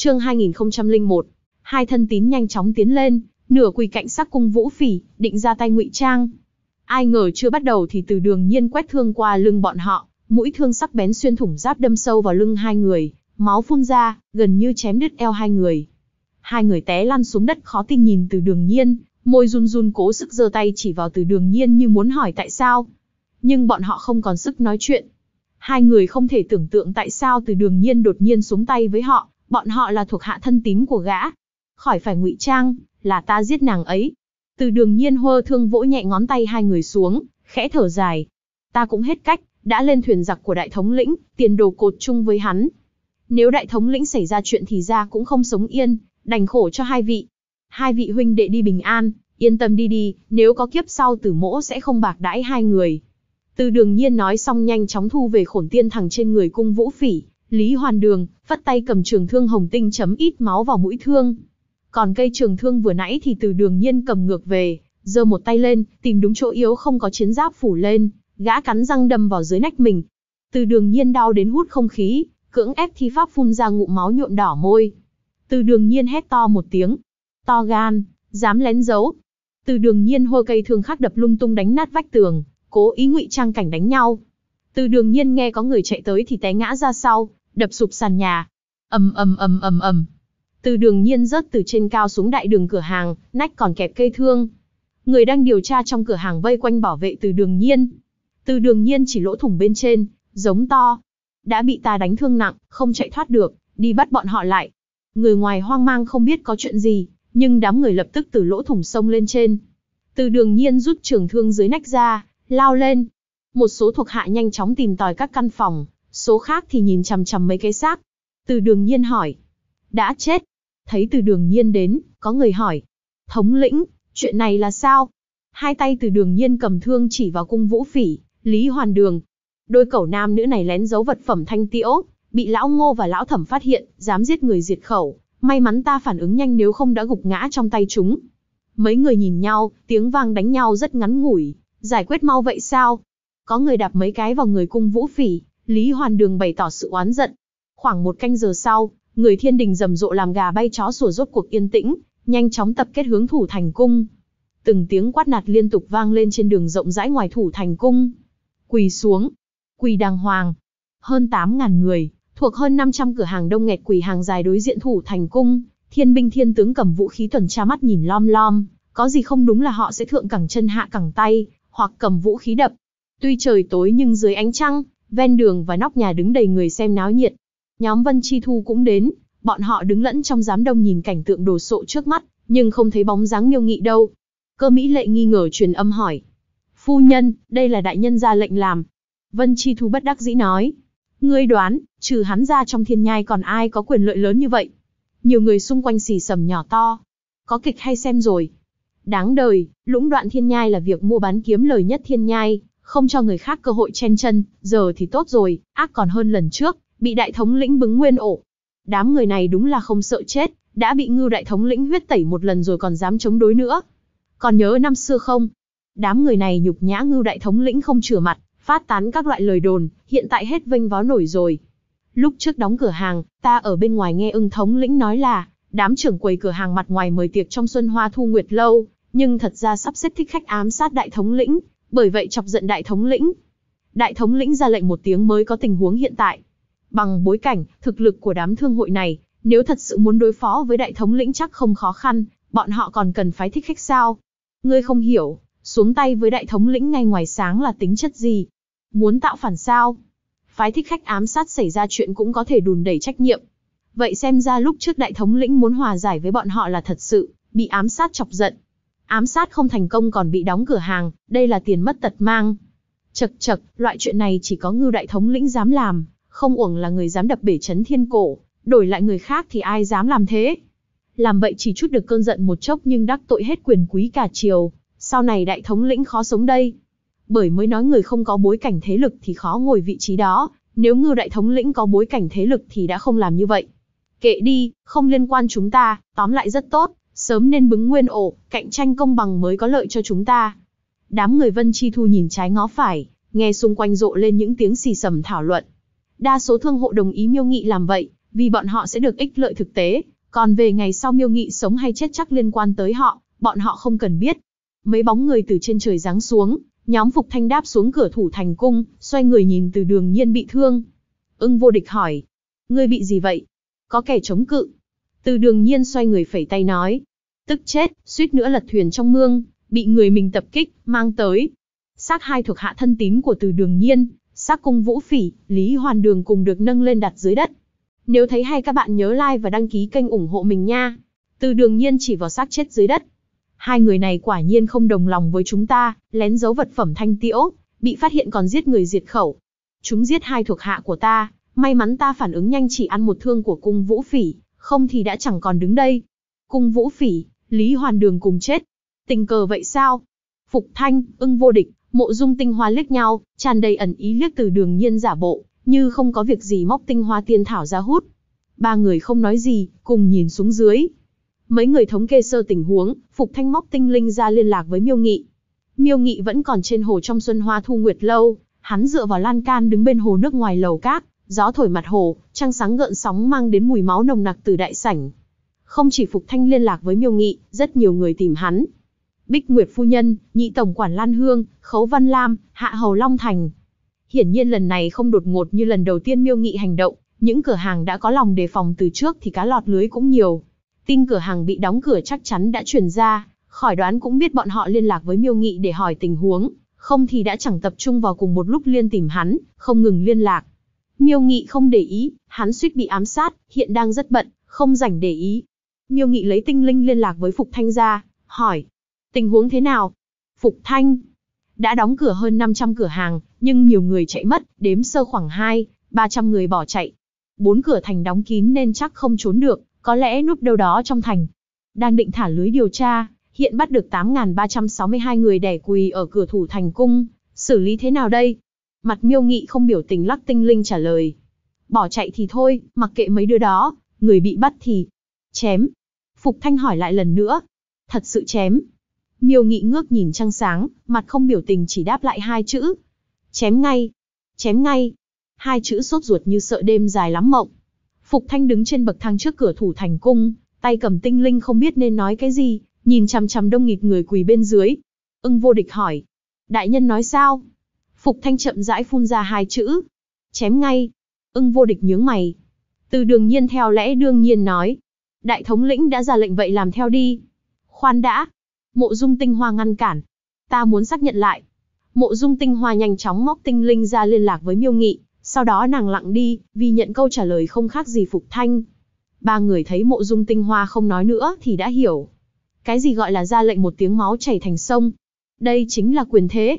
Chương 2001, hai thân tín nhanh chóng tiến lên, nửa quỳ cạnh sắc cung Vũ Phỉ, định ra tay ngụy trang. Ai ngờ chưa bắt đầu thì từ đường nhiên quét thương qua lưng bọn họ, mũi thương sắc bén xuyên thủng giáp đâm sâu vào lưng hai người, máu phun ra, gần như chém đứt eo hai người. Hai người té lăn xuống đất khó tin nhìn từ đường nhiên, môi run run cố sức giơ tay chỉ vào từ đường nhiên như muốn hỏi tại sao. Nhưng bọn họ không còn sức nói chuyện. Hai người không thể tưởng tượng tại sao từ đường nhiên đột nhiên xuống tay với họ, bọn họ là thuộc hạ thân tín của gã. Khỏi phải ngụy trang, là ta giết nàng ấy. Từ đường nhiên hơ thương vỗ nhẹ ngón tay hai người xuống, khẽ thở dài. Ta cũng hết cách, đã lên thuyền giặc của đại thống lĩnh, tiền đồ cột chung với hắn. Nếu đại thống lĩnh xảy ra chuyện thì ra cũng không sống yên, đành khổ cho hai vị. Hai vị huynh đệ đi bình an, yên tâm đi đi, nếu có kiếp sau tử mỗ sẽ không bạc đãi hai người. Từ đường nhiên nói xong nhanh chóng thu về khổn tiên thẳng trên người cung vũ phỉ, Lý Hoàn Đường, phất tay cầm trường thương hồng tinh chấm ít máu vào mũi thương. Còn cây trường thương vừa nãy thì từ đường nhiên cầm ngược về, giơ một tay lên, tìm đúng chỗ yếu không có chiến giáp phủ lên, gã cắn răng đâm vào dưới nách mình. Từ đường nhiên đau đến hút không khí, cưỡng ép thi pháp phun ra ngụm máu nhuộm đỏ môi. Từ đường nhiên hét to một tiếng. To gan, dám lén giấu. Từ đường nhiên hôi cây thương khắc đập lung tung đánh nát vách tường, cố ý ngụy trang cảnh đánh nhau. Từ đường nhiên nghe có người chạy tới thì té ngã ra sau, đập sụp sàn nhà. ầm ầm ầm ầm ầm. Từ đường nhiên rớt từ trên cao xuống đại đường cửa hàng, nách còn kẹp cây thương. Người đang điều tra trong cửa hàng vây quanh bảo vệ từ đường nhiên. Từ đường nhiên chỉ lỗ thủng bên trên, giống to. Đã bị ta đánh thương nặng, không chạy thoát được, đi bắt bọn họ lại. Người ngoài hoang mang không biết có chuyện gì, nhưng đám người lập tức từ lỗ thủng sông lên trên. Từ đường nhiên rút trường thương dưới nách ra, lao lên. Một số thuộc hạ nhanh chóng tìm tòi các căn phòng, số khác thì nhìn chằm chằm mấy cái xác. Từ đường nhiên hỏi. Đã chết. Thấy từ đường nhiên đến, có người hỏi. Thống lĩnh, chuyện này là sao? Hai tay từ đường nhiên cầm thương chỉ vào cung vũ phỉ, Lý Hoàn Đường. Đôi cẩu nam nữ này lén giấu vật phẩm thanh tiễu, bị lão ngô và lão thẩm phát hiện, dám giết người diệt khẩu. May mắn ta phản ứng nhanh nếu không đã gục ngã trong tay chúng. Mấy người nhìn nhau, tiếng vang đánh nhau rất ngắn ngủi. Giải quyết mau vậy sao? Có người đạp mấy cái vào người cung vũ phỉ, Lý Hoàn Đường bày tỏ sự oán giận. Khoảng một canh giờ sau, người thiên đình rầm rộ làm gà bay chó sủa rốt cuộc yên tĩnh, nhanh chóng tập kết hướng thủ thành cung. Từng tiếng quát nạt liên tục vang lên trên đường rộng rãi ngoài thủ thành cung. Quỳ xuống, quỳ đàng hoàng. Hơn 8.000 người, thuộc hơn 500 cửa hàng đông nghẹt quỳ hàng dài đối diện thủ thành cung. Thiên binh thiên tướng cầm vũ khí tuần tra mắt nhìn lom lom, có gì không đúng là họ sẽ thượng cẳng chân hạ cẳng tay, hoặc cầm vũ khí đập. Tuy trời tối nhưng dưới ánh trăng, ven đường và nóc nhà đứng đầy người xem náo nhiệt. Nhóm Vân Chi Thu cũng đến, bọn họ đứng lẫn trong giám đông nhìn cảnh tượng đồ sộ trước mắt, nhưng không thấy bóng dáng Miêu Nghị đâu. Cơ Mỹ Lệ nghi ngờ truyền âm hỏi: "Phu nhân, đây là đại nhân ra lệnh làm?" Vân Chi Thu bất đắc dĩ nói: "Ngươi đoán, trừ hắn ra trong thiên nhai còn ai có quyền lợi lớn như vậy?" Nhiều người xung quanh xì sầm nhỏ to. Có kịch hay xem rồi. Đáng đời, lũng đoạn thiên nhai là việc mua bán kiếm lời nhất thiên nhai không cho người khác cơ hội chen chân, giờ thì tốt rồi, ác còn hơn lần trước, bị đại thống lĩnh bứng nguyên ổ. Đám người này đúng là không sợ chết, đã bị ngư đại thống lĩnh huyết tẩy một lần rồi còn dám chống đối nữa. Còn nhớ năm xưa không? Đám người này nhục nhã ngư đại thống lĩnh không chừa mặt, phát tán các loại lời đồn, hiện tại hết vinh váo nổi rồi. Lúc trước đóng cửa hàng, ta ở bên ngoài nghe ưng thống lĩnh nói là, đám trưởng quầy cửa hàng mặt ngoài mời tiệc trong xuân hoa thu nguyệt lâu, nhưng thật ra sắp xếp thích khách ám sát đại thống lĩnh, bởi vậy chọc giận đại thống lĩnh. Đại thống lĩnh ra lệnh một tiếng mới có tình huống hiện tại. Bằng bối cảnh, thực lực của đám thương hội này, nếu thật sự muốn đối phó với đại thống lĩnh chắc không khó khăn, bọn họ còn cần phái thích khách sao? Ngươi không hiểu, xuống tay với đại thống lĩnh ngay ngoài sáng là tính chất gì? Muốn tạo phản sao? Phái thích khách ám sát xảy ra chuyện cũng có thể đùn đẩy trách nhiệm. Vậy xem ra lúc trước đại thống lĩnh muốn hòa giải với bọn họ là thật sự, bị ám sát chọc giận, ám sát không thành công còn bị đóng cửa hàng, đây là tiền mất tật mang. Chật chật, loại chuyện này chỉ có ngư đại thống lĩnh dám làm, không uổng là người dám đập bể chấn thiên cổ, đổi lại người khác thì ai dám làm thế. Làm vậy chỉ chút được cơn giận một chốc nhưng đắc tội hết quyền quý cả triều, sau này đại thống lĩnh khó sống đây. Bởi mới nói người không có bối cảnh thế lực thì khó ngồi vị trí đó, nếu ngư đại thống lĩnh có bối cảnh thế lực thì đã không làm như vậy. Kệ đi, không liên quan chúng ta, tóm lại rất tốt, sớm nên bứng nguyên ổ, cạnh tranh công bằng mới có lợi cho chúng ta. Đám người Vân Chi Thu nhìn trái ngó phải, nghe xung quanh rộ lên những tiếng xì sầm thảo luận. Đa số thương hộ đồng ý miêu nghị làm vậy, vì bọn họ sẽ được ích lợi thực tế, còn về ngày sau miêu nghị sống hay chết chắc liên quan tới họ, bọn họ không cần biết. Mấy bóng người từ trên trời giáng xuống, nhóm Phục Thanh đáp xuống cửa thủ thành cung, xoay người nhìn từ đường nhiên bị thương. Ưng vô địch hỏi, ngươi bị gì vậy? Có kẻ chống cự. Từ đường nhiên xoay người phẩy tay nói, tức chết, suýt nữa lật thuyền trong mương, bị người mình tập kích, mang tới. Xác hai thuộc hạ thân tín của từ đường nhiên, xác cung vũ phỉ, lý hoàn đường cùng được nâng lên đặt dưới đất. Nếu thấy hay các bạn nhớ like và đăng ký kênh ủng hộ mình nha. Từ đường nhiên chỉ vào xác chết dưới đất. Hai người này quả nhiên không đồng lòng với chúng ta, lén giấu vật phẩm thanh tiễu, bị phát hiện còn giết người diệt khẩu. Chúng giết hai thuộc hạ của ta, may mắn ta phản ứng nhanh chỉ ăn một thương của cung vũ phỉ, không thì đã chẳng còn đứng đây. Cung vũ phỉ, Lý Hoàn Đường cùng chết. Tình cờ vậy sao? Phục Thanh, ưng vô địch, mộ dung tinh hoa liếc nhau, tràn đầy ẩn ý liếc từ đường nhiên giả bộ, như không có việc gì móc tinh hoa tiên thảo ra hút. Ba người không nói gì, cùng nhìn xuống dưới. Mấy người thống kê sơ tình huống, Phục Thanh móc tinh linh ra liên lạc với Miêu Nghị. Miêu Nghị vẫn còn trên hồ trong xuân hoa thu nguyệt lâu, hắn dựa vào lan can đứng bên hồ nước ngoài lầu cát, gió thổi mặt hồ, trăng sáng gợn sóng mang đến mùi máu nồng nặc từ đại sảnh. Không chỉ Phục Thanh liên lạc với Miêu Nghị, rất nhiều người tìm hắn. Bích Nguyệt Phu Nhân, Nhị Tổng Quản Lan Hương, Khấu Văn Lam, Hạ Hầu Long Thành. Hiển nhiên lần này không đột ngột như lần đầu tiên Miêu Nghị hành động, những cửa hàng đã có lòng đề phòng từ trước thì cá lọt lưới cũng nhiều. Tin cửa hàng bị đóng cửa chắc chắn đã truyền ra, khỏi đoán cũng biết bọn họ liên lạc với Miêu Nghị để hỏi tình huống, không thì đã chẳng tập trung vào cùng một lúc liên tìm hắn, không ngừng liên lạc. Miêu Nghị không để ý, hắn suýt bị ám sát, hiện đang rất bận, không rảnh để ý, Miêu Nghị lấy tinh linh liên lạc với Phục Thanh ra, hỏi, tình huống thế nào? Phục Thanh đã đóng cửa hơn 500 cửa hàng, nhưng nhiều người chạy mất, đếm sơ khoảng hai, ba trăm người bỏ chạy. Bốn cửa thành đóng kín nên chắc không trốn được, có lẽ núp đâu đó trong thành. Đang định thả lưới điều tra, hiện bắt được tám ba trăm sáu mươi hai người đẻ quỳ ở cửa thủ thành cung, xử lý thế nào đây? Mặt miêu nghị không biểu tình lắc tinh linh trả lời. Bỏ chạy thì thôi, mặc kệ mấy đứa đó, người bị bắt thì chém. Phục Thanh hỏi lại lần nữa. Thật sự chém. Miêu Nghị ngước nhìn trăng sáng, mặt không biểu tình chỉ đáp lại hai chữ. Chém ngay. Chém ngay. Hai chữ sốt ruột như sợ đêm dài lắm mộng. Phục Thanh đứng trên bậc thang trước cửa thủ thành cung, tay cầm tinh linh không biết nên nói cái gì, nhìn chằm chằm đông nghịt người quỳ bên dưới. Ưng vô địch hỏi. Đại nhân nói sao? Phục Thanh chậm rãi phun ra hai chữ. Chém ngay. Ưng vô địch nhướng mày. Từ đương nhiên theo lẽ đương nhiên nói đại thống lĩnh đã ra lệnh vậy làm theo đi. Khoan đã. Mộ dung tinh hoa ngăn cản. Ta muốn xác nhận lại. Mộ dung tinh hoa nhanh chóng móc tinh linh ra liên lạc với miêu nghị, sau đó nàng lặng đi, vì nhận câu trả lời không khác gì phục thanh. Ba người thấy mộ dung tinh hoa không nói nữa thì đã hiểu. Cái gì gọi là ra lệnh một tiếng máu chảy thành sông? Đây chính là quyền thế.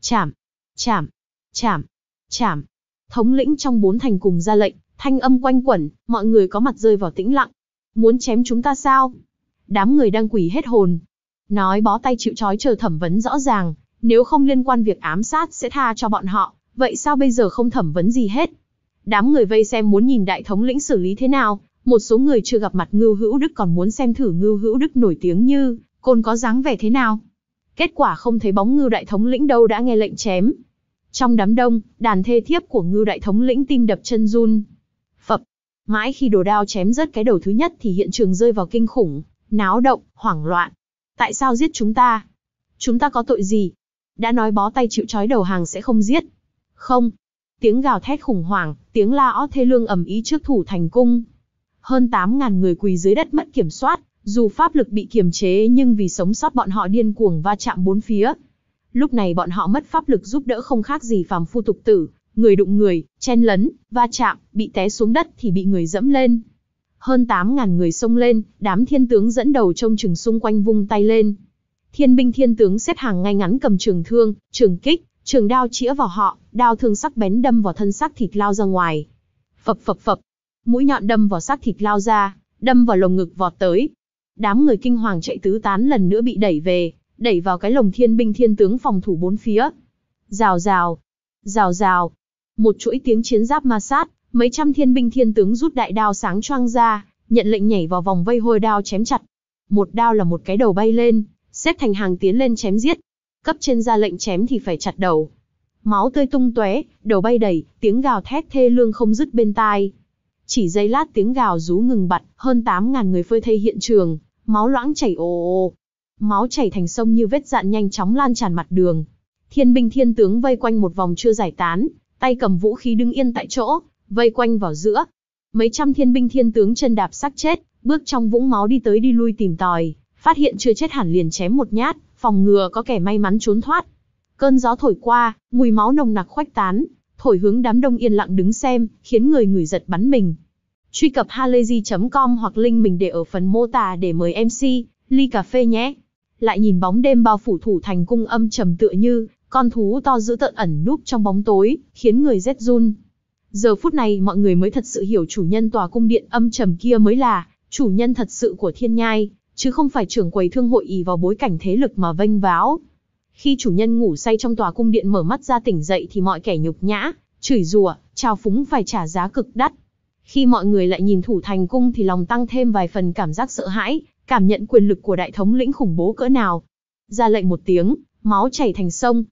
Chảm, chảm, chảm, chảm. Thống lĩnh trong bốn thành cùng ra lệnh, thanh âm quanh quẩn, mọi người có mặt rơi vào tĩnh lặng, Muốn chém chúng ta sao? Đám người đang quỷ hết hồn. Nói bó tay chịu trói chờ thẩm vấn rõ ràng, nếu không liên quan việc ám sát sẽ tha cho bọn họ, vậy sao bây giờ không thẩm vấn gì hết? Đám người vây xem muốn nhìn đại thống lĩnh xử lý thế nào, một số người chưa gặp mặt Ngưu Hữu Đức còn muốn xem thử Ngưu Hữu Đức nổi tiếng như, côn có dáng vẻ thế nào. Kết quả không thấy bóng Ngưu đại thống lĩnh đâu đã nghe lệnh chém. Trong đám đông, đàn thê thiếp của Ngưu đại thống lĩnh tim đập chân run, Mãi khi đồ đao chém rớt cái đầu thứ nhất thì hiện trường rơi vào kinh khủng, náo động, hoảng loạn. Tại sao giết chúng ta? Chúng ta có tội gì? Đã nói bó tay chịu trói đầu hàng sẽ không giết. Không. Tiếng gào thét khủng hoảng, tiếng la ó thê lương ầm ý trước thủ thành cung. Hơn 8.000 người quỳ dưới đất mất kiểm soát, dù pháp lực bị kiềm chế nhưng vì sống sót bọn họ điên cuồng va chạm bốn phía. Lúc này bọn họ mất pháp lực giúp đỡ không khác gì phàm phu tục tử, người đụng người, chen lấn, va chạm, bị té xuống đất thì bị người dẫm lên. Hơn 8.000 người xông lên, đám thiên tướng dẫn đầu trông chừng xung quanh vung tay lên. Thiên binh thiên tướng xếp hàng ngay ngắn cầm trường thương, trường kích, trường đao chĩa vào họ, đao thương sắc bén đâm vào thân xác thịt lao ra ngoài. Phập phập phập, mũi nhọn đâm vào xác thịt lao ra, đâm vào lồng ngực vọt tới. Đám người kinh hoàng chạy tứ tán lần nữa bị đẩy về, đẩy vào cái lồng thiên binh thiên tướng phòng thủ bốn phía. Rào rào, rào rào, một chuỗi tiếng chiến giáp ma sát, mấy trăm thiên binh thiên tướng rút đại đao sáng choang ra, nhận lệnh nhảy vào vòng vây hôi đao chém chặt. Một đao là một cái đầu bay lên, xếp thành hàng tiến lên chém giết. Cấp trên ra lệnh chém thì phải chặt đầu. Máu tươi tung tóe, đầu bay đầy, tiếng gào thét thê lương không dứt bên tai. Chỉ giây lát tiếng gào rú ngừng bặt, hơn 8.000 người phơi thây hiện trường, máu loãng chảy ồ ồ. Máu chảy thành sông như vết dạn nhanh chóng lan tràn mặt đường. Thiên binh thiên tướng vây quanh một vòng chưa giải tán, tay cầm vũ khí đứng yên tại chỗ, vây quanh vào giữa. Mấy trăm thiên binh thiên tướng chân đạp xác chết, bước trong vũng máu đi tới đi lui tìm tòi, phát hiện chưa chết hẳn liền chém một nhát, phòng ngừa có kẻ may mắn trốn thoát. Cơn gió thổi qua, mùi máu nồng nặc khoách tán, thổi hướng đám đông yên lặng đứng xem, khiến người người giật bắn mình. Truy cập halayzi.com hoặc link mình để ở phần mô tả để mời MC, ly cà phê nhé. Lại nhìn bóng đêm bao phủ thủ thành cung âm trầm tựa như, con thú to dữ tợn ẩn núp trong bóng tối, khiến người rét run. Giờ phút này mọi người mới thật sự hiểu chủ nhân tòa cung điện âm trầm kia mới là chủ nhân thật sự của thiên nhai, chứ không phải trưởng quầy thương hội ỷ vào bối cảnh thế lực mà vênh váo. Khi chủ nhân ngủ say trong tòa cung điện mở mắt ra tỉnh dậy thì mọi kẻ nhục nhã, chửi rủa, trao phúng phải trả giá cực đắt. Khi mọi người lại nhìn thủ thành cung thì lòng tăng thêm vài phần cảm giác sợ hãi, cảm nhận quyền lực của đại thống lĩnh khủng bố cỡ nào. Ra lệnh một tiếng, máu chảy thành sông,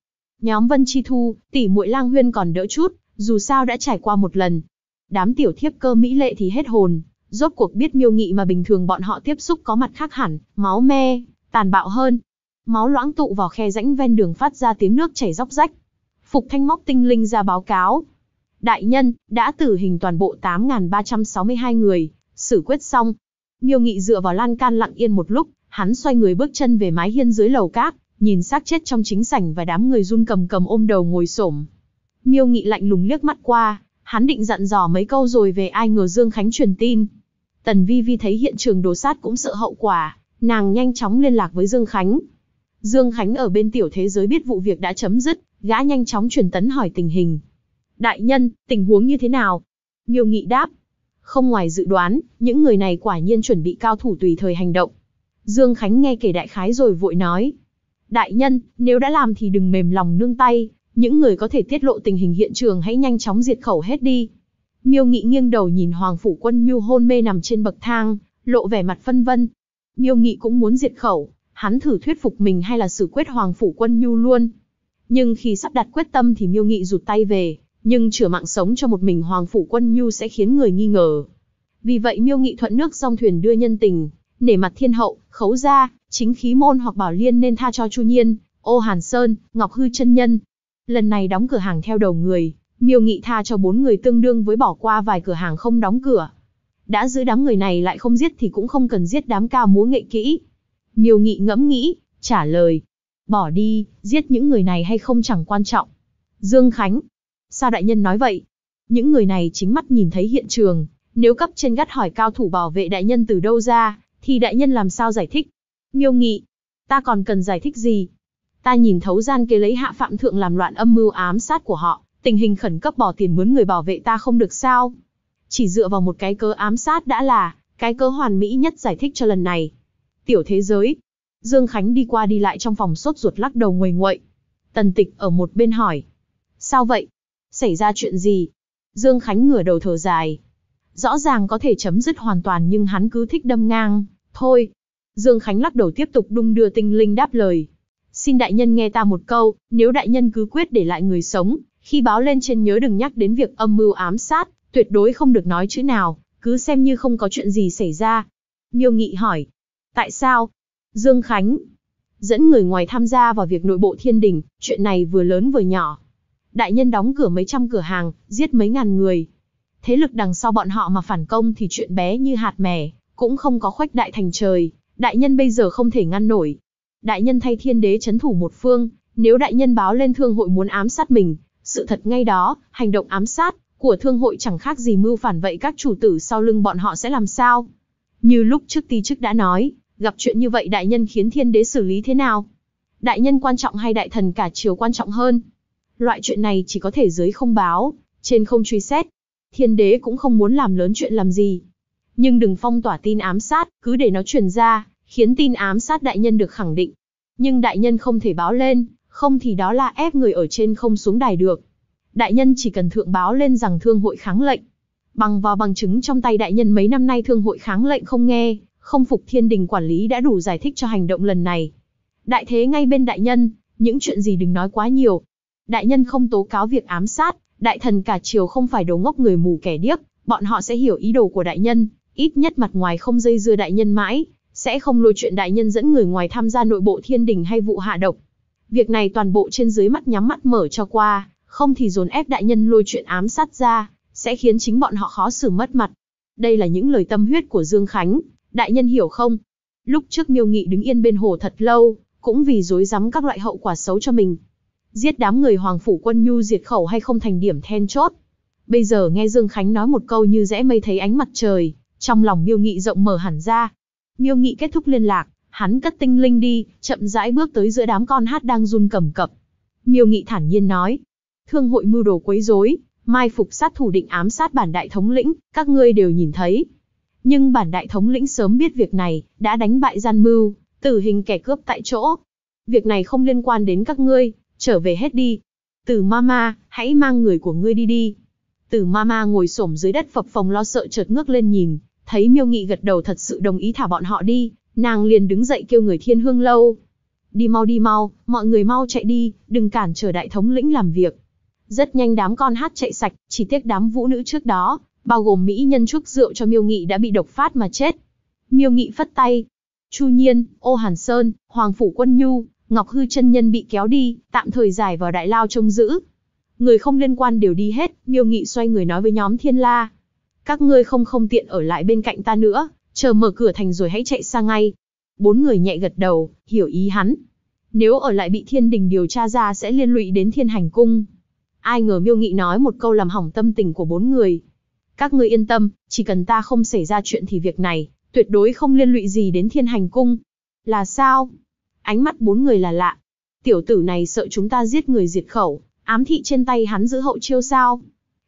Nhóm Vân Chi Thu, tỷ muội Lang Huyên còn đỡ chút, dù sao đã trải qua một lần. Đám tiểu thiếp cơ mỹ lệ thì hết hồn, rốt cuộc biết miêu nghị mà bình thường bọn họ tiếp xúc có mặt khác hẳn, máu me, tàn bạo hơn. Máu loãng tụ vào khe rãnh ven đường phát ra tiếng nước chảy róc rách. Phục Thanh móc tinh linh ra báo cáo. Đại nhân, đã tử hình toàn bộ 8.362 người, xử quyết xong. Miêu Nghị dựa vào lan can lặng yên một lúc, hắn xoay người bước chân về mái hiên dưới lầu cát nhìn xác chết trong chính sảnh và đám người run cầm cầm ôm đầu ngồi xổm. Miêu Nghị lạnh lùng liếc mắt qua, hắn định dặn dò mấy câu rồi về ai ngờ Dương Khánh truyền tin. Tần Vi Vi thấy hiện trường đồ sát cũng sợ hậu quả, nàng nhanh chóng liên lạc với Dương Khánh. Dương Khánh ở bên tiểu thế giới biết vụ việc đã chấm dứt, gã nhanh chóng truyền tấn hỏi tình hình. Đại nhân, tình huống như thế nào? Miêu Nghị đáp. Không ngoài dự đoán, những người này quả nhiên chuẩn bị cao thủ tùy thời hành động. Dương Khánh nghe kể đại khái rồi vội nói, Đại nhân, nếu đã làm thì đừng mềm lòng nương tay, những người có thể tiết lộ tình hình hiện trường hãy nhanh chóng diệt khẩu hết đi. Miêu Nghị nghiêng đầu nhìn Hoàng Phủ Quân Mưu hôn mê nằm trên bậc thang, lộ vẻ mặt phân vân. Miêu Nghị cũng muốn diệt khẩu, hắn thử thuyết phục mình hay là xử quyết Hoàng Phủ Quân Mưu luôn. Nhưng khi sắp đặt quyết tâm thì Miêu Nghị rụt tay về, nhưng chữa mạng sống cho một mình Hoàng Phủ Quân Nhu sẽ khiến người nghi ngờ. Vì vậy Miêu Nghị thuận nước song thuyền đưa nhân tình, nể mặt thiên hậu, khấu ra, chính khí môn hoặc bảo liên nên tha cho Chu Nhiên, Ô Hàn Sơn, Ngọc Hư chân nhân. Lần này đóng cửa hàng theo đầu người, Miêu Nghị tha cho bốn người tương đương với bỏ qua vài cửa hàng không đóng cửa. Đã giữ đám người này lại không giết thì cũng không cần giết đám cao múa nghệ kỹ. Miêu Nghị ngẫm nghĩ, trả lời, bỏ đi, giết những người này hay không chẳng quan trọng. Dương Khánh, sao đại nhân nói vậy? Những người này chính mắt nhìn thấy hiện trường, nếu cấp trên gắt hỏi cao thủ bảo vệ đại nhân từ đâu ra, thì đại nhân làm sao giải thích? Miêu nghị, ta còn cần giải thích gì? Ta nhìn thấu gian kế lấy hạ phạm thượng làm loạn âm mưu ám sát của họ, tình hình khẩn cấp bỏ tiền mướn người bảo vệ ta không được sao? Chỉ dựa vào một cái cớ ám sát đã là, cái cớ hoàn mỹ nhất giải thích cho lần này. Tiểu thế giới. Dương Khánh đi qua đi lại trong phòng sốt ruột lắc đầu nguầy nguậy. Tần tịch ở một bên hỏi. Sao vậy? Xảy ra chuyện gì? Dương Khánh ngửa đầu thở dài. Rõ ràng có thể chấm dứt hoàn toàn nhưng hắn cứ thích đâm ngang. Thôi, Dương Khánh lắc đầu tiếp tục đung đưa tinh linh đáp lời. Xin đại nhân nghe ta một câu, nếu đại nhân cứ quyết để lại người sống, khi báo lên trên nhớ đừng nhắc đến việc âm mưu ám sát, tuyệt đối không được nói chữ nào, cứ xem như không có chuyện gì xảy ra. Miêu Nghị hỏi. Tại sao? Dương Khánh. Dẫn người ngoài tham gia vào việc nội bộ thiên đình, chuyện này vừa lớn vừa nhỏ. Đại nhân đóng cửa mấy trăm cửa hàng, giết mấy ngàn người. Thế lực đằng sau bọn họ mà phản công thì chuyện bé như hạt mè cũng không có khuếch đại thành trời đại nhân bây giờ không thể ngăn nổi. Đại nhân thay thiên đế chấn thủ một phương, nếu đại nhân báo lên thương hội muốn ám sát mình, sự thật ngay đó, hành động ám sát của thương hội chẳng khác gì mưu phản vậy các chủ tử sau lưng bọn họ sẽ làm sao? Như lúc trước ti chức đã nói, gặp chuyện như vậy đại nhân khiến thiên đế xử lý thế nào? Đại nhân quan trọng hay đại thần cả triều quan trọng hơn? Loại chuyện này chỉ có thể dưới không báo, trên không truy xét. Thiên đế cũng không muốn làm lớn chuyện làm gì. Nhưng đừng phong tỏa tin ám sát, cứ để nó truyền ra, khiến tin ám sát đại nhân được khẳng định. Nhưng đại nhân không thể báo lên, không thì đó là ép người ở trên không xuống đài được. Đại nhân chỉ cần thượng báo lên rằng thương hội kháng lệnh. Bằng vào bằng chứng trong tay đại nhân mấy năm nay thương hội kháng lệnh không nghe, không phục thiên đình quản lý đã đủ giải thích cho hành động lần này. Đại thế ngay bên đại nhân, những chuyện gì đừng nói quá nhiều. Đại nhân không tố cáo việc ám sát, đại thần cả triều không phải đồ ngốc người mù kẻ điếc, bọn họ sẽ hiểu ý đồ của đại nhân, ít nhất mặt ngoài không dây dưa đại nhân mãi, sẽ không lôi chuyện đại nhân dẫn người ngoài tham gia nội bộ thiên đình hay vụ hạ độc. Việc này toàn bộ trên dưới mắt nhắm mắt mở cho qua, không thì dồn ép đại nhân lôi chuyện ám sát ra, sẽ khiến chính bọn họ khó xử mất mặt. Đây là những lời tâm huyết của Dương Khánh, đại nhân hiểu không? Lúc trước Miêu Nghị đứng yên bên hồ thật lâu, cũng vì dối rắm các loại hậu quả xấu cho mình. Giết đám người Hoàng Phủ Quân Nhu diệt khẩu hay không thành điểm then chốt. Bây giờ nghe Dương Khánh nói một câu như rẽ mây thấy ánh mặt trời, trong lòng Miêu Nghị rộng mở hẳn ra, Miêu Nghị kết thúc liên lạc, hắn cất tinh linh đi, chậm rãi bước tới giữa đám con hát đang run cầm cập. Miêu Nghị thản nhiên nói, thương hội mưu đồ quấy rối, mai phục sát thủ định ám sát bản đại thống lĩnh, các ngươi đều nhìn thấy. Nhưng bản đại thống lĩnh sớm biết việc này, đã đánh bại gian mưu, tử hình kẻ cướp tại chỗ. Việc này không liên quan đến các ngươi, trở về hết đi. Từ mama, hãy mang người của ngươi đi đi. Từ mama ngồi xổm dưới đất phập phồng lo sợ chợt ngước lên nhìn, Thấy Miêu Nghị gật đầu thật sự đồng ý thả bọn họ đi, nàng liền đứng dậy kêu người Thiên Hương lâu. Đi mau đi mau, mọi người mau chạy đi, đừng cản trở đại thống lĩnh làm việc. Rất nhanh đám con hát chạy sạch, chỉ tiếc đám vũ nữ trước đó, bao gồm mỹ nhân chuốc rượu cho Miêu Nghị đã bị độc phát mà chết. Miêu Nghị phất tay. Chu Nhiên, Ô Hàn Sơn, Hoàng Phủ Quân Nhu, Ngọc Hư chân nhân bị kéo đi, tạm thời giải vào đại lao trông giữ. Người không liên quan đều đi hết, Miêu Nghị xoay người nói với nhóm Thiên La, các ngươi không không tiện ở lại bên cạnh ta nữa, chờ mở cửa thành rồi hãy chạy sang ngay. Bốn người nhẹ gật đầu, hiểu ý hắn. Nếu ở lại bị thiên đình điều tra ra sẽ liên lụy đến thiên hành cung. Ai ngờ miêu nghị nói một câu làm hỏng tâm tình của bốn người. Các ngươi yên tâm, chỉ cần ta không xảy ra chuyện thì việc này, tuyệt đối không liên lụy gì đến thiên hành cung. Là sao? Ánh mắt bốn người là lạ. Tiểu tử này sợ chúng ta giết người diệt khẩu, ám thị trên tay hắn giữ hậu chiêu sao?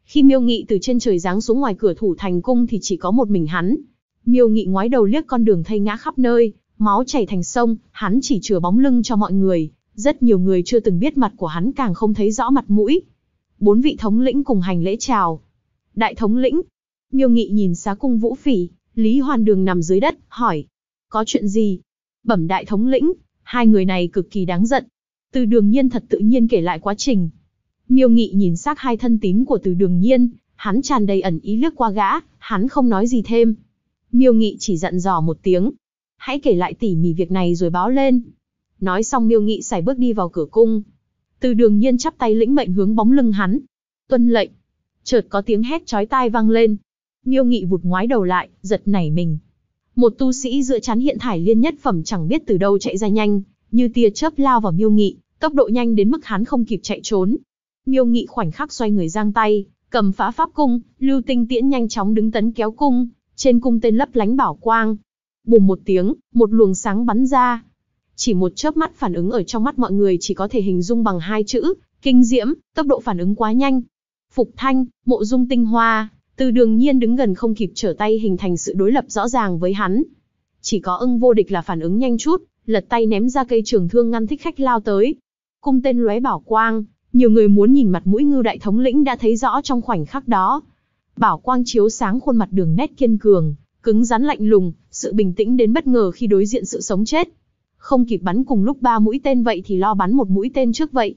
Khi Miêu Nghị từ trên trời giáng xuống ngoài cửa thủ thành cung thì chỉ có một mình hắn. Miêu Nghị ngoái đầu liếc con đường thây ngã khắp nơi, máu chảy thành sông, hắn chỉ chừa bóng lưng cho mọi người, rất nhiều người chưa từng biết mặt của hắn càng không thấy rõ mặt mũi. Bốn vị thống lĩnh cùng hành lễ chào. Đại thống lĩnh, Miêu Nghị nhìn xá cung Vũ Phỉ, Lý Hoàn Đường nằm dưới đất, hỏi: "Có chuyện gì?" Bẩm đại thống lĩnh, hai người này cực kỳ đáng giận. Từ Đường Nhiên thật tự nhiên kể lại quá trình, Miêu Nghị nhìn xác hai thân tín của Từ Đường Nhiên, hắn tràn đầy ẩn ý lướt qua gã, hắn không nói gì thêm. Miêu Nghị chỉ dặn dò một tiếng, hãy kể lại tỉ mỉ việc này rồi báo lên. Nói xong Miêu Nghị xài bước đi vào cửa cung. Từ Đường Nhiên chắp tay lĩnh mệnh hướng bóng lưng hắn. Tuân lệnh. Chợt có tiếng hét chói tai vang lên. Miêu Nghị vụt ngoái đầu lại, giật nảy mình. Một tu sĩ dựa chắn hiện thải liên nhất phẩm chẳng biết từ đâu chạy ra nhanh, như tia chớp lao vào Miêu Nghị, tốc độ nhanh đến mức hắn không kịp chạy trốn, Miêu Nghị khoảnh khắc xoay người giang tay, cầm phá pháp cung, Lưu Tinh Tiễn nhanh chóng đứng tấn kéo cung, trên cung tên lấp lánh bảo quang. Bùng một tiếng, một luồng sáng bắn ra. Chỉ một chớp mắt phản ứng ở trong mắt mọi người chỉ có thể hình dung bằng hai chữ, kinh diễm, tốc độ phản ứng quá nhanh. Phục Thanh, Mộ Dung Tinh Hoa, từ Đường Nhiên đứng gần không kịp trở tay hình thành sự đối lập rõ ràng với hắn. Chỉ có Ưng Vô Địch là phản ứng nhanh chút, lật tay ném ra cây trường thương ngăn thích khách lao tới. Cung tên lóe bảo quang, nhiều người muốn nhìn mặt mũi ngưu đại thống lĩnh đã thấy rõ trong khoảnh khắc đó. Bảo quang chiếu sáng khuôn mặt đường nét kiên cường, cứng rắn lạnh lùng, sự bình tĩnh đến bất ngờ khi đối diện sự sống chết. Không kịp bắn cùng lúc ba mũi tên vậy thì lo bắn một mũi tên trước vậy.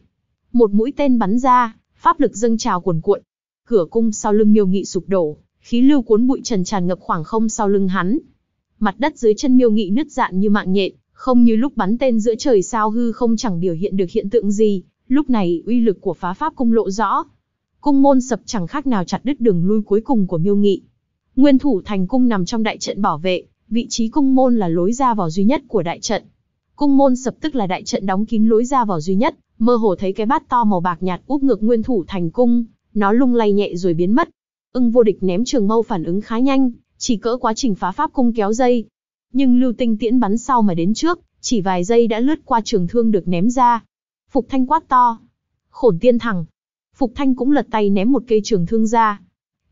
Một mũi tên bắn ra, pháp lực dâng trào cuồn cuộn. Cửa cung sau lưng miêu nghị sụp đổ, khí lưu cuốn bụi trần tràn ngập khoảng không sau lưng hắn. Mặt đất dưới chân miêu nghị nứt dạn như mạng nhện, không như lúc bắn tên giữa trời sao hư không chẳng biểu hiện được hiện tượng gì, Lúc này uy lực của phá pháp cung lộ rõ. Cung môn sập chẳng khác nào chặt đứt đường lui cuối cùng của miêu nghị. Nguyên thủ thành cung nằm trong đại trận bảo vệ, vị trí cung môn là lối ra vào duy nhất của đại trận. Cung môn sập tức là đại trận đóng kín lối ra vào duy nhất, mơ hồ thấy cái bát to màu bạc nhạt úp ngược nguyên thủ thành cung, nó lung lay nhẹ rồi biến mất. Ưng vô địch ném trường mâu phản ứng khá nhanh, chỉ cỡ quá trình phá pháp cung kéo dây. Nhưng lưu tinh tiễn bắn sau mà đến trước, chỉ vài giây đã lướt qua trường thương được ném ra, Phục Thanh quát to. Khổn tiên thẳng. Phục Thanh cũng lật tay ném một cây trường thương ra.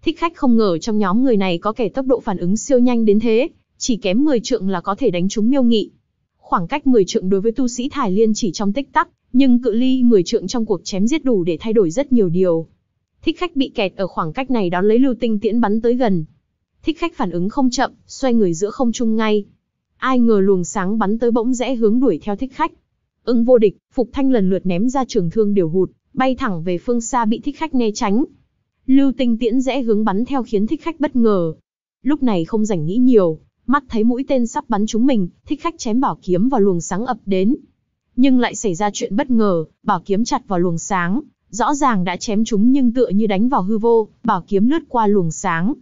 Thích khách không ngờ trong nhóm người này có kẻ tốc độ phản ứng siêu nhanh đến thế, chỉ kém 10 trượng là có thể đánh trúng miêu nghị. Khoảng cách 10 trượng đối với tu sĩ Thải Liên chỉ trong tích tắc, nhưng cự ly 10 trượng trong cuộc chém giết đủ để thay đổi rất nhiều điều. Thích khách bị kẹt ở khoảng cách này đón lấy lưu tinh tiễn bắn tới gần. Thích khách phản ứng không chậm, xoay người giữa không trung ngay. Ai ngờ luồng sáng bắn tới bỗng rẽ hướng đuổi theo thích khách. Ưng vô địch, Phục Thanh lần lượt ném ra trường thương điều hụt, bay thẳng về phương xa bị thích khách né tránh. Lưu Tinh tiễn rẽ hướng bắn theo khiến thích khách bất ngờ. Lúc này không rảnh nghĩ nhiều, mắt thấy mũi tên sắp bắn chúng mình, thích khách chém bảo kiếm vào luồng sáng ập đến. Nhưng lại xảy ra chuyện bất ngờ, bảo kiếm chặt vào luồng sáng, rõ ràng đã chém chúng nhưng tựa như đánh vào hư vô, bảo kiếm lướt qua luồng sáng.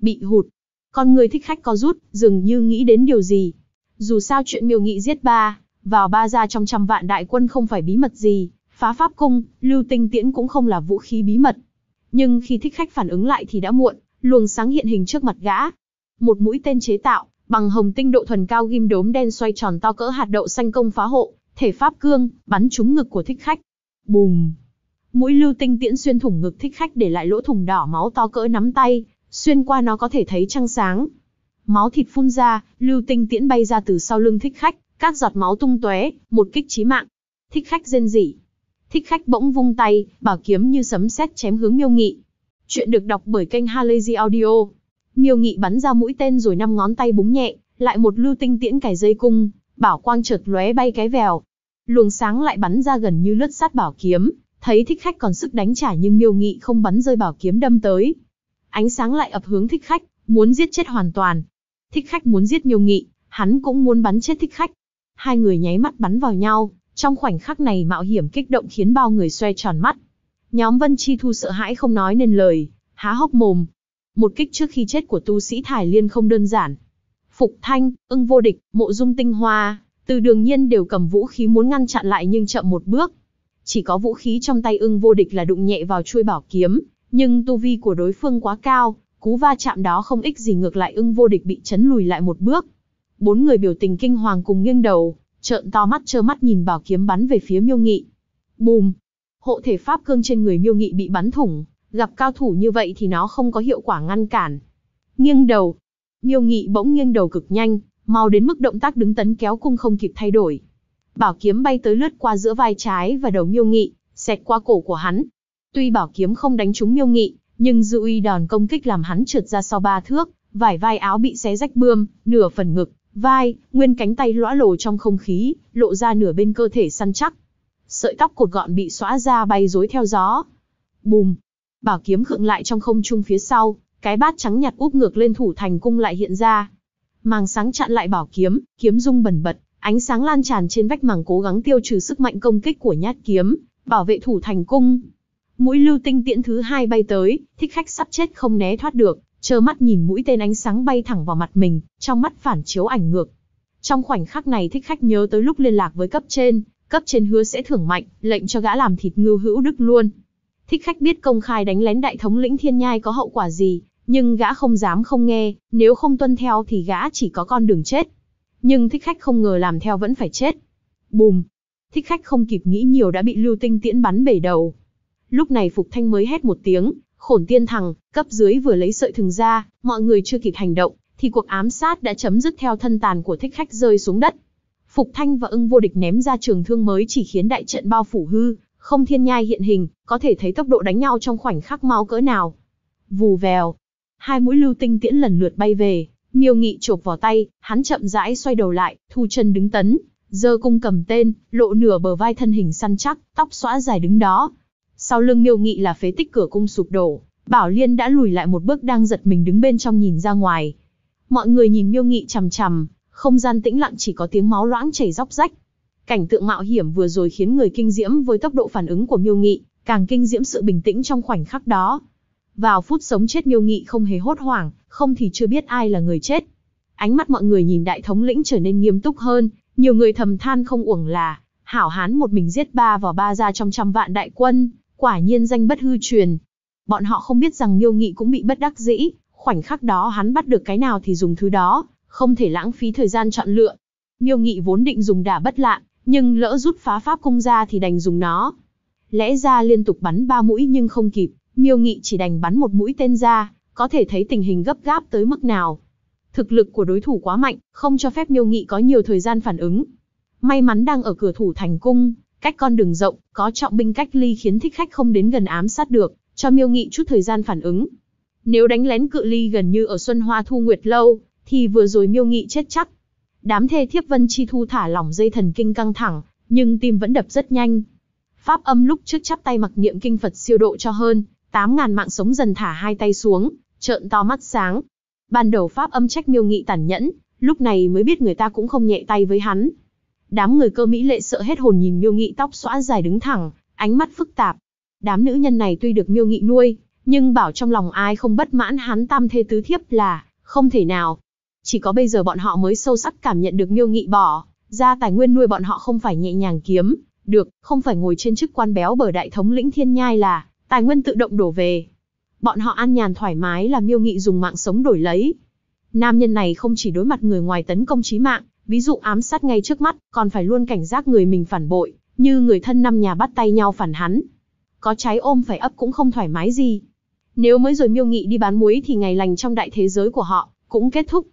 Bị hụt. Con người thích khách có rút, dường như nghĩ đến điều gì. Dù sao chuyện miêu nghị giết ba, vào ba gia trong trăm vạn đại quân không phải bí mật gì, phá pháp cung, lưu tinh tiễn cũng không là vũ khí bí mật. Nhưng khi thích khách phản ứng lại thì đã muộn, luồng sáng hiện hình trước mặt gã. Một mũi tên chế tạo, bằng hồng tinh độ thuần cao ghim đốm đen xoay tròn to cỡ hạt đậu xanh công phá hộ, thể pháp cương, bắn trúng ngực của thích khách. Bùm! Mũi lưu tinh tiễn xuyên thủng ngực thích khách để lại lỗ thủng đỏ máu to cỡ nắm tay, xuyên qua nó có thể thấy trăng sáng. Máu thịt phun ra, lưu tinh tiễn bay ra từ sau lưng thích khách, các giọt máu tung tóe, một kích chí mạng. Thích khách rên rỉ. Thích khách bỗng vung tay, bảo kiếm như sấm sét chém hướng Miêu Nghị. Chuyện được đọc bởi kênh Halazy Audio. Miêu Nghị bắn ra mũi tên rồi năm ngón tay búng nhẹ, lại một lưu tinh tiễn cài dây cung, bảo quang chợt lóe bay cái vèo. Luồng sáng lại bắn ra gần như lướt sát bảo kiếm, thấy thích khách còn sức đánh trả nhưng Miêu Nghị không bắn rơi bảo kiếm đâm tới. Ánh sáng lại ập hướng thích khách, muốn giết chết hoàn toàn. Thích khách muốn giết Miêu Nghị, hắn cũng muốn bắn chết thích khách, hai người nháy mắt bắn vào nhau, trong khoảnh khắc này mạo hiểm kích động khiến bao người xoe tròn mắt. Nhóm Vân Chi Thu sợ hãi không nói nên lời, há hốc mồm. Một kích trước khi chết của tu sĩ Thải Liên không đơn giản. Phục Thanh, ưng vô địch, mộ dung tinh hoa, từ đường nhiên đều cầm vũ khí muốn ngăn chặn lại nhưng chậm một bước. Chỉ có vũ khí trong tay ưng vô địch là đụng nhẹ vào chuôi bảo kiếm, nhưng tu vi của đối phương quá cao, cú va chạm đó không ích gì ngược lại ưng vô địch bị chấn lùi lại một bước bốn người biểu tình kinh hoàng cùng nghiêng đầu, trợn to mắt trơ mắt nhìn bảo kiếm bắn về phía miêu nghị. Bùm! Hộ thể pháp cương trên người miêu nghị bị bắn thủng, gặp cao thủ như vậy thì nó không có hiệu quả ngăn cản. Nghiêng đầu! Miêu nghị bỗng nghiêng đầu cực nhanh, mau đến mức động tác đứng tấn kéo cung không kịp thay đổi. Bảo kiếm bay tới lướt qua giữa vai trái và đầu miêu nghị, xẹt qua cổ của hắn. Tuy bảo kiếm không đánh trúng miêu nghị, nhưng dư uy đòn công kích làm hắn trượt ra sau ba thước, vải vai áo bị xé rách bươm, nửa phần ngực, vai, nguyên cánh tay lõa lồ trong không khí, lộ ra nửa bên cơ thể săn chắc. Sợi tóc cột gọn bị xóa ra bay rối theo gió. Bùm! Bảo kiếm khựng lại trong không trung phía sau, cái bát trắng nhạt úp ngược lên thủ thành cung lại hiện ra. Màng sáng chặn lại bảo kiếm, kiếm rung bẩn bật, ánh sáng lan tràn trên vách màng cố gắng tiêu trừ sức mạnh công kích của nhát kiếm, bảo vệ thủ thành cung. Mũi lưu tinh tiễn thứ hai bay tới, thích khách sắp chết không né thoát được, trơ mắt nhìn mũi tên ánh sáng bay thẳng vào mặt mình, trong mắt phản chiếu ảnh ngược. Trong khoảnh khắc này thích khách nhớ tới lúc liên lạc với cấp trên, cấp trên hứa sẽ thưởng mạnh, lệnh cho gã làm thịt ngưu hữu đức luôn. Thích khách biết công khai đánh lén đại thống lĩnh thiên nhai có hậu quả gì, nhưng gã không dám không nghe, nếu không tuân theo thì gã chỉ có con đường chết. Nhưng thích khách không ngờ làm theo vẫn phải chết. Bùm! Thích khách không kịp nghĩ nhiều đã bị lưu tinh tiễn bắn bể đầu. Lúc này Phục Thanh mới hét một tiếng, Khổn tiên thằng, cấp dưới vừa lấy sợi thừng ra, mọi người chưa kịp hành động, thì cuộc ám sát đã chấm dứt theo thân tàn của thích khách rơi xuống đất. Phục Thanh và ưng vô địch ném ra trường thương mới chỉ khiến đại trận bao phủ hư, không thiên nhai hiện hình, có thể thấy tốc độ đánh nhau trong khoảnh khắc mau cỡ nào. Vù vèo, hai mũi lưu tinh tiễn lần lượt bay về, miêu nghị chộp vào tay, hắn chậm rãi xoay đầu lại, thu chân đứng tấn, giơ cung cầm tên, lộ nửa bờ vai thân hình săn chắc, tóc xõa dài đứng đó, sau lưng Miêu Nghị là phế tích cửa cung sụp đổ, Bảo Liên đã lùi lại một bước đang giật mình đứng bên trong nhìn ra ngoài. Mọi người nhìn Miêu Nghị chằm chằm, không gian tĩnh lặng chỉ có tiếng máu loãng chảy róc rách. Cảnh tượng mạo hiểm vừa rồi khiến người kinh diễm với tốc độ phản ứng của Miêu Nghị, càng kinh diễm sự bình tĩnh trong khoảnh khắc đó. Vào phút sống chết Miêu Nghị không hề hốt hoảng, không thì chưa biết ai là người chết. Ánh mắt mọi người nhìn đại thống lĩnh trở nên nghiêm túc hơn, nhiều người thầm than không uổng là hảo hán một mình giết ba vào ba ra trong trăm vạn đại quân, Quả nhiên danh bất hư truyền. Bọn họ không biết rằng Miêu Nghị cũng bị bất đắc dĩ, khoảnh khắc đó hắn bắt được cái nào thì dùng thứ đó, không thể lãng phí thời gian chọn lựa. Miêu Nghị vốn định dùng đả bất lạn, nhưng lỡ rút phá pháp cung ra thì đành dùng nó. Lẽ ra liên tục bắn ba mũi nhưng không kịp, Miêu Nghị chỉ đành bắn một mũi tên ra, có thể thấy tình hình gấp gáp tới mức nào. Thực lực của đối thủ quá mạnh, không cho phép Miêu Nghị có nhiều thời gian phản ứng. May mắn đang ở cửa thủ thành cung, Cách con đường rộng, có trọng binh cách ly khiến thích khách không đến gần ám sát được, cho miêu nghị chút thời gian phản ứng. Nếu đánh lén cự ly gần như ở Xuân Hoa Thu Nguyệt Lâu, thì vừa rồi miêu nghị chết chắc. Đám thê thiếp Vân Chi Thu thả lỏng dây thần kinh căng thẳng, nhưng tim vẫn đập rất nhanh. Pháp âm lúc trước chắp tay mặc niệm kinh Phật siêu độ cho hơn, 8.000 mạng sống dần thả hai tay xuống, trợn to mắt sáng. Ban đầu Pháp âm trách miêu nghị tàn nhẫn, lúc này mới biết người ta cũng không nhẹ tay với hắn, Đám người cơ Mỹ lệ sợ hết hồn nhìn miêu nghị tóc xõa dài đứng thẳng, ánh mắt phức tạp. Đám nữ nhân này tuy được miêu nghị nuôi, nhưng bảo trong lòng ai không bất mãn hắn tam thê tứ thiếp là không thể nào. Chỉ có bây giờ bọn họ mới sâu sắc cảm nhận được miêu nghị bỏ, ra tài nguyên nuôi bọn họ không phải nhẹ nhàng kiếm, được, không phải ngồi trên chức quan béo bở đại thống lĩnh thiên nhai là tài nguyên tự động đổ về. Bọn họ an nhàn thoải mái là miêu nghị dùng mạng sống đổi lấy. Nam nhân này không chỉ đối mặt người ngoài tấn công trí mạng, ví dụ ám sát ngay trước mắt, còn phải luôn cảnh giác người mình phản bội, như người thân năm nhà bắt tay nhau phản hắn. Có trái ôm phải ấp cũng không thoải mái gì. Nếu mới rồi miêu nghị đi bán muối thì ngày lành trong đại thế giới của họ cũng kết thúc.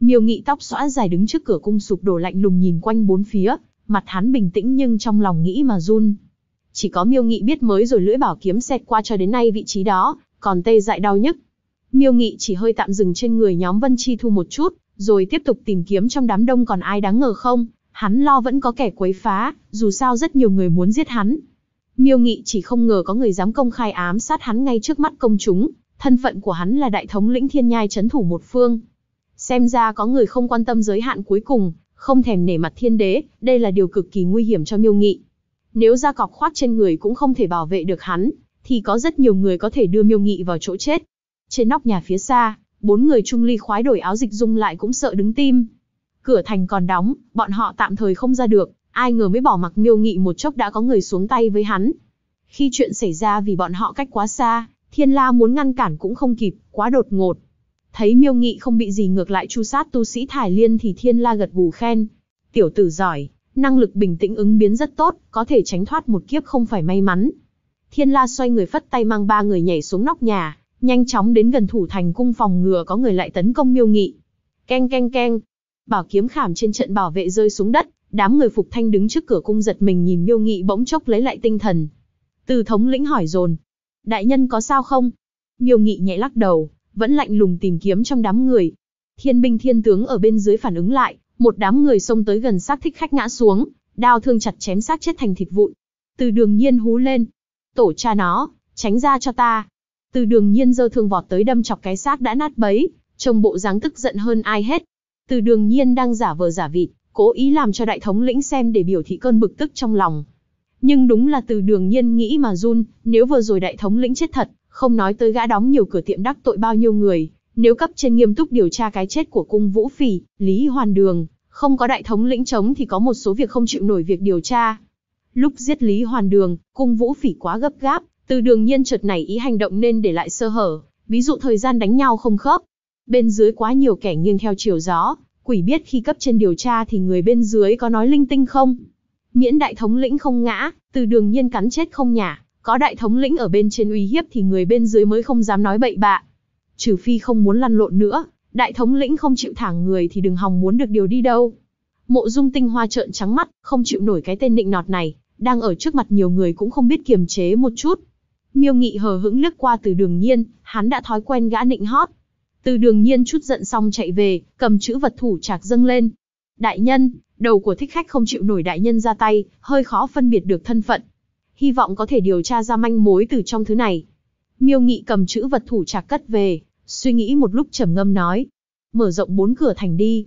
Miêu nghị tóc xõa dài đứng trước cửa cung sụp đổ lạnh lùng nhìn quanh bốn phía, mặt hắn bình tĩnh nhưng trong lòng nghĩ mà run. Chỉ có miêu nghị biết mới rồi lưỡi bảo kiếm xẹt qua cho đến nay vị trí đó, còn tê dại đau nhức. Miêu nghị chỉ hơi tạm dừng trên người nhóm Vân Chi Thu một chút, rồi tiếp tục tìm kiếm trong đám đông còn ai đáng ngờ không, hắn lo vẫn có kẻ quấy phá, dù sao rất nhiều người muốn giết hắn. Miêu Nghị chỉ không ngờ có người dám công khai ám sát hắn ngay trước mắt công chúng, thân phận của hắn là đại thống lĩnh thiên nhai chấn thủ một phương. Xem ra có người không quan tâm giới hạn cuối cùng, không thèm nể mặt thiên đế, đây là điều cực kỳ nguy hiểm cho Miêu Nghị. Nếu ra cọc khoác trên người cũng không thể bảo vệ được hắn, thì có rất nhiều người có thể đưa Miêu Nghị vào chỗ chết. Trên nóc nhà phía xa, bốn người trung ly khoái đổi áo dịch dung lại cũng sợ đứng tim. Cửa thành còn đóng, bọn họ tạm thời không ra được, ai ngờ mới bỏ mặc miêu nghị một chốc đã có người xuống tay với hắn. Khi chuyện xảy ra vì bọn họ cách quá xa, thiên la muốn ngăn cản cũng không kịp, quá đột ngột. Thấy miêu nghị không bị gì ngược lại chu sát tu sĩ thải liên thì thiên la gật gù khen. Tiểu tử giỏi, năng lực bình tĩnh ứng biến rất tốt, có thể tránh thoát một kiếp không phải may mắn. Thiên la xoay người phất tay mang ba người nhảy xuống nóc nhà, nhanh chóng đến gần thủ thành cung phòng ngừa có người lại tấn công miêu nghị. Keng keng keng, bảo kiếm khảm trên trận bảo vệ rơi xuống đất, đám người phục thanh đứng trước cửa cung giật mình nhìn miêu nghị bỗng chốc lấy lại tinh thần. Từ thống lĩnh hỏi dồn, đại nhân có sao không? Miêu nghị nhẹ lắc đầu, vẫn lạnh lùng tìm kiếm trong đám người. Thiên binh thiên tướng ở bên dưới phản ứng lại, một đám người xông tới gần xác thích khách ngã xuống, đao thương chặt chém xác chết thành thịt vụn. Từ đường nhiên hú lên, tổ cha nó, tránh ra cho ta. Từ đường nhiên giơ thương vọt tới đâm chọc cái xác đã nát bấy, trông bộ dáng tức giận hơn ai hết. Từ đường nhiên đang giả vờ giả vịt, cố ý làm cho đại thống lĩnh xem để biểu thị cơn bực tức trong lòng. Nhưng đúng là từ đường nhiên nghĩ mà run, nếu vừa rồi đại thống lĩnh chết thật, không nói tới gã đóng nhiều cửa tiệm đắc tội bao nhiêu người, nếu cấp trên nghiêm túc điều tra cái chết của cung vũ phỉ, lý hoàn đường, không có đại thống lĩnh chống thì có một số việc không chịu nổi việc điều tra. Lúc giết Lý Hoàn Đường, cung vũ phỉ quá gấp gáp, từ đường nhiên chợt này ý hành động nên để lại sơ hở, ví dụ thời gian đánh nhau không khớp. Bên dưới quá nhiều kẻ nghiêng theo chiều gió, quỷ biết khi cấp trên điều tra thì người bên dưới có nói linh tinh không. Miễn đại thống lĩnh không ngã, từ đường nhiên cắn chết không nhả, có đại thống lĩnh ở bên trên uy hiếp thì người bên dưới mới không dám nói bậy bạ. Trừ phi không muốn lăn lộn nữa, đại thống lĩnh không chịu thẳng người thì đừng hòng muốn được điều đi đâu. Mộ dung tinh hoa trợn trắng mắt, không chịu nổi cái tên nịnh nọt này, đang ở trước mặt nhiều người cũng không biết kiềm chế một chút. Miêu Nghị hờ hững lướt qua Từ Đường Nhiên, hắn đã thói quen gã nịnh hót. Từ Đường Nhiên chút giận xong chạy về, cầm chữ vật thủ trạc dâng lên. Đại nhân, đầu của thích khách không chịu nổi đại nhân ra tay, hơi khó phân biệt được thân phận. Hy vọng có thể điều tra ra manh mối từ trong thứ này. Miêu Nghị cầm chữ vật thủ trạc cất về, suy nghĩ một lúc trầm ngâm nói, mở rộng bốn cửa thành đi.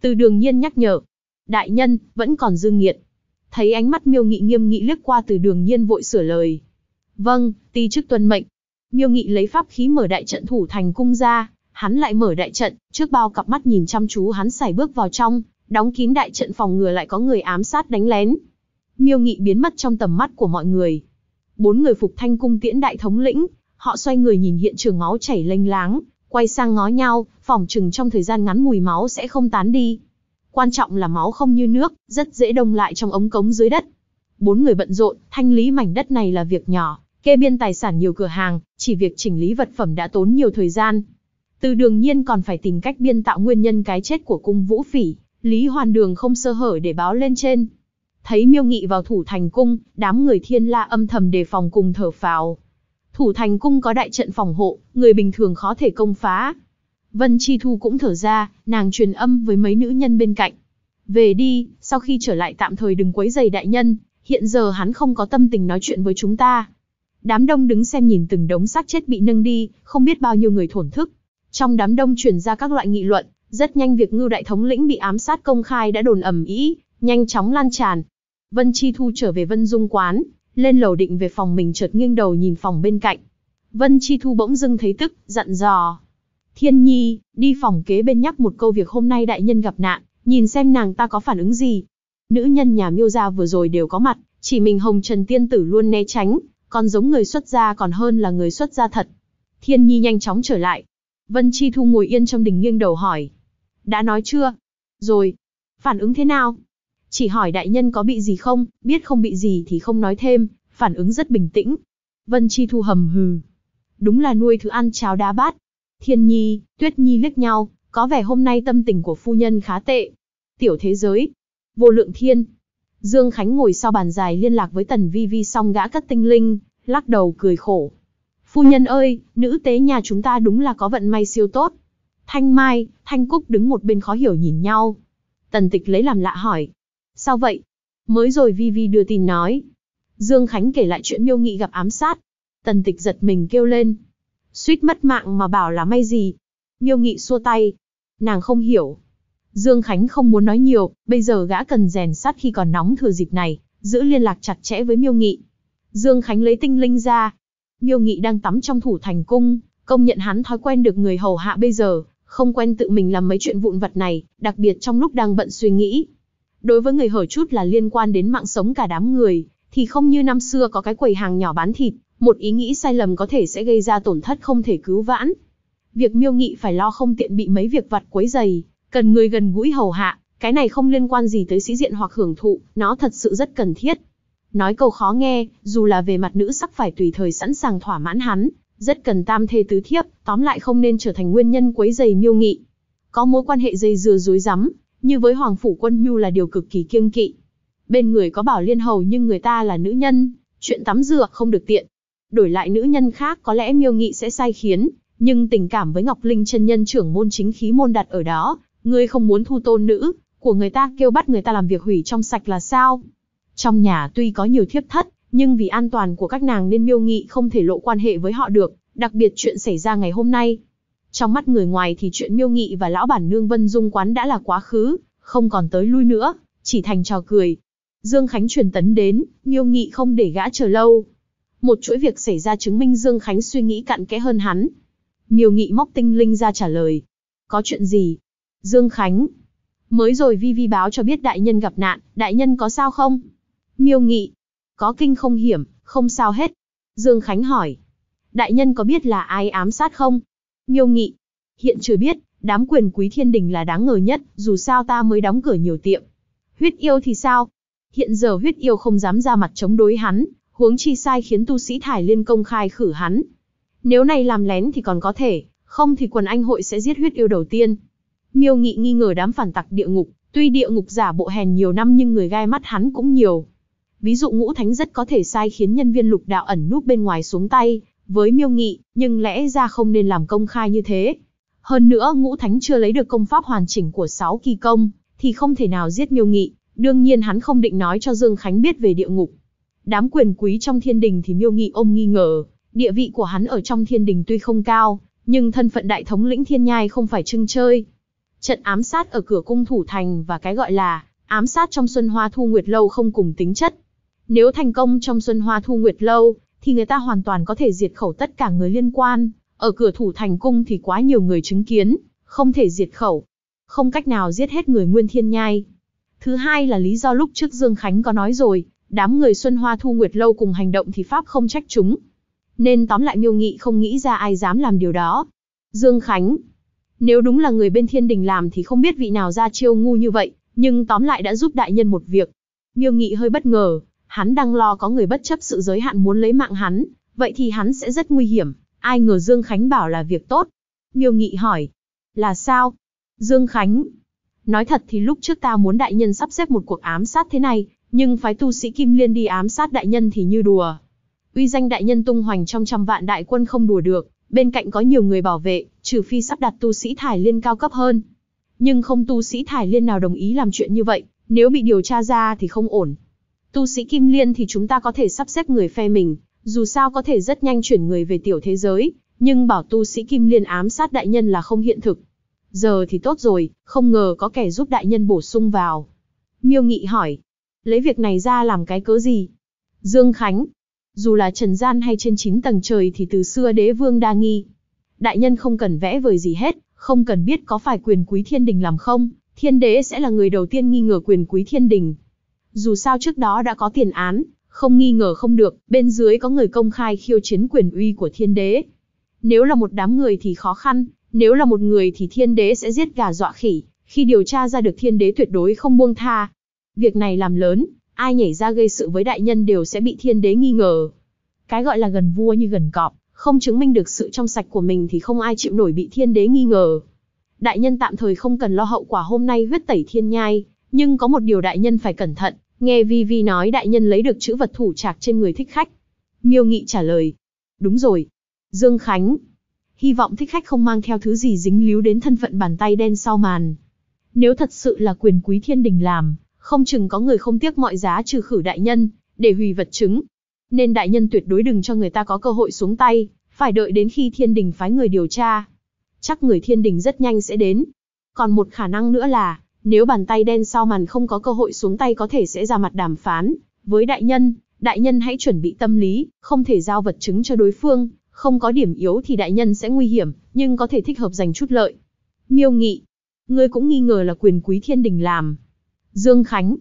Từ Đường Nhiên nhắc nhở, đại nhân vẫn còn dư nghiệt. Thấy ánh mắt Miêu Nghị nghiêm nghị lướt qua Từ Đường Nhiên vội sửa lời, Vâng, ti chức tuân mệnh. Miêu Nghị lấy pháp khí mở đại trận thủ thành cung ra, hắn lại mở đại trận, trước bao cặp mắt nhìn chăm chú hắn xài bước vào trong, đóng kín đại trận phòng ngừa lại có người ám sát đánh lén. Miêu Nghị biến mất trong tầm mắt của mọi người. Bốn người phục thanh cung tiễn đại thống lĩnh, họ xoay người nhìn hiện trường máu chảy lênh láng, quay sang ngó nhau, phòng chừng trong thời gian ngắn mùi máu sẽ không tán đi. Quan trọng là máu không như nước, rất dễ đông lại trong ống cống dưới đất bốn người bận rộn, thanh lý mảnh đất này là việc nhỏ, kê biên tài sản nhiều cửa hàng, chỉ việc chỉnh lý vật phẩm đã tốn nhiều thời gian. Từ đương nhiên còn phải tìm cách biên tạo nguyên nhân cái chết của cung vũ phỉ, Lý Hoàn Đường không sơ hở để báo lên trên. Thấy miêu nghị vào thủ thành cung, đám người thiên la âm thầm đề phòng cùng thở phào. Thủ thành cung có đại trận phòng hộ, người bình thường khó thể công phá. Vân Chi Thu cũng thở ra, nàng truyền âm với mấy nữ nhân bên cạnh. Về đi, sau khi trở lại tạm thời đừng quấy giày đại nhân, Hiện giờ hắn không có tâm tình nói chuyện với chúng ta. Đám đông đứng xem nhìn từng đống xác chết bị nâng đi, không biết bao nhiêu người thổn thức. Trong đám đông truyền ra các loại nghị luận, rất nhanh việc ngưu đại thống lĩnh bị ám sát công khai đã đồn ầm ĩ, nhanh chóng lan tràn. Vân Chi Thu trở về Vân Dung quán, lên lầu định về phòng mình chợt nghiêng đầu nhìn phòng bên cạnh. Vân Chi Thu bỗng dưng thấy tức, giận dò. Thiên Nhi, đi phòng kế bên nhắc một câu việc hôm nay đại nhân gặp nạn, nhìn xem nàng ta có phản ứng gì. Nữ nhân nhà miêu gia vừa rồi đều có mặt, chỉ mình Hồng Trần Tiên Tử luôn né tránh, còn giống người xuất gia còn hơn là người xuất gia thật. Thiên Nhi nhanh chóng trở lại. Vân Chi Thu ngồi yên trong đình nghiêng đầu hỏi. Đã nói chưa? Rồi. Phản ứng thế nào? Chỉ hỏi đại nhân có bị gì không, biết không bị gì thì không nói thêm, phản ứng rất bình tĩnh. Vân Chi Thu hầm hừ. Đúng là nuôi thứ ăn cháo đá bát. Thiên Nhi, Tuyết Nhi liếc nhau, có vẻ hôm nay tâm tình của phu nhân khá tệ. Tiểu thế giới, vô lượng thiên. Dương Khánh ngồi sau bàn dài liên lạc với Tần Vi Vi song gã các tinh linh, lắc đầu cười khổ. Phu nhân ơi, nữ tế nhà chúng ta đúng là có vận may siêu tốt. Thanh Mai, Thanh Cúc đứng một bên khó hiểu nhìn nhau. Tần Tịch lấy làm lạ hỏi. Sao vậy? Mới rồi Vi Vi đưa tin nói. Dương Khánh kể lại chuyện miêu nghị gặp ám sát. Tần Tịch giật mình kêu lên. Suýt mất mạng mà bảo là may gì. Miêu nghị xua tay. Nàng không hiểu, Dương Khánh không muốn nói nhiều, bây giờ gã cần rèn sắt khi còn nóng thừa dịp này, giữ liên lạc chặt chẽ với Miêu Nghị. Dương Khánh lấy tinh linh ra. Miêu Nghị đang tắm trong thủ thành cung, công nhận hắn thói quen được người hầu hạ bây giờ, không quen tự mình làm mấy chuyện vụn vật này, đặc biệt trong lúc đang bận suy nghĩ. Đối với người hở chút là liên quan đến mạng sống cả đám người, thì không như năm xưa có cái quầy hàng nhỏ bán thịt, một ý nghĩ sai lầm có thể sẽ gây ra tổn thất không thể cứu vãn. Việc miêu nghị phải lo không tiện bị mấy việc vặt quấy dày, cần người gần gũi hầu hạ, cái này không liên quan gì tới sĩ diện hoặc hưởng thụ, nó thật sự rất cần thiết. Nói câu khó nghe, dù là về mặt nữ sắc phải tùy thời sẵn sàng thỏa mãn hắn, rất cần tam thê tứ thiếp, tóm lại không nên trở thành nguyên nhân quấy dày miêu nghị. Có mối quan hệ dây dưa dối rắm như với Hoàng Phủ Quân Nhu là điều cực kỳ kiêng kỵ. Bên người có bảo liên hầu nhưng người ta là nữ nhân, chuyện tắm rửa không được tiện. Đổi lại nữ nhân khác có lẽ miêu nghị sẽ sai khiến, nhưng tình cảm với Ngọc Linh chân nhân trưởng môn chính khí môn đặt ở đó, Ngươi không muốn thu tôn nữ, của người ta kêu bắt người ta làm việc hủy trong sạch là sao? Trong nhà tuy có nhiều thiếp thất, nhưng vì an toàn của các nàng nên miêu nghị không thể lộ quan hệ với họ được, đặc biệt chuyện xảy ra ngày hôm nay. Trong mắt người ngoài thì chuyện miêu nghị và lão bản nương Vân Dung quán đã là quá khứ, không còn tới lui nữa, chỉ thành trò cười. Dương Khánh truyền tấn đến, miêu nghị không để gã chờ lâu. Một chuỗi việc xảy ra chứng minh Dương Khánh suy nghĩ cặn kẽ hơn hắn. Miêu nghị móc tinh linh ra trả lời. Có chuyện gì? Dương Khánh. Mới rồi Vi Vi báo cho biết đại nhân gặp nạn, đại nhân có sao không? Miêu Nghị. Có kinh không hiểm, không sao hết. Dương Khánh hỏi. Đại nhân có biết là ai ám sát không? Miêu Nghị. Hiện chưa biết, đám quyền quý thiên đình là đáng ngờ nhất, dù sao ta mới đóng cửa nhiều tiệm. Huyết yêu thì sao? Hiện giờ huyết yêu không dám ra mặt chống đối hắn, huống chi sai khiến tu sĩ thải liên công khai khử hắn. Nếu này làm lén thì còn có thể, không thì quần anh hội sẽ giết huyết yêu đầu tiên. Miêu Nghị nghi ngờ đám phản tặc địa ngục, tuy địa ngục giả bộ hèn nhiều năm nhưng người gai mắt hắn cũng nhiều. Ví dụ ngũ thánh rất có thể sai khiến nhân viên lục đạo ẩn núp bên ngoài xuống tay, với miêu nghị, nhưng lẽ ra không nên làm công khai như thế. Hơn nữa ngũ thánh chưa lấy được công pháp hoàn chỉnh của sáu kỳ công, thì không thể nào giết miêu nghị, đương nhiên hắn không định nói cho Dương Khánh biết về địa ngục. Đám quyền quý trong thiên đình thì miêu nghị ôm nghi ngờ, địa vị của hắn ở trong thiên đình tuy không cao, nhưng thân phận đại thống lĩnh thiên nhai không phải trưng chơi, Trận ám sát ở cửa cung thủ thành và cái gọi là ám sát trong Xuân Hoa Thu Nguyệt Lâu không cùng tính chất. Nếu thành công trong Xuân Hoa Thu Nguyệt Lâu, thì người ta hoàn toàn có thể diệt khẩu tất cả người liên quan. Ở cửa thủ thành cung thì quá nhiều người chứng kiến, không thể diệt khẩu. Không cách nào giết hết người Nguyên Thiên Nhai. Thứ hai là lý do lúc trước Dương Khánh có nói rồi, đám người Xuân Hoa Thu Nguyệt Lâu cùng hành động thì Pháp không trách chúng. Nên tóm lại miêu nghị không nghĩ ra ai dám làm điều đó. Dương Khánh, nếu đúng là người bên thiên đình làm thì không biết vị nào ra chiêu ngu như vậy, nhưng tóm lại đã giúp đại nhân một việc. Miêu Nghị hơi bất ngờ, hắn đang lo có người bất chấp sự giới hạn muốn lấy mạng hắn, vậy thì hắn sẽ rất nguy hiểm, ai ngờ Dương Khánh bảo là việc tốt. Miêu Nghị hỏi, là sao? Dương Khánh, nói thật thì lúc trước ta muốn đại nhân sắp xếp một cuộc ám sát thế này, nhưng phái tu sĩ Kim Liên đi ám sát đại nhân thì như đùa. Uy danh đại nhân tung hoành trong trăm vạn đại quân không đùa được, bên cạnh có nhiều người bảo vệ, trừ phi sắp đặt tu sĩ thải liên cao cấp hơn. Nhưng không tu sĩ thải liên nào đồng ý làm chuyện như vậy, nếu bị điều tra ra thì không ổn. Tu sĩ kim liên thì chúng ta có thể sắp xếp người phe mình, dù sao có thể rất nhanh chuyển người về tiểu thế giới, nhưng bảo tu sĩ kim liên ám sát đại nhân là không hiện thực. Giờ thì tốt rồi, không ngờ có kẻ giúp đại nhân bổ sung vào. Miêu Nghị hỏi, lấy việc này ra làm cái cớ gì? Dương Khánh, dù là trần gian hay trên chín tầng trời thì từ xưa đế vương đa nghi, Đại nhân không cần vẽ vời gì hết, không cần biết có phải quyền quý thiên đình làm không, thiên đế sẽ là người đầu tiên nghi ngờ quyền quý thiên đình. Dù sao trước đó đã có tiền án, không nghi ngờ không được, bên dưới có người công khai khiêu chiến quyền uy của thiên đế. Nếu là một đám người thì khó khăn, nếu là một người thì thiên đế sẽ giết gà dọa khỉ, khi điều tra ra được thiên đế tuyệt đối không buông tha. Việc này làm lớn, ai nhảy ra gây sự với đại nhân đều sẽ bị thiên đế nghi ngờ. Cái gọi là gần vua như gần cọp, không chứng minh được sự trong sạch của mình thì không ai chịu nổi bị thiên đế nghi ngờ. Đại nhân tạm thời không cần lo hậu quả hôm nay huyết tẩy thiên nhai, nhưng có một điều đại nhân phải cẩn thận, nghe Vi Vi nói đại nhân lấy được chữ vật thủ trạc trên người thích khách. Miêu Nghị trả lời, đúng rồi. Dương Khánh, hy vọng thích khách không mang theo thứ gì dính líu đến thân phận bàn tay đen sau màn. Nếu thật sự là quyền quý thiên đình làm, không chừng có người không tiếc mọi giá trừ khử đại nhân, để hủy vật chứng, nên đại nhân tuyệt đối đừng cho người ta có cơ hội xuống tay, phải đợi đến khi thiên đình phái người điều tra. Chắc người thiên đình rất nhanh sẽ đến. Còn một khả năng nữa là, nếu bàn tay đen sau màn không có cơ hội xuống tay có thể sẽ ra mặt đàm phán, với đại nhân, đại nhân hãy chuẩn bị tâm lý, không thể giao vật chứng cho đối phương, không có điểm yếu thì đại nhân sẽ nguy hiểm, nhưng có thể thích hợp giành chút lợi. Miêu Nghị, ngươi cũng nghi ngờ là quyền quý thiên đình làm. Dương Khánh,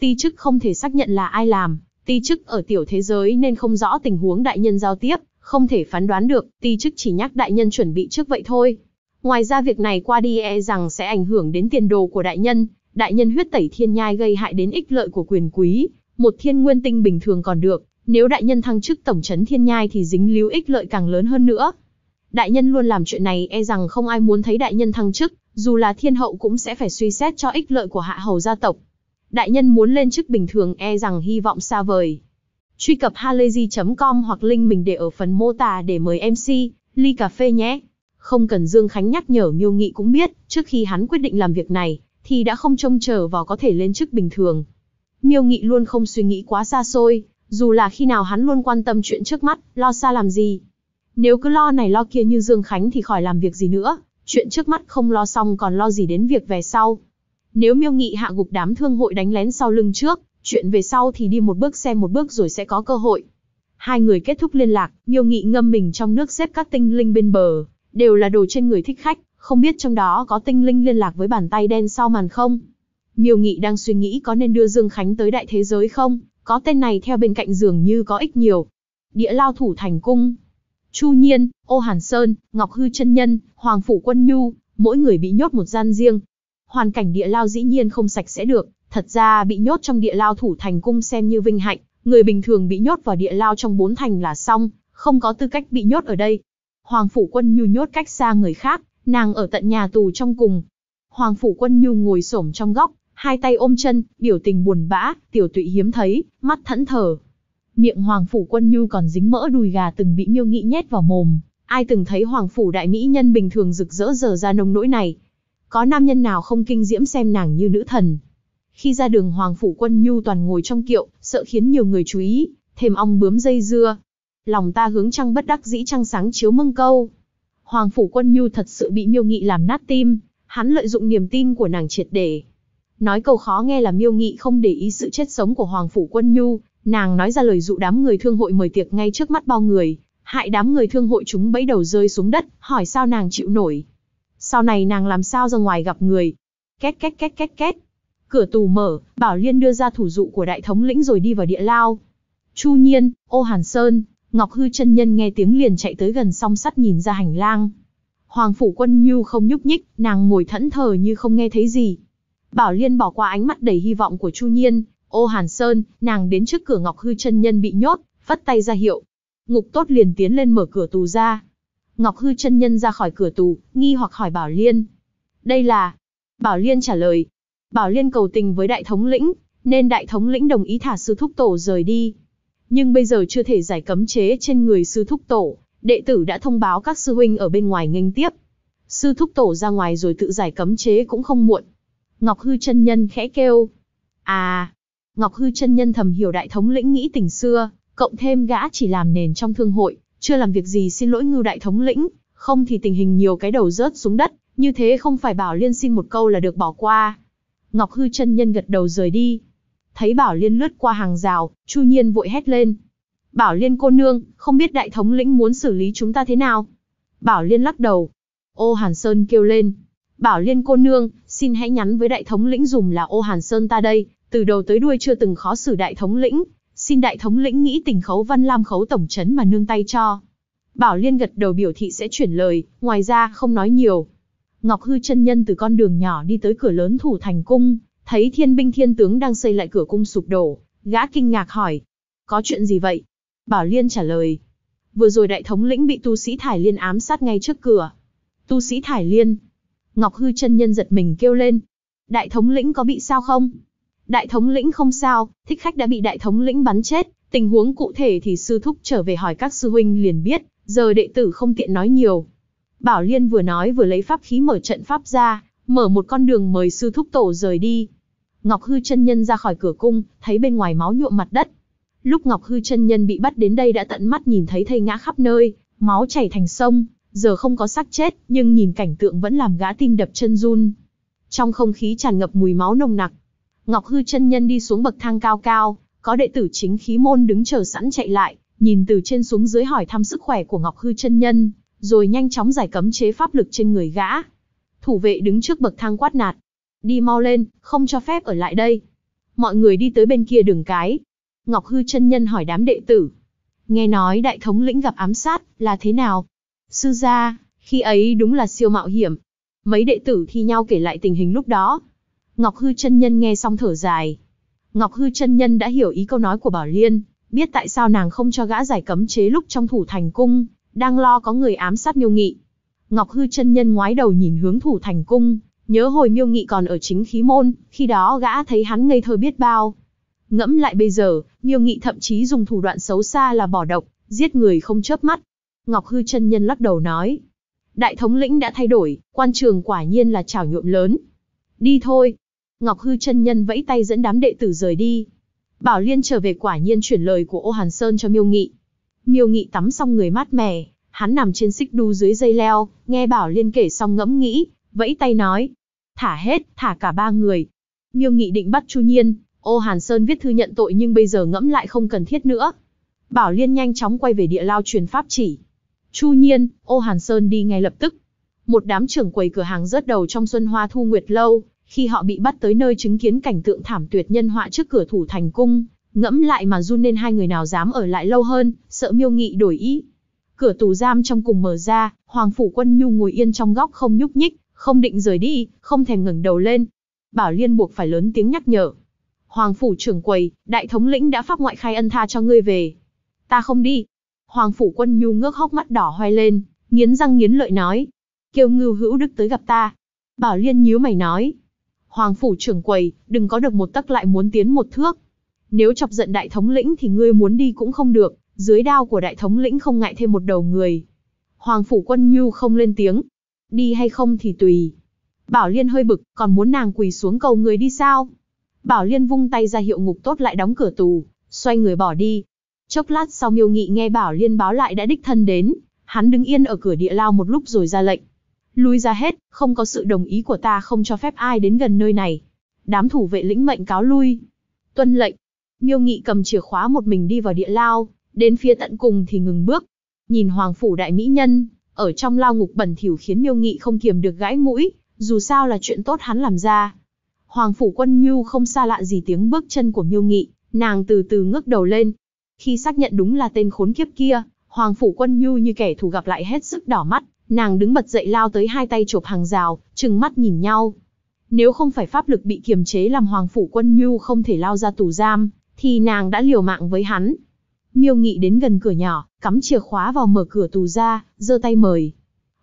ti chức không thể xác nhận là ai làm, Ti chức ở tiểu thế giới nên không rõ tình huống đại nhân giao tiếp, không thể phán đoán được, ti chức chỉ nhắc đại nhân chuẩn bị trước vậy thôi. Ngoài ra việc này qua đi e rằng sẽ ảnh hưởng đến tiền đồ của đại nhân, đại nhân huyết tẩy thiên nhai gây hại đến ích lợi của quyền quý, một thiên nguyên tinh bình thường còn được, nếu đại nhân thăng chức tổng trấn thiên nhai thì dính líu ích lợi càng lớn hơn nữa. Đại nhân luôn làm chuyện này e rằng không ai muốn thấy đại nhân thăng chức, dù là thiên hậu cũng sẽ phải suy xét cho ích lợi của hạ hầu gia tộc. Đại nhân muốn lên chức bình thường e rằng hy vọng xa vời. Truy cập halayzi.com hoặc link mình để ở phần mô tả để mời MC, ly cà phê nhé. Không cần Dương Khánh nhắc nhở Miêu Nghị cũng biết, trước khi hắn quyết định làm việc này, thì đã không trông chờ vào có thể lên chức bình thường. Miêu Nghị luôn không suy nghĩ quá xa xôi, dù là khi nào hắn luôn quan tâm chuyện trước mắt, lo xa làm gì. Nếu cứ lo này lo kia như Dương Khánh thì khỏi làm việc gì nữa, chuyện trước mắt không lo xong còn lo gì đến việc về sau. Nếu Miêu Nghị hạ gục đám thương hội đánh lén sau lưng trước, chuyện về sau thì đi một bước xem một bước rồi sẽ có cơ hội. Hai người kết thúc liên lạc, Miêu Nghị ngâm mình trong nước xếp các tinh linh bên bờ, đều là đồ trên người thích khách, không biết trong đó có tinh linh liên lạc với bàn tay đen sau màn không. Miêu Nghị đang suy nghĩ có nên đưa Dương Khánh tới đại thế giới không, có tên này theo bên cạnh dường như có ích nhiều. Địa lao thủ thành cung, Chu Nhiên, Ô Hàn Sơn, Ngọc Hư Chân Nhân, Hoàng Phủ Quân Nhu, mỗi người bị nhốt một gian riêng, hoàn cảnh địa lao dĩ nhiên không sạch sẽ được, thật ra bị nhốt trong địa lao thủ thành cung xem như vinh hạnh, người bình thường bị nhốt vào địa lao trong bốn thành là xong, không có tư cách bị nhốt ở đây. Hoàng phủ quân nhu nhốt cách xa người khác, nàng ở tận nhà tù trong cùng. Hoàng phủ quân nhu ngồi xổm trong góc, hai tay ôm chân, biểu tình buồn bã, tiểu tụy hiếm thấy, mắt thẫn thờ. Miệng hoàng phủ quân nhu còn dính mỡ đùi gà từng bị miêu nghị nhét vào mồm. Ai từng thấy hoàng phủ đại mỹ nhân bình thường rực rỡ giờ ra nông nỗi này, có nam nhân nào không kinh diễm xem nàng như nữ thần. Khi ra đường Hoàng Phủ Quân Nhu toàn ngồi trong kiệu, sợ khiến nhiều người chú ý, thêm ong bướm dây dưa. Lòng ta hướng trăng bất đắc dĩ trăng sáng chiếu mâng câu. Hoàng Phủ Quân Nhu thật sự bị miêu nghị làm nát tim, hắn lợi dụng niềm tin của nàng triệt để. Nói câu khó nghe là miêu nghị không để ý sự chết sống của Hoàng Phủ Quân Nhu, nàng nói ra lời dụ đám người thương hội mời tiệc ngay trước mắt bao người, hại đám người thương hội chúng bẫy đầu rơi xuống đất, hỏi sao nàng chịu nổi. Sau này nàng làm sao ra ngoài gặp người. Két két két két két. Cửa tù mở, Bảo Liên đưa ra thủ dụ của đại thống lĩnh rồi đi vào địa lao. Chu Nhiên, Ô Hàn Sơn, Ngọc Hư chân nhân nghe tiếng liền chạy tới gần song sắt nhìn ra hành lang. Hoàng phủ quân Nhu không nhúc nhích, nàng ngồi thẫn thờ như không nghe thấy gì. Bảo Liên bỏ qua ánh mắt đầy hy vọng của Chu Nhiên, Ô Hàn Sơn, nàng đến trước cửa Ngọc Hư chân nhân bị nhốt, vất tay ra hiệu. Ngục tốt liền tiến lên mở cửa tù ra. Ngọc Hư chân nhân ra khỏi cửa tù, nghi hoặc hỏi Bảo Liên. Đây là... Bảo Liên trả lời. Bảo Liên cầu tình với đại thống lĩnh, nên đại thống lĩnh đồng ý thả sư thúc tổ rời đi. Nhưng bây giờ chưa thể giải cấm chế trên người sư thúc tổ, đệ tử đã thông báo các sư huynh ở bên ngoài nghênh tiếp. Sư thúc tổ ra ngoài rồi tự giải cấm chế cũng không muộn. Ngọc Hư chân nhân khẽ kêu. À, Ngọc Hư chân nhân thầm hiểu đại thống lĩnh nghĩ tình xưa, cộng thêm gã chỉ làm nền trong thương hội, chưa làm việc gì xin lỗi ngưu đại thống lĩnh, không thì tình hình nhiều cái đầu rớt xuống đất, như thế không phải Bảo Liên xin một câu là được bỏ qua. Ngọc Hư chân nhân gật đầu rời đi. Thấy Bảo Liên lướt qua hàng rào, Chu Nhiên vội hét lên. Bảo Liên cô nương, không biết đại thống lĩnh muốn xử lý chúng ta thế nào? Bảo Liên lắc đầu. Ô Hàn Sơn kêu lên. Bảo Liên cô nương, xin hãy nhắn với đại thống lĩnh dùm là ô Hàn Sơn ta đây, từ đầu tới đuôi chưa từng khó xử đại thống lĩnh, xin đại thống lĩnh nghĩ tình khấu văn lam khấu tổng trấn mà nương tay cho. Bảo Liên gật đầu biểu thị sẽ chuyển lời, ngoài ra không nói nhiều. Ngọc Hư chân nhân từ con đường nhỏ đi tới cửa lớn thủ thành cung, thấy thiên binh thiên tướng đang xây lại cửa cung sụp đổ, gã kinh ngạc hỏi. Có chuyện gì vậy? Bảo Liên trả lời. Vừa rồi đại thống lĩnh bị tu sĩ Thải Liên ám sát ngay trước cửa. Tu sĩ Thải Liên. Ngọc Hư chân nhân giật mình kêu lên. Đại thống lĩnh có bị sao không? Đại thống lĩnh không sao, thích khách đã bị đại thống lĩnh bắn chết, tình huống cụ thể thì sư thúc trở về hỏi các sư huynh liền biết, giờ đệ tử không tiện nói nhiều. Bảo Liên vừa nói vừa lấy pháp khí mở trận pháp ra, mở một con đường mời sư thúc tổ rời đi. Ngọc Hư chân nhân ra khỏi cửa cung, thấy bên ngoài máu nhuộm mặt đất. Lúc Ngọc Hư chân nhân bị bắt đến đây đã tận mắt nhìn thấy thầy ngã khắp nơi, máu chảy thành sông, giờ không có xác chết, nhưng nhìn cảnh tượng vẫn làm gã tim đập chân run. Trong không khí tràn ngập mùi máu nồng nặc, Ngọc Hư chân nhân đi xuống bậc thang cao cao, có đệ tử chính khí môn đứng chờ sẵn chạy lại, nhìn từ trên xuống dưới hỏi thăm sức khỏe của Ngọc Hư chân nhân, rồi nhanh chóng giải cấm chế pháp lực trên người gã. Thủ vệ đứng trước bậc thang quát nạt, "Đi mau lên, không cho phép ở lại đây." Mọi người đi tới bên kia đường cái. Ngọc Hư chân nhân hỏi đám đệ tử, "Nghe nói đại thống lĩnh gặp ám sát, là thế nào?" Sư gia, khi ấy đúng là siêu mạo hiểm. Mấy đệ tử thi nhau kể lại tình hình lúc đó, Ngọc Hư chân nhân nghe xong thở dài. Ngọc Hư chân nhân đã hiểu ý câu nói của Bảo Liên, biết tại sao nàng không cho gã giải cấm chế lúc trong thủ thành cung, đang lo có người ám sát Miêu Nghị. Ngọc Hư chân nhân ngoái đầu nhìn hướng thủ thành cung, nhớ hồi Miêu Nghị còn ở chính khí môn, khi đó gã thấy hắn ngây thơ biết bao. Ngẫm lại bây giờ, Miêu Nghị thậm chí dùng thủ đoạn xấu xa là bỏ độc, giết người không chớp mắt. Ngọc Hư chân nhân lắc đầu nói, đại thống lĩnh đã thay đổi, quan trường quả nhiên là trảo nhuộm lớn. Đi thôi, Ngọc Hư chân nhân vẫy tay dẫn đám đệ tử rời đi. Bảo Liên trở về quả nhiên chuyển lời của Ô Hàn Sơn cho Miêu Nghị. Miêu Nghị tắm xong người mát mẻ, hắn nằm trên xích đu dưới dây leo, nghe Bảo Liên kể xong ngẫm nghĩ, vẫy tay nói. Thả hết, thả cả ba người. Miêu Nghị định bắt Chu Nhiên, Ô Hàn Sơn viết thư nhận tội nhưng bây giờ ngẫm lại không cần thiết nữa. Bảo Liên nhanh chóng quay về địa lao truyền pháp chỉ. Chu Nhiên, Ô Hàn Sơn đi ngay lập tức. Một đám trưởng quầy cửa hàng rớt đầu trong Xuân Hoa Thu Nguyệt Lâu, khi họ bị bắt tới nơi chứng kiến cảnh tượng thảm tuyệt nhân họa trước cửa thủ thành cung, ngẫm lại mà run nên hai người nào dám ở lại lâu hơn, sợ miêu nghị đổi ý. Cửa tù giam trong cùng mở ra, Hoàng Phủ Quân Nhu ngồi yên trong góc không nhúc nhích, không định rời đi, không thèm ngẩng đầu lên. Bảo Liên buộc phải lớn tiếng nhắc nhở. Hoàng Phủ trưởng quầy, đại thống lĩnh đã pháp ngoại khai ân tha cho ngươi về. Ta không đi. Hoàng Phủ Quân Nhu ngước hốc mắt đỏ hoay lên, nghiến răng nghiến lợi nói. Kêu ngưu hữu đức tới gặp ta. Bảo Liên nhíu mày nói, hoàng phủ trưởng quầy, đừng có được một tấc lại muốn tiến một thước. Nếu chọc giận đại thống lĩnh thì ngươi muốn đi cũng không được, dưới đao của đại thống lĩnh không ngại thêm một đầu người. Hoàng phủ quân Nhu không lên tiếng. Đi hay không thì tùy. Bảo Liên hơi bực, còn muốn nàng quỳ xuống cầu người đi sao? Bảo Liên vung tay ra hiệu ngục tốt lại đóng cửa tù, xoay người bỏ đi. Chốc lát sau miêu nghị nghe Bảo Liên báo lại đã đích thân đến, hắn đứng yên ở cửa địa lao một lúc rồi ra lệnh, Lui ra hết, không có sự đồng ý của ta không cho phép ai đến gần nơi này. Đám thủ vệ lĩnh mệnh cáo lui. Tuân lệnh. Miêu Nghị cầm chìa khóa một mình đi vào địa lao, đến phía tận cùng thì ngừng bước. Nhìn hoàng phủ đại mỹ nhân, ở trong lao ngục bẩn thỉu khiến Miêu Nghị không kiềm được gãi mũi, dù sao là chuyện tốt hắn làm ra. Hoàng phủ Quân Nhu không xa lạ gì tiếng bước chân của Miêu Nghị, nàng từ từ ngước đầu lên. Khi xác nhận đúng là tên khốn kiếp kia, Hoàng phủ Quân Nhu như kẻ thù gặp lại hết sức đỏ mắt, Nàng đứng bật dậy lao tới hai tay chộp hàng rào, trừng mắt nhìn nhau. Nếu không phải pháp lực bị kiềm chế làm Hoàng Phủ Quân Nhu không thể lao ra tù giam, thì nàng đã liều mạng với hắn. Miêu Nghị đến gần cửa nhỏ, cắm chìa khóa vào mở cửa tù ra, giơ tay mời.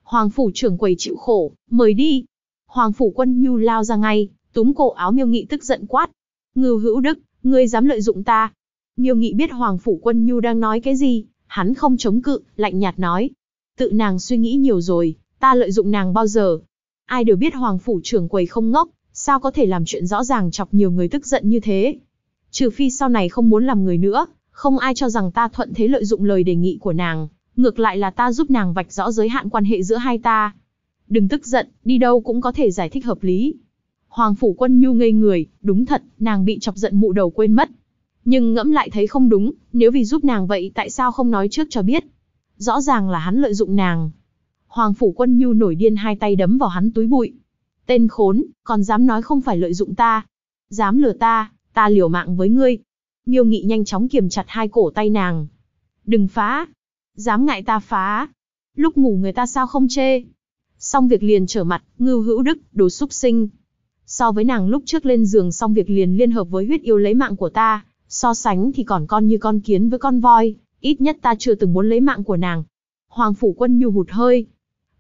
Hoàng Phủ trưởng quầy chịu khổ, mời đi. Hoàng Phủ Quân Nhu lao ra ngay, túm cổ áo Miêu Nghị tức giận quát. Ngưu hữu đức, ngươi dám lợi dụng ta. Miêu Nghị biết Hoàng Phủ Quân Nhu đang nói cái gì, hắn không chống cự, lạnh nhạt nói, tự nàng suy nghĩ nhiều rồi, ta lợi dụng nàng bao giờ. Ai đều biết hoàng phủ trưởng quầy không ngốc, sao có thể làm chuyện rõ ràng chọc nhiều người tức giận như thế. Trừ phi sau này không muốn làm người nữa, không ai cho rằng ta thuận thế lợi dụng lời đề nghị của nàng, ngược lại là ta giúp nàng vạch rõ giới hạn quan hệ giữa hai ta. Đừng tức giận, đi đâu cũng có thể giải thích hợp lý. Hoàng phủ quân nhu ngây người, đúng thật, nàng bị chọc giận mụ đầu quên mất. Nhưng ngẫm lại thấy không đúng, nếu vì giúp nàng vậy tại sao không nói trước cho biết. Rõ ràng là hắn lợi dụng nàng. Hoàng phủ quân nhu nổi điên hai tay đấm vào hắn túi bụi. Tên khốn, còn dám nói không phải lợi dụng ta. Dám lừa ta, ta liều mạng với ngươi. Nhiêu nghị nhanh chóng kiềm chặt hai cổ tay nàng. Đừng phá. Dám ngại ta phá. Lúc ngủ người ta sao không chê. Xong việc liền trở mặt, ngưu hữu đức, đồ xúc sinh. So với nàng lúc trước lên giường xong việc liền liên hợp với huyết yêu lấy mạng của ta, so sánh thì còn con như con kiến với con voi, ít nhất ta chưa từng muốn lấy mạng của nàng. Hoàng Phủ Quân Nhu hụt hơi.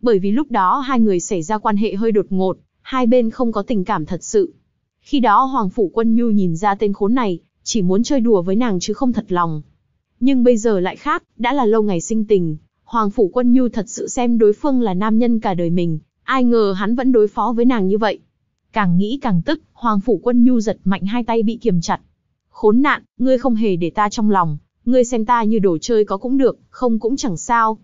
Bởi vì lúc đó hai người xảy ra quan hệ hơi đột ngột, hai bên không có tình cảm thật sự. Khi đó Hoàng Phủ Quân Nhu nhìn ra tên khốn này, chỉ muốn chơi đùa với nàng chứ không thật lòng. Nhưng bây giờ lại khác, đã là lâu ngày sinh tình, Hoàng Phủ Quân Nhu thật sự xem đối phương là nam nhân cả đời mình, ai ngờ hắn vẫn đối phó với nàng như vậy. Càng nghĩ càng tức, Hoàng Phủ Quân Nhu giật mạnh hai tay bị kiềm chặt. Khốn nạn, ngươi không hề để ta trong lòng, ngươi xem ta như đồ chơi có cũng được, không cũng chẳng sao.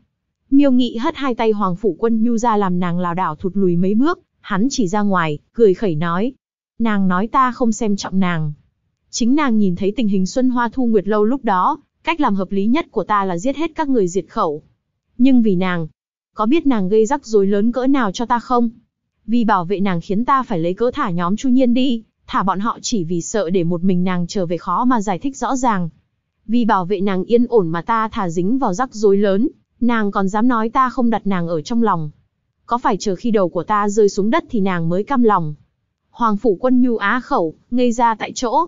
Miêu Nghị hất hai tay Hoàng Phủ Quân Nhu ra làm nàng lảo đảo thụt lùi mấy bước, hắn chỉ ra ngoài, cười khẩy nói. Nàng nói ta không xem trọng nàng. Chính nàng nhìn thấy tình hình Xuân Hoa Thu Nguyệt Lâu lúc đó, cách làm hợp lý nhất của ta là giết hết các người diệt khẩu. Nhưng vì nàng, có biết nàng gây rắc rối lớn cỡ nào cho ta không? Vì bảo vệ nàng khiến ta phải lấy cỡ thả nhóm Chu Nhiên đi, thả bọn họ chỉ vì sợ để một mình nàng trở về khó mà giải thích rõ ràng, vì bảo vệ nàng yên ổn mà ta thả dính vào rắc rối lớn, nàng còn dám nói ta không đặt nàng ở trong lòng. Có phải chờ khi đầu của ta rơi xuống đất thì nàng mới cam lòng. Hoàng phủ quân nhu á khẩu, ngây ra tại chỗ.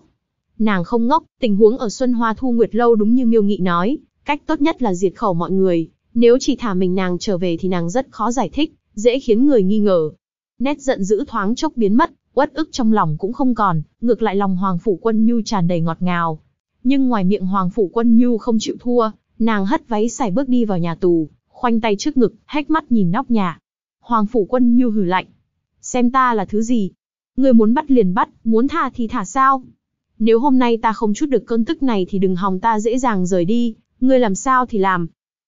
Nàng không ngốc, tình huống ở Xuân Hoa Thu Nguyệt Lâu đúng như miêu nghị nói, cách tốt nhất là diệt khẩu mọi người. Nếu chỉ thả mình nàng trở về thì nàng rất khó giải thích, dễ khiến người nghi ngờ. Nét giận dữ thoáng chốc biến mất, uất ức trong lòng cũng không còn, ngược lại lòng Hoàng Phủ Quân Nhu tràn đầy ngọt ngào, nhưng ngoài miệng Hoàng Phủ Quân Nhu không chịu thua, nàng hất váy xài bước đi vào nhà tù, khoanh tay trước ngực, hách mắt nhìn nóc nhà. Hoàng Phủ Quân Nhu hử lạnh. Xem ta là thứ gì? người muốn bắt liền bắt, muốn tha thì thả sao? Nếu hôm nay ta không chút được cơn tức này thì đừng hòng ta dễ dàng rời đi, người làm sao thì làm.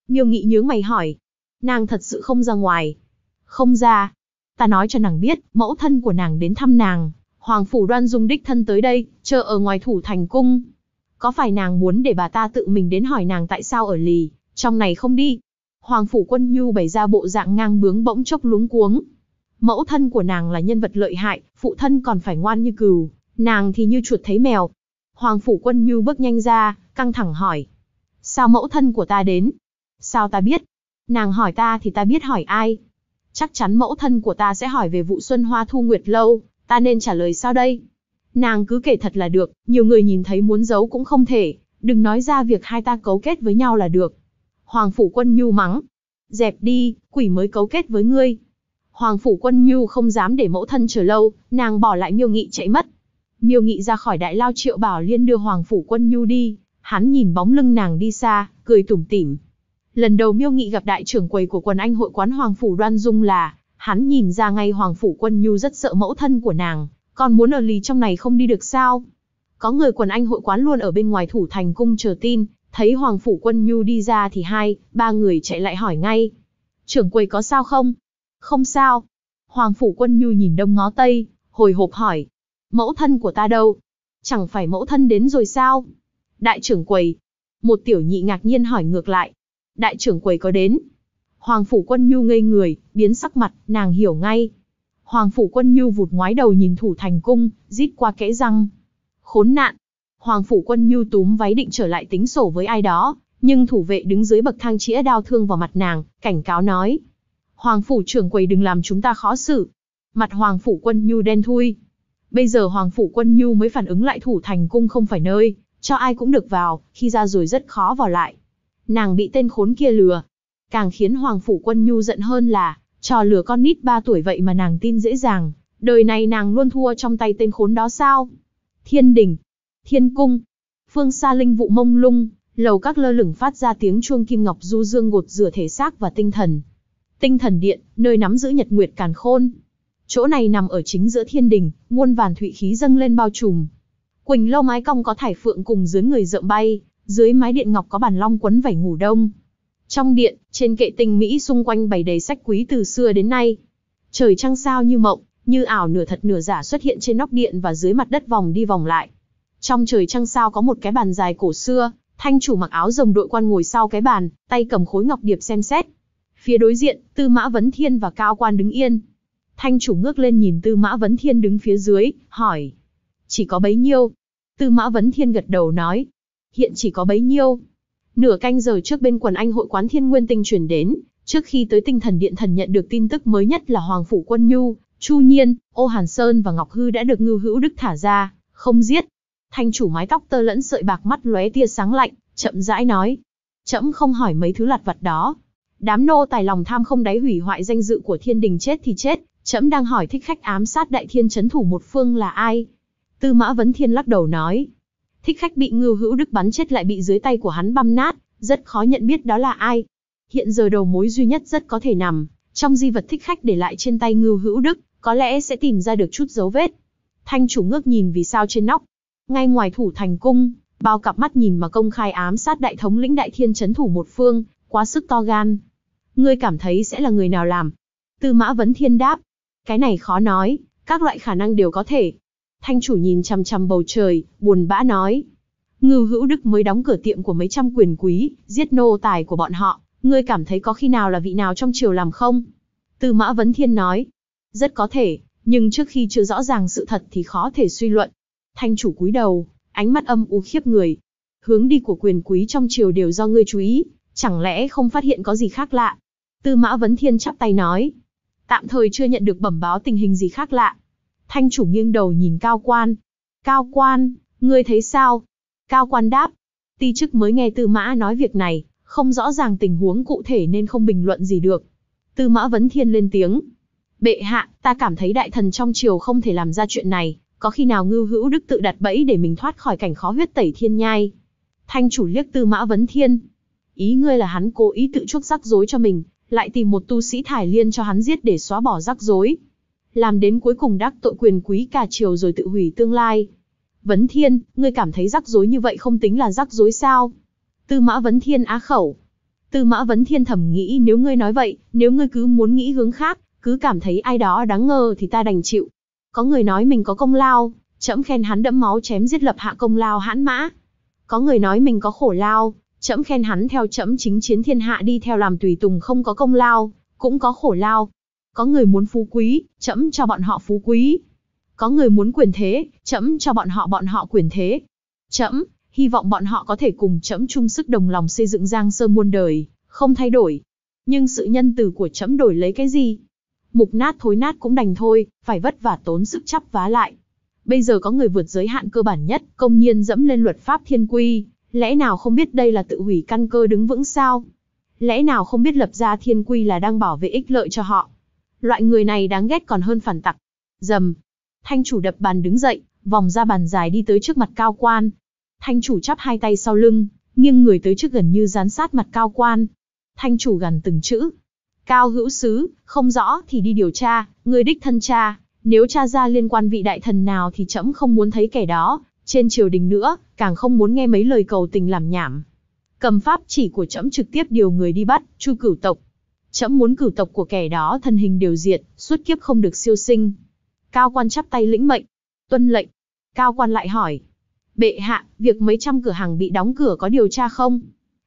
Miêu Nghị nhướng mày hỏi. Nàng thật sự không ra ngoài. Không ra. Ta nói cho nàng biết, mẫu thân của nàng đến thăm nàng. Hoàng Phủ Đoan Dung đích thân tới đây, chờ ở ngoài thủ thành cung, có phải nàng muốn để bà ta tự mình đến hỏi nàng tại sao ở lì, trong này không đi. Hoàng phủ quân nhu bày ra bộ dạng ngang bướng bỗng chốc luống cuống. Mẫu thân của nàng là nhân vật lợi hại, phụ thân còn phải ngoan như cừu, nàng thì như chuột thấy mèo. Hoàng phủ quân nhu bước nhanh ra, căng thẳng hỏi. Sao mẫu thân của ta đến? Sao ta biết? Nàng hỏi ta thì ta biết hỏi ai? Chắc chắn mẫu thân của ta sẽ hỏi về vụ Xuân Hoa Thu Nguyệt Lâu, ta nên trả lời sao đây? Nàng cứ kể thật là được, nhiều người nhìn thấy muốn giấu cũng không thể, đừng nói ra việc hai ta cấu kết với nhau là được. Hoàng Phủ Quân Nhu mắng. Dẹp đi, quỷ mới cấu kết với ngươi. Hoàng Phủ Quân Nhu không dám để mẫu thân chờ lâu, nàng bỏ lại miêu nghị chạy mất. Miêu nghị ra khỏi đại lao triệu bảo liên đưa Hoàng Phủ Quân Nhu đi, hắn nhìn bóng lưng nàng đi xa, cười tủm tỉm. Lần đầu miêu nghị gặp đại trưởng quầy của quần anh hội quán Hoàng Phủ Đoan Dung là, hắn nhìn ra ngay Hoàng Phủ Quân Nhu rất sợ mẫu thân của nàng con muốn ở lì trong này không đi được sao? Có người quần anh hội quán luôn ở bên ngoài thủ thành cung chờ tin, thấy Hoàng Phủ Quân Nhu đi ra thì hai, ba người chạy lại hỏi ngay. Trưởng quầy có sao không? Không sao. Hoàng Phủ Quân Nhu nhìn đông ngó tây, hồi hộp hỏi. Mẫu thân của ta đâu? Chẳng phải mẫu thân đến rồi sao? Đại trưởng quầy. Một tiểu nhị ngạc nhiên hỏi ngược lại. Đại trưởng quầy có đến? Hoàng Phủ Quân Nhu ngây người, biến sắc mặt, nàng hiểu ngay. Hoàng phủ quân nhu vụt ngoái đầu nhìn thủ thành cung, rít qua kẽ răng. Khốn nạn! Hoàng phủ quân nhu túm váy định trở lại tính sổ với ai đó, nhưng thủ vệ đứng dưới bậc thang chĩa đao thương vào mặt nàng, cảnh cáo nói. Hoàng phủ trưởng quầy đừng làm chúng ta khó xử. Mặt hoàng phủ quân nhu đen thui. Bây giờ hoàng phủ quân nhu mới phản ứng lại thủ thành cung không phải nơi, cho ai cũng được vào, khi ra rồi rất khó vào lại. Nàng bị tên khốn kia lừa. Càng khiến hoàng phủ quân nhu giận hơn là, Trò lừa con nít 3 tuổi vậy mà nàng tin dễ dàng, đời này nàng luôn thua trong tay tên khốn đó sao? Thiên đỉnh, thiên cung, phương xa linh vụ mông lung, lầu các lơ lửng phát ra tiếng chuông kim ngọc du dương gột rửa thể xác và tinh thần. Tinh thần điện, nơi nắm giữ nhật nguyệt càn khôn. Chỗ này nằm ở chính giữa thiên đỉnh, muôn vàn thụy khí dâng lên bao trùm. Quỳnh lâu mái cong có thải phượng cùng dưới người rợm bay, dưới mái điện ngọc có bàn long quấn vảy ngủ đông, trong điện, trên kệ tinh mỹ xung quanh bày đầy sách quý từ xưa đến nay. Trời trăng sao như mộng, như ảo nửa thật nửa giả xuất hiện trên nóc điện và dưới mặt đất vòng đi vòng lại. Trong trời trăng sao có một cái bàn dài cổ xưa, thanh chủ mặc áo rồng đội quan ngồi sau cái bàn, tay cầm khối ngọc điệp xem xét. Phía đối diện, Tư Mã Vấn Thiên và Cao Quan đứng yên. Thanh chủ ngước lên nhìn Tư Mã Vấn Thiên đứng phía dưới, hỏi. Chỉ có bấy nhiêu. Tư Mã Vấn Thiên gật đầu nói. Hiện chỉ có bấy nhiêu. Nửa canh giờ trước bên quần anh hội quán Thiên Nguyên Tinh chuyển đến, trước khi tới tinh thần điện thần nhận được tin tức mới nhất là Hoàng Phủ Quân Nhu, Chu Nhiên, Ô Hàn Sơn và Ngọc Hư đã được ngư hữu đức thả ra, không giết. Thanh chủ mái tóc tơ lẫn sợi bạc mắt lóe tia sáng lạnh, chậm rãi nói. Chậm không hỏi mấy thứ lặt vặt đó. Đám nô tài lòng tham không đáy hủy hoại danh dự của thiên đình chết thì chết, chậm đang hỏi thích khách ám sát đại thiên chấn thủ một phương là ai. Tư mã vấn thiên lắc đầu nói, thích khách bị ngưu hữu đức bắn chết lại bị dưới tay của hắn băm nát, rất khó nhận biết đó là ai. Hiện giờ đầu mối duy nhất rất có thể nằm trong di vật thích khách để lại trên tay ngưu hữu đức, có lẽ sẽ tìm ra được chút dấu vết. Thanh chủ ngước nhìn vì sao trên nóc, ngay ngoài thủ thành cung, bao cặp mắt nhìn mà công khai ám sát đại thống lĩnh đại thiên Trấn thủ một phương, quá sức to gan. Ngươi cảm thấy sẽ là người nào làm? Tư mã vấn thiên đáp. Cái này khó nói, các loại khả năng đều có thể. Thanh chủ nhìn chằm chằm bầu trời, buồn bã nói. Ngưu hữu đức mới đóng cửa tiệm của mấy trăm quyền quý, giết nô tài của bọn họ. Ngươi cảm thấy có khi nào là vị nào trong triều làm không? Tư mã vấn thiên nói. Rất có thể, nhưng trước khi chưa rõ ràng sự thật thì khó thể suy luận. Thanh chủ cúi đầu, ánh mắt âm u khiếp người. Hướng đi của quyền quý trong triều đều do ngươi chú ý, chẳng lẽ không phát hiện có gì khác lạ? Tư mã vấn thiên chắp tay nói. Tạm thời chưa nhận được bẩm báo tình hình gì khác lạ, Thanh chủ nghiêng đầu nhìn cao quan. Cao quan, ngươi thấy sao? Cao quan đáp. Ti chức mới nghe Tư Mã nói việc này, không rõ ràng tình huống cụ thể nên không bình luận gì được. Tư Mã Vấn Thiên lên tiếng. Bệ hạ, ta cảm thấy đại thần trong triều không thể làm ra chuyện này, có khi nào ngưu hữu đức tự đặt bẫy để mình thoát khỏi cảnh khó huyết tẩy thiên nhai. Thanh chủ liếc Tư Mã Vấn Thiên. Ý ngươi là hắn cố ý tự chuốc rắc rối cho mình, lại tìm một tu sĩ thải liên cho hắn giết để xóa bỏ rắc rối làm đến cuối cùng đắc tội quyền quý cả triều rồi tự hủy tương lai. Vấn Thiên, ngươi cảm thấy rắc rối như vậy không tính là rắc rối sao? Tư Mã Vấn Thiên á khẩu. Tư Mã Vấn Thiên thầm nghĩ nếu ngươi nói vậy, nếu ngươi cứ muốn nghĩ hướng khác, cứ cảm thấy ai đó đáng ngờ thì ta đành chịu. Có người nói mình có công lao, chậm khen hắn đẫm máu chém giết lập hạ công lao hãn mã. Có người nói mình có khổ lao, chậm khen hắn theo chậm chính chiến thiên hạ đi theo làm tùy tùng không có công lao, cũng có khổ lao, có người muốn phú quý, chấm cho bọn họ phú quý. Có người muốn quyền thế, chấm cho bọn họ bọn họ quyền thế. Chấm, hy vọng bọn họ có thể cùng chấm chung sức đồng lòng xây dựng Giang Sơn muôn đời, không thay đổi. Nhưng sự nhân từ của chấm đổi lấy cái gì? Mục nát thối nát cũng đành thôi, phải vất vả tốn sức chắp vá lại. Bây giờ có người vượt giới hạn cơ bản nhất, công nhiên dẫm lên luật pháp thiên quy, lẽ nào không biết đây là tự hủy căn cơ đứng vững sao? Lẽ nào không biết lập ra thiên quy là đang bảo vệ ích lợi cho họ? Loại người này đáng ghét còn hơn phản tặc. Dầm. Thanh chủ đập bàn đứng dậy, vòng ra bàn dài đi tới trước mặt cao quan. Thanh chủ chắp hai tay sau lưng, nghiêng người tới trước gần như dán sát mặt cao quan. Thanh chủ gần từng chữ. Cao hữu sứ, không rõ thì đi điều tra, người đích thân cha, nếu cha ra liên quan vị đại thần nào thì trẫm không muốn thấy kẻ đó, trên triều đình nữa, càng không muốn nghe mấy lời cầu tình làm nhảm. Cầm pháp chỉ của trẫm trực tiếp điều người đi bắt, chu cửu tộc, Chấm muốn cử tộc của kẻ đó thân hình đều diệt, suốt kiếp không được siêu sinh. Cao quan chắp tay lĩnh mệnh. Tuân lệnh. Cao quan lại hỏi. Bệ hạ, việc mấy trăm cửa hàng bị đóng cửa có điều tra không?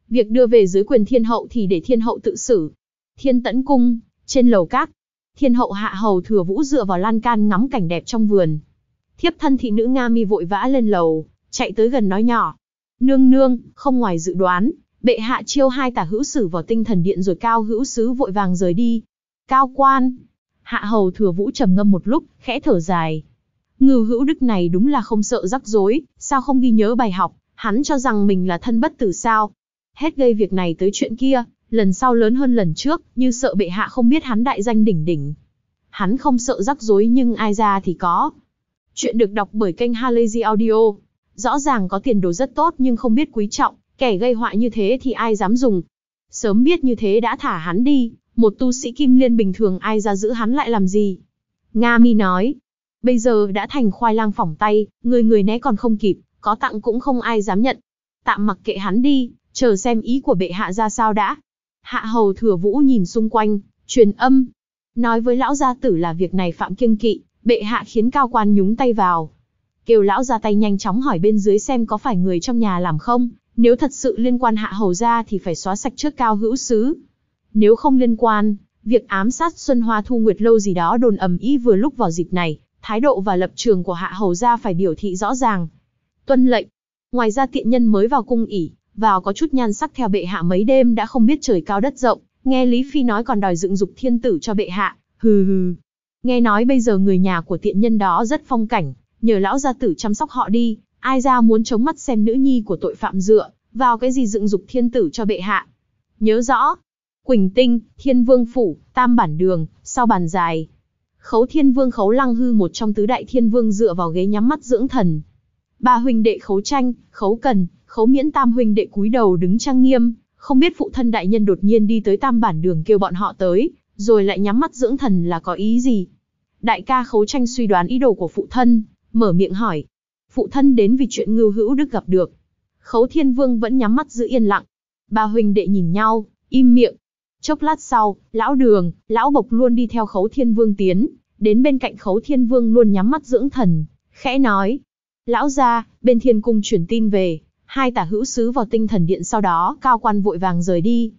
Việc đưa về dưới quyền thiên hậu thì để thiên hậu tự xử. Thiên tẫn cung, trên lầu các. Thiên hậu hạ hầu thừa vũ dựa vào lan can ngắm cảnh đẹp trong vườn. Thiếp thân thị nữ Nga mi vội vã lên lầu, chạy tới gần nói nhỏ. Nương nương, không ngoài dự đoán, Bệ hạ chiêu hai tả hữu sử vào tinh thần điện rồi cao hữu sứ vội vàng rời đi. Cao quan. Hạ hầu thừa vũ trầm ngâm một lúc, khẽ thở dài. Ngưu hữu đức này đúng là không sợ rắc rối, sao không ghi nhớ bài học, hắn cho rằng mình là thân bất tử sao. Hết gây việc này tới chuyện kia, lần sau lớn hơn lần trước, như sợ bệ hạ không biết hắn đại danh đỉnh đỉnh. Hắn không sợ rắc rối nhưng ai ra thì có. Chuyện được đọc bởi kênh Halazy Audio. Rõ ràng có tiền đồ rất tốt nhưng không biết quý trọng, Kẻ gây họa như thế thì ai dám dùng. Sớm biết như thế đã thả hắn đi, một tu sĩ kim liên bình thường ai ra giữ hắn lại làm gì. Nga mi nói, bây giờ đã thành khoai lang phỏng tay, người người né còn không kịp, có tặng cũng không ai dám nhận. Tạm mặc kệ hắn đi, chờ xem ý của bệ hạ ra sao đã. Hạ hầu thừa vũ nhìn xung quanh, truyền âm. Nói với lão gia tử là việc này phạm kiêng kỵ, bệ hạ khiến cao quan nhúng tay vào. Kêu lão ra tay nhanh chóng hỏi bên dưới xem có phải người trong nhà làm không, nếu thật sự liên quan hạ hầu ra thì phải xóa sạch trước cao hữu sứ. Nếu không liên quan, việc ám sát Xuân Hoa Thu Nguyệt Lâu gì đó đồn ầm ĩ vừa lúc vào dịp này, thái độ và lập trường của hạ hầu ra phải biểu thị rõ ràng. Tuân lệnh, ngoài ra tiện nhân mới vào cung ỉ, vào có chút nhan sắc theo bệ hạ mấy đêm đã không biết trời cao đất rộng, nghe Lý Phi nói còn đòi dựng dục thiên tử cho bệ hạ, hừ hừ. Nghe nói bây giờ người nhà của tiện nhân đó rất phong cảnh, nhờ lão gia tử chăm sóc họ đi, ai ra muốn chống mắt xem nữ nhi của tội phạm dựa, vào cái gì dựng dục thiên tử cho bệ hạ. Nhớ rõ, Quỳnh Tinh, Thiên Vương Phủ, Tam Bản Đường, sau bàn dài. Khấu Thiên Vương Khấu Lăng Hư một trong tứ đại thiên vương dựa vào ghế nhắm mắt dưỡng thần. Ba huynh đệ Khấu Tranh, Khấu Cần, Khấu Miễn Tam huynh đệ cúi đầu đứng trang nghiêm, không biết phụ thân đại nhân đột nhiên đi tới Tam Bản Đường kêu bọn họ tới, rồi lại nhắm mắt dưỡng thần là có ý gì. Đại ca Khấu Tranh suy đoán ý đồ của phụ thân, mở miệng hỏi phụ thân đến vì chuyện ngưu hữu đức gặp được. Khấu Thiên Vương vẫn nhắm mắt giữ yên lặng. Ba huynh đệ nhìn nhau, im miệng. Chốc lát sau, lão đường, lão bộc luôn đi theo Khấu Thiên Vương tiến, đến bên cạnh Khấu Thiên Vương luôn nhắm mắt dưỡng thần, khẽ nói. Lão ra, bên thiên cung chuyển tin về, hai tả hữu sứ vào tinh thần điện sau đó cao quan vội vàng rời đi.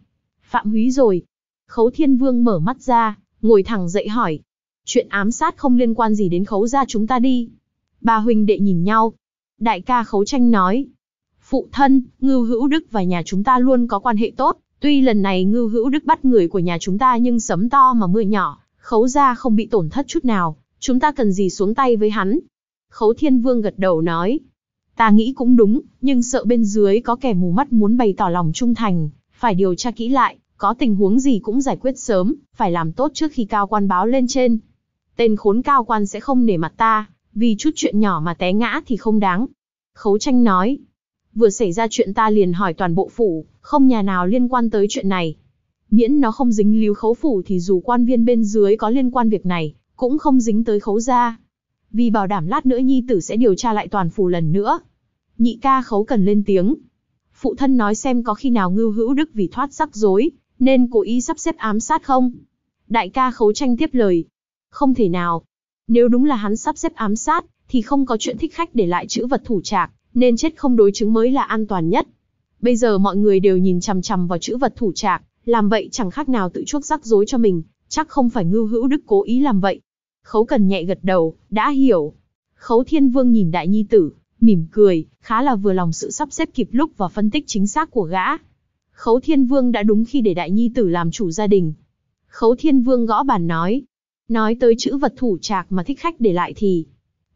Phạm húy rồi. Khấu Thiên Vương mở mắt ra, ngồi thẳng dậy hỏi. Chuyện ám sát không liên quan gì đến khấu ra chúng ta đi. Ba huynh đệ nhìn nhau. Đại ca khấu tranh nói. Phụ thân, Ngưu Hữu Đức và nhà chúng ta luôn có quan hệ tốt. Tuy lần này Ngưu Hữu Đức bắt người của nhà chúng ta nhưng sấm to mà mưa nhỏ, khấu ra không bị tổn thất chút nào. Chúng ta cần gì xuống tay với hắn? Khấu Thiên Vương gật đầu nói. Ta nghĩ cũng đúng, nhưng sợ bên dưới có kẻ mù mắt muốn bày tỏ lòng trung thành, phải điều tra kỹ lại, có tình huống gì cũng giải quyết sớm, phải làm tốt trước khi cao quan báo lên trên. Tên khốn cao quan sẽ không nể mặt ta, vì chút chuyện nhỏ mà té ngã thì không đáng. Khấu tranh nói. Vừa xảy ra chuyện ta liền hỏi toàn bộ phủ, không nhà nào liên quan tới chuyện này. Miễn nó không dính líu khấu phủ thì dù quan viên bên dưới có liên quan việc này, cũng không dính tới khấu gia. Vì bảo đảm lát nữa nhi tử sẽ điều tra lại toàn phủ lần nữa. Nhị ca khấu cần lên tiếng. Phụ thân nói xem có khi nào ngưu hữu đức vì thoát rắc rối, nên cố ý sắp xếp ám sát không? Đại ca khấu tranh tiếp lời. Không thể nào, nếu đúng là hắn sắp xếp ám sát, thì không có chuyện thích khách để lại chữ vật thủ trạc, nên chết không đối chứng mới là an toàn nhất. Bây giờ mọi người đều nhìn chằm chằm vào chữ vật thủ trạc, làm vậy chẳng khác nào tự chuốc rắc rối cho mình, chắc không phải ngư hữu đức cố ý làm vậy. Khấu cần nhẹ gật đầu, đã hiểu. Khấu thiên vương nhìn đại nhi tử, mỉm cười, khá là vừa lòng sự sắp xếp kịp lúc và phân tích chính xác của gã. Khấu thiên vương đã đúng khi để đại nhi tử làm chủ gia đình. Khấu thiên vương gõ bàn nói, Nói tới chữ vật thủ trạc mà thích khách để lại thì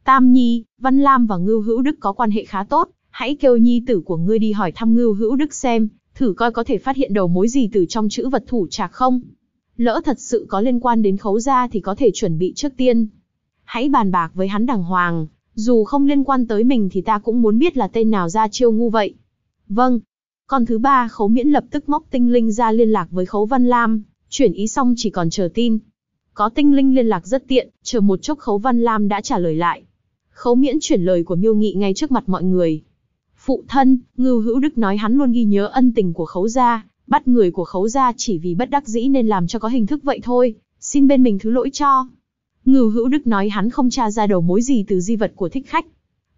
Tam Nhi, Văn Lam và Ngưu Hữu Đức có quan hệ khá tốt, hãy kêu nhi tử của ngươi đi hỏi thăm Ngưu Hữu Đức xem, thử coi có thể phát hiện đầu mối gì từ trong chữ vật thủ trạc không. Lỡ thật sự có liên quan đến khấu gia thì có thể chuẩn bị trước tiên. Hãy bàn bạc với hắn đàng hoàng, dù không liên quan tới mình thì ta cũng muốn biết là tên nào ra chiêu ngu vậy. Vâng. Con thứ ba khấu miễn lập tức móc tinh linh ra liên lạc với khấu Văn Lam, chuyển ý xong chỉ còn chờ tin có tinh linh liên lạc rất tiện, chờ một chốc Khấu Văn Lam đã trả lời lại. Khấu Miễn chuyển lời của Miêu Nghị ngay trước mặt mọi người. Phụ thân, Ngưu Hữu Đức nói hắn luôn ghi nhớ ân tình của Khấu gia, bắt người của Khấu gia chỉ vì bất đắc dĩ nên làm cho có hình thức vậy thôi, xin bên mình thứ lỗi cho. Ngưu Hữu Đức nói hắn không tra ra đầu mối gì từ di vật của thích khách.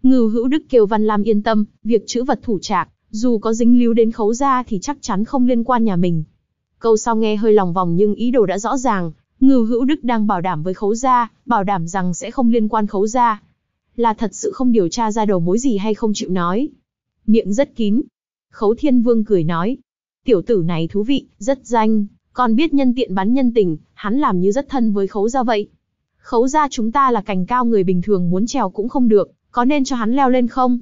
Ngưu Hữu Đức kêu Văn Lam yên tâm, việc chữ vật thủ trạc, dù có dính líu đến Khấu gia thì chắc chắn không liên quan nhà mình. Câu sau nghe hơi lòng vòng nhưng ý đồ đã rõ ràng, Ngưu Hữu Đức đang bảo đảm với Khấu gia, bảo đảm rằng sẽ không liên quan Khấu gia. Là thật sự không điều tra ra đầu mối gì hay không chịu nói. Miệng rất kín. Khấu Thiên Vương cười nói, tiểu tử này thú vị, rất danh, còn biết nhân tiện bán nhân tình, hắn làm như rất thân với Khấu gia vậy. Khấu gia chúng ta là cành cao người bình thường muốn trèo cũng không được, có nên cho hắn leo lên không?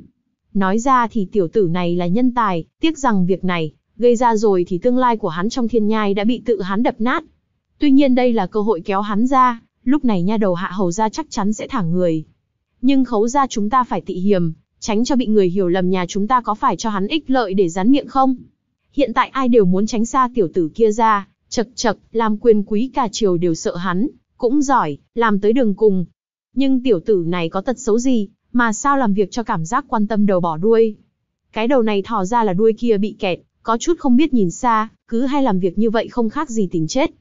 Nói ra thì tiểu tử này là nhân tài, tiếc rằng việc này gây ra rồi thì tương lai của hắn trong thiên nhai đã bị tự hắn đập nát. Tuy nhiên đây là cơ hội kéo hắn ra, lúc này nha đầu hạ hầu ra chắc chắn sẽ thả người. Nhưng khấu ra chúng ta phải tị hiểm, tránh cho bị người hiểu lầm nhà chúng ta có phải cho hắn ích lợi để rán miệng không? Hiện tại ai đều muốn tránh xa tiểu tử kia ra, chật chật, làm quyền quý cả triều đều sợ hắn, cũng giỏi, làm tới đường cùng. Nhưng tiểu tử này có tật xấu gì, mà sao làm việc cho cảm giác quan tâm đầu bỏ đuôi? Cái đầu này thò ra là đuôi kia bị kẹt, có chút không biết nhìn xa, cứ hay làm việc như vậy không khác gì tìm chết.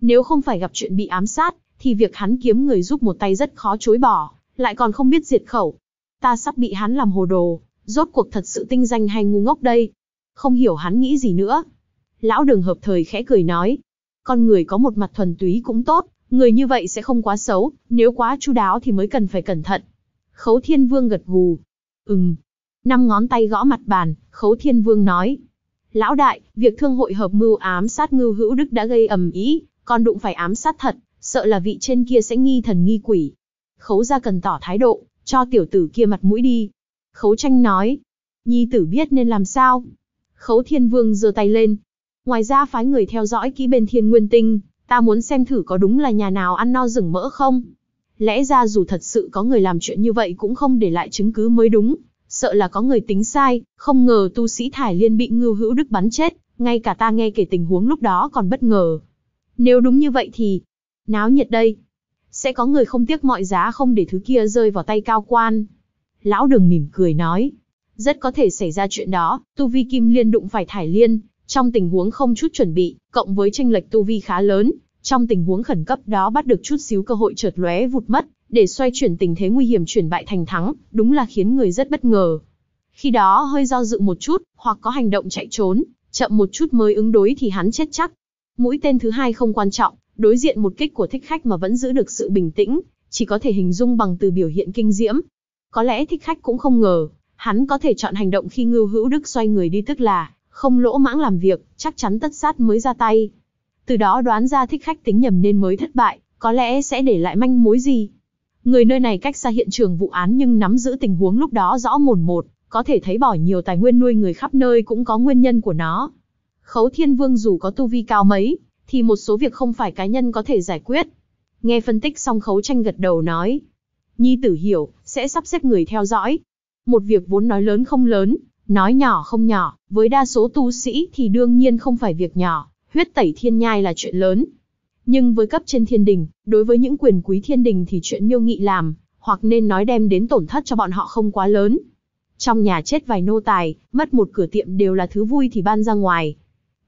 Nếu không phải gặp chuyện bị ám sát, thì việc hắn kiếm người giúp một tay rất khó chối bỏ, lại còn không biết diệt khẩu. Ta sắp bị hắn làm hồ đồ, rốt cuộc thật sự tinh danh hay ngu ngốc đây. Không hiểu hắn nghĩ gì nữa. Lão đường hợp thời khẽ cười nói. Con người có một mặt thuần túy cũng tốt, người như vậy sẽ không quá xấu, nếu quá chu đáo thì mới cần phải cẩn thận. Khấu Thiên Vương gật gù. Ừm. Năm ngón tay gõ mặt bàn, Khấu Thiên Vương nói. Lão đại, việc thương hội hợp mưu ám sát ngưu hữu đức đã gây ầm ý, còn đụng phải ám sát thật, sợ là vị trên kia sẽ nghi thần nghi quỷ. Khấu ra cần tỏ thái độ, cho tiểu tử kia mặt mũi đi. Khấu tranh nói, nhi tử biết nên làm sao. Khấu thiên vương giơ tay lên. Ngoài ra phái người theo dõi kỹ bên thiên nguyên tinh, ta muốn xem thử có đúng là nhà nào ăn no rừng mỡ không. Lẽ ra dù thật sự có người làm chuyện như vậy cũng không để lại chứng cứ mới đúng, sợ là có người tính sai, không ngờ tu sĩ Thải Liên bị ngưu hữu đức bắn chết, ngay cả ta nghe kể tình huống lúc đó còn bất ngờ, nếu đúng như vậy thì, náo nhiệt đây. Sẽ có người không tiếc mọi giá không để thứ kia rơi vào tay cao quan. Lão đường mỉm cười nói, rất có thể xảy ra chuyện đó, tu vi kim liên đụng phải thải liên, trong tình huống không chút chuẩn bị, cộng với tranh lệch tu vi khá lớn, trong tình huống khẩn cấp đó bắt được chút xíu cơ hội chợt lóe vụt mất, để xoay chuyển tình thế nguy hiểm chuyển bại thành thắng, đúng là khiến người rất bất ngờ. Khi đó hơi do dự một chút, hoặc có hành động chạy trốn, chậm một chút mới ứng đối thì hắn chết chắc, Mũi tên thứ hai không quan trọng, đối diện một kích của thích khách mà vẫn giữ được sự bình tĩnh, chỉ có thể hình dung bằng từ biểu hiện kinh diễm. Có lẽ thích khách cũng không ngờ, hắn có thể chọn hành động khi Ngưu Hữu Đức xoay người đi tức là không lỗ mãng làm việc, chắc chắn tất sát mới ra tay. Từ đó đoán ra thích khách tính nhầm nên mới thất bại, có lẽ sẽ để lại manh mối gì. Người nơi này cách xa hiện trường vụ án nhưng nắm giữ tình huống lúc đó rõ mồn một, có thể thấy bỏ nhiều tài nguyên nuôi người khắp nơi cũng có nguyên nhân của nó. Khấu Thiên Vương dù có tu vi cao mấy, thì một số việc không phải cá nhân có thể giải quyết. Nghe phân tích xong Khấu Tranh gật đầu nói, Nhi tử hiểu, sẽ sắp xếp người theo dõi. Một việc vốn nói lớn không lớn, nói nhỏ không nhỏ, với đa số tu sĩ thì đương nhiên không phải việc nhỏ, huyết tẩy thiên nhai là chuyện lớn. Nhưng với cấp trên thiên đình, đối với những quyền quý thiên đình thì chuyện miêu nghị làm, hoặc nên nói đem đến tổn thất cho bọn họ không quá lớn. Trong nhà chết vài nô tài, mất một cửa tiệm đều là thứ vui thì ban ra ngoài,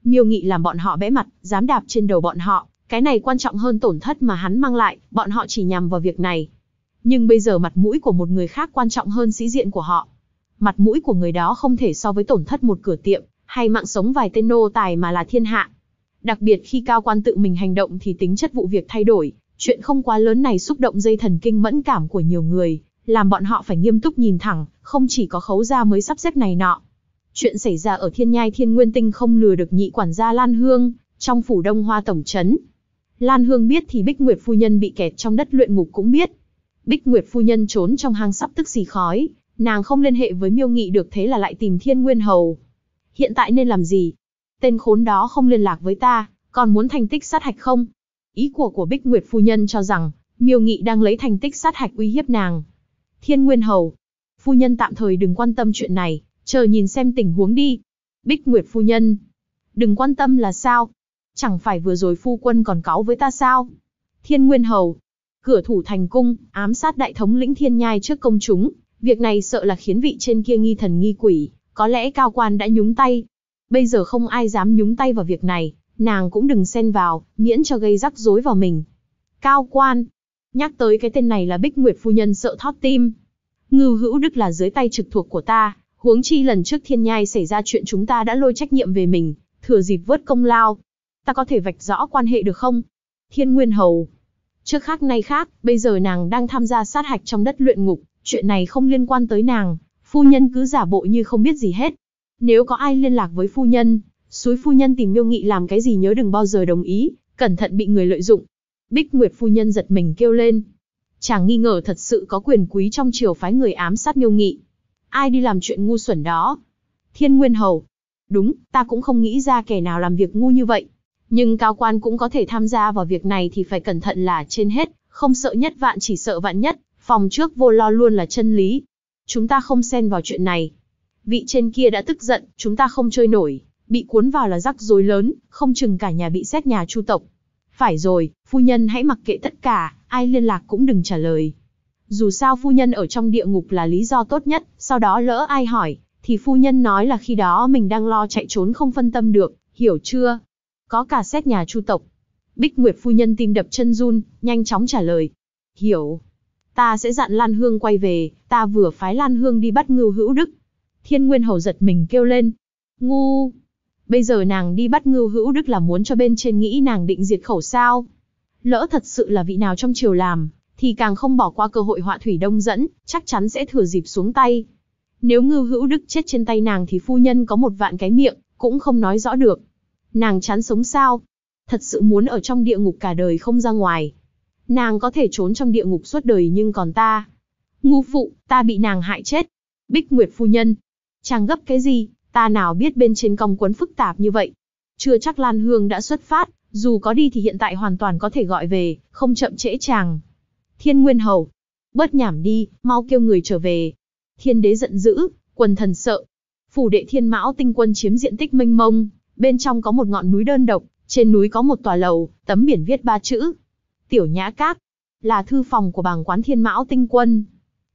Miêu nghị làm bọn họ bẽ mặt, dám đạp trên đầu bọn họ, cái này quan trọng hơn tổn thất mà hắn mang lại, bọn họ chỉ nhằm vào việc này. Nhưng bây giờ mặt mũi của một người khác quan trọng hơn sĩ diện của họ. Mặt mũi của người đó không thể so với tổn thất một cửa tiệm, hay mạng sống vài tên nô tài mà là thiên hạ. Đặc biệt khi cao quan tự mình hành động thì tính chất vụ việc thay đổi, chuyện không quá lớn này xúc động dây thần kinh mẫn cảm của nhiều người, làm bọn họ phải nghiêm túc nhìn thẳng, không chỉ có khấu ra mới sắp xếp này nọ, Chuyện xảy ra ở thiên nhai thiên nguyên tinh không lừa được nhị quản gia Lan Hương, trong phủ đông hoa tổng trấn. Lan Hương biết thì Bích Nguyệt Phu Nhân bị kẹt trong đất luyện ngục cũng biết. Bích Nguyệt Phu Nhân trốn trong hang sắp tức xì khói, nàng không liên hệ với miêu nghị được thế là lại tìm thiên nguyên hầu. Hiện tại nên làm gì? Tên khốn đó không liên lạc với ta, còn muốn thành tích sát hạch không? Ý của của Bích Nguyệt Phu Nhân cho rằng, miêu nghị đang lấy thành tích sát hạch uy hiếp nàng. Thiên Nguyên Hầu, Phu Nhân tạm thời đừng quan tâm chuyện này, Chờ nhìn xem tình huống đi. Bích Nguyệt phu nhân. Đừng quan tâm là sao. Chẳng phải vừa rồi phu quân còn cáo với ta sao. Thiên Nguyên Hầu. Cửa thủ thành cung, ám sát đại thống lĩnh thiên nhai trước công chúng. Việc này sợ là khiến vị trên kia nghi thần nghi quỷ. Có lẽ cao quan đã nhúng tay. Bây giờ không ai dám nhúng tay vào việc này. Nàng cũng đừng xen vào, miễn cho gây rắc rối vào mình. Cao quan, Nhắc tới cái tên này là Bích Nguyệt phu nhân sợ thót tim. Ngưu Hữu Đức là dưới tay trực thuộc của ta, Huống chi lần trước thiên nhai xảy ra chuyện chúng ta đã lôi trách nhiệm về mình, thừa dịp vớt công lao. Ta có thể vạch rõ quan hệ được không? Thiên Nguyên Hầu. Trước khác nay khác, bây giờ nàng đang tham gia sát hạch trong đất luyện ngục, chuyện này không liên quan tới nàng, phu nhân cứ giả bộ như không biết gì hết. Nếu có ai liên lạc với phu nhân, suối phu nhân tìm miêu nghị làm cái gì nhớ đừng bao giờ đồng ý, cẩn thận bị người lợi dụng. Bích Nguyệt phu nhân giật mình kêu lên. Chàng nghi ngờ thật sự có quyền quý trong triều phái người ám sát miêu nghị, Ai đi làm chuyện ngu xuẩn đó? Thiên Nguyên Hầu. Đúng, ta cũng không nghĩ ra kẻ nào làm việc ngu như vậy. Nhưng cao quan cũng có thể tham gia vào việc này thì phải cẩn thận là trên hết, không sợ nhất vạn chỉ sợ vạn nhất, phòng trước vô lo luôn là chân lý. Chúng ta không xen vào chuyện này. Vị trên kia đã tức giận, chúng ta không chơi nổi, bị cuốn vào là rắc rối lớn, không chừng cả nhà bị xét nhà chu tộc. Phải rồi, phu nhân hãy mặc kệ tất cả, ai liên lạc cũng đừng trả lời. Dù sao phu nhân ở trong địa ngục là lý do tốt nhất, sau đó lỡ ai hỏi, thì phu nhân nói là khi đó mình đang lo chạy trốn không phân tâm được, hiểu chưa? Có cả xét nhà chu tộc. Bích Nguyệt phu nhân tim đập chân run, nhanh chóng trả lời. Hiểu. Ta sẽ dặn Lan Hương quay về, ta vừa phái Lan Hương đi bắt ngưu hữu đức. Thiên Nguyên Hầu giật mình kêu lên. Ngu! Bây giờ nàng đi bắt ngưu hữu đức là muốn cho bên trên nghĩ nàng định diệt khẩu sao? Lỡ thật sự là vị nào trong triều làm, thì càng không bỏ qua cơ hội họa thủy đông dẫn, chắc chắn sẽ thừa dịp xuống tay. Nếu ngư hữu đức chết trên tay nàng thì phu nhân có một vạn cái miệng, cũng không nói rõ được. Nàng chán sống sao? Thật sự muốn ở trong địa ngục cả đời không ra ngoài. Nàng có thể trốn trong địa ngục suốt đời nhưng còn ta. Ngu phụ, ta bị nàng hại chết. Bích Nguyệt phu nhân. Chàng gấp cái gì, ta nào biết bên trên cong quấn phức tạp như vậy. Chưa chắc Lan Hương đã xuất phát, dù có đi thì hiện tại hoàn toàn có thể gọi về, không chậm trễ chàng. Thiên Nguyên Hầu, bớt nhảm đi, mau kêu người trở về. Thiên đế giận dữ, quần thần sợ. Phủ đệ thiên mão tinh quân chiếm diện tích mênh mông, bên trong có một ngọn núi đơn độc, trên núi có một tòa lầu, tấm biển viết ba chữ. Tiểu Nhã Các, là thư phòng của bàng quán thiên mão tinh quân.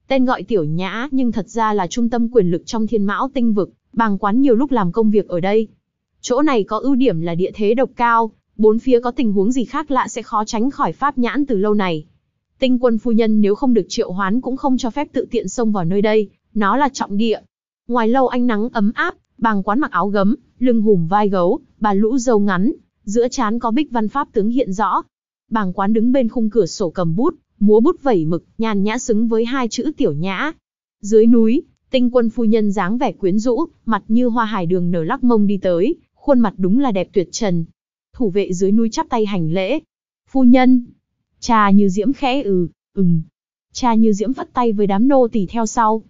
Tên gọi Tiểu Nhã nhưng thật ra là trung tâm quyền lực trong thiên mão tinh vực, bàng quán nhiều lúc làm công việc ở đây. Chỗ này có ưu điểm là địa thế độc cao, bốn phía có tình huống gì khác lạ sẽ khó tránh khỏi pháp nhãn từ lâu này Tinh quân phu nhân nếu không được triệu hoán cũng không cho phép tự tiện xông vào nơi đây, nó là trọng địa. Ngoài lâu ánh nắng ấm áp, bàng quán mặc áo gấm, lưng hùm vai gấu, bà lũ dâu ngắn, giữa trán có bích văn pháp tướng hiện rõ. Bàng quán đứng bên khung cửa sổ cầm bút, múa bút vẩy mực, nhàn nhã xứng với hai chữ tiểu nhã. Dưới núi, tinh quân phu nhân dáng vẻ quyến rũ, mặt như hoa hải đường nở lắc mông đi tới, khuôn mặt đúng là đẹp tuyệt trần. Thủ vệ dưới núi chắp tay hành lễ. Phu nhân, Cha như diễm khẽ ừ, ừm. Cha như diễm vắt tay với đám nô tỳ theo sau.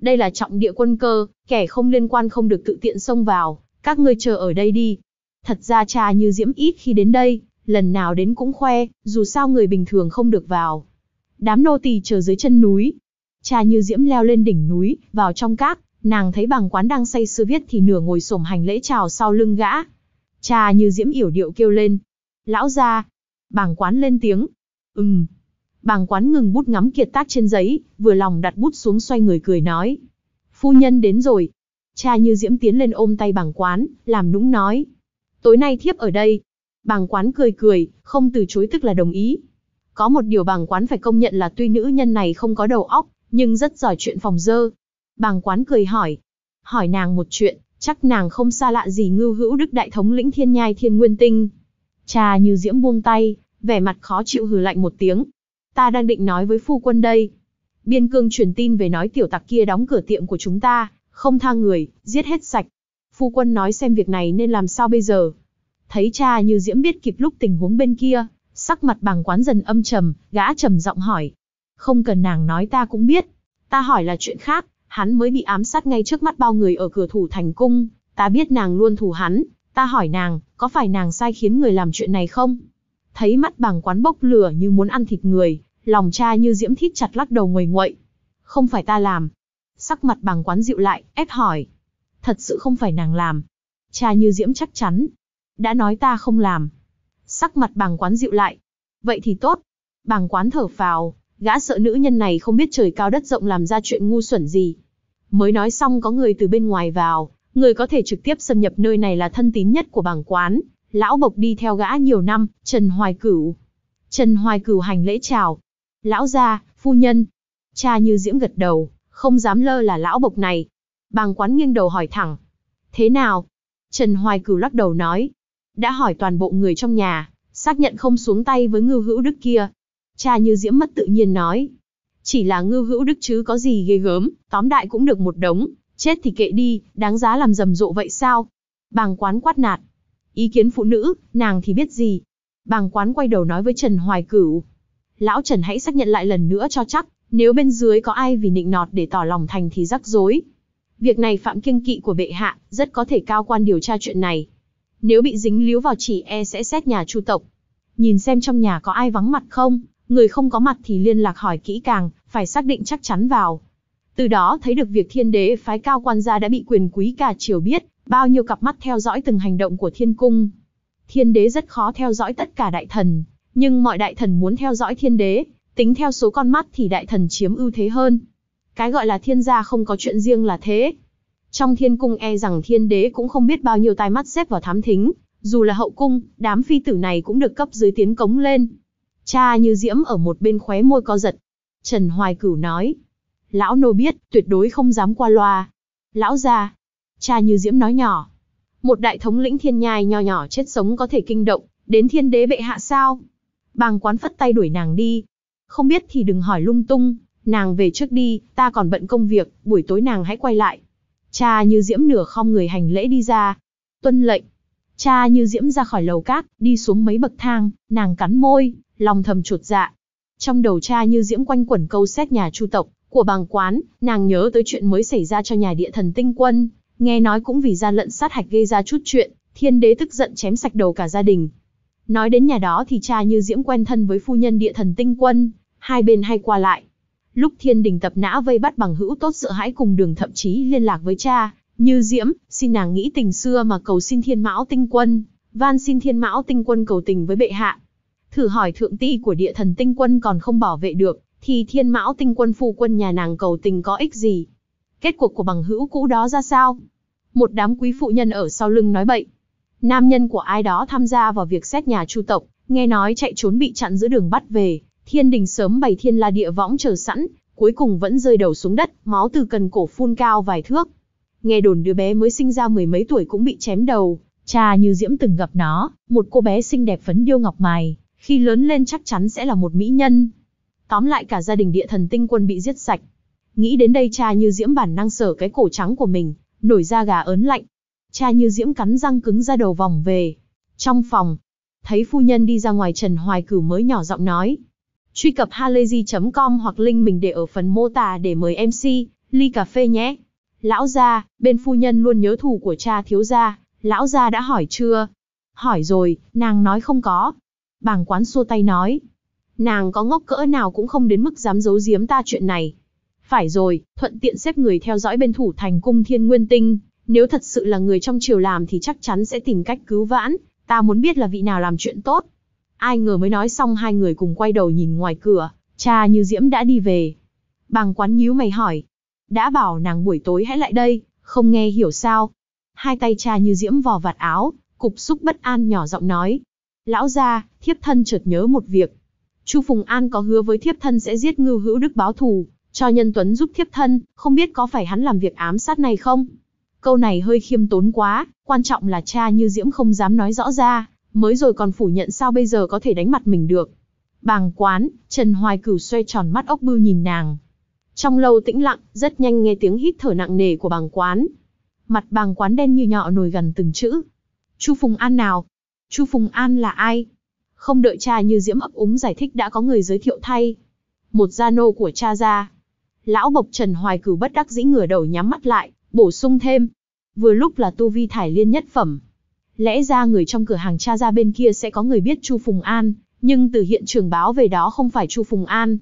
Đây là trọng địa quân cơ, kẻ không liên quan không được tự tiện xông vào, các ngươi chờ ở đây đi. Thật ra cha như diễm ít khi đến đây, lần nào đến cũng khoe, dù sao người bình thường không được vào. Đám nô tỳ chờ dưới chân núi. Cha như diễm leo lên đỉnh núi, vào trong các, nàng thấy bằng quán đang say sưa viết thì nửa ngồi xổm hành lễ chào sau lưng gã. Cha như diễm yểu điệu kêu lên. Lão ra. Bàng quán lên tiếng, Ừm. Bàng quán ngừng bút ngắm kiệt tác trên giấy, vừa lòng đặt bút xuống xoay người cười nói. Phu nhân đến rồi. Cha như diễm tiến lên ôm tay bàng quán, làm nũng nói. Tối nay thiếp ở đây. Bàng quán cười cười, không từ chối tức là đồng ý. Có một điều bàng quán phải công nhận là tuy nữ nhân này không có đầu óc, nhưng rất giỏi chuyện phòng dơ. Bàng quán cười hỏi. Hỏi nàng một chuyện, chắc nàng không xa lạ gì ngưu hữu đức đại thống lĩnh thiên nhai thiên nguyên tinh. Cha như diễm buông tay, vẻ mặt khó chịu hừ lạnh một tiếng. Ta đang định nói với phu quân đây. Biên cương truyền tin về nói tiểu tặc kia đóng cửa tiệm của chúng ta, không tha người, giết hết sạch. Phu quân nói xem việc này nên làm sao bây giờ. Thấy cha như diễm biết kịp lúc tình huống bên kia, sắc mặt bàng quán dần âm trầm, gã trầm giọng hỏi. Không cần nàng nói ta cũng biết. Ta hỏi là chuyện khác, hắn mới bị ám sát ngay trước mắt bao người ở cửa thủ thành cung. Ta biết nàng luôn thù hắn, ta hỏi nàng, có phải nàng sai khiến người làm chuyện này không? thấy mắt bàng quán bốc lửa như muốn ăn thịt người, lòng cha như diễm thít chặt lắc đầu ngồi nguậy. Không phải ta làm. Sắc mặt bàng quán dịu lại, ép hỏi. Thật sự không phải nàng làm. Cha như diễm chắc chắn. Đã nói ta không làm. Sắc mặt bàng quán dịu lại. Vậy thì tốt. bàng quán thở phào, gã sợ nữ nhân này không biết trời cao đất rộng làm ra chuyện ngu xuẩn gì. Mới nói xong có người từ bên ngoài vào, người có thể trực tiếp xâm nhập nơi này là thân tín nhất của bàng quán, lão bộc đi theo gã nhiều năm, Trần Hoài Cửu. Trần Hoài Cửu hành lễ chào. Lão gia, phu nhân. Cha như diễm gật đầu, không dám lơ là lão bộc này. Bàng quán nghiêng đầu hỏi thẳng. Thế nào? Trần Hoài Cửu lắc đầu nói. Đã hỏi toàn bộ người trong nhà, xác nhận không xuống tay với ngư hữu đức kia. Cha như diễm mất tự nhiên nói. Chỉ là ngư hữu đức chứ có gì ghê gớm, tóm đại cũng được một đống, chết thì kệ đi, đáng giá làm rầm rộ vậy sao? Bàng quán quát nạt. Ý kiến phụ nữ, nàng thì biết gì? Bàng quán quay đầu nói với Trần Hoài Cửu. Lão Trần hãy xác nhận lại lần nữa cho chắc, nếu bên dưới có ai vì nịnh nọt để tỏ lòng thành thì rắc rối. Việc này phạm kiêng kỵ của bệ hạ, rất có thể cao quan điều tra chuyện này. Nếu bị dính líu vào chỉ e sẽ xét nhà chu tộc. Nhìn xem trong nhà có ai vắng mặt không, người không có mặt thì liên lạc hỏi kỹ càng, phải xác định chắc chắn vào. Từ đó thấy được việc thiên đế phái cao quan gia đã bị quyền quý cả triều biết, Bao nhiêu cặp mắt theo dõi từng hành động của thiên cung. Thiên đế rất khó theo dõi tất cả đại thần, nhưng mọi đại thần muốn theo dõi thiên đế, tính theo số con mắt thì đại thần chiếm ưu thế hơn. Cái gọi là thiên gia không có chuyện riêng là thế. Trong thiên cung e rằng thiên đế cũng không biết bao nhiêu tai mắt xếp vào thám thính, dù là hậu cung, đám phi tử này cũng được cấp dưới tiến cống lên. Cha như diễm ở một bên khóe môi co giật. Trần Hoài Cửu nói, lão nô biết, tuyệt đối không dám qua loa. Lão già, Cha Như Diễm nói nhỏ. Một đại thống lĩnh thiên nhai nho nhỏ chết sống có thể kinh động, đến thiên đế bệ hạ sao? Bàng quán phất tay đuổi nàng đi. Không biết thì đừng hỏi lung tung, nàng về trước đi, ta còn bận công việc, buổi tối nàng hãy quay lại. Cha Như Diễm nửa không người hành lễ đi ra. Tuân lệnh. Cha Như Diễm ra khỏi lầu cát, đi xuống mấy bậc thang, nàng cắn môi, lòng thầm chuột dạ. Trong đầu cha Như Diễm quanh quẩn câu xét nhà Chu tộc, của bàng quán, nàng nhớ tới chuyện mới xảy ra cho nhà địa thần tinh quân, Nghe nói cũng vì gian lận sát hạch gây ra chút chuyện, thiên đế tức giận chém sạch đầu cả gia đình. Nói đến nhà đó thì cha như diễm quen thân với phu nhân địa thần tinh quân, hai bên hay qua lại. Lúc thiên đình tập nã vây bắt bằng hữu tốt sợ hãi cùng đường thậm chí liên lạc với cha, như diễm, xin nàng nghĩ tình xưa mà cầu xin thiên mão tinh quân, van xin thiên mão tinh quân cầu tình với bệ hạ. Thử hỏi thượng ti của địa thần tinh quân còn không bảo vệ được, thì thiên mão tinh quân phu quân nhà nàng cầu tình có ích gì. Kết cuộc của bằng hữu cũ đó ra sao? Một đám quý phụ nhân ở sau lưng nói bậy. Nam nhân của ai đó tham gia vào việc xét nhà chu tộc, nghe nói chạy trốn bị chặn giữa đường bắt về, thiên đình sớm bày thiên la địa võng chờ sẵn, cuối cùng vẫn rơi đầu xuống đất, máu từ cần cổ phun cao vài thước. Nghe đồn đứa bé mới sinh ra mười mấy tuổi cũng bị chém đầu, cha như Diễm từng gặp nó, một cô bé xinh đẹp phấn điêu ngọc mài, khi lớn lên chắc chắn sẽ là một mỹ nhân. Tóm lại cả gia đình địa thần tinh quân bị giết sạch. Nghĩ đến đây cha như diễm bản năng sở cái cổ trắng của mình, nổi da gà ớn lạnh. Cha như diễm cắn răng cứng ra đầu vòng về. Trong phòng, thấy phu nhân đi ra ngoài Trần Hoài Cửu mới nhỏ giọng nói. Truy cập halayzi.com hoặc link mình để ở phần mô tả để mời MC, ly cà phê nhé. Lão gia, bên phu nhân luôn nhớ thù của cha thiếu gia, lão gia đã hỏi chưa? Hỏi rồi, nàng nói không có. Bàng quán xua tay nói. Nàng có ngốc cỡ nào cũng không đến mức dám giấu giếm ta chuyện này. Phải rồi, thuận tiện xếp người theo dõi bên thủ thành cung thiên nguyên tinh, nếu thật sự là người trong triều làm thì chắc chắn sẽ tìm cách cứu vãn, ta muốn biết là vị nào làm chuyện tốt. Ai ngờ mới nói xong hai người cùng quay đầu nhìn ngoài cửa, cha như diễm đã đi về. Bàng quán nhíu mày hỏi, đã bảo nàng buổi tối hãy lại đây, không nghe hiểu sao. Hai tay cha như diễm vò vạt áo, cục xúc bất an nhỏ giọng nói. Lão gia, thiếp thân chợt nhớ một việc. Chu Phùng An có hứa với thiếp thân sẽ giết ngưu hữu đức báo thù, cho nhân tuấn giúp thiếp thân, không biết có phải hắn làm việc ám sát này không? Câu này hơi khiêm tốn quá, quan trọng là cha như Diễm không dám nói rõ ra, mới rồi còn phủ nhận sao bây giờ có thể đánh mặt mình được. Bàng quán, Trần Hoài Cửu xoay tròn mắt ốc bưu nhìn nàng. Trong lâu tĩnh lặng, rất nhanh nghe tiếng hít thở nặng nề của bàng quán. Mặt bàng quán đen như nhọ nồi gần từng chữ. Chu Phùng An nào? Chu Phùng An là ai? Không đợi cha như Diễm ấp úng giải thích đã có người giới thiệu thay. Một gia nô của cha ra lão bộc Trần Hoài Cửu bất đắc dĩ ngửa đầu nhắm mắt lại, bổ sung thêm. Vừa lúc là tu vi thải liên nhất phẩm. Lẽ ra người trong cửa hàng cha ra bên kia sẽ có người biết Chu Phùng An, nhưng từ hiện trường báo về đó không phải Chu Phùng An.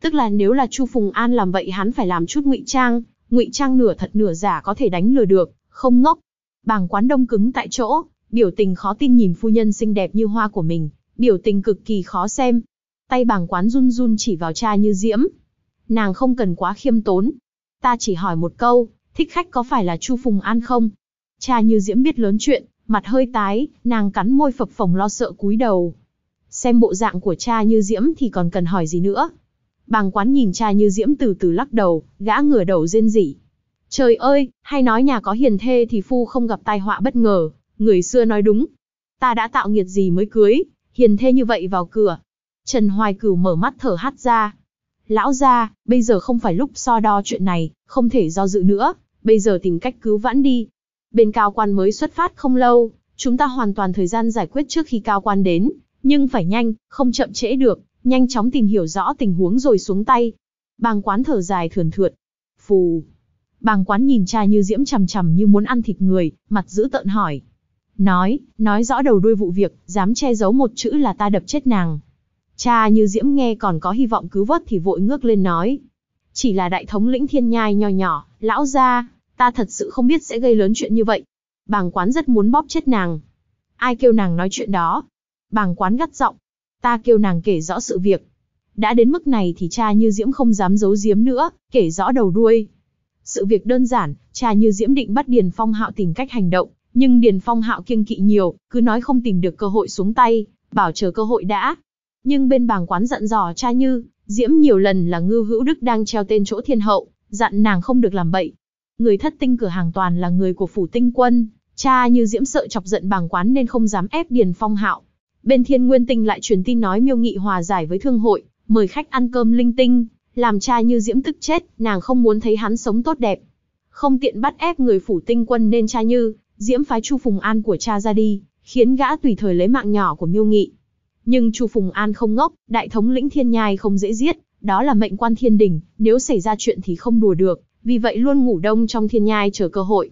Tức là nếu là Chu Phùng An làm vậy hắn phải làm chút ngụy trang, ngụy trang nửa thật nửa giả có thể đánh lừa được, không ngốc. Bàng quán đông cứng tại chỗ, biểu tình khó tin nhìn phu nhân xinh đẹp như hoa của mình, biểu tình cực kỳ khó xem. Tay bàng quán run run chỉ vào cha như diễm, nàng không cần quá khiêm tốn. Ta chỉ hỏi một câu, thích khách có phải là Chu Phùng An không? Cha như diễm biết lớn chuyện, mặt hơi tái, nàng cắn môi phập phồng lo sợ cúi đầu. Xem bộ dạng của cha như diễm thì còn cần hỏi gì nữa. Bàng quán nhìn cha như diễm từ từ lắc đầu, gã ngửa đầu rên rỉ. Trời ơi, hay nói nhà có hiền thê thì phu không gặp tai họa bất ngờ, người xưa nói đúng. Ta đã tạo nghiệt gì mới cưới, hiền thê như vậy vào cửa. Trần Hoài Cửu mở mắt thở hắt ra, Lão gia, bây giờ không phải lúc so đo chuyện này, không thể do dự nữa, bây giờ tìm cách cứu vãn đi. Bên cao quan mới xuất phát không lâu, chúng ta hoàn toàn thời gian giải quyết trước khi cao quan đến, nhưng phải nhanh, không chậm trễ được, nhanh chóng tìm hiểu rõ tình huống rồi xuống tay. Bàng quán thở dài thườn thượt. Phù. Bàng quán nhìn cha như diễm chằm chằm như muốn ăn thịt người, mặt giữ tợn hỏi. Nói, nói rõ đầu đuôi vụ việc, dám che giấu một chữ là ta đập chết nàng. Cha như diễm nghe còn có hy vọng cứu vớt thì vội ngước lên nói. Chỉ là đại thống lĩnh thiên nhai nho nhỏ, lão gia, ta thật sự không biết sẽ gây lớn chuyện như vậy. Bàng quán rất muốn bóp chết nàng. Ai kêu nàng nói chuyện đó? Bàng quán gắt giọng. Ta kêu nàng kể rõ sự việc. Đã đến mức này thì cha như diễm không dám giấu giếm nữa, kể rõ đầu đuôi. Sự việc đơn giản, cha như diễm định bắt Điền Phong Hạo tìm cách hành động, nhưng Điền Phong Hạo kiêng kỵ nhiều, cứ nói không tìm được cơ hội xuống tay, bảo chờ cơ hội đã, nhưng bên bàng quán dặn dò cha như, diễm nhiều lần là ngư hữu đức đang treo tên chỗ thiên hậu, dặn nàng không được làm bậy. Người thất tinh cửa hàng toàn là người của phủ tinh quân, cha như diễm sợ chọc giận bàng quán nên không dám ép điền phong hạo. Bên thiên nguyên tinh lại truyền tin nói miêu nghị hòa giải với thương hội, mời khách ăn cơm linh tinh, làm cha như diễm tức chết, nàng không muốn thấy hắn sống tốt đẹp. Không tiện bắt ép người phủ tinh quân nên cha như, diễm phái chu phùng an của cha ra đi, khiến gã tùy thời lấy mạng nhỏ của miêu nghị. Nhưng Chu Phùng An không ngốc, đại thống lĩnh thiên nhai không dễ giết, đó là mệnh quan thiên đỉnh, nếu xảy ra chuyện thì không đùa được, vì vậy luôn ngủ đông trong thiên nhai chờ cơ hội.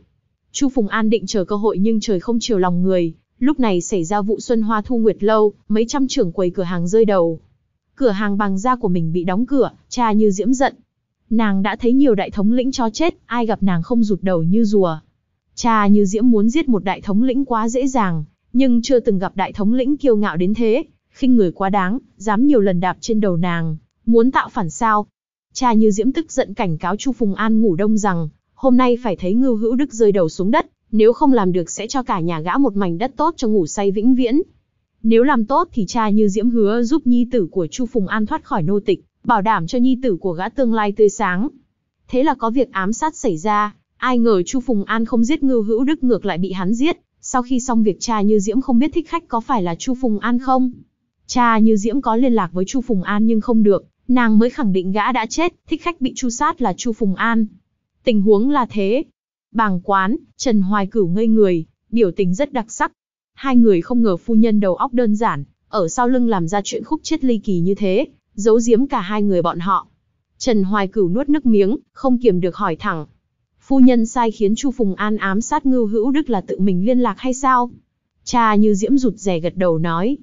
Chu Phùng An định chờ cơ hội nhưng trời không chiều lòng người, lúc này xảy ra vụ Xuân Hoa Thu Nguyệt Lâu, mấy trăm trưởng quầy cửa hàng rơi đầu. Cửa hàng bằng da của mình bị đóng cửa, cha như diễm giận. Nàng đã thấy nhiều đại thống lĩnh cho chết, ai gặp nàng không rụt đầu như rùa. Cha như diễm muốn giết một đại thống lĩnh quá dễ dàng, nhưng chưa từng gặp đại thống lĩnh kiêu ngạo đến thế, khinh người quá đáng, dám nhiều lần đạp trên đầu nàng, muốn tạo phản sao. Cha như diễm tức giận cảnh cáo Chu Phùng An ngủ đông rằng, hôm nay phải thấy ngưu hữu đức rơi đầu xuống đất, nếu không làm được sẽ cho cả nhà gã một mảnh đất tốt cho ngủ say vĩnh viễn. Nếu làm tốt thì cha như diễm hứa giúp nhi tử của Chu Phùng An thoát khỏi nô tịch, bảo đảm cho nhi tử của gã tương lai tươi sáng. Thế là có việc ám sát xảy ra, ai ngờ Chu Phùng An không giết ngưu hữu đức ngược lại bị hắn giết, sau khi xong việc cha như diễm không biết thích khách có phải là Chu Phùng An không. Cha như Diễm có liên lạc với Chu Phùng An nhưng không được, nàng mới khẳng định gã đã chết, thích khách bị chu sát là Chu Phùng An. Tình huống là thế. Bàng quán, Trần Hoài Cửu ngây người, biểu tình rất đặc sắc. Hai người không ngờ phu nhân đầu óc đơn giản, ở sau lưng làm ra chuyện khúc chết ly kỳ như thế, giấu giếm cả hai người bọn họ. Trần Hoài Cửu nuốt nước miếng, không kiềm được hỏi thẳng. Phu nhân sai khiến Chu Phùng An ám sát Ngưu Hữu Đức là tự mình liên lạc hay sao? Cha như diễm rụt rè gật đầu nói,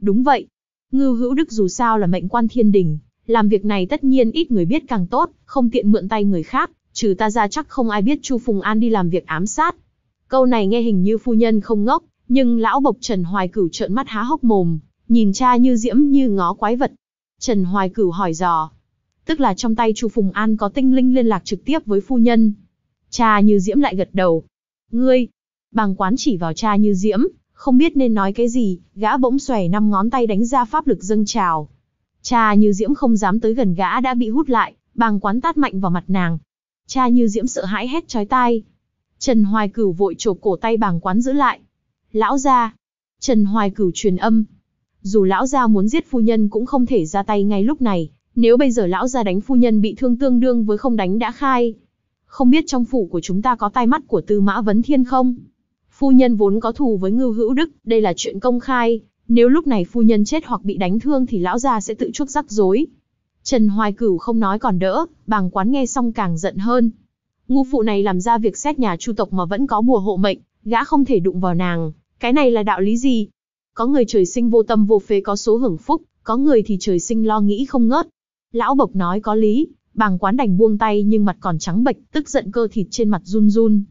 Đúng vậy. Ngưu Hữu Đức dù sao là mệnh quan thiên đình, làm việc này tất nhiên ít người biết càng tốt, không tiện mượn tay người khác, trừ ta ra chắc không ai biết Chu Phùng An đi làm việc ám sát. Câu này nghe hình như phu nhân không ngốc, nhưng lão bộc Trần Hoài Cửu trợn mắt há hốc mồm, nhìn cha như diễm như ngó quái vật. Trần Hoài Cửu hỏi dò, tức là trong tay Chu Phùng An có tinh linh liên lạc trực tiếp với phu nhân. Cha như diễm lại gật đầu. Ngươi, bàng quán chỉ vào cha như diễm, không biết nên nói cái gì, gã bỗng xòe năm ngón tay đánh ra pháp lực dâng trào. Cha như diễm không dám tới gần gã đã bị hút lại, bàng quán tát mạnh vào mặt nàng. Cha như diễm sợ hãi hét trói tai. Trần Hoài Cửu vội chộp cổ tay bàng quán giữ lại. Lão gia. Trần Hoài Cửu truyền âm. Dù lão gia muốn giết phu nhân cũng không thể ra tay ngay lúc này, nếu bây giờ lão gia đánh phu nhân bị thương tương đương với không đánh đã khai. Không biết trong phủ của chúng ta có tai mắt của Tư Mã Vấn Thiên không? Phu nhân vốn có thù với Ngưu Hữu Đức, đây là chuyện công khai, nếu lúc này phu nhân chết hoặc bị đánh thương thì lão gia sẽ tự chuốc rắc rối. Trần Hoài Cửu không nói còn đỡ, bàng quán nghe xong càng giận hơn. Ngu phụ này làm ra việc xét nhà chu tộc mà vẫn có bùa hộ mệnh, gã không thể đụng vào nàng, cái này là đạo lý gì? Có người trời sinh vô tâm vô phế có số hưởng phúc, có người thì trời sinh lo nghĩ không ngớt. Lão Bộc nói có lý, bàng quán đành buông tay nhưng mặt còn trắng bệch, tức giận cơ thịt trên mặt run run.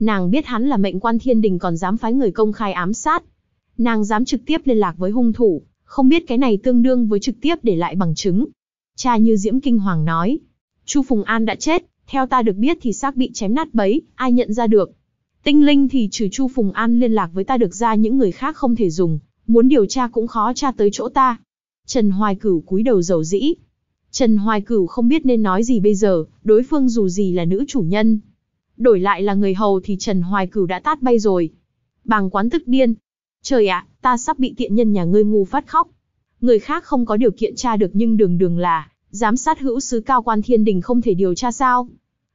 Nàng biết hắn là mệnh quan thiên đình còn dám phái người công khai ám sát. Nàng dám trực tiếp liên lạc với hung thủ, không biết cái này tương đương với trực tiếp để lại bằng chứng. Cha như Diễm Kinh Hoàng nói, Chu Phùng An đã chết, theo ta được biết thì xác bị chém nát bấy, ai nhận ra được. Tinh linh thì trừ Chu Phùng An liên lạc với ta được ra những người khác không thể dùng, muốn điều tra cũng khó tra tới chỗ ta. Trần Hoài Cửu cúi đầu dầu dĩ. Trần Hoài Cửu không biết nên nói gì bây giờ, đối phương dù gì là nữ chủ nhân, Đổi lại là người hầu thì Trần Hoài Cửu đã tát bay rồi. Bàng quán tức điên. Trời ạ, ta sắp bị tiện nhân nhà ngươi ngu phát khóc. Người khác không có điều kiện tra được nhưng đường đường là, giám sát hữu sứ cao quan thiên đình không thể điều tra sao.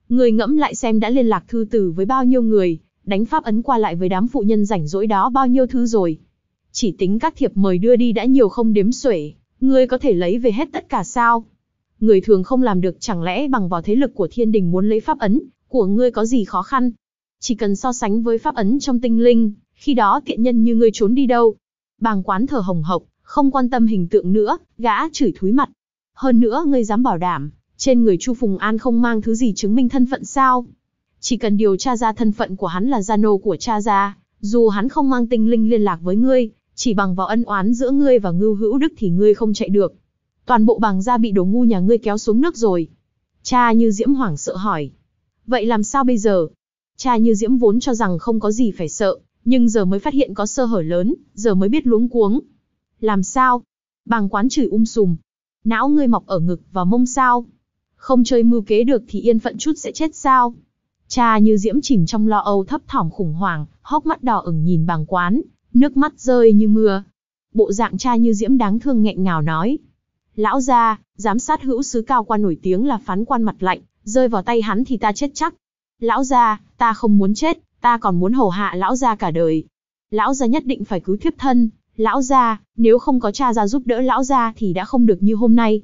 Người ngẫm lại xem đã liên lạc thư tử với bao nhiêu người, đánh pháp ấn qua lại với đám phụ nhân rảnh rỗi đó bao nhiêu thứ rồi. Chỉ tính các thiệp mời đưa đi đã nhiều không đếm xuể, ngươi có thể lấy về hết tất cả sao? Người thường không làm được chẳng lẽ bằng vào thế lực của thiên đình muốn lấy pháp ấn, của ngươi có gì khó khăn? Chỉ cần so sánh với pháp ấn trong tinh linh, khi đó tiện nhân như ngươi trốn đi đâu? Bàng quán thở hồng hộc, không quan tâm hình tượng nữa, gã chửi thúi mặt. Hơn nữa ngươi dám bảo đảm, trên người Chu Phùng An không mang thứ gì chứng minh thân phận sao? Chỉ cần điều tra ra thân phận của hắn là gia nô của cha gia, dù hắn không mang tinh linh liên lạc với ngươi, chỉ bằng vào ân oán giữa ngươi và Ngưu Hữu Đức thì ngươi không chạy được. Toàn bộ bàng gia bị đồ ngu nhà ngươi kéo xuống nước rồi. Cha như Diễm Hoàng sợ hỏi, Vậy làm sao bây giờ? Cha như Diễm vốn cho rằng không có gì phải sợ, nhưng giờ mới phát hiện có sơ hở lớn, giờ mới biết luống cuống. Làm sao? Bàng quán chửi um sùm. Não ngươi mọc ở ngực và mông sao? Không chơi mưu kế được thì yên phận chút sẽ chết sao? Cha như Diễm chìm trong lo âu thấp thỏm khủng hoảng, hốc mắt đỏ ửng nhìn bàng quán, nước mắt rơi như mưa. Bộ dạng cha như Diễm đáng thương nghẹn ngào nói. Lão gia, giám sát hữu sứ cao quan nổi tiếng là phán quan mặt lạnh, rơi vào tay hắn thì ta chết chắc. Lão gia, ta không muốn chết, ta còn muốn hầu hạ lão gia cả đời. Lão gia nhất định phải cứu thiếp thân, lão gia, nếu không có cha gia giúp đỡ lão gia thì đã không được như hôm nay.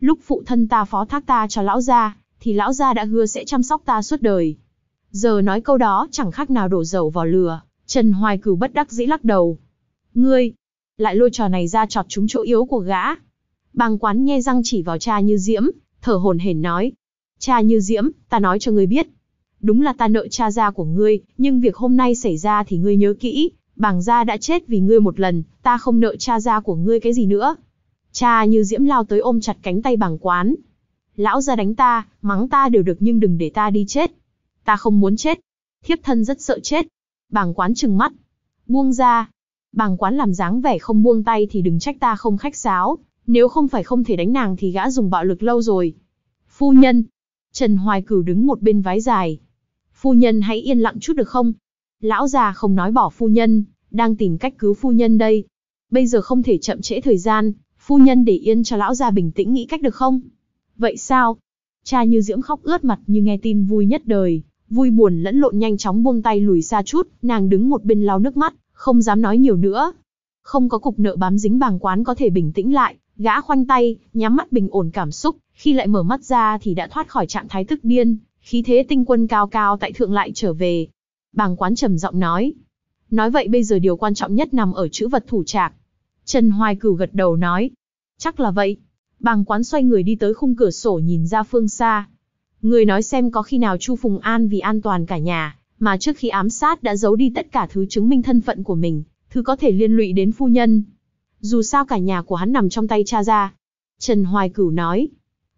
Lúc phụ thân ta phó thác ta cho lão gia, thì lão gia đã hứa sẽ chăm sóc ta suốt đời. Giờ nói câu đó chẳng khác nào đổ dầu vào lửa, Trần Hoài Cửu bất đắc dĩ lắc đầu. Ngươi, lại lôi trò này ra chọt chúng chỗ yếu của gã. Bàng quán nghe răng chỉ vào cha như diễm, thở hồn hển nói, Cha như diễm, ta nói cho ngươi biết. Đúng là ta nợ cha gia của ngươi, nhưng việc hôm nay xảy ra thì ngươi nhớ kỹ. bảng gia đã chết vì ngươi một lần, ta không nợ cha gia của ngươi cái gì nữa. Cha như diễm lao tới ôm chặt cánh tay bảng quán. Lão gia đánh ta, mắng ta đều được nhưng đừng để ta đi chết. Ta không muốn chết. Thiếp thân rất sợ chết. Bảng quán trừng mắt. Buông ra. Bảng quán làm dáng vẻ không buông tay thì đừng trách ta không khách sáo. Nếu không phải không thể đánh nàng thì gã dùng bạo lực lâu rồi. Phu nhân, Trần Hoài Cửu đứng một bên vái dài. Phu nhân hãy yên lặng chút được không? Lão già không nói bỏ phu nhân, đang tìm cách cứu phu nhân đây. Bây giờ không thể chậm trễ thời gian, phu nhân để yên cho lão già bình tĩnh nghĩ cách được không? Vậy sao? Cha như diễm khóc ướt mặt như nghe tin vui nhất đời, vui buồn lẫn lộn nhanh chóng buông tay lùi xa chút, nàng đứng một bên lau nước mắt, không dám nói nhiều nữa. Không có cục nợ bám dính bàng quán có thể bình tĩnh lại, Gã khoanh tay, nhắm mắt bình ổn cảm xúc, khi lại mở mắt ra thì đã thoát khỏi trạng thái tức điên, khí thế tinh quân cao cao tại thượng lại trở về. Bàng quán trầm giọng nói. Nói vậy bây giờ điều quan trọng nhất nằm ở chữ vật thủ trạc. Trần Hoài cử gật đầu nói. Chắc là vậy. Bàng quán xoay người đi tới khung cửa sổ nhìn ra phương xa. Người nói xem có khi nào Chu Phùng An vì an toàn cả nhà, mà trước khi ám sát đã giấu đi tất cả thứ chứng minh thân phận của mình, thứ có thể liên lụy đến phu nhân, dù sao cả nhà của hắn nằm trong tay cha ra. Trần Hoài Cửu nói,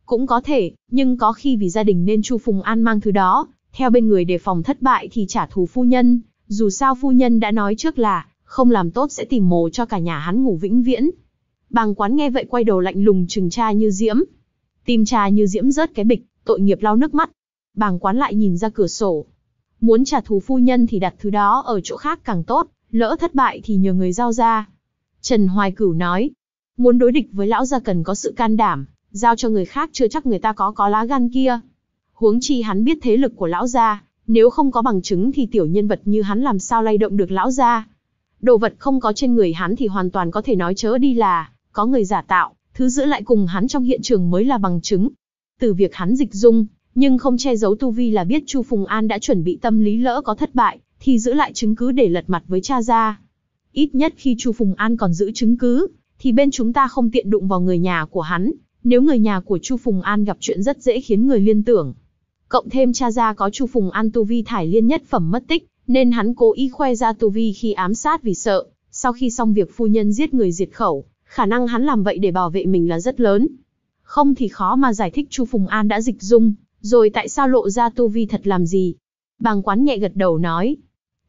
cũng có thể, nhưng có khi vì gia đình nên Chu Phùng An mang thứ đó, theo bên người để phòng thất bại thì trả thù phu nhân. Dù sao phu nhân đã nói trước là, không làm tốt sẽ tìm mồ cho cả nhà hắn ngủ vĩnh viễn. Bàng quán nghe vậy quay đầu lạnh lùng trừng cha như diễm. Tim cha như diễm rớt cái bịch, tội nghiệp lau nước mắt. Bàng quán lại nhìn ra cửa sổ. Muốn trả thù phu nhân thì đặt thứ đó ở chỗ khác càng tốt, lỡ thất bại thì nhờ người giao ra. Trần Hoài Cửu nói, muốn đối địch với lão gia cần có sự can đảm, giao cho người khác chưa chắc người ta có có lá gan kia. Huống chi hắn biết thế lực của lão gia, nếu không có bằng chứng thì tiểu nhân vật như hắn làm sao lay động được lão gia. Đồ vật không có trên người hắn thì hoàn toàn có thể nói chớ đi là, có người giả tạo, thứ giữ lại cùng hắn trong hiện trường mới là bằng chứng. Từ việc hắn dịch dung, nhưng không che giấu tu vi là biết Chu Phùng An đã chuẩn bị tâm lý lỡ có thất bại, thì giữ lại chứng cứ để lật mặt với cha gia. Ít nhất khi Chu Phùng An còn giữ chứng cứ, thì bên chúng ta không tiện đụng vào người nhà của hắn. Nếu người nhà của Chu Phùng An gặp chuyện rất dễ khiến người liên tưởng. Cộng thêm cha ra có Chu Phùng An tu vi thải liên nhất phẩm mất tích, nên hắn cố ý khoe ra tu vi khi ám sát vì sợ. Sau khi xong việc phu nhân giết người diệt khẩu, khả năng hắn làm vậy để bảo vệ mình là rất lớn. Không thì khó mà giải thích Chu Phùng An đã dịch dung, rồi tại sao lộ ra tu vi thật làm gì. Bàng quán nhẹ gật đầu nói.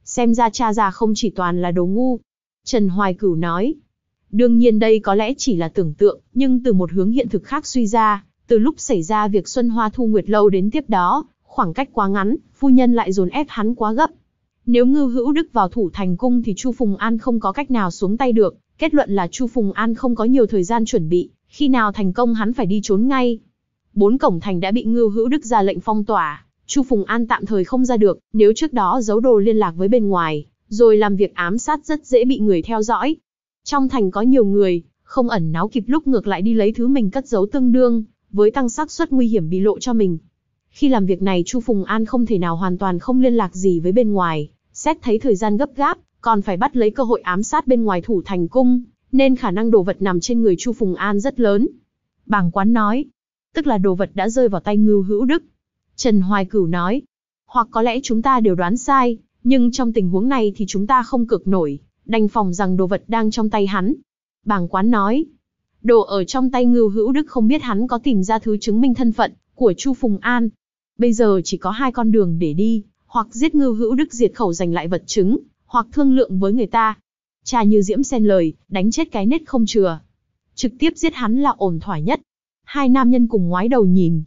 Xem ra cha già không chỉ toàn là đồ ngu, Trần Hoài Cửu nói. Đương nhiên đây có lẽ chỉ là tưởng tượng, nhưng từ một hướng hiện thực khác suy ra, từ lúc xảy ra việc Xuân Hoa Thu Nguyệt Lâu đến tiếp đó, khoảng cách quá ngắn, phu nhân lại dồn ép hắn quá gấp. Nếu ngư hữu đức vào thủ thành cung thì Chu Phùng An không có cách nào xuống tay được, kết luận là Chu Phùng An không có nhiều thời gian chuẩn bị, khi nào thành công hắn phải đi trốn ngay. Bốn cổng thành đã bị ngư hữu đức ra lệnh phong tỏa, Chu Phùng An tạm thời không ra được, nếu trước đó giấu đồ liên lạc với bên ngoài, rồi làm việc ám sát rất dễ bị người theo dõi. Trong thành có nhiều người, không ẩn náu kịp lúc ngược lại đi lấy thứ mình cất giấu tương đương, với tăng xác suất nguy hiểm bị lộ cho mình. Khi làm việc này Chu Phùng An không thể nào hoàn toàn không liên lạc gì với bên ngoài, xét thấy thời gian gấp gáp, còn phải bắt lấy cơ hội ám sát bên ngoài thủ thành cung, nên khả năng đồ vật nằm trên người Chu Phùng An rất lớn. Bàng quán nói, tức là đồ vật đã rơi vào tay Ngưu Hữu Đức. Trần Hoài Cửu nói, hoặc có lẽ chúng ta đều đoán sai, nhưng trong tình huống này thì chúng ta không cược nổi, đành phòng rằng đồ vật đang trong tay hắn. Bàng quán nói, đồ ở trong tay ngưu hữu đức không biết hắn có tìm ra thứ chứng minh thân phận của Chu Phùng An. Bây giờ chỉ có hai con đường để đi, hoặc giết ngưu hữu đức diệt khẩu giành lại vật chứng, hoặc thương lượng với người ta. Cha như diễm xen lời, đánh chết cái nết không chừa. Trực tiếp giết hắn là ổn thỏa nhất. Hai nam nhân cùng ngoái đầu nhìn.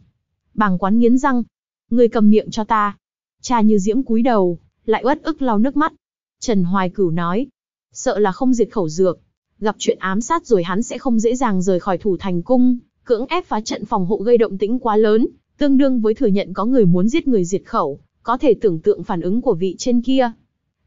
Bàng quán nghiến răng. Người cầm miệng cho ta. Cha như diễm cúi đầu, lại uất ức lau nước mắt. Trần Hoài Cửu nói, sợ là không diệt khẩu dược, gặp chuyện ám sát rồi hắn sẽ không dễ dàng rời khỏi thủ thành cung, cưỡng ép phá trận phòng hộ gây động tĩnh quá lớn, tương đương với thừa nhận có người muốn giết người diệt khẩu, có thể tưởng tượng phản ứng của vị trên kia.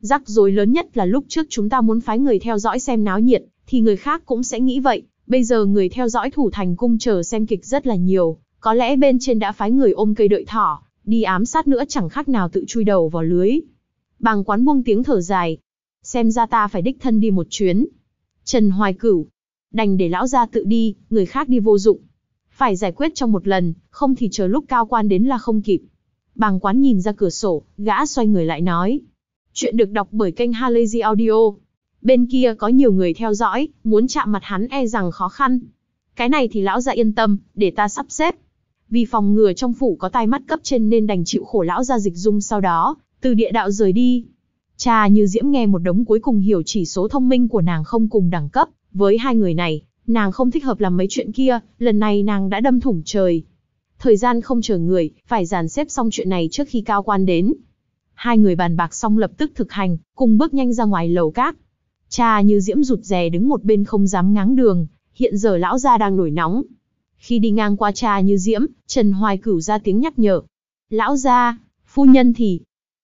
Rắc rối lớn nhất là lúc trước chúng ta muốn phái người theo dõi xem náo nhiệt, thì người khác cũng sẽ nghĩ vậy, bây giờ người theo dõi thủ thành cung chờ xem kịch rất là nhiều, có lẽ bên trên đã phái người ôm cây đợi thỏ, đi ám sát nữa chẳng khác nào tự chui đầu vào lưới, Bàng quán buông tiếng thở dài. Xem ra ta phải đích thân đi một chuyến. Trần Hoài Cửu. Đành để lão gia tự đi, người khác đi vô dụng. Phải giải quyết trong một lần, không thì chờ lúc cao quan đến là không kịp. Bàng quán nhìn ra cửa sổ, gã xoay người lại nói. Chuyện được đọc bởi kênh Halazy Audio. Bên kia có nhiều người theo dõi, muốn chạm mặt hắn e rằng khó khăn. Cái này thì lão gia yên tâm, để ta sắp xếp. Vì phòng ngừa trong phủ có tai mắt cấp trên nên đành chịu khổ lão gia dịch dung sau đó, từ địa đạo rời đi. Cha như Diễm nghe một đống cuối cùng hiểu chỉ số thông minh của nàng không cùng đẳng cấp, với hai người này, nàng không thích hợp làm mấy chuyện kia, lần này nàng đã đâm thủng trời. Thời gian không chờ người, phải dàn xếp xong chuyện này trước khi cao quan đến. Hai người bàn bạc xong lập tức thực hành, cùng bước nhanh ra ngoài lầu cát. Cha như Diễm rụt rè đứng một bên không dám ngáng đường, hiện giờ lão gia đang nổi nóng. Khi đi ngang qua cha như Diễm, Trần Hoài cửu ra tiếng nhắc nhở. Lão gia, phu nhân thì,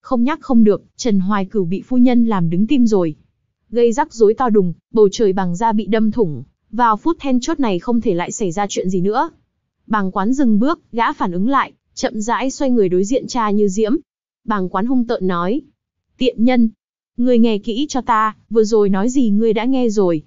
không nhắc không được, Trần Hoài Cửu bị phu nhân làm đứng tim rồi. Gây rắc rối to đùng, bầu trời bằng da bị đâm thủng, vào phút then chốt này không thể lại xảy ra chuyện gì nữa. Bàng quán dừng bước, gã phản ứng lại, chậm rãi xoay người đối diện cha như diễm. Bàng quán hung tợn nói. Tiện nhân, người nghe kỹ cho ta, vừa rồi nói gì ngươi đã nghe rồi.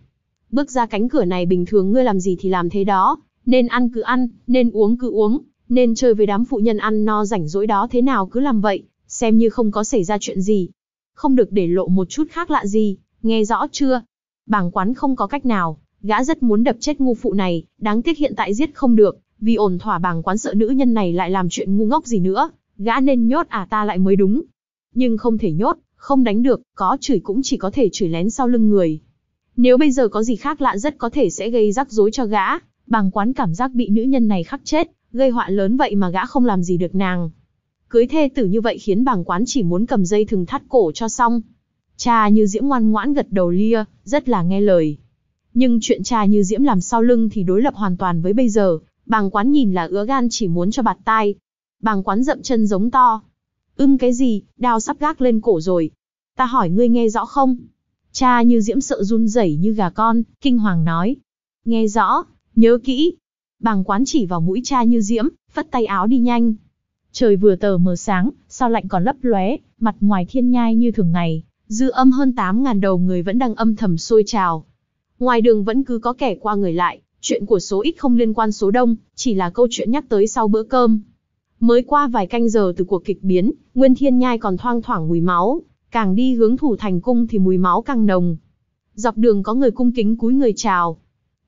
Bước ra cánh cửa này bình thường ngươi làm gì thì làm thế đó, nên ăn cứ ăn, nên uống cứ uống, nên chơi với đám phụ nhân ăn no rảnh rỗi đó thế nào cứ làm vậy, xem như không có xảy ra chuyện gì. Không được để lộ một chút khác lạ gì, nghe rõ chưa? Bàng quán không có cách nào, gã rất muốn đập chết ngu phụ này, đáng tiếc hiện tại giết không được, vì ổn thỏa bàng quán sợ nữ nhân này lại làm chuyện ngu ngốc gì nữa, gã nên nhốt à ta lại mới đúng. Nhưng không thể nhốt, không đánh được, có chửi cũng chỉ có thể chửi lén sau lưng người. Nếu bây giờ có gì khác lạ rất có thể sẽ gây rắc rối cho gã, bàng quán cảm giác bị nữ nhân này khắc chết, gây họa lớn vậy mà gã không làm gì được nàng. Cưới thê tử như vậy khiến bàng quán chỉ muốn cầm dây thừng thắt cổ cho xong. Cha như diễm ngoan ngoãn gật đầu lia, rất là nghe lời. Nhưng chuyện cha như diễm làm sau lưng thì đối lập hoàn toàn với bây giờ, bàng quán nhìn là ứa gan chỉ muốn cho bạt tai. Bàng quán dậm chân giống to. Ưng cái gì, đao sắp gác lên cổ rồi. Ta hỏi ngươi nghe rõ không? Cha như diễm sợ run rẩy như gà con, kinh hoàng nói. Nghe rõ, nhớ kỹ. Bàng quán chỉ vào mũi cha như diễm, phất tay áo đi nhanh. Trời vừa tờ mờ sáng, sao lạnh còn lấp lóe, mặt ngoài thiên nhai như thường ngày, dư âm hơn 8.000 đầu người vẫn đang âm thầm sôi trào. Ngoài đường vẫn cứ có kẻ qua người lại, chuyện của số ít không liên quan số đông, chỉ là câu chuyện nhắc tới sau bữa cơm. Mới qua vài canh giờ từ cuộc kịch biến, Nguyên Thiên Nhai còn thoang thoảng mùi máu, càng đi hướng thủ thành cung thì mùi máu càng nồng. Dọc đường có người cung kính cúi người chào.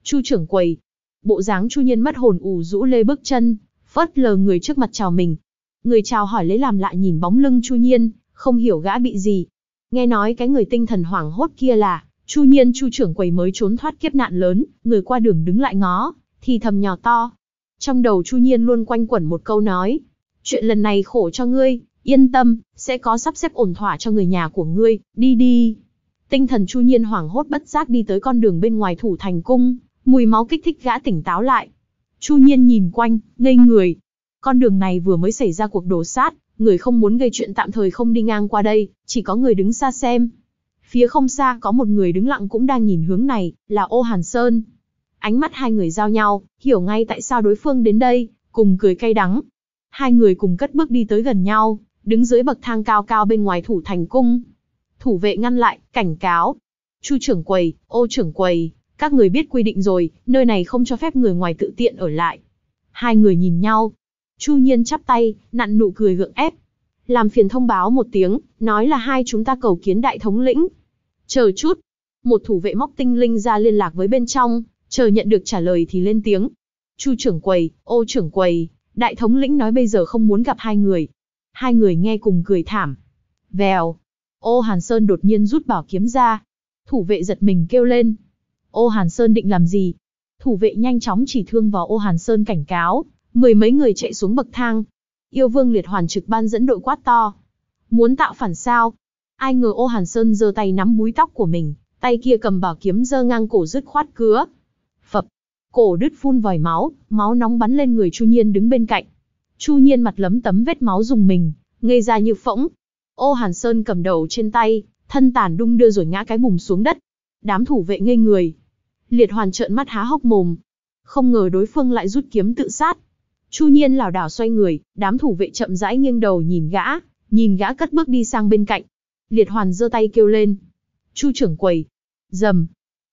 Chu trưởng quầy. Bộ dáng Chu Nhiên mất hồn ủ rũ lê bước chân, phớt lờ người trước mặt chào mình, Người chào hỏi lấy làm lạ nhìn bóng lưng Chu Nhiên, không hiểu gã bị gì. Nghe nói cái người tinh thần hoảng hốt kia là, Chu Nhiên Chu trưởng quầy mới trốn thoát kiếp nạn lớn, người qua đường đứng lại ngó, thì thầm nhỏ to. Trong đầu Chu Nhiên luôn quanh quẩn một câu nói, chuyện lần này khổ cho ngươi, yên tâm, sẽ có sắp xếp ổn thỏa cho người nhà của ngươi, đi đi. Tinh thần Chu Nhiên hoảng hốt bất giác đi tới con đường bên ngoài thủ thành cung, mùi máu kích thích gã tỉnh táo lại. Chu Nhiên nhìn quanh, ngây người, con đường này vừa mới xảy ra cuộc đổ sát, người không muốn gây chuyện tạm thời không đi ngang qua đây, chỉ có người đứng xa xem. Phía không xa có một người đứng lặng cũng đang nhìn hướng này, là Ô Hàn Sơn. Ánh mắt hai người giao nhau, hiểu ngay tại sao đối phương đến đây, cùng cười cay đắng. Hai người cùng cất bước đi tới gần nhau, đứng dưới bậc thang cao cao bên ngoài thủ thành cung. Thủ vệ ngăn lại, cảnh cáo. Chu trưởng quầy, ô trưởng quầy, các người biết quy định rồi, nơi này không cho phép người ngoài tự tiện ở lại. Hai người nhìn nhau, Chu Nhiên chắp tay, nặn nụ cười gượng ép. Làm phiền thông báo một tiếng, nói là hai chúng ta cầu kiến đại thống lĩnh. Chờ chút. Một thủ vệ móc tinh linh ra liên lạc với bên trong, chờ nhận được trả lời thì lên tiếng. Chu trưởng quầy, ô trưởng quầy, đại thống lĩnh nói bây giờ không muốn gặp hai người. Hai người nghe cùng cười thảm. Vèo. Ô Hàn Sơn đột nhiên rút bảo kiếm ra. Thủ vệ giật mình kêu lên. Ô Hàn Sơn định làm gì? Thủ vệ nhanh chóng chỉ thương vào Ô Hàn Sơn cảnh cáo, Mười mấy người chạy xuống bậc thang. Yêu vương liệt hoàn trực ban dẫn đội quát to. Muốn tạo phản sao? Ai ngờ ô Hàn Sơn giơ tay nắm búi tóc của mình, tay kia cầm bảo kiếm giơ ngang cổ dứt khoát cứa. Phập, cổ đứt phun vòi máu, máu nóng bắn lên người Chu Nhiên đứng bên cạnh. Chu Nhiên mặt lấm tấm vết máu dùng mình, ngây ra như phỗng. Ô Hàn Sơn cầm đầu trên tay, thân tàn đung đưa rồi ngã cái bùm xuống đất. Đám thủ vệ ngây người. Liệt hoàn trợn mắt há hốc mồm. Không ngờ đối phương lại rút kiếm tự sát. Chu Nhiên lảo đảo xoay người, đám thủ vệ chậm rãi nghiêng đầu nhìn gã, nhìn gã cất bước đi sang bên cạnh. Liệt Hoàn giơ tay kêu lên. Chu trưởng quầy. Dầm.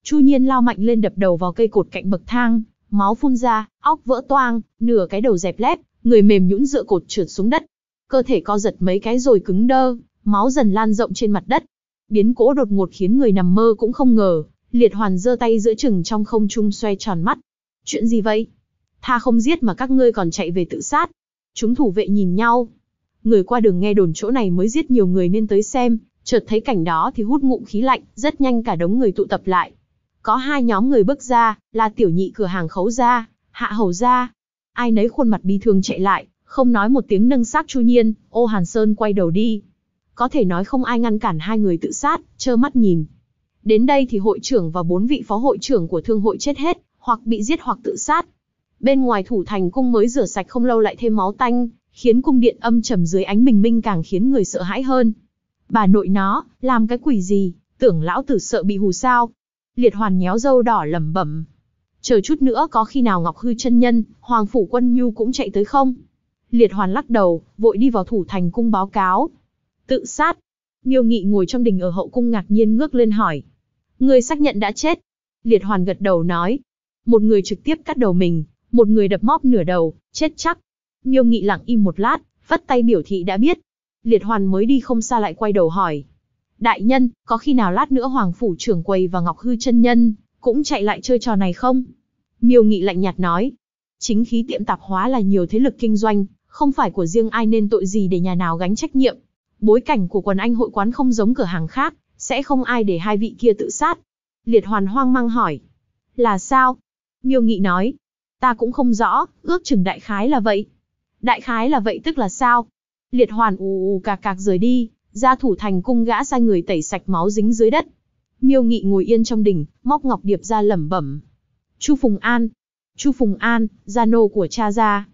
Chu Nhiên lao mạnh lên đập đầu vào cây cột cạnh bậc thang, máu phun ra, óc vỡ toang, nửa cái đầu dẹp lép, người mềm nhũn dựa cột trượt xuống đất. Cơ thể co giật mấy cái rồi cứng đơ, máu dần lan rộng trên mặt đất. Biến cố đột ngột khiến người nằm mơ cũng không ngờ, Liệt Hoàn giơ tay giữa chừng trong không trung xoay tròn mắt. Chuyện gì vậy? tha không giết mà các ngươi còn chạy về tự sát. Chúng thủ vệ nhìn nhau. Người qua đường nghe đồn chỗ này mới giết nhiều người nên tới xem, chợt thấy cảnh đó thì hút ngụm khí lạnh, rất nhanh cả đống người tụ tập lại. Có hai nhóm người bước ra, là tiểu nhị cửa hàng khấu ra, hạ hầu ra. Ai nấy khuôn mặt bi thương chạy lại, không nói một tiếng nâng xác Chu Nhiên, ô Hàn Sơn quay đầu đi. Có thể nói không ai ngăn cản hai người tự sát, trơ mắt nhìn. Đến đây thì hội trưởng và bốn vị phó hội trưởng của thương hội chết hết, hoặc bị giết hoặc tự sát, bên ngoài thủ thành cung mới rửa sạch không lâu lại thêm máu tanh, khiến cung điện âm trầm dưới ánh bình minh càng khiến người sợ hãi hơn. Bà nội nó, làm cái quỷ gì, tưởng lão tử sợ bị hù sao? Liệt hoàn nhéo dâu đỏ lẩm bẩm. Chờ chút nữa có khi nào Ngọc Hư chân nhân, Hoàng phủ quân nhu cũng chạy tới không? Liệt hoàn lắc đầu, vội đi vào thủ thành cung báo cáo. Tự sát. Miêu Nghị ngồi trong đình ở hậu cung ngạc nhiên ngước lên hỏi. Người xác nhận đã chết. Liệt hoàn gật đầu nói. Một người trực tiếp cắt đầu mình, một người đập móp nửa đầu, chết chắc. Miêu Nghị lặng im một lát, vắt tay biểu thị đã biết. Liệt Hoàn mới đi không xa lại quay đầu hỏi. Đại nhân, có khi nào lát nữa Hoàng Phủ trưởng quầy và Ngọc Hư chân nhân, cũng chạy lại chơi trò này không? Miêu Nghị lạnh nhạt nói. Chính khí tiệm tạp hóa là nhiều thế lực kinh doanh, không phải của riêng ai nên tội gì để nhà nào gánh trách nhiệm. Bối cảnh của quần anh hội quán không giống cửa hàng khác, sẽ không ai để hai vị kia tự sát. Liệt Hoàn hoang mang hỏi. Là sao? Miêu Nghị nói, Ta cũng không rõ, ước chừng đại khái là vậy. Đại khái là vậy tức là sao? Liệt hoàn ù ù cạc cạc rời đi, ra thủ thành cung gã sai người tẩy sạch máu dính dưới đất. Miêu Nghị ngồi yên trong đỉnh, móc ngọc điệp ra lẩm bẩm. Chu Phùng An, Chu Phùng An, gia nô của cha gia.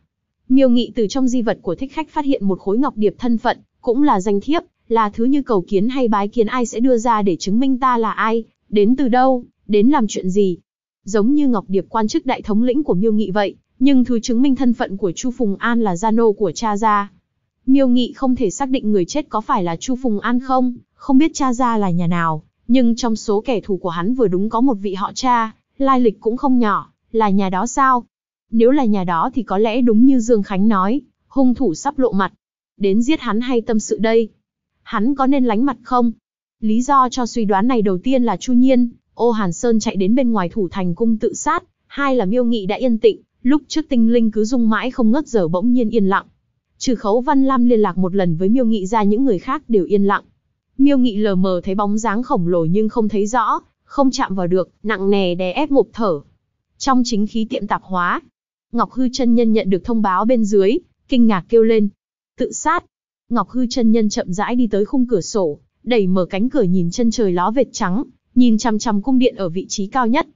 Miêu Nghị từ trong di vật của thích khách phát hiện một khối ngọc điệp thân phận, cũng là danh thiếp, là thứ như cầu kiến hay bái kiến ai sẽ đưa ra để chứng minh ta là ai, đến từ đâu, đến làm chuyện gì, giống như Ngọc Điệp quan chức đại thống lĩnh của Miêu Nghị vậy, nhưng thứ chứng minh thân phận của Chu Phùng An là gia nô của cha gia. Miêu Nghị không thể xác định người chết có phải là Chu Phùng An không, không biết cha gia là nhà nào, nhưng trong số kẻ thù của hắn vừa đúng có một vị họ cha, lai lịch cũng không nhỏ, là nhà đó sao? Nếu là nhà đó thì có lẽ đúng như Dương Khánh nói, hung thủ sắp lộ mặt. Đến giết hắn hay tâm sự đây? Hắn có nên lánh mặt không? Lý do cho suy đoán này đầu tiên là Chu Nhiên, Ô Hàn Sơn chạy đến bên ngoài thủ thành cung tự sát, hai là Miêu Nghị đã yên tĩnh, lúc trước tinh linh cứ rung mãi không ngớt giờ bỗng nhiên yên lặng. Trừ Khấu Văn Lam liên lạc một lần với Miêu Nghị ra những người khác đều yên lặng. Miêu Nghị lờ mờ thấy bóng dáng khổng lồ nhưng không thấy rõ, không chạm vào được, nặng nề đè ép ngụp thở. Trong chính khí tiệm tạp hóa, Ngọc Hư chân nhân nhận được thông báo bên dưới, kinh ngạc kêu lên: "Tự sát!" Ngọc Hư chân nhân chậm rãi đi tới khung cửa sổ, đẩy mở cánh cửa nhìn chân trời ló vệt trắng, nhìn chằm chằm cung điện ở vị trí cao nhất.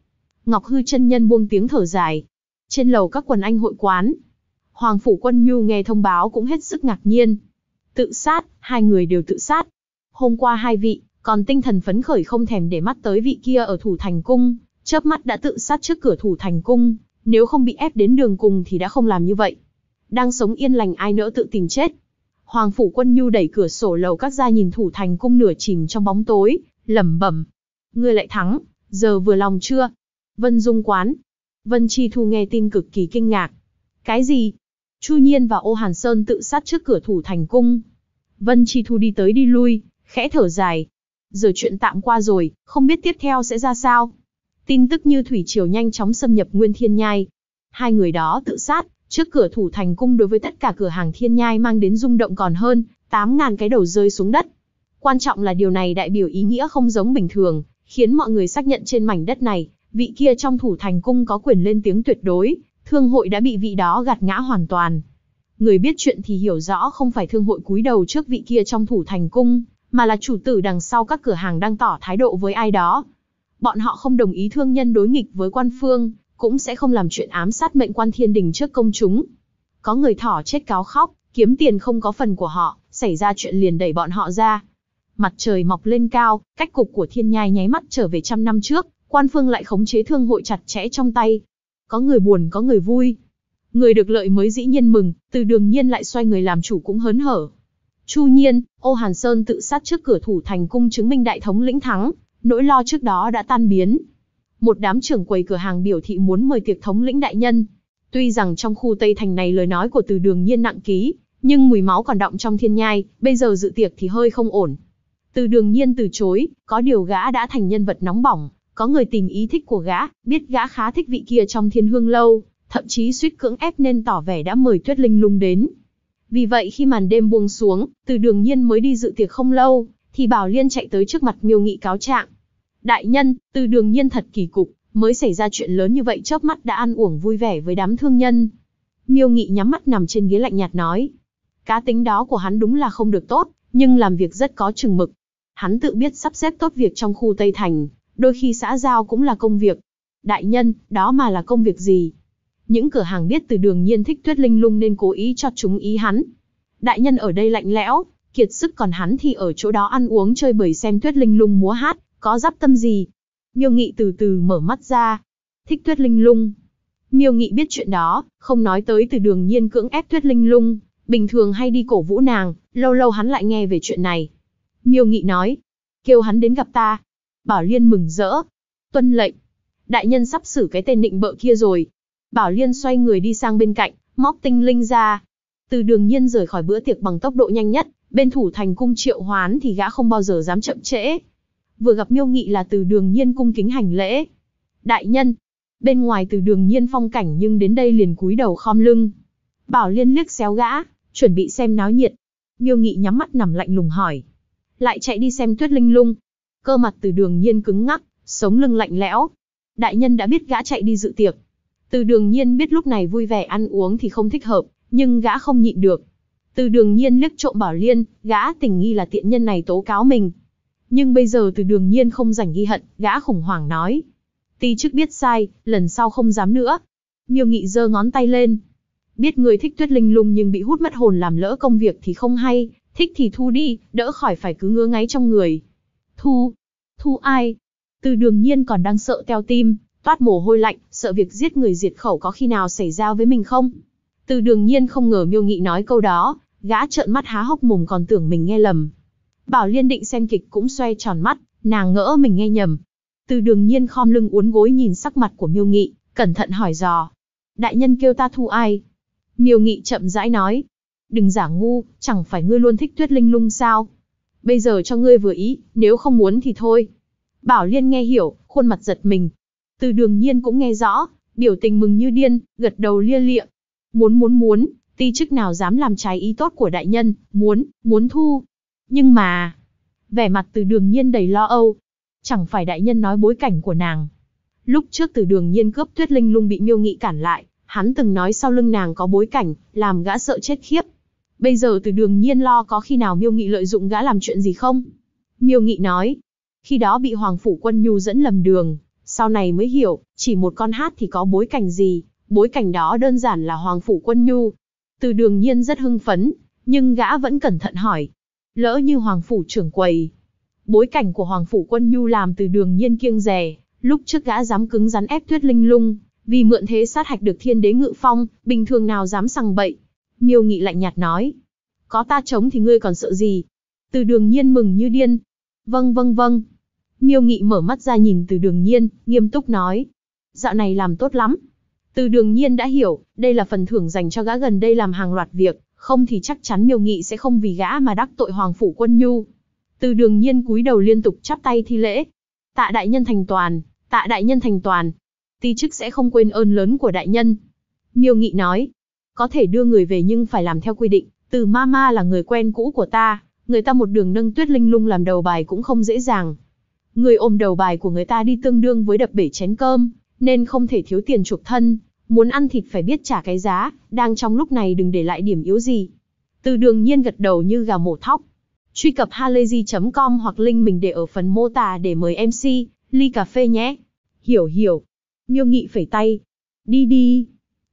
Ngọc Hư chân nhân buông tiếng thở dài. Trên lầu các quần anh hội quán, Hoàng phủ Quân Nhu nghe thông báo cũng hết sức ngạc nhiên. Tự sát, hai người đều tự sát. Hôm qua hai vị, còn tinh thần phấn khởi không thèm để mắt tới vị kia ở thủ thành cung, chớp mắt đã tự sát trước cửa thủ thành cung, nếu không bị ép đến đường cùng thì đã không làm như vậy. Đang sống yên lành ai nỡ tự tìm chết. Hoàng phủ Quân Nhu đẩy cửa sổ lầu các ra nhìn thủ thành cung nửa chìm trong bóng tối, lẩm bẩm, ngươi lại thắng, giờ vừa lòng chưa? Vân Dung quán. Vân Chi Thu nghe tin cực kỳ kinh ngạc. Cái gì? Chu Nhiên và Ô Hàn Sơn tự sát trước cửa thủ thành cung. Vân Chi Thu đi tới đi lui, khẽ thở dài. Giờ chuyện tạm qua rồi, không biết tiếp theo sẽ ra sao. Tin tức như thủy triều nhanh chóng xâm nhập Nguyên Thiên Nhai. Hai người đó tự sát, trước cửa thủ thành cung đối với tất cả cửa hàng Thiên Nhai mang đến rung động còn hơn, 8.000 cái đầu rơi xuống đất. Quan trọng là điều này đại biểu ý nghĩa không giống bình thường, khiến mọi người xác nhận trên mảnh đất này, vị kia trong thủ thành cung có quyền lên tiếng tuyệt đối, thương hội đã bị vị đó gạt ngã hoàn toàn. Người biết chuyện thì hiểu rõ không phải thương hội cúi đầu trước vị kia trong thủ thành cung, mà là chủ tử đằng sau các cửa hàng đang tỏ thái độ với ai đó. Bọn họ không đồng ý thương nhân đối nghịch với quan phương, cũng sẽ không làm chuyện ám sát mệnh quan thiên đình trước công chúng. Có người thỏ chết cáo khóc, kiếm tiền không có phần của họ, xảy ra chuyện liền đẩy bọn họ ra, Mặt trời mọc lên cao, cách cục của thiên nhai nháy mắt trở về trăm năm trước, quan phương lại khống chế thương hội chặt chẽ trong tay. Có người buồn có người vui. Người được lợi mới dĩ nhiên mừng, từ đường nhiên lại xoay người làm chủ cũng hớn hở. Chu nhiên, ô Hàn Sơn tự sát trước cửa thủ thành cung chứng minh đại thống lĩnh thắng, nỗi lo trước đó đã tan biến. Một đám trưởng quầy cửa hàng biểu thị muốn mời tiệc thống lĩnh đại nhân. Tuy rằng trong khu Tây Thành này lời nói của từ đường nhiên nặng ký, nhưng mùi máu còn đọng trong thiên nhai, bây giờ dự tiệc thì hơi không ổn. Từ đường nhiên từ chối, có điều gã đã thành nhân vật nóng bỏng, có người tìm ý thích của gã, biết gã khá thích vị kia trong thiên hương lâu, thậm chí suýt cưỡng ép nên tỏ vẻ đã mời Tuyết Linh lung đến. Vì vậy khi màn đêm buông xuống, từ đường nhiên mới đi dự tiệc không lâu, thì Bảo Liên chạy tới trước mặt miêu nghị cáo trạng. Đại nhân, từ đường nhiên thật kỳ cục, mới xảy ra chuyện lớn như vậy chớp mắt đã ăn uổng vui vẻ với đám thương nhân. Miêu nghị nhắm mắt nằm trên ghế lạnh nhạt nói. Cá tính đó của hắn đúng là không được tốt, nhưng làm việc rất có chừng mực, hắn tự biết sắp xếp tốt việc trong khu Tây Thành, đôi khi xã giao cũng là công việc. Đại nhân, đó mà là công việc gì? Những cửa hàng biết từ đường nhiên thích tuyết linh lung nên cố ý cho chúng ý hắn. Đại nhân ở đây lạnh lẽo, kiệt sức còn hắn thì ở chỗ đó ăn uống chơi bời xem tuyết linh lung múa hát, có giáp tâm gì. Miêu Nghị từ từ mở mắt ra. Thích tuyết linh lung. Miêu Nghị biết chuyện đó, không nói tới từ đường nhiên cưỡng ép tuyết linh lung. Bình thường hay đi cổ vũ nàng, lâu lâu hắn lại nghe về chuyện này, Miêu Nghị nói, kêu hắn đến gặp ta. Bảo Liên mừng rỡ. Tuân lệnh. Đại nhân sắp xử cái tên định bợ kia rồi. Bảo Liên xoay người đi sang bên cạnh, móc tinh linh ra. Từ đường nhiên rời khỏi bữa tiệc bằng tốc độ nhanh nhất, bên thủ thành cung triệu hoán thì gã không bao giờ dám chậm trễ. Vừa gặp miêu nghị là từ đường nhiên cung kính hành lễ. Đại nhân, bên ngoài từ đường nhiên phong cảnh nhưng đến đây liền cúi đầu khom lưng. Bảo liên liếc xéo gã, chuẩn bị xem náo nhiệt. Miêu nghị nhắm mắt nằm lạnh lùng hỏi, lại chạy đi xem tuyết linh lung. Cơ mặt từ đường nhiên cứng ngắc, sống lưng lạnh lẽo. Đại nhân đã biết gã chạy đi dự tiệc. Từ đường nhiên biết lúc này vui vẻ ăn uống thì không thích hợp, nhưng gã không nhịn được. Từ đường nhiên liếc trộm bảo liên, gã tình nghi là tiện nhân này tố cáo mình. Nhưng bây giờ từ đường nhiên không rảnh ghi hận, gã khủng hoảng nói. Ti chức biết sai, lần sau không dám nữa. Miêu nghị giơ ngón tay lên. Biết người thích tuyết linh lung nhưng bị hút mất hồn làm lỡ công việc thì không hay, Thích thì thu đi, đỡ khỏi phải cứ ngứa ngáy trong người. Thu? Thu ai? Từ đường nhiên còn đang sợ teo tim, toát mồ hôi lạnh, sợ việc giết người diệt khẩu có khi nào xảy ra với mình không? Từ đường nhiên không ngờ miêu nghị nói câu đó, gã trợn mắt há hốc mồm còn tưởng mình nghe lầm. Bảo Liên định xem kịch cũng xoay tròn mắt, nàng ngỡ mình nghe nhầm. Từ đường nhiên khom lưng uốn gối nhìn sắc mặt của miêu nghị, cẩn thận hỏi dò. Đại nhân kêu ta thu ai? Miêu nghị chậm rãi nói, đừng giả ngu, chẳng phải ngươi luôn thích tuyết linh lung sao? Bây giờ cho ngươi vừa ý, nếu không muốn thì thôi. Bảo Liên nghe hiểu, khuôn mặt giật mình. Từ đường nhiên cũng nghe rõ, biểu tình mừng như điên, gật đầu lia lịa. Muốn muốn muốn, ti chức nào dám làm trái ý tốt của đại nhân, muốn, muốn thu. Nhưng mà, vẻ mặt từ đường nhiên đầy lo âu. Chẳng phải đại nhân nói bối cảnh của nàng. Lúc trước từ đường nhiên cướp tuyết linh lung bị miêu nghị cản lại, hắn từng nói sau lưng nàng có bối cảnh, làm gã sợ chết khiếp. Bây giờ từ đường nhiên lo có khi nào miêu nghị lợi dụng gã làm chuyện gì không? Miêu nghị nói, khi đó bị Hoàng Phủ Quân Nhu dẫn lầm đường, sau này mới hiểu, chỉ một con hát thì có bối cảnh gì, bối cảnh đó đơn giản là Hoàng Phủ Quân Nhu. Từ đường nhiên rất hưng phấn, nhưng gã vẫn cẩn thận hỏi, lỡ như Hoàng Phủ trưởng quầy. Bối cảnh của Hoàng Phủ Quân Nhu làm từ đường nhiên kiêng rè, lúc trước gã dám cứng rắn ép tuyết linh lung, vì mượn thế sát hạch được thiên đế ngự phong, bình thường nào dám sằng bậy. Miêu Nghị lạnh nhạt nói. Có ta chống thì ngươi còn sợ gì? Từ đường nhiên mừng như điên. Vâng vâng vâng. Miêu Nghị mở mắt ra nhìn từ đường nhiên, nghiêm túc nói. Dạo này làm tốt lắm. Từ đường nhiên đã hiểu, đây là phần thưởng dành cho gã gần đây làm hàng loạt việc, không thì chắc chắn miêu nghị sẽ không vì gã mà đắc tội hoàng phủ quân nhu. Từ đường nhiên cúi đầu liên tục chắp tay thi lễ. Tạ đại nhân thành toàn, tạ đại nhân thành toàn. Ti chức sẽ không quên ơn lớn của đại nhân. Miêu nghị nói, có thể đưa người về nhưng phải làm theo quy định, từ Mama là người quen cũ của ta, người ta một đường nâng tuyết linh lung làm đầu bài cũng không dễ dàng. Người ôm đầu bài của người ta đi tương đương với đập bể chén cơm, nên không thể thiếu tiền chuộc thân, muốn ăn thịt phải biết trả cái giá, đang trong lúc này đừng để lại điểm yếu gì. Từ đường nhiên gật đầu như gà mổ thóc. Truy cập halayzi.com hoặc link mình để ở phần mô tả để mời MC, ly cà phê nhé. Hiểu hiểu. Miêu nghị phẩy tay. Đi đi.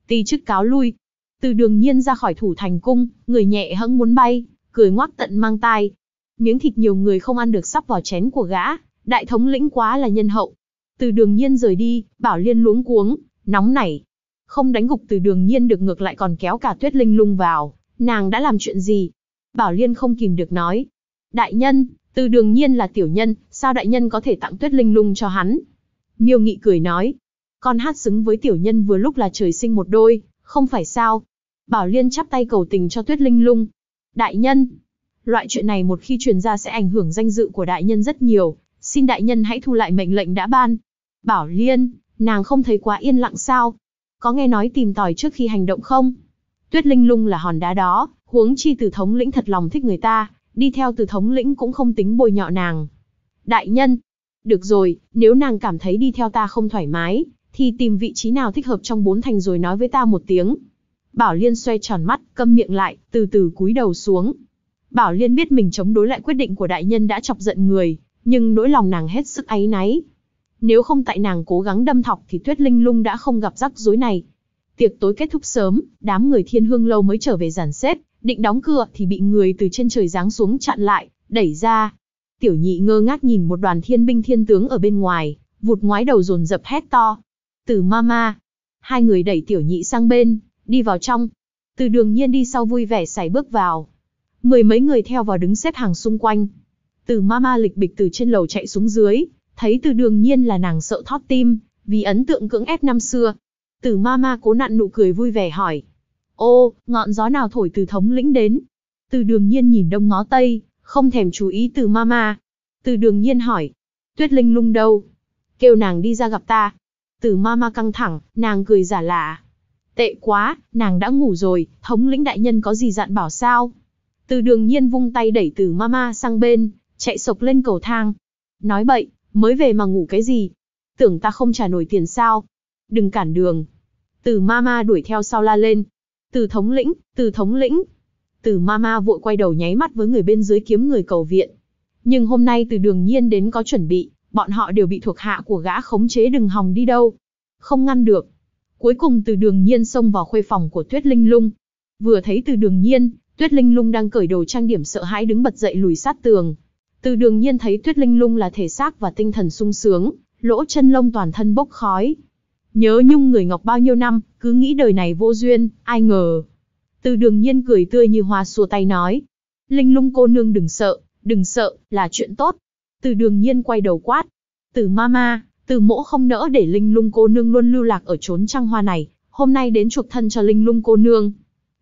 tì chức cáo lui, từ đường nhiên ra khỏi thủ thành cung, người nhẹ hẫng muốn bay, cười ngoác tận mang tai. Miếng thịt nhiều người không ăn được sắp vào chén của gã, đại thống lĩnh quá là nhân hậu. Từ đường nhiên rời đi, bảo liên luống cuống, nóng nảy. Không đánh gục từ đường nhiên được ngược lại còn kéo cả tuyết linh lung vào, nàng đã làm chuyện gì? Bảo liên không kìm được nói. Đại nhân, từ đường nhiên là tiểu nhân, sao đại nhân có thể tặng tuyết linh lung cho hắn? Miêu nghị cười nói. Con hát xứng với tiểu nhân vừa lúc là trời sinh một đôi, không phải sao. Bảo Liên chắp tay cầu tình cho Tuyết Linh Lung. Đại nhân, loại chuyện này một khi truyền ra sẽ ảnh hưởng danh dự của đại nhân rất nhiều, xin đại nhân hãy thu lại mệnh lệnh đã ban. Bảo Liên, nàng không thấy quá yên lặng sao? Có nghe nói tìm tòi trước khi hành động không? Tuyết Linh Lung là hòn đá đó, huống chi từ thống lĩnh thật lòng thích người ta, đi theo từ thống lĩnh cũng không tính bồi nhọ nàng. Đại nhân, được rồi, nếu nàng cảm thấy đi theo ta không thoải mái, thì tìm vị trí nào thích hợp trong bốn thành rồi nói với ta một tiếng. Bảo Liên xoay tròn mắt, câm miệng lại, từ từ cúi đầu xuống. Bảo Liên biết mình chống đối lại quyết định của đại nhân đã chọc giận người, nhưng nỗi lòng nàng hết sức áy náy. Nếu không tại nàng cố gắng đâm thọc thì Tuyết Linh Lung đã không gặp rắc rối này. Tiệc tối kết thúc sớm, đám người Thiên Hương lâu mới trở về giàn xếp, định đóng cửa thì bị người từ trên trời giáng xuống chặn lại, đẩy ra. Tiểu Nhị ngơ ngác nhìn một đoàn thiên binh thiên tướng ở bên ngoài, vụt ngoái đầu dồn dập hét to, từ Mama. Hai người đẩy tiểu nhị sang bên, đi vào trong. Từ đường nhiên đi sau vui vẻ xảy bước vào. Mười mấy người theo vào đứng xếp hàng xung quanh. Từ Mama lịch bịch từ trên lầu chạy xuống dưới, thấy từ đường nhiên là nàng sợ thót tim, vì ấn tượng cưỡng ép năm xưa. Từ Mama cố nặn nụ cười vui vẻ hỏi. Ô, ngọn gió nào thổi từ thống lĩnh đến? Từ đường nhiên nhìn đông ngó tây, không thèm chú ý từ Mama. Từ đường nhiên hỏi. Tuyết Linh lung đâu? Kêu nàng đi ra gặp ta, từ mama căng thẳng, nàng cười giả lạ. Tệ quá, nàng đã ngủ rồi, thống lĩnh đại nhân có gì dặn bảo sao? Từ đường nhiên vung tay đẩy từ mama sang bên, chạy sộc lên cầu thang. Nói bậy, mới về mà ngủ cái gì? Tưởng ta không trả nổi tiền sao? Đừng cản đường. Từ mama đuổi theo sau la lên. Từ thống lĩnh, từ thống lĩnh. Từ mama vội quay đầu nháy mắt với người bên dưới kiếm người cầu viện. Nhưng hôm nay từ đường nhiên đến có chuẩn bị, bọn họ đều bị thuộc hạ của gã khống chế đừng hòng đi đâu. Không ngăn được. Cuối cùng từ đường nhiên xông vào khuê phòng của Tuyết Linh Lung. Vừa thấy từ đường nhiên, Tuyết Linh Lung đang cởi đồ trang điểm sợ hãi đứng bật dậy lùi sát tường. Từ đường nhiên thấy Tuyết Linh Lung là thể xác và tinh thần sung sướng, lỗ chân lông toàn thân bốc khói. Nhớ nhung người ngọc bao nhiêu năm, cứ nghĩ đời này vô duyên, ai ngờ. Từ đường nhiên cười tươi như hoa xua tay nói. Linh lung cô nương đừng sợ, đừng sợ, là chuyện tốt, từ đường nhiên quay đầu quát. Từ mama, từ mỗ không nỡ để linh lung cô nương luôn lưu lạc ở trốn trăng hoa này, hôm nay đến chuộc thân cho linh lung cô nương.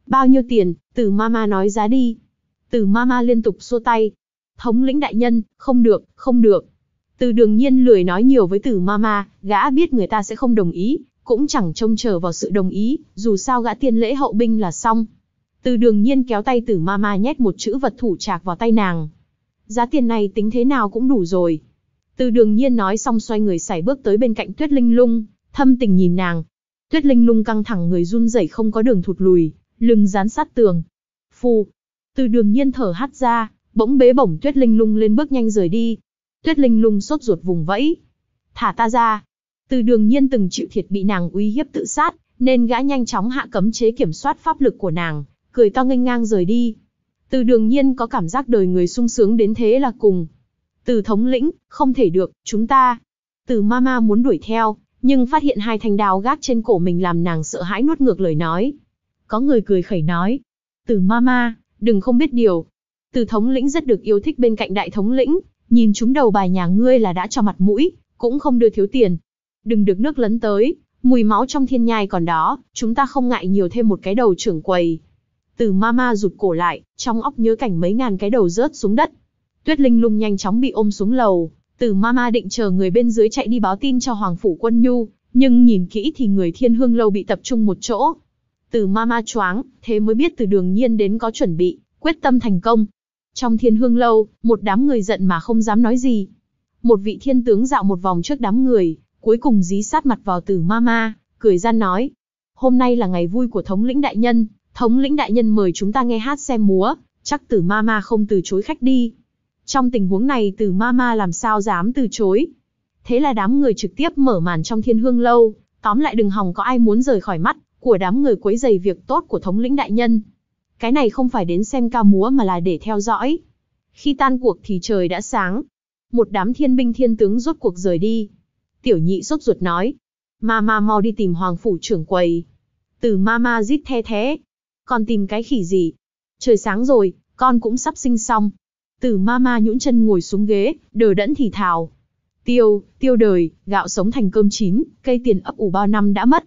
Bao nhiêu tiền, từ mama nói giá đi. Từ mama liên tục xua tay. Thống lĩnh đại nhân, không được, không được. Từ đường nhiên lười nói nhiều với tử mama, gã biết người ta sẽ không đồng ý, cũng chẳng trông chờ vào sự đồng ý, dù sao gã tiên lễ hậu binh là xong. Từ đường nhiên kéo tay tử mama nhét một chữ vật thủ trạc vào tay nàng giá tiền này tính thế nào cũng đủ rồi. Từ đường nhiên nói xong xoay người sải bước tới bên cạnh Tuyết Linh Lung, thâm tình nhìn nàng. Tuyết Linh Lung căng thẳng người run rẩy không có đường thụt lùi, lưng dán sát tường. Phù, từ đường nhiên thở hắt ra, bỗng bế bổng Tuyết Linh Lung lên bước nhanh rời đi. Tuyết Linh Lung sốt ruột vùng vẫy. Thả ta ra. Từ đường nhiên từng chịu thiệt bị nàng uy hiếp tự sát, nên gã nhanh chóng hạ cấm chế kiểm soát pháp lực của nàng, cười to nghênh ngang rời đi. Từ đường nhiên có cảm giác đời người sung sướng đến thế là cùng. Từ thống lĩnh, không thể được, chúng ta. Từ mama muốn đuổi theo, nhưng phát hiện hai thanh đào gác trên cổ mình làm nàng sợ hãi nuốt ngược lời nói. Có người cười khẩy nói. Từ mama, đừng không biết điều. Từ thống lĩnh rất được yêu thích bên cạnh đại thống lĩnh, nhìn chúng đầu bài nhà ngươi là đã cho mặt mũi, cũng không đưa thiếu tiền. Đừng được nước lấn tới, mùi máu trong thiên nhai còn đó, chúng ta không ngại nhiều thêm một cái đầu trưởng quầy. Từ Mama rụt cổ lại, trong óc nhớ cảnh mấy ngàn cái đầu rớt xuống đất. Tuyết Linh Lung nhanh chóng bị ôm xuống lầu, Từ Mama định chờ người bên dưới chạy đi báo tin cho Hoàng phủ Quân Nhu, nhưng nhìn kỹ thì người Thiên Hương lâu bị tập trung một chỗ. Từ Mama choáng, thế mới biết từ Đường Nhiên đến có chuẩn bị, quyết tâm thành công. Trong Thiên Hương lâu, một đám người giận mà không dám nói gì. Một vị thiên tướng dạo một vòng trước đám người, cuối cùng dí sát mặt vào Từ Mama, cười gian nói: "Hôm nay là ngày vui của thống lĩnh đại nhân, thống lĩnh đại nhân mời chúng ta nghe hát xem múa, chắc tử ma ma không từ chối khách đi. Trong tình huống này tử ma ma làm sao dám từ chối. Thế là đám người trực tiếp mở màn trong thiên hương lâu, tóm lại đừng hòng có ai muốn rời khỏi mắt, của đám người quấy dày việc tốt của thống lĩnh đại nhân. Cái này không phải đến xem ca múa mà là để theo dõi. Khi tan cuộc thì trời đã sáng. Một đám thiên binh thiên tướng rốt cuộc rời đi. Tiểu nhị sốt ruột nói. Ma ma mau đi tìm hoàng phủ trưởng quầy. Từ ma ma giít the thế, còn tìm cái khỉ gì? Trời sáng rồi, con cũng sắp sinh xong. Tử ma ma nhũn chân ngồi xuống ghế, đờ đẫn thì thào. Tiêu, tiêu đời, gạo sống thành cơm chín, cây tiền ấp ủ bao năm đã mất.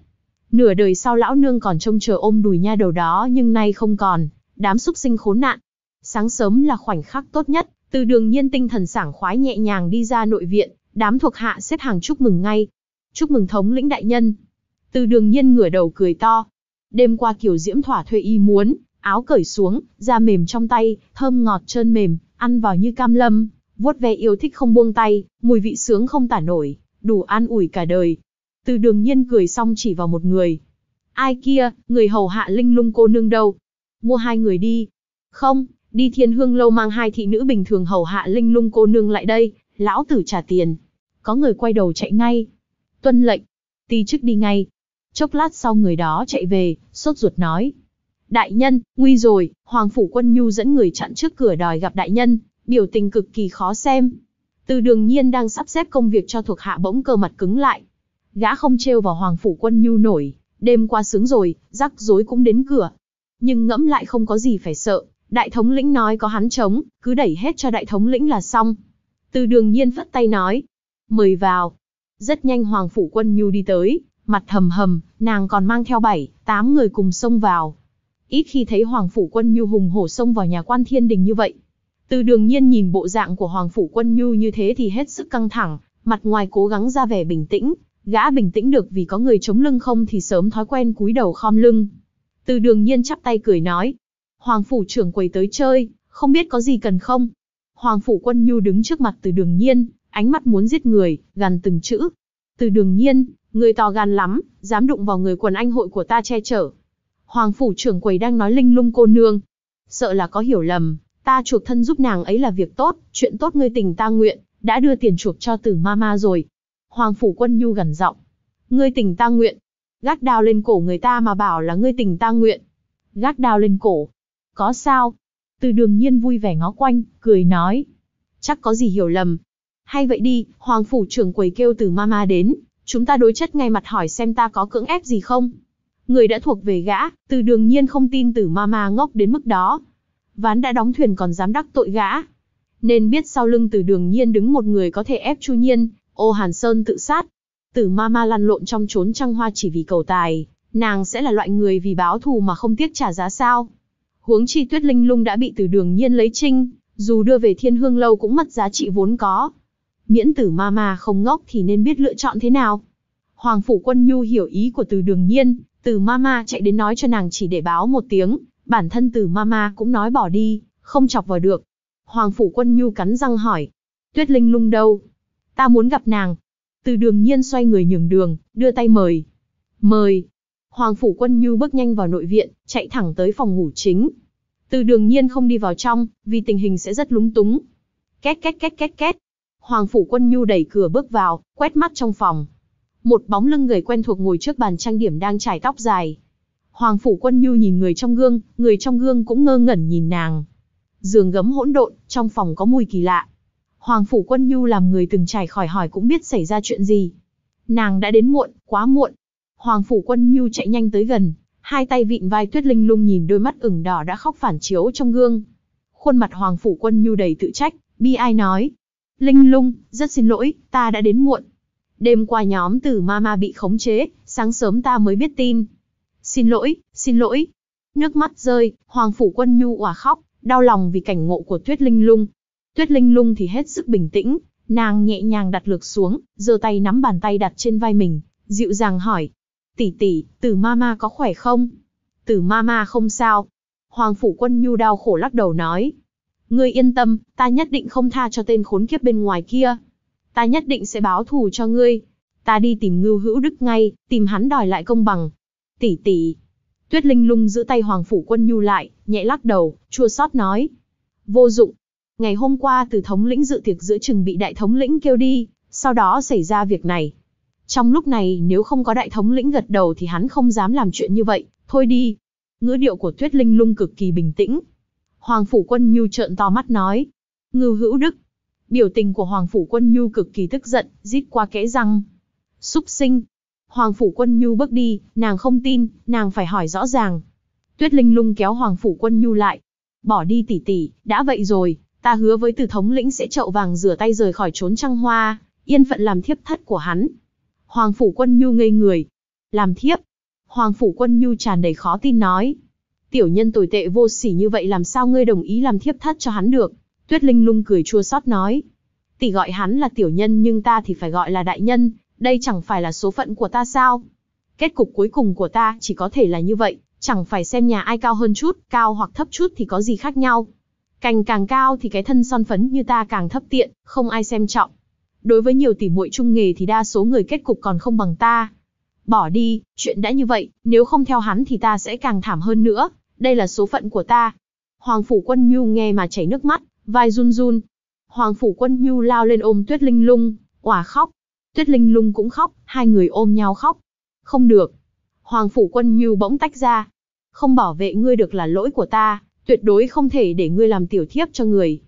Nửa đời sau lão nương còn trông chờ ôm đùi nha đầu đó nhưng nay không còn, đám súc sinh khốn nạn. Sáng sớm là khoảnh khắc tốt nhất, từ đường nhiên tinh thần sảng khoái nhẹ nhàng đi ra nội viện, đám thuộc hạ xếp hàng chúc mừng ngay. Chúc mừng thống lĩnh đại nhân. Từ đường nhiên ngửa đầu cười to, Đêm qua kiểu Diễm thỏa thuê y muốn, áo cởi xuống, da mềm trong tay, thơm ngọt trơn mềm, ăn vào như cam lâm, vuốt ve yêu thích không buông tay, mùi vị sướng không tả nổi, đủ an ủi cả đời. Từ đường nhiên cười xong chỉ vào một người. Ai kia, người hầu hạ linh lung cô nương đâu? Mua hai người đi. Không, đi thiên hương lâu mang hai thị nữ bình thường hầu hạ linh lung cô nương lại đây, lão tử trả tiền. Có người quay đầu chạy ngay. Tuân lệnh. Ti chức đi ngay, Chốc lát sau người đó chạy về, sốt ruột nói. Đại nhân, nguy rồi, Hoàng Phủ Quân Nhu dẫn người chặn trước cửa đòi gặp đại nhân, biểu tình cực kỳ khó xem. Từ đường nhiên đang sắp xếp công việc cho thuộc hạ bỗng cơ mặt cứng lại. Gã không trêu vào Hoàng Phủ Quân Nhu nổi, đêm qua sướng rồi, rắc rối cũng đến cửa. Nhưng ngẫm lại không có gì phải sợ, đại thống lĩnh nói có hắn chống, cứ đẩy hết cho đại thống lĩnh là xong. Từ đường nhiên phất tay nói, mời vào. Rất nhanh Hoàng Phủ Quân Nhu đi tới, mặt hầm hầm, nàng còn mang theo bảy, tám người cùng xông vào. Ít khi thấy Hoàng Phủ Quân Nhu hùng hổ xông vào nhà quan thiên đình như vậy. Từ đường nhiên nhìn bộ dạng của Hoàng Phủ Quân Nhu như thế thì hết sức căng thẳng, mặt ngoài cố gắng ra vẻ bình tĩnh, gã bình tĩnh được vì có người chống lưng không thì sớm thói quen cúi đầu khom lưng. Từ đường nhiên chắp tay cười nói, Hoàng Phủ trưởng quầy tới chơi, không biết có gì cần không? Hoàng Phủ Quân Nhu đứng trước mặt từ đường nhiên, ánh mắt muốn giết người, gần từng chữ. Từ đường nhiên, Ngươi to gan lắm, dám đụng vào người quần anh hội của ta che chở. Hoàng phủ trưởng quầy đang nói linh lung cô nương. Sợ là có hiểu lầm, ta chuộc thân giúp nàng ấy là việc tốt, chuyện tốt ngươi tình ta nguyện, đã đưa tiền chuộc cho tử mama rồi. Hoàng phủ quân nhu gần giọng. Ngươi tình ta nguyện. Gác đao lên cổ người ta mà bảo là ngươi tình ta nguyện. Gác đao lên cổ. Có sao? Từ đường nhiên vui vẻ ngó quanh, cười nói. Chắc có gì hiểu lầm. Hay vậy đi, Hoàng phủ trưởng quầy kêu từ mama đến, Chúng ta đối chất ngay mặt hỏi xem ta có cưỡng ép gì không. Người đã thuộc về gã, từ đương nhiên không tin tử ma ma ngốc đến mức đó. Ván đã đóng thuyền còn dám đắc tội gã. Nên biết sau lưng từ đường nhiên đứng một người có thể ép chu nhiên, ô Hàn Sơn tự sát. Tử ma ma lăn lộn trong trốn trăng hoa chỉ vì cầu tài, nàng sẽ là loại người vì báo thù mà không tiếc trả giá sao. Huống chi tuyết linh lung đã bị từ đường nhiên lấy trinh, dù đưa về thiên hương lâu cũng mất giá trị vốn có miễn tử ma ma không ngốc thì nên biết lựa chọn thế nào. Hoàng phủ quân nhu hiểu ý của từ đường nhiên, từ ma ma chạy đến nói cho nàng chỉ để báo một tiếng, bản thân từ ma ma cũng nói bỏ đi, không chọc vào được. Hoàng phủ quân nhu cắn răng hỏi, tuyết linh lung đâu? Ta muốn gặp nàng. Từ đường nhiên xoay người nhường đường, đưa tay mời. Mời. Hoàng phủ quân nhu bước nhanh vào nội viện, chạy thẳng tới phòng ngủ chính. Từ đường nhiên không đi vào trong, vì tình hình sẽ rất lúng túng. Két két két két két, Hoàng phủ Quân Nhu đẩy cửa bước vào, quét mắt trong phòng. Một bóng lưng người quen thuộc ngồi trước bàn trang điểm đang trải tóc dài. Hoàng phủ Quân Nhu nhìn người trong gương, người trong gương cũng ngơ ngẩn nhìn nàng. Giường gấm hỗn độn, trong phòng có mùi kỳ lạ. Hoàng phủ Quân Nhu làm người từng trải khỏi hỏi cũng biết xảy ra chuyện gì. Nàng đã đến muộn, quá muộn. Hoàng phủ Quân Nhu chạy nhanh tới gần, hai tay vịn vai Tuyết Linh Lung nhìn đôi mắt ửng đỏ đã khóc phản chiếu trong gương. Khuôn mặt Hoàng phủ Quân Nhu đầy tự trách, bi ai nói, Linh lung, rất xin lỗi, ta đã đến muộn. Đêm qua nhóm tử ma ma bị khống chế, sáng sớm ta mới biết tin. Xin lỗi, xin lỗi. Nước mắt rơi, Hoàng Phủ Quân Nhu òa khóc, đau lòng vì cảnh ngộ của Tuyết Linh lung. Tuyết Linh lung thì hết sức bình tĩnh, nàng nhẹ nhàng đặt lược xuống, giơ tay nắm bàn tay đặt trên vai mình, dịu dàng hỏi. Tỷ tỷ, tử ma ma có khỏe không? Tử ma ma không sao. Hoàng Phủ Quân Nhu đau khổ lắc đầu nói. Ngươi yên tâm, ta nhất định không tha cho tên khốn kiếp bên ngoài kia. Ta nhất định sẽ báo thù cho ngươi. Ta đi tìm ngưu hữu đức ngay, tìm hắn đòi lại công bằng. Tỷ tỷ. Tuyết Linh lung giữ tay Hoàng Phủ Quân Nhu lại, nhẹ lắc đầu, chua xót nói. Vô dụng. Ngày hôm qua từ thống lĩnh dự tiệc giữa chừng bị đại thống lĩnh kêu đi, sau đó xảy ra việc này. Trong lúc này nếu không có đại thống lĩnh gật đầu thì hắn không dám làm chuyện như vậy, thôi đi. Ngữ điệu của Tuyết Linh lung cực kỳ bình tĩnh, Hoàng Phủ Quân Nhu trợn to mắt nói. Ngưu hữu đức. Biểu tình của Hoàng Phủ Quân Nhu cực kỳ tức giận, rít qua kẽ răng. Xúc sinh. Hoàng Phủ Quân Nhu bước đi, nàng không tin, nàng phải hỏi rõ ràng. Tuyết Linh lung kéo Hoàng Phủ Quân Nhu lại. Bỏ đi tỉ tỉ, đã vậy rồi, ta hứa với từ thống lĩnh sẽ trậu vàng rửa tay rời khỏi trốn trăng hoa, yên phận làm thiếp thất của hắn. Hoàng Phủ Quân Nhu ngây người. Làm thiếp. Hoàng Phủ Quân Nhu tràn đầy khó tin nói. Tiểu nhân tồi tệ vô sỉ như vậy làm sao ngươi đồng ý làm thiếp thất cho hắn được? Tuyết Linh lung cười chua xót nói. Tỷ gọi hắn là tiểu nhân nhưng ta thì phải gọi là đại nhân, đây chẳng phải là số phận của ta sao? Kết cục cuối cùng của ta chỉ có thể là như vậy, chẳng phải xem nhà ai cao hơn chút, cao hoặc thấp chút thì có gì khác nhau. Cành càng cao thì cái thân son phấn như ta càng thấp tiện, không ai xem trọng. Đối với nhiều tỷ muội trung nghề thì đa số người kết cục còn không bằng ta, Bỏ đi, chuyện đã như vậy, nếu không theo hắn thì ta sẽ càng thảm hơn nữa, đây là số phận của ta. Hoàng Phủ Quân Nhu nghe mà chảy nước mắt, vai run run. Hoàng Phủ Quân Nhu lao lên ôm Tuyết Linh Lung, quả khóc. Tuyết Linh Lung cũng khóc, hai người ôm nhau khóc. Không được. Hoàng Phủ Quân Nhu bỗng tách ra. Không bảo vệ ngươi được là lỗi của ta, tuyệt đối không thể để ngươi làm tiểu thiếp cho người.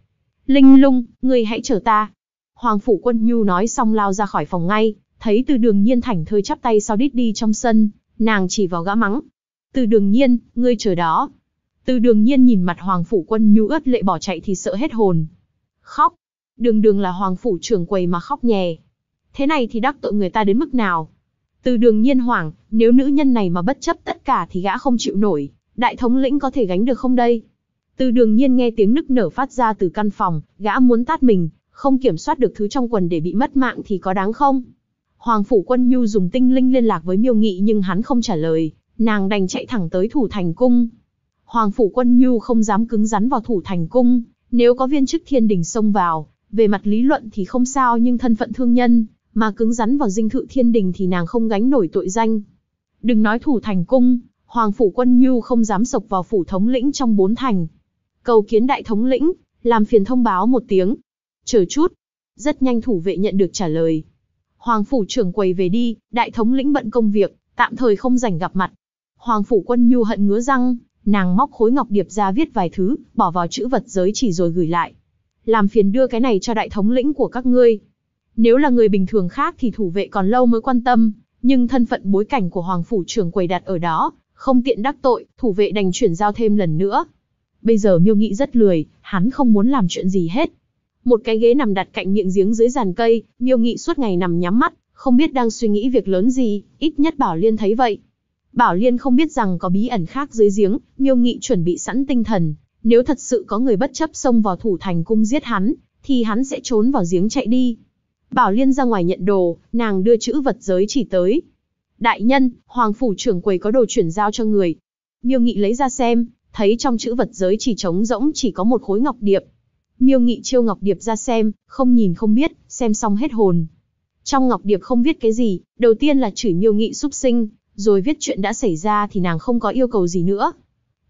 Linh Lung, ngươi hãy chờ ta. Hoàng Phủ Quân Nhu nói xong lao ra khỏi phòng ngay, Thấy từ đường nhiên thảnh thơi chắp tay sau đít đi trong sân, nàng chỉ vào gã mắng. Từ đường nhiên, ngươi chờ đó. Từ đường nhiên nhìn mặt hoàng phủ quân nhu ướt lệ bỏ chạy thì sợ hết hồn. Khóc. Đường đường là hoàng phủ trưởng quầy mà khóc nhè. Thế này thì đắc tội người ta đến mức nào? Từ đường nhiên hoảng, nếu nữ nhân này mà bất chấp tất cả thì gã không chịu nổi, đại thống lĩnh có thể gánh được không đây? Từ đường nhiên nghe tiếng nức nở phát ra từ căn phòng, gã muốn tát mình, không kiểm soát được thứ trong quần để bị mất mạng thì có đáng không? Hoàng Phủ Quân Nhu dùng tinh linh liên lạc với Miêu Nghị nhưng hắn không trả lời, nàng đành chạy thẳng tới thủ thành cung. Hoàng Phủ Quân Nhu không dám cứng rắn vào thủ thành cung, nếu có viên chức thiên đình xông vào, về mặt lý luận thì không sao nhưng thân phận thương nhân, mà cứng rắn vào dinh thự thiên đình thì nàng không gánh nổi tội danh. Đừng nói thủ thành cung, Hoàng Phủ Quân Nhu không dám sộc vào phủ thống lĩnh trong bốn thành. Cầu kiến đại thống lĩnh, làm phiền thông báo một tiếng. Chờ chút. Rất nhanh thủ vệ nhận được trả lời, Hoàng phủ trưởng quầy về đi, đại thống lĩnh bận công việc, tạm thời không rảnh gặp mặt. Hoàng phủ quân nhu hận ngứa răng, nàng móc khối ngọc điệp ra viết vài thứ, bỏ vào chữ vật giới chỉ rồi gửi lại. Làm phiền đưa cái này cho đại thống lĩnh của các ngươi. Nếu là người bình thường khác thì thủ vệ còn lâu mới quan tâm, nhưng thân phận bối cảnh của hoàng phủ trưởng quầy đặt ở đó, không tiện đắc tội, thủ vệ đành chuyển giao thêm lần nữa. Bây giờ miêu nghị rất lười, hắn không muốn làm chuyện gì hết, một cái ghế nằm đặt cạnh miệng giếng dưới giàn cây, miêu nghị suốt ngày nằm nhắm mắt, không biết đang suy nghĩ việc lớn gì, ít nhất Bảo Liên thấy vậy. Bảo Liên không biết rằng có bí ẩn khác dưới giếng, miêu nghị chuẩn bị sẵn tinh thần. Nếu thật sự có người bất chấp xông vào thủ thành cung giết hắn, thì hắn sẽ trốn vào giếng chạy đi. Bảo Liên ra ngoài nhận đồ, nàng đưa chữ vật giới chỉ tới. Đại nhân, Hoàng Phủ trưởng quầy có đồ chuyển giao cho người. Miêu Nghị lấy ra xem, thấy trong chữ vật giới chỉ trống rỗng chỉ có một khối ngọc điệp. Miêu Nghị chiêu Ngọc Điệp ra xem, không nhìn không biết, xem xong hết hồn. Trong Ngọc Điệp không viết cái gì, đầu tiên là chửi Miêu Nghị súc sinh, rồi viết chuyện đã xảy ra thì nàng không có yêu cầu gì nữa.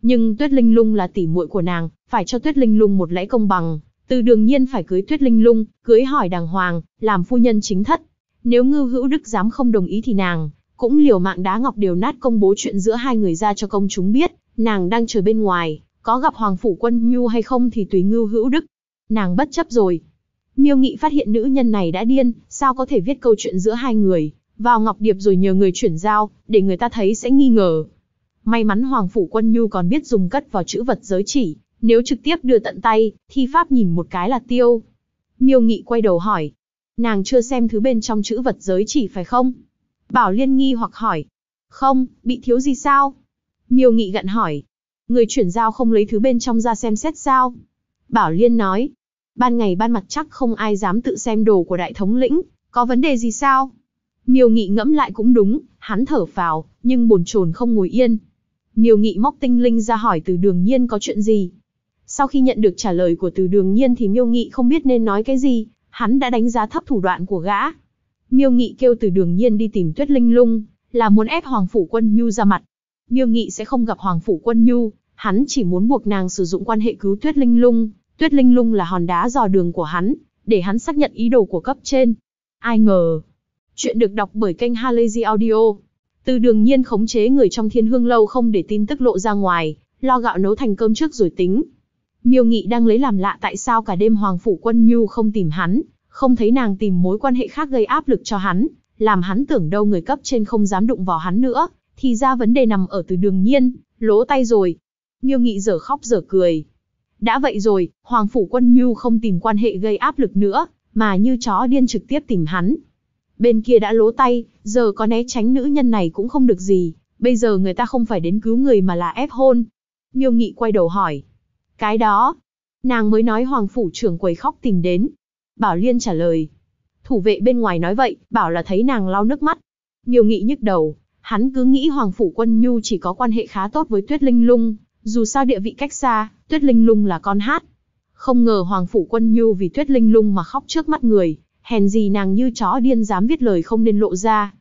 Nhưng Tuyết Linh Lung là tỷ muội của nàng, phải cho Tuyết Linh Lung một lẽ công bằng, từ đương nhiên phải cưới Tuyết Linh Lung, cưới hỏi đàng hoàng, làm phu nhân chính thất. Nếu Ngư Hữu Đức dám không đồng ý thì nàng cũng liều mạng đá ngọc đều nát công bố chuyện giữa hai người ra cho công chúng biết, nàng đang chờ bên ngoài, có gặp Hoàng Phủ Quân Nhu hay không thì tùy Ngư Hữu Đức, Nàng bất chấp rồi. Miêu Nghị phát hiện nữ nhân này đã điên, sao có thể viết câu chuyện giữa hai người, vào Ngọc Điệp rồi nhờ người chuyển giao, để người ta thấy sẽ nghi ngờ. May mắn Hoàng Phủ Quân Nhu còn biết dùng cất vào chữ vật giới chỉ, nếu trực tiếp đưa tận tay, thi pháp nhìn một cái là tiêu. Miêu Nghị quay đầu hỏi, nàng chưa xem thứ bên trong chữ vật giới chỉ phải không? Bảo Liên nghi hoặc hỏi, không, bị thiếu gì sao? Miêu Nghị gặn hỏi, người chuyển giao không lấy thứ bên trong ra xem xét sao? Bảo Liên nói, ban ngày ban mặt chắc không ai dám tự xem đồ của đại thống lĩnh, có vấn đề gì sao? Miêu Nghị ngẫm lại cũng đúng, hắn thở phào, nhưng bồn chồn không ngồi yên. Miêu Nghị móc tinh linh ra hỏi từ đường nhiên có chuyện gì. Sau khi nhận được trả lời của từ đường nhiên thì Miêu Nghị không biết nên nói cái gì, hắn đã đánh giá thấp thủ đoạn của gã. Miêu Nghị kêu từ đường nhiên đi tìm tuyết linh lung, là muốn ép Hoàng Phủ Quân Nhu ra mặt. Miêu Nghị sẽ không gặp Hoàng Phủ Quân Nhu, hắn chỉ muốn buộc nàng sử dụng quan hệ cứu tuyết linh lung, Tuyết Linh Lung là hòn đá dò đường của hắn, để hắn xác nhận ý đồ của cấp trên. Ai ngờ. Chuyện được đọc bởi kênh Halazy Audio. Từ đường nhiên khống chế người trong thiên hương lâu không để tin tức lộ ra ngoài, lo gạo nấu thành cơm trước rồi tính. Miêu Nghị đang lấy làm lạ tại sao cả đêm Hoàng Phủ Quân Nhu không tìm hắn, không thấy nàng tìm mối quan hệ khác gây áp lực cho hắn, làm hắn tưởng đâu người cấp trên không dám đụng vào hắn nữa, thì ra vấn đề nằm ở từ đường nhiên, lỗ tay rồi. Miêu Nghị giờ khóc giờ cười, đã vậy rồi, Hoàng Phủ Quân Nhu không tìm quan hệ gây áp lực nữa, mà như chó điên trực tiếp tìm hắn. Bên kia đã lố tay, giờ có né tránh nữ nhân này cũng không được gì, bây giờ người ta không phải đến cứu người mà là ép hôn. Miêu Nghị quay đầu hỏi. Cái đó, nàng mới nói Hoàng Phủ trưởng quầy khóc tìm đến. Bảo Liên trả lời. Thủ vệ bên ngoài nói vậy, bảo là thấy nàng lau nước mắt. Miêu Nghị nhức đầu, hắn cứ nghĩ Hoàng Phủ Quân Nhu chỉ có quan hệ khá tốt với Tuyết Linh Lung, dù sao địa vị cách xa, Tuyết Linh Lung là con hát. Không ngờ Hoàng Phủ Quân Nhu vì Tuyết Linh Lung mà khóc trước mắt người, hèn gì nàng như chó điên dám viết lời không nên lộ ra.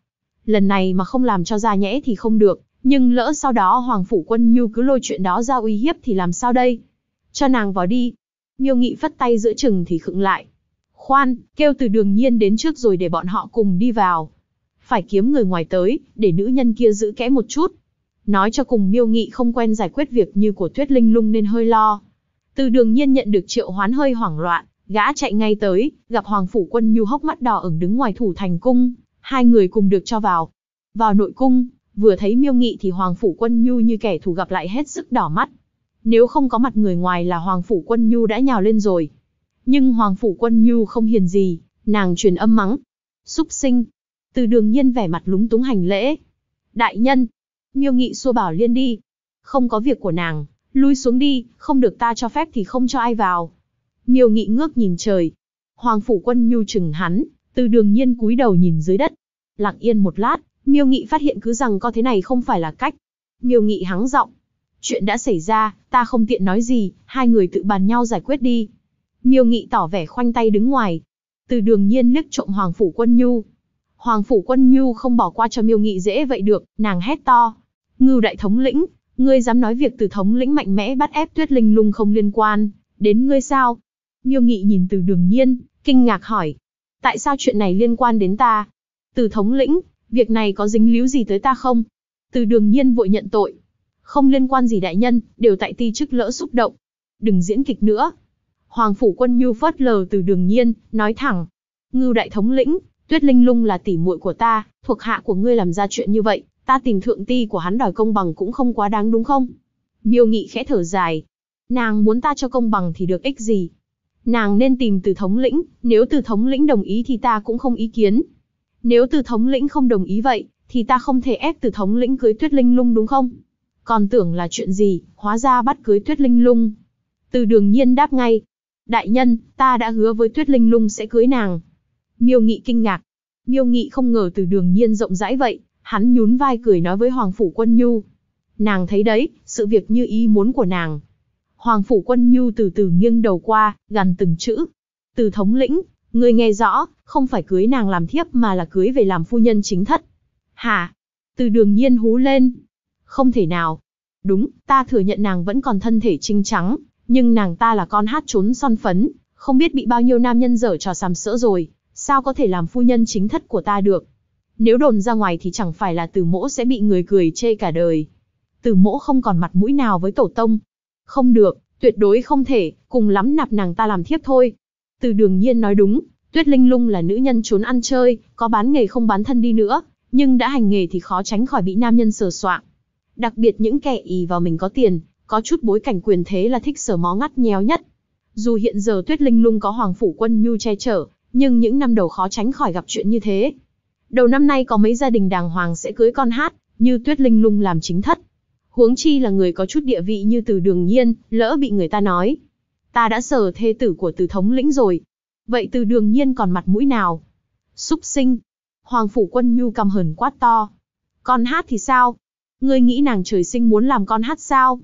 Lần này mà không làm cho ra nhẽ thì không được, nhưng lỡ sau đó Hoàng Phủ Quân Nhu cứ lôi chuyện đó ra uy hiếp thì làm sao đây? Cho nàng vào đi. Miêu Nghị phất tay giữa chừng thì khựng lại. Khoan, kêu từ đường nhiên đến trước rồi để bọn họ cùng đi vào. Phải kiếm người ngoài tới, để nữ nhân kia giữ kẽ một chút. Nói cho cùng miêu nghị không quen giải quyết việc như của tuyết linh lung nên hơi lo. Từ đường nhiên nhận được triệu hoán hơi hoảng loạn, gã chạy ngay tới, gặp Hoàng Phủ Quân Nhu hốc mắt đỏ ửng đứng ngoài thủ thành cung, hai người cùng được cho vào. Vào nội cung, vừa thấy miêu nghị thì Hoàng Phủ Quân Nhu như kẻ thù gặp lại hết sức đỏ mắt. Nếu không có mặt người ngoài là Hoàng Phủ Quân Nhu đã nhào lên rồi. Nhưng Hoàng Phủ Quân Nhu không hiền gì, nàng truyền âm mắng. Xúc sinh. Từ đường nhiên vẻ mặt lúng túng hành lễ. Đại nhân, Miêu Nghị xua bảo Liên đi. Không có việc của nàng, lui xuống đi, không được ta cho phép thì không cho ai vào. Miêu Nghị ngước nhìn trời. Hoàng phủ quân nhu chừng hắn, từ đường nhiên cúi đầu nhìn dưới đất. Lặng yên một lát, Miêu Nghị phát hiện cứ rằng có thế này không phải là cách. Miêu Nghị hắng giọng. Chuyện đã xảy ra, ta không tiện nói gì, hai người tự bàn nhau giải quyết đi. Miêu Nghị tỏ vẻ khoanh tay đứng ngoài. Từ đường nhiên liếc trộm Hoàng Phủ Quân Nhu. Hoàng Phủ Quân Nhu không bỏ qua cho Miêu Nghị dễ vậy được, nàng hét to. Ngưu đại thống lĩnh, ngươi dám nói việc từ thống lĩnh mạnh mẽ bắt ép tuyết linh lung không liên quan, đến ngươi sao? Nhiêu nghị nhìn từ đường nhiên, kinh ngạc hỏi. Tại sao chuyện này liên quan đến ta? Từ thống lĩnh, việc này có dính líu gì tới ta không? Từ đường nhiên vội nhận tội. Không liên quan gì đại nhân, đều tại ti chức lỡ xúc động. Đừng diễn kịch nữa. Hoàng phủ quân nhu phớt lờ từ đường nhiên, nói thẳng. Ngưu đại thống lĩnh, tuyết linh lung là tỷ muội của ta, thuộc hạ của ngươi làm ra chuyện như vậy, Ta tìm thượng ti của hắn đòi công bằng cũng không quá đáng đúng không? Miêu nghị khẽ thở dài. Nàng muốn ta cho công bằng thì được ích gì? Nàng nên tìm từ thống lĩnh, nếu từ thống lĩnh đồng ý thì ta cũng không ý kiến. Nếu từ thống lĩnh không đồng ý vậy, thì ta không thể ép từ thống lĩnh cưới tuyết linh lung đúng không? Còn tưởng là chuyện gì, hóa ra bắt cưới tuyết linh lung. Từ đường nhiên đáp ngay. Đại nhân, ta đã hứa với tuyết linh lung sẽ cưới nàng. Miêu nghị kinh ngạc. Miêu nghị không ngờ từ đường nhiên rộng rãi vậy, Hắn nhún vai cười nói với Hoàng Phủ Quân Nhu. Nàng thấy đấy, sự việc như ý muốn của nàng. Hoàng Phủ Quân Nhu từ từ nghiêng đầu qua, gần từng chữ. Từ thống lĩnh, người nghe rõ, không phải cưới nàng làm thiếp mà là cưới về làm phu nhân chính thất. Hả? Từ đường nhiên hú lên. Không thể nào. Đúng, ta thừa nhận nàng vẫn còn thân thể trinh trắng, nhưng nàng ta là con hát trốn son phấn, không biết bị bao nhiêu nam nhân dở trò sàm sỡ rồi, sao có thể làm phu nhân chính thất của ta được. Nếu đồn ra ngoài thì chẳng phải là tử mỗ sẽ bị người cười chê cả đời. Tử mỗ không còn mặt mũi nào với tổ tông. Không được, tuyệt đối không thể, cùng lắm nạp nàng ta làm thiếp thôi. Từ đường nhiên nói đúng, Tuyết Linh Lung là nữ nhân trốn ăn chơi, có bán nghề không bán thân đi nữa, nhưng đã hành nghề thì khó tránh khỏi bị nam nhân sờ soạng. Đặc biệt những kẻ ý vào mình có tiền, có chút bối cảnh quyền thế là thích sờ mó ngắt nhéo nhất. Dù hiện giờ Tuyết Linh Lung có Hoàng Phủ Quân Nhu che chở, nhưng những năm đầu khó tránh khỏi gặp chuyện như thế đầu năm nay có mấy gia đình đàng hoàng sẽ cưới con hát, như Tuyết Linh Lung làm chính thất. Huống chi là người có chút địa vị như từ đường nhiên, lỡ bị người ta nói. Ta đã sở thê tử của từ thống lĩnh rồi. Vậy từ đường nhiên còn mặt mũi nào? Súc sinh. Hoàng phủ quân nhu căm hờn quát to. Con hát thì sao? Ngươi nghĩ nàng trời sinh muốn làm con hát sao?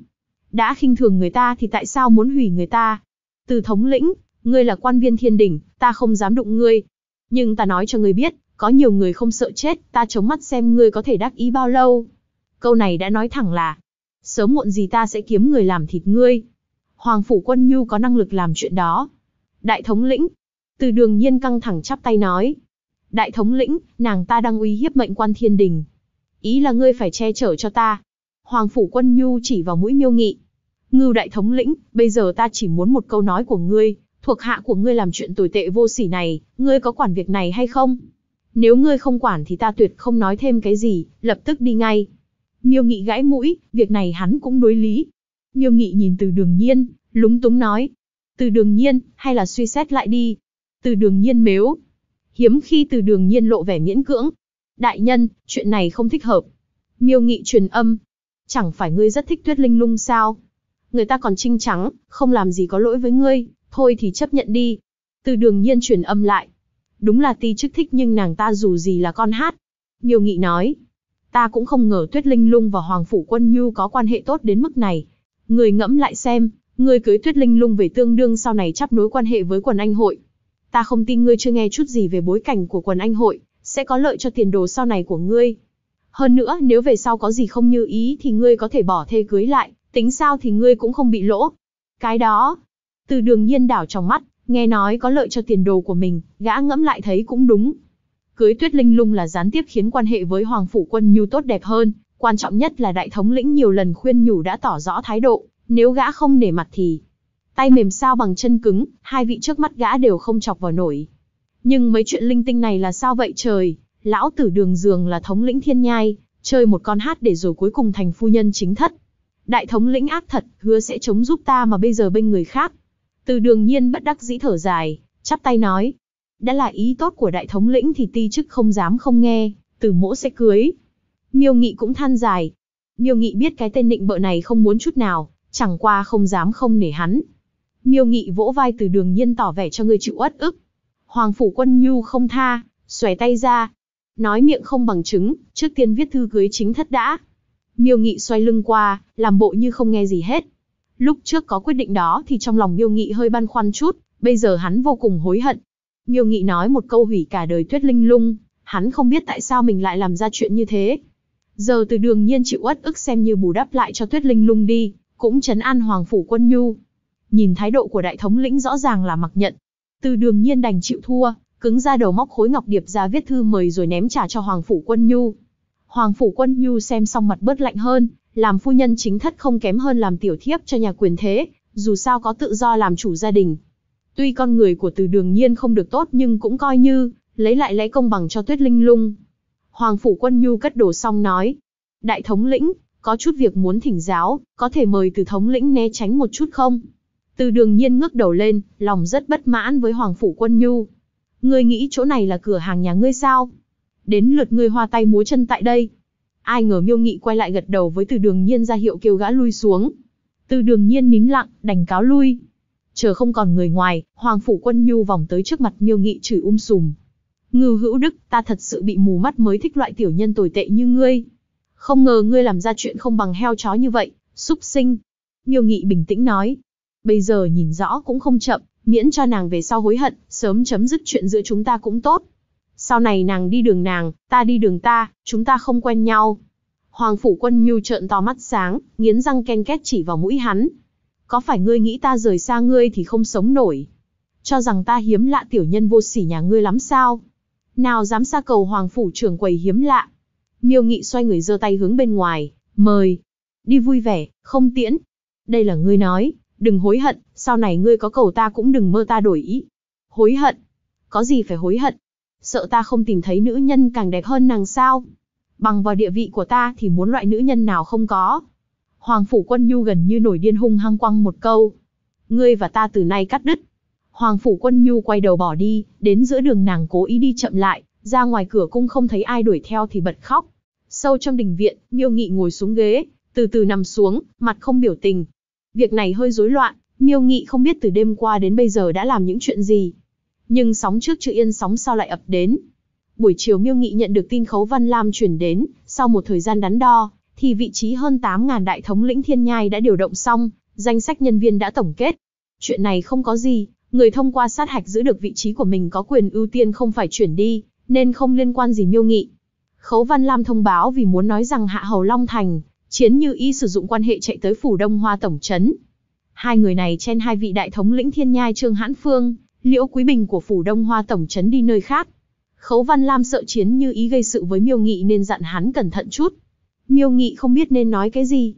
Đã khinh thường người ta thì tại sao muốn hủy người ta? Từ thống lĩnh, ngươi là quan viên thiên đỉnh, ta không dám đụng ngươi. Nhưng ta nói cho ngươi biết, có nhiều người không sợ chết, ta chống mắt xem ngươi có thể đắc ý bao lâu. Câu này đã nói thẳng là, sớm muộn gì ta sẽ kiếm người làm thịt ngươi. Hoàng phủ quân nhu có năng lực làm chuyện đó. Đại thống lĩnh, từ đường nhiên căng thẳng chắp tay nói. Đại thống lĩnh, nàng ta đang uy hiếp mệnh quan thiên đình. Ý là ngươi phải che chở cho ta. Hoàng phủ quân nhu chỉ vào mũi miêu nghị. Ngưu đại thống lĩnh, bây giờ ta chỉ muốn một câu nói của ngươi, thuộc hạ của ngươi làm chuyện tồi tệ vô sỉ này, ngươi có quản việc này hay không? nếu ngươi không quản thì ta tuyệt không nói thêm cái gì, lập tức đi ngay. Miêu Nghị gãi mũi, việc này hắn cũng đối lý. Miêu Nghị nhìn từ đường nhiên, lúng túng nói. Từ đường nhiên, hay là suy xét lại đi. Từ đường nhiên mếu. Hiếm khi từ đường nhiên lộ vẻ miễn cưỡng. Đại nhân, chuyện này không thích hợp. Miêu Nghị truyền âm. Chẳng phải ngươi rất thích tuyết linh lung sao? Người ta còn trinh trắng, không làm gì có lỗi với ngươi, thôi thì chấp nhận đi. Từ đường nhiên truyền âm lại. Đúng là ti chức thích nhưng nàng ta dù gì là con hát. Nhiều nghị nói, ta cũng không ngờ Tuyết Linh Lung và Hoàng Phủ Quân Nhu có quan hệ tốt đến mức này. Người ngẫm lại xem, người cưới Tuyết Linh Lung về tương đương sau này chắp nối quan hệ với quần anh hội. Ta không tin ngươi chưa nghe chút gì về bối cảnh của quần anh hội, sẽ có lợi cho tiền đồ sau này của ngươi. Hơn nữa, nếu về sau có gì không như ý thì ngươi có thể bỏ thê cưới lại, tính sao thì ngươi cũng không bị lỗ. Cái đó, từ đường nhiên đảo trong mắt, Nghe nói có lợi cho tiền đồ của mình, gã ngẫm lại thấy cũng đúng. Cưới Tuyết Linh Lung là gián tiếp khiến quan hệ với Hoàng Phủ Quân Nhu tốt đẹp hơn, quan trọng nhất là đại thống lĩnh nhiều lần khuyên nhủ đã tỏ rõ thái độ, nếu gã không để mặt thì... Tay mềm sao bằng chân cứng, hai vị trước mắt gã đều không chọc vào nổi. Nhưng mấy chuyện linh tinh này là sao vậy trời, lão tử đường Dường là thống lĩnh thiên nhai, chơi một con hát để rồi cuối cùng thành phu nhân chính thất. Đại thống lĩnh ác thật, hứa sẽ chống giúp ta mà bây giờ bên người khác, từ đường nhiên bất đắc dĩ thở dài, chắp tay nói. Đã là ý tốt của đại thống lĩnh thì ti chức không dám không nghe, từ mỗ sẽ cưới. Miêu nghị cũng than dài. Miêu nghị biết cái tên nịnh bợ này không muốn chút nào, chẳng qua không dám không nể hắn. Miêu nghị vỗ vai từ đường nhiên tỏ vẻ cho người chịu uất ức. Hoàng phủ quân nhu không tha, xòe tay ra. Nói miệng không bằng chứng, trước tiên viết thư cưới chính thất đã. Miêu nghị xoay lưng qua, làm bộ như không nghe gì hết Lúc trước có quyết định đó thì trong lòng Miêu Nghị hơi băn khoăn chút, bây giờ hắn vô cùng hối hận. Miêu Nghị nói một câu hủy cả đời Tuyết Linh Lung, hắn không biết tại sao mình lại làm ra chuyện như thế. Giờ từ đường nhiên chịu uất ức xem như bù đắp lại cho Tuyết Linh Lung đi, cũng chấn an Hoàng Phủ Quân Nhu. Nhìn thái độ của đại thống lĩnh rõ ràng là mặc nhận. Từ đường nhiên đành chịu thua, cứng ra đầu móc khối ngọc điệp ra viết thư mời rồi ném trả cho Hoàng Phủ Quân Nhu. Hoàng Phủ Quân Nhu xem xong mặt bớt lạnh hơn, làm phu nhân chính thất không kém hơn làm tiểu thiếp cho nhà quyền thế, dù sao có tự do làm chủ gia đình. Tuy con người của từ đường nhiên không được tốt nhưng cũng coi như, lấy lại lẽ công bằng cho tuyết linh lung. Hoàng phủ quân nhu cất đồ xong nói. Đại thống lĩnh, có chút việc muốn thỉnh giáo, có thể mời từ thống lĩnh né tránh một chút không? Từ đường nhiên ngước đầu lên, lòng rất bất mãn với Hoàng phủ quân nhu. Ngươi nghĩ chỗ này là cửa hàng nhà ngươi sao? Đến lượt ngươi hoa tay múa chân tại đây, Ai ngờ Miêu Nghị quay lại gật đầu với Từ Đường Nhiên ra hiệu kêu gã lui xuống. Từ Đường Nhiên nín lặng, đành cáo lui. Chờ không còn người ngoài, Hoàng phủ Quân Nhu vòng tới trước mặt Miêu Nghị chửi um sùm. Ngưu Hữu Đức, ta thật sự bị mù mắt mới thích loại tiểu nhân tồi tệ như ngươi. Không ngờ ngươi làm ra chuyện không bằng heo chó như vậy, súc sinh. Miêu Nghị bình tĩnh nói. Bây giờ nhìn rõ cũng không chậm, miễn cho nàng về sau hối hận, sớm chấm dứt chuyện giữa chúng ta cũng tốt. Sau này nàng đi đường nàng, ta đi đường ta, chúng ta không quen nhau. Hoàng phủ quân nhu trợn to mắt sáng, nghiến răng ken két chỉ vào mũi hắn. Có phải ngươi nghĩ ta rời xa ngươi thì không sống nổi? Cho rằng ta hiếm lạ tiểu nhân vô sỉ nhà ngươi lắm sao? Nào dám xa cầu hoàng phủ trưởng quầy hiếm lạ. Miêu nghị xoay người giơ tay hướng bên ngoài, mời. Đi vui vẻ, không tiễn. Đây là ngươi nói, đừng hối hận, sau này ngươi có cầu ta cũng đừng mơ ta đổi ý. Hối hận? Có gì phải hối hận, sợ ta không tìm thấy nữ nhân càng đẹp hơn nàng sao? Bằng vào địa vị của ta thì muốn loại nữ nhân nào không có. Hoàng phủ quân nhu gần như nổi điên hung hăng quăng một câu. Ngươi và ta từ nay cắt đứt. Hoàng phủ quân nhu quay đầu bỏ đi, đến giữa đường nàng cố ý đi chậm lại, ra ngoài cửa cung không thấy ai đuổi theo thì bật khóc. Sâu trong đình viện, Miêu Nghị ngồi xuống ghế, từ từ nằm xuống, mặt không biểu tình. Việc này hơi rối loạn, Miêu Nghị không biết từ đêm qua đến bây giờ đã làm những chuyện gì, nhưng sóng trước chữ yên sóng sau lại ập đến. Buổi chiều Miêu Nghị nhận được tin Khấu Văn Lam chuyển đến, sau một thời gian đắn đo, thì vị trí hơn 8.000 đại thống lĩnh thiên nhai đã điều động xong, danh sách nhân viên đã tổng kết. Chuyện này không có gì, người thông qua sát hạch giữ được vị trí của mình có quyền ưu tiên không phải chuyển đi, nên không liên quan gì Miêu Nghị. Khấu Văn Lam thông báo vì muốn nói rằng Hạ Hầu Long Thành, Chiến Như Y sử dụng quan hệ chạy tới phủ Đông Hoa Tổng Trấn. Hai người này chen hai vị đại thống lĩnh thiên nhai Trương Hãn Phương Liễu Quý Bình của phủ Đông Hoa tổng trấn đi nơi khác. Khấu Văn Lam sợ chiến như ý gây sự với Miêu Nghị nên dặn hắn cẩn thận chút. Miêu Nghị không biết nên nói cái gì.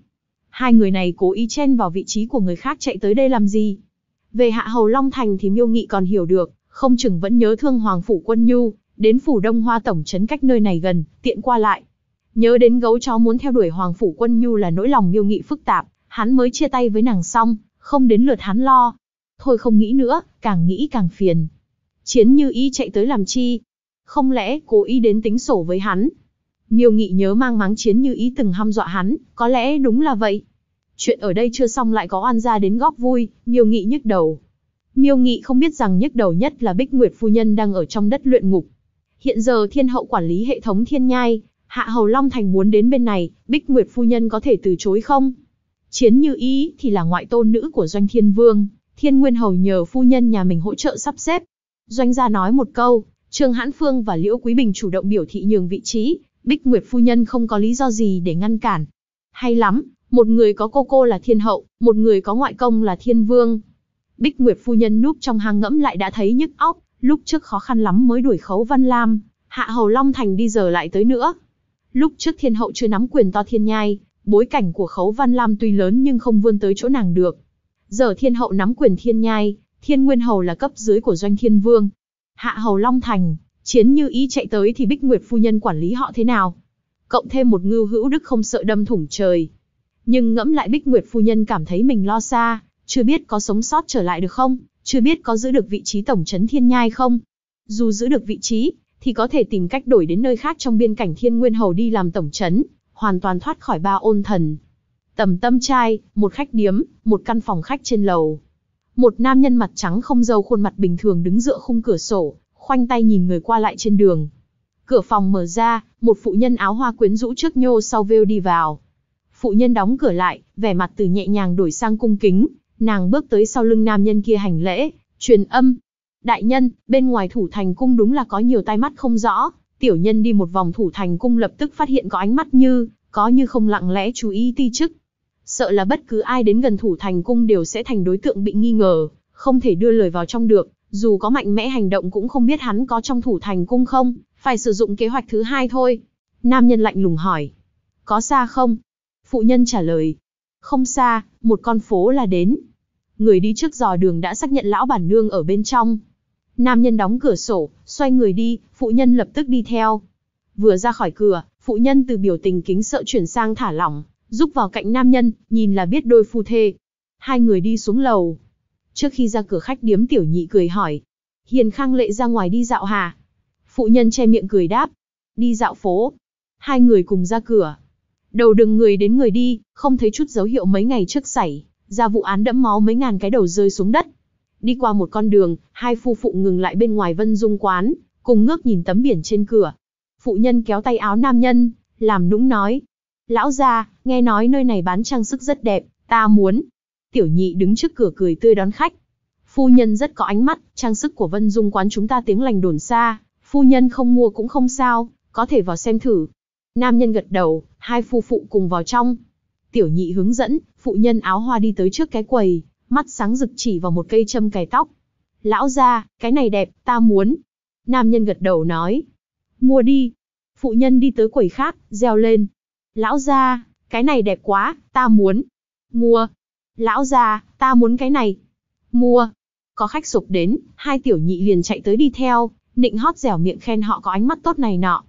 Hai người này cố ý chen vào vị trí của người khác chạy tới đây làm gì? Về Hạ Hầu Long Thành thì Miêu Nghị còn hiểu được, không chừng vẫn nhớ thương Hoàng Phủ Quân Nhu, đến Phủ Đông Hoa Tổng Trấn cách nơi này gần, tiện qua lại. Nhớ đến gấu chó muốn theo đuổi Hoàng Phủ Quân Nhu là nỗi lòng Miêu Nghị phức tạp, hắn mới chia tay với nàng xong, không đến lượt hắn lo, Thôi không nghĩ nữa, càng nghĩ càng phiền. Chiến như ý chạy tới làm chi? Không lẽ cố ý đến tính sổ với hắn? Miêu nghị nhớ mang máng chiến như ý từng hăm dọa hắn, có lẽ đúng là vậy. Chuyện ở đây chưa xong lại có oan gia đến góp vui, miêu nghị nhức đầu. Miêu nghị không biết rằng nhức đầu nhất là Bích Nguyệt Phu Nhân đang ở trong đất luyện ngục. Hiện giờ thiên hậu quản lý hệ thống thiên nhai, Hạ Hầu Long Thành muốn đến bên này, Bích Nguyệt Phu Nhân có thể từ chối không? Chiến như ý thì là ngoại tôn nữ của Doanh Thiên Vương. Thiên Nguyên Hầu nhờ phu nhân nhà mình hỗ trợ sắp xếp. Doanh gia nói một câu, Trương Hãn Phương và Liễu Quý Bình chủ động biểu thị nhường vị trí, Bích Nguyệt phu nhân không có lý do gì để ngăn cản. Hay lắm, một người có cô cô là thiên hậu, một người có ngoại công là thiên vương. Bích Nguyệt phu nhân núp trong hang ngẫm lại đã thấy nhức óc, lúc trước khó khăn lắm mới đuổi khấu Văn Lam, Hạ Hầu Long Thành đi giờ lại tới nữa. Lúc trước thiên hậu chưa nắm quyền to thiên nhai, bối cảnh của khấu Văn Lam tuy lớn nhưng không vươn tới chỗ nàng được. Giờ thiên hậu nắm quyền thiên nhai, thiên nguyên hầu là cấp dưới của doanh thiên vương. Hạ hầu Long Thành, chiến như ý chạy tới thì Bích Nguyệt phu nhân quản lý họ thế nào? Cộng thêm một ngưu hữu đức không sợ đâm thủng trời. Nhưng ngẫm lại Bích Nguyệt phu nhân cảm thấy mình lo xa, chưa biết có sống sót trở lại được không, chưa biết có giữ được vị trí tổng trấn thiên nhai không. Dù giữ được vị trí, thì có thể tìm cách đổi đến nơi khác trong biên cảnh thiên nguyên hầu đi làm tổng trấn, hoàn toàn thoát khỏi ba ôn thần, Tầm tâm trai, một khách điếm, một căn phòng khách trên lầu. Một nam nhân mặt trắng không dâu khuôn mặt bình thường đứng dựa khung cửa sổ, khoanh tay nhìn người qua lại trên đường. Cửa phòng mở ra, một phụ nhân áo hoa quyến rũ trước nhô sau vêu đi vào. Phụ nhân đóng cửa lại, vẻ mặt từ nhẹ nhàng đổi sang cung kính, nàng bước tới sau lưng nam nhân kia hành lễ, truyền âm. Đại nhân, bên ngoài thủ thành cung đúng là có nhiều tai mắt không rõ, tiểu nhân đi một vòng thủ thành cung lập tức phát hiện có ánh mắt như, có như không lặng lẽ chú ý ti chức, sợ là bất cứ ai đến gần thủ thành cung đều sẽ thành đối tượng bị nghi ngờ, không thể đưa lời vào trong được, dù có mạnh mẽ hành động cũng không biết hắn có trong thủ thành cung không, phải sử dụng kế hoạch thứ hai thôi. Nam nhân lạnh lùng hỏi, có xa không? Phụ nhân trả lời, không xa, một con phố là đến. Người đi trước dò đường đã xác nhận lão bản nương ở bên trong. Nam nhân đóng cửa sổ, xoay người đi, phụ nhân lập tức đi theo. Vừa ra khỏi cửa, phụ nhân từ biểu tình kính sợ chuyển sang thả lỏng, Giúp vào cạnh nam nhân, nhìn là biết đôi phu thê. Hai người đi xuống lầu. Trước khi ra cửa khách điếm tiểu nhị cười hỏi. Hiền Khang Lệ ra ngoài đi dạo hà. Phụ nhân che miệng cười đáp. Đi dạo phố. Hai người cùng ra cửa. Đầu đừng người đến người đi, không thấy chút dấu hiệu mấy ngày trước xảy. Ra vụ án đẫm máu mấy ngàn cái đầu rơi xuống đất. Đi qua một con đường, hai phu phụ ngừng lại bên ngoài vân dung quán, cùng ngước nhìn tấm biển trên cửa. Phụ nhân kéo tay áo nam nhân, làm nũng nói, Lão gia, nghe nói nơi này bán trang sức rất đẹp, ta muốn. Tiểu nhị đứng trước cửa cười tươi đón khách. Phu nhân rất có ánh mắt, trang sức của Vân Dung quán chúng ta tiếng lành đồn xa, phu nhân không mua cũng không sao, có thể vào xem thử. Nam nhân gật đầu, hai phu phụ cùng vào trong. Tiểu nhị hướng dẫn, phụ nhân áo hoa đi tới trước cái quầy, mắt sáng rực chỉ vào một cây châm cài tóc. Lão gia, cái này đẹp, ta muốn. Nam nhân gật đầu nói. Mua đi. Phụ nhân đi tới quầy khác, reo lên, Lão gia, cái này đẹp quá, ta muốn. Mua. Lão gia, ta muốn cái này. Mua. Có khách sụp đến, hai tiểu nhị liền chạy tới đi theo, nịnh hót dẻo miệng khen họ có ánh mắt tốt này nọ.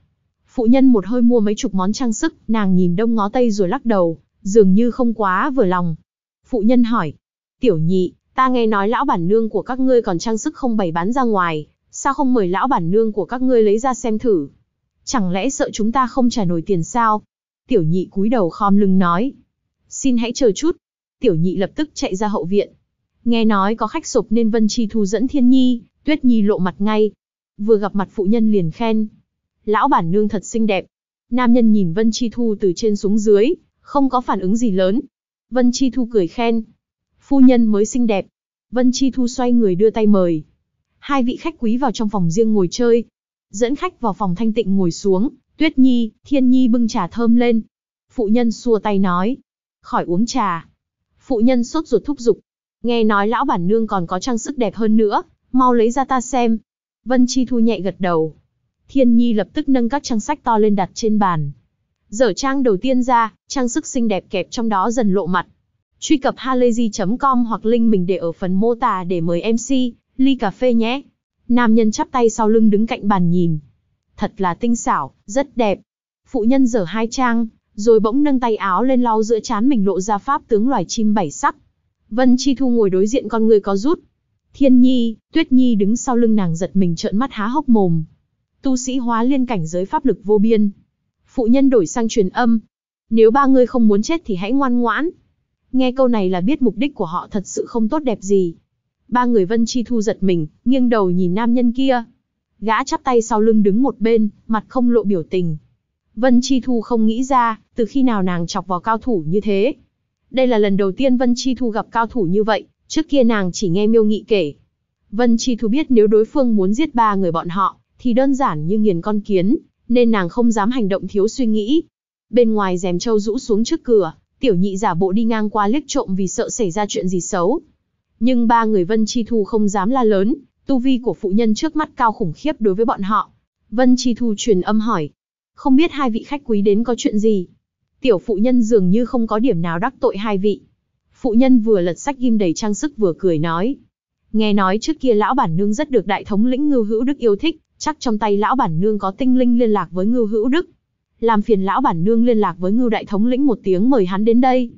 Phụ nhân một hơi mua mấy chục món trang sức, nàng nhìn đông ngó tây rồi lắc đầu, dường như không quá vừa lòng. Phụ nhân hỏi, tiểu nhị, ta nghe nói lão bản nương của các ngươi còn trang sức không bày bán ra ngoài, sao không mời lão bản nương của các ngươi lấy ra xem thử? Chẳng lẽ sợ chúng ta không trả nổi tiền sao? Tiểu nhị cúi đầu khom lưng nói. Xin hãy chờ chút. Tiểu nhị lập tức chạy ra hậu viện. Nghe nói có khách sụp nên Vân Chi Thu dẫn Thiên Nhi, Tuyết Nhi lộ mặt ngay. Vừa gặp mặt phụ nhân liền khen. Lão bản nương thật xinh đẹp. Nam nhân nhìn Vân Chi Thu từ trên xuống dưới, không có phản ứng gì lớn. Vân Chi Thu cười khen. Phu nhân mới xinh đẹp. Vân Chi Thu xoay người đưa tay mời. Hai vị khách quý vào trong phòng riêng ngồi chơi. Dẫn khách vào phòng thanh tịnh ngồi xuống, Tuyết Nhi, Thiên Nhi bưng trà thơm lên. Phụ nhân xua tay nói. Khỏi uống trà. Phụ nhân sốt ruột thúc giục. Nghe nói lão bản nương còn có trang sức đẹp hơn nữa, mau lấy ra ta xem. Vân Chi thu nhẹ gật đầu. Thiên Nhi lập tức nâng các trang sách to lên đặt trên bàn. Dở trang đầu tiên ra, trang sức xinh đẹp kẹp trong đó dần lộ mặt. Truy cập halayzi.com hoặc link mình để ở phần mô tả để mời MC, ly cà phê nhé. Nam nhân chắp tay sau lưng đứng cạnh bàn nhìn, thật là tinh xảo, rất đẹp. Phụ nhân giở hai trang, rồi bỗng nâng tay áo lên lau giữa chán mình lộ ra pháp tướng loài chim bảy sắc. Vân Chi Thu ngồi đối diện con người có rút. Thiên Nhi, Tuyết Nhi đứng sau lưng nàng giật mình trợn mắt há hốc mồm. Tu sĩ hóa liên cảnh giới pháp lực vô biên. Phụ nhân đổi sang truyền âm. Nếu ba người không muốn chết thì hãy ngoan ngoãn. Nghe câu này là biết mục đích của họ thật sự không tốt đẹp gì. Ba người Vân Chi Thu giật mình, nghiêng đầu nhìn nam nhân kia. Gã chắp tay sau lưng đứng một bên, mặt không lộ biểu tình. Vân Chi Thu không nghĩ ra, từ khi nào nàng chọc vào cao thủ như thế. Đây là lần đầu tiên Vân Chi Thu gặp cao thủ như vậy, trước kia nàng chỉ nghe miêu nghị kể. Vân Chi Thu biết nếu đối phương muốn giết ba người bọn họ, thì đơn giản như nghiền con kiến, nên nàng không dám hành động thiếu suy nghĩ. Bên ngoài rèm châu rũ xuống trước cửa, tiểu nhị giả bộ đi ngang qua liếc trộm vì sợ xảy ra chuyện gì xấu. Nhưng ba người Vân Chi Thu không dám la lớn, Tu vi của phụ nhân trước mắt cao khủng khiếp đối với bọn họ. Vân Chi Thu truyền âm hỏi. Không biết hai vị khách quý đến có chuyện gì? Tiểu phụ nhân dường như không có điểm nào đắc tội hai vị. Phụ nhân vừa lật sách ghim đầy trang sức vừa cười nói. Nghe nói trước kia lão bản nương rất được đại thống lĩnh ngưu hữu đức yêu thích, chắc trong tay lão bản nương có tinh linh liên lạc với ngưu hữu đức. Làm phiền lão bản nương liên lạc với ngưu đại thống lĩnh một tiếng mời hắn đến đây.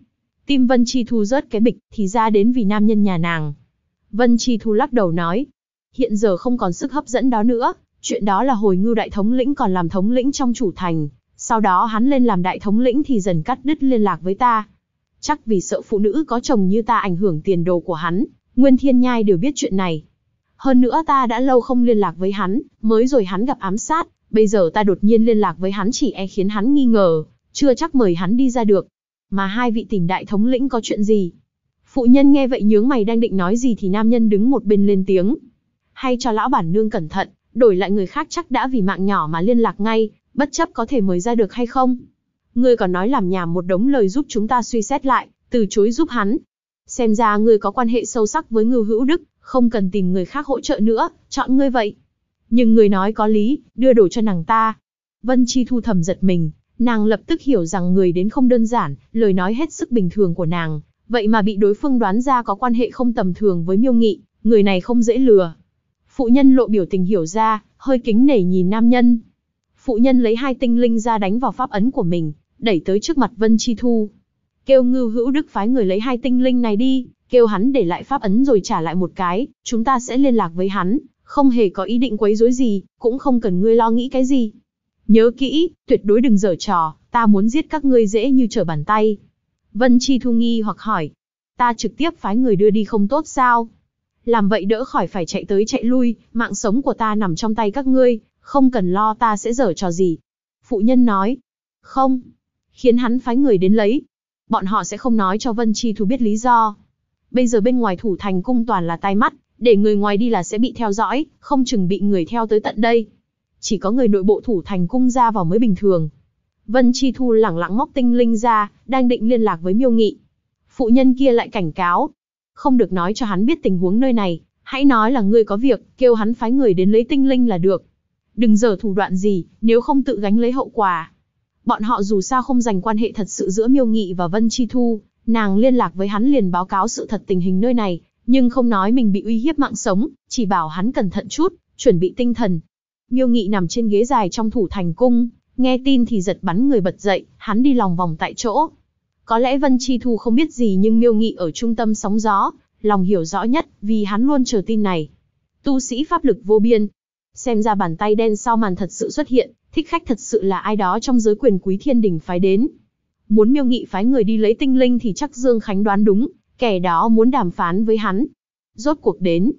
Tim Vân Chi Thu rớt cái bịch, thì ra đến vì nam nhân nhà nàng. Vân Chi Thu lắc đầu nói, hiện giờ không còn sức hấp dẫn đó nữa. Chuyện đó là hồi ngưu đại thống lĩnh còn làm thống lĩnh trong chủ thành, sau đó hắn lên làm đại thống lĩnh thì dần cắt đứt liên lạc với ta. Chắc vì sợ phụ nữ có chồng như ta ảnh hưởng tiền đồ của hắn, Nguyên Thiên Nhai đều biết chuyện này. Hơn nữa ta đã lâu không liên lạc với hắn, mới rồi hắn gặp ám sát, bây giờ ta đột nhiên liên lạc với hắn chỉ e khiến hắn nghi ngờ, chưa chắc mời hắn đi ra được. Mà hai vị tỉnh đại thống lĩnh có chuyện gì? Phụ nhân nghe vậy nhướng mày đang định nói gì thì nam nhân đứng một bên lên tiếng, hay cho lão bản nương cẩn thận, đổi lại người khác chắc đã vì mạng nhỏ mà liên lạc ngay, bất chấp có thể mới ra được hay không. Ngươi còn nói làm nhà một đống lời giúp chúng ta suy xét lại, từ chối giúp hắn. Xem ra ngươi có quan hệ sâu sắc với Ngưu Hữu Đức, không cần tìm người khác hỗ trợ nữa, chọn ngươi vậy. Nhưng ngươi nói có lý, đưa đồ cho nàng ta. Vân Chi thu thầm giật mình, nàng lập tức hiểu rằng người đến không đơn giản, lời nói hết sức bình thường của nàng, vậy mà bị đối phương đoán ra có quan hệ không tầm thường với Miêu Nghị, người này không dễ lừa. Phụ nhân lộ biểu tình hiểu ra, hơi kính nể nhìn nam nhân. Phụ nhân lấy hai tinh linh ra đánh vào pháp ấn của mình, đẩy tới trước mặt Vân Chi Thu. Kêu ngư hữu đức phái người lấy hai tinh linh này đi, kêu hắn để lại pháp ấn rồi trả lại một cái, chúng ta sẽ liên lạc với hắn, không hề có ý định quấy rối gì, cũng không cần ngươi lo nghĩ cái gì. Nhớ kỹ, tuyệt đối đừng dở trò, ta muốn giết các ngươi dễ như trở bàn tay. Vân Chi Thu nghi hoặc hỏi, ta trực tiếp phái người đưa đi không tốt sao? làm vậy đỡ khỏi phải chạy tới chạy lui, mạng sống của ta nằm trong tay các ngươi, không cần lo ta sẽ dở trò gì. Phụ nhân nói, không, khiến hắn phái người đến lấy. Bọn họ sẽ không nói cho Vân Chi Thu biết lý do. Bây giờ bên ngoài thủ thành cung toàn là tai mắt, để người ngoài đi là sẽ bị theo dõi, không chừng bị người theo tới tận đây. Chỉ có người nội bộ thủ thành cung ra vào mới bình thường. Vân Chi Thu lẳng lặng móc tinh linh ra, đang định liên lạc với miêu nghị. Phụ nhân kia lại cảnh cáo, không được nói cho hắn biết tình huống nơi này, hãy nói là ngươi có việc, kêu hắn phái người đến lấy tinh linh là được. Đừng dở thủ đoạn gì, nếu không tự gánh lấy hậu quả. Bọn họ dù sao không dành quan hệ thật sự giữa Miêu Nghị và Vân Chi Thu, nàng liên lạc với hắn liền báo cáo sự thật tình hình nơi này, nhưng không nói mình bị uy hiếp mạng sống, chỉ bảo hắn cẩn thận chút, chuẩn bị tinh thần. Miêu Nghị nằm trên ghế dài trong thủ thành cung, nghe tin thì giật bắn người bật dậy, hắn đi lòng vòng tại chỗ, có lẽ Vân Chi Thu không biết gì nhưng miêu nghị ở trung tâm sóng gió, lòng hiểu rõ nhất vì hắn luôn chờ tin này. Tu sĩ pháp lực vô biên. Xem ra bàn tay đen sau màn thật sự xuất hiện, thích khách thật sự là ai đó trong giới quyền quý thiên đình phái đến. Muốn miêu nghị phái người đi lấy tinh linh thì chắc Dương Khánh đoán đúng, kẻ đó muốn đàm phán với hắn. Rốt cuộc đến,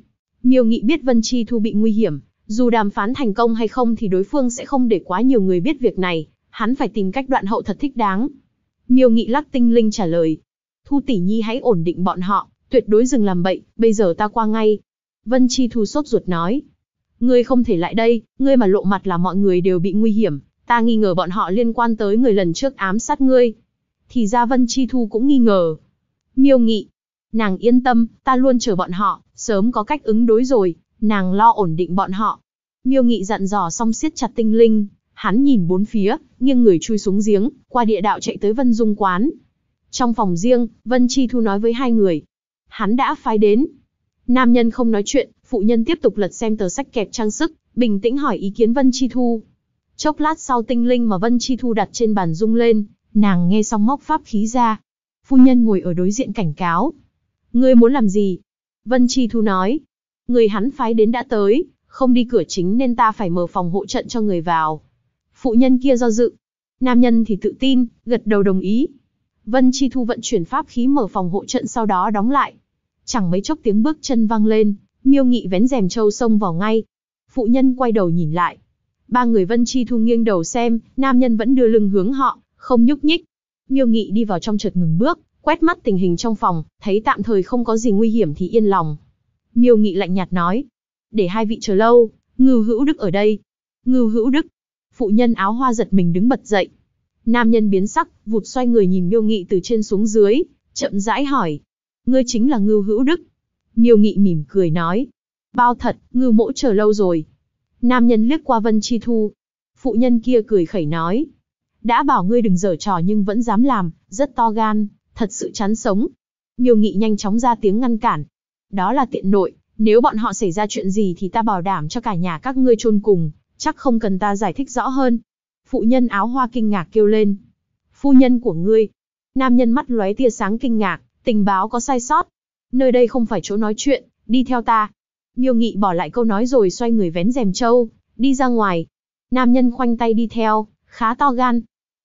miêu nghị biết Vân Chi Thu bị nguy hiểm, dù đàm phán thành công hay không thì đối phương sẽ không để quá nhiều người biết việc này, hắn phải tìm cách đoạn hậu thật thích đáng. Miêu Nghị Lắc Tinh Linh trả lời. Thu tỷ nhi hãy ổn định bọn họ, tuyệt đối dừng làm bậy, bây giờ ta qua ngay. Vân Chi Thu sốt ruột nói. Ngươi không thể lại đây, ngươi mà lộ mặt là mọi người đều bị nguy hiểm, ta nghi ngờ bọn họ liên quan tới người lần trước ám sát ngươi. Thì ra Vân Chi Thu cũng nghi ngờ. Miêu Nghị. Nàng yên tâm, ta luôn chờ bọn họ, sớm có cách ứng đối rồi, nàng lo ổn định bọn họ. Miêu Nghị dặn dò xong siết chặt tinh linh, Hắn nhìn bốn phía, nghiêng người chui xuống giếng, qua địa đạo chạy tới Vân Dung quán. Trong phòng riêng, Vân Chi Thu nói với hai người. Hắn đã phái đến. Nam nhân không nói chuyện, phụ nhân tiếp tục lật xem tờ sách kẹp trang sức, bình tĩnh hỏi ý kiến Vân Chi Thu. Chốc lát sau tinh linh mà Vân Chi Thu đặt trên bàn rung lên, nàng nghe xong móc pháp khí ra. Phu nhân ngồi ở đối diện cảnh cáo. Ngươi muốn làm gì? Vân Chi Thu nói. Người hắn phái đến đã tới, không đi cửa chính nên ta phải mở phòng hộ trận cho người vào. Phụ nhân kia do dự. Nam nhân thì tự tin, gật đầu đồng ý. Vân Chi Thu vận chuyển pháp khí mở phòng hộ trận sau đó đóng lại. Chẳng mấy chốc tiếng bước chân vang lên, miêu nghị vén rèm châu sông vào ngay. Phụ nhân quay đầu nhìn lại. Ba người Vân Chi Thu nghiêng đầu xem, nam nhân vẫn đưa lưng hướng họ, không nhúc nhích. Miêu nghị đi vào trong chợt ngừng bước, quét mắt tình hình trong phòng, thấy tạm thời không có gì nguy hiểm thì yên lòng. Miêu nghị lạnh nhạt nói. Để hai vị chờ lâu, ngưu hữu đức ở đây. Ngưu hữu đức, phụ nhân áo hoa giật mình đứng bật dậy. Nam nhân biến sắc, vụt xoay người nhìn Miêu Nghị từ trên xuống dưới, chậm rãi hỏi. Ngươi chính là Ngưu Hữu Đức. Miêu Nghị mỉm cười nói. Bao thật, Ngưu mỗ chờ lâu rồi. Nam nhân liếc qua Vân Chi Thu. Phụ nhân kia cười khẩy nói. Đã bảo ngươi đừng dở trò nhưng vẫn dám làm, rất to gan, thật sự chán sống. Miêu Nghị nhanh chóng ra tiếng ngăn cản. Đó là tiện nội, nếu bọn họ xảy ra chuyện gì thì ta bảo đảm cho cả nhà các ngươi chôn cùng, chắc không cần ta giải thích rõ hơn. Phụ nhân áo hoa kinh ngạc kêu lên. Phu nhân của ngươi. Nam nhân mắt lóe tia sáng kinh ngạc, tình báo có sai sót. Nơi đây không phải chỗ nói chuyện, đi theo ta. Miêu nghị bỏ lại câu nói rồi xoay người vén rèm trâu, đi ra ngoài. Nam nhân khoanh tay đi theo, khá to gan.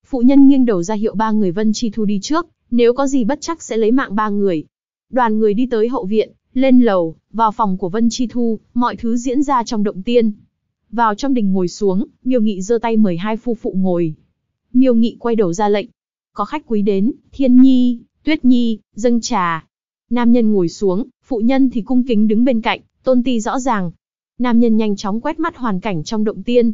Phụ nhân nghiêng đầu ra hiệu ba người Vân Chi Thu đi trước, nếu có gì bất chắc sẽ lấy mạng ba người. Đoàn người đi tới hậu viện, lên lầu, vào phòng của Vân Chi Thu, mọi thứ diễn ra trong động tiên. Vào trong đình ngồi xuống, miêu nghị giơ tay mời hai phu phụ ngồi. Miêu nghị quay đầu ra lệnh. Có khách quý đến, thiên nhi, tuyết nhi, dâng trà. Nam nhân ngồi xuống, phụ nhân thì cung kính đứng bên cạnh, tôn ti rõ ràng. Nam nhân nhanh chóng quét mắt hoàn cảnh trong động tiên.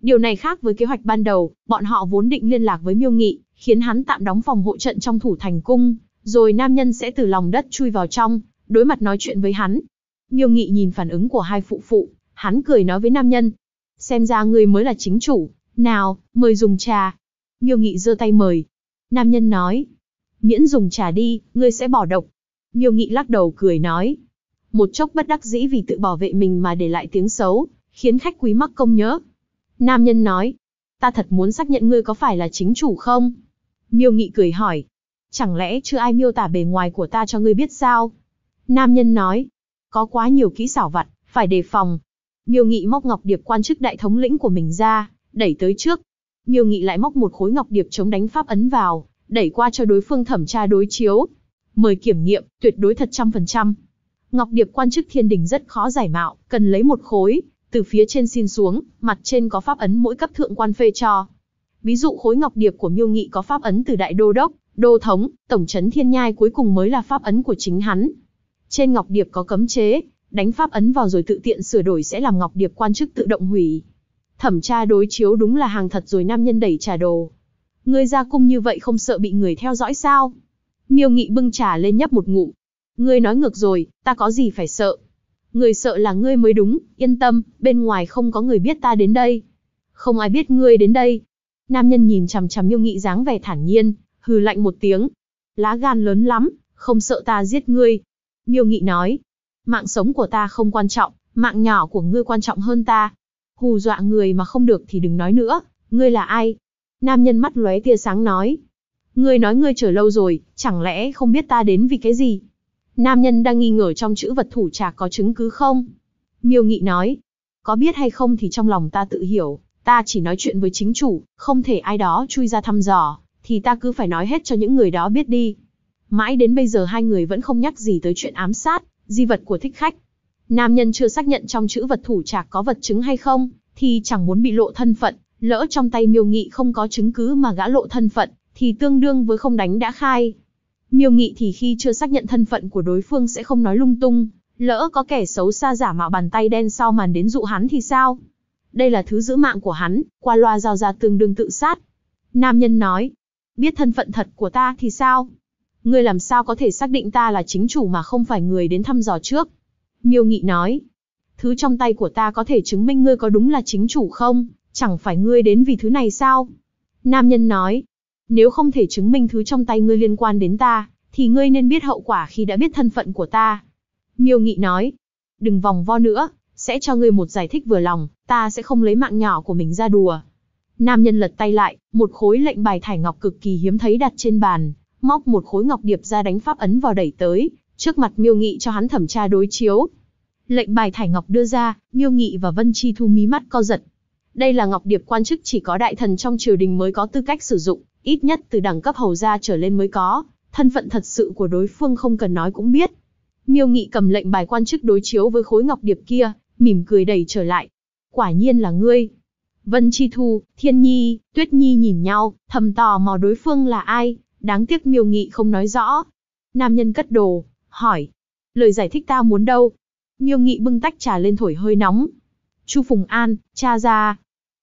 Điều này khác với kế hoạch ban đầu, bọn họ vốn định liên lạc với miêu nghị, khiến hắn tạm đóng phòng hộ trận trong thủ thành cung, rồi nam nhân sẽ từ lòng đất chui vào trong, đối mặt nói chuyện với hắn. Miêu nghị nhìn phản ứng của hai phụ phụ, Hắn cười nói với nam nhân, xem ra ngươi mới là chính chủ, nào, mời dùng trà. Miêu Nghị giơ tay mời. Nam nhân nói, miễn dùng trà đi, ngươi sẽ bỏ độc. Miêu Nghị lắc đầu cười nói, một chốc bất đắc dĩ vì tự bảo vệ mình mà để lại tiếng xấu, khiến khách quý mắc công nhớ. Nam nhân nói, ta thật muốn xác nhận ngươi có phải là chính chủ không? Miêu Nghị cười hỏi, chẳng lẽ chưa ai miêu tả bề ngoài của ta cho ngươi biết sao? Nam nhân nói, có quá nhiều kỹ xảo vặt, phải đề phòng, Miêu Nghị móc ngọc điệp quan chức đại thống lĩnh của mình ra, đẩy tới trước. Miêu Nghị lại móc một khối ngọc điệp chống đánh pháp ấn vào, đẩy qua cho đối phương thẩm tra đối chiếu. Mời kiểm nghiệm, tuyệt đối thật trăm phần trăm. Ngọc điệp quan chức thiên đình rất khó giải mạo, cần lấy một khối, từ phía trên xin xuống, mặt trên có pháp ấn mỗi cấp thượng quan phê cho. Ví dụ khối ngọc điệp của Miêu Nghị có pháp ấn từ đại đô đốc, đô thống, tổng trấn thiên nhai cuối cùng mới là pháp ấn của chính hắn. Trên ngọc điệp có cấm chế, đánh pháp ấn vào rồi tự tiện sửa đổi sẽ làm Ngọc Điệp quan chức tự động hủy. Thẩm tra đối chiếu đúng là hàng thật rồi nam nhân đẩy trà đồ. Ngươi ra cung như vậy không sợ bị người theo dõi sao? Miêu Nghị bưng trà lên nhấp một ngụm. Ngươi nói ngược rồi, ta có gì phải sợ? Ngươi sợ là ngươi mới đúng, yên tâm, bên ngoài không có người biết ta đến đây. Không ai biết ngươi đến đây. Nam nhân nhìn chằm chằm Miêu Nghị dáng vẻ thản nhiên, hừ lạnh một tiếng. Lá gan lớn lắm, không sợ ta giết ngươi. Miêu Nghị nói, Mạng sống của ta không quan trọng, mạng nhỏ của ngươi quan trọng hơn ta. Hù dọa người mà không được thì đừng nói nữa, ngươi là ai? Nam nhân mắt lóe tia sáng nói. Ngươi nói ngươi chờ lâu rồi, chẳng lẽ không biết ta đến vì cái gì? Nam nhân đang nghi ngờ trong chữ vật thủ trà có chứng cứ không? Miêu Nghị nói. Có biết hay không thì trong lòng ta tự hiểu, ta chỉ nói chuyện với chính chủ, không thể ai đó chui ra thăm dò, thì ta cứ phải nói hết cho những người đó biết đi. Mãi đến bây giờ hai người vẫn không nhắc gì tới chuyện ám sát, di vật của thích khách. Nam nhân chưa xác nhận trong chữ vật thủ trạc có vật chứng hay không, thì chẳng muốn bị lộ thân phận, lỡ trong tay miêu nghị không có chứng cứ mà gã lộ thân phận, thì tương đương với không đánh đã khai. Miêu nghị thì khi chưa xác nhận thân phận của đối phương sẽ không nói lung tung, lỡ có kẻ xấu xa giả mạo bàn tay đen sau màn đến dụ hắn thì sao? Đây là thứ giữ mạng của hắn, qua loa giao ra tương đương tự sát. Nam nhân nói, biết thân phận thật của ta thì sao? Ngươi làm sao có thể xác định ta là chính chủ mà không phải người đến thăm dò trước? Miêu Nghị nói. Thứ trong tay của ta có thể chứng minh ngươi có đúng là chính chủ không? Chẳng phải ngươi đến vì thứ này sao? Nam nhân nói. Nếu không thể chứng minh thứ trong tay ngươi liên quan đến ta, thì ngươi nên biết hậu quả khi đã biết thân phận của ta. Miêu Nghị nói. Đừng vòng vo nữa, sẽ cho ngươi một giải thích vừa lòng, ta sẽ không lấy mạng nhỏ của mình ra đùa. Nam nhân lật tay lại, một khối lệnh bài thải ngọc cực kỳ hiếm thấy đặt trên bàn, móc một khối ngọc điệp ra đánh pháp ấn vào đẩy tới, trước mặt Miêu Nghị cho hắn thẩm tra đối chiếu. Lệnh bài thải ngọc đưa ra, Miêu Nghị và Vân Chi Thu mí mắt co giật. Đây là ngọc điệp quan chức chỉ có đại thần trong triều đình mới có tư cách sử dụng, ít nhất từ đẳng cấp hầu gia trở lên mới có, thân phận thật sự của đối phương không cần nói cũng biết. Miêu Nghị cầm lệnh bài quan chức đối chiếu với khối ngọc điệp kia, mỉm cười đẩy trở lại. Quả nhiên là ngươi. Vân Chi Thu, Thiên Nhi, Tuyết Nhi nhìn nhau, thầm tò mò đối phương là ai, Đáng tiếc miêu nghị không nói rõ. Nam nhân cất đồ, hỏi. Lời giải thích ta muốn đâu? Miêu nghị bưng tách trà lên thổi hơi nóng. Chu Phùng An, cha ra.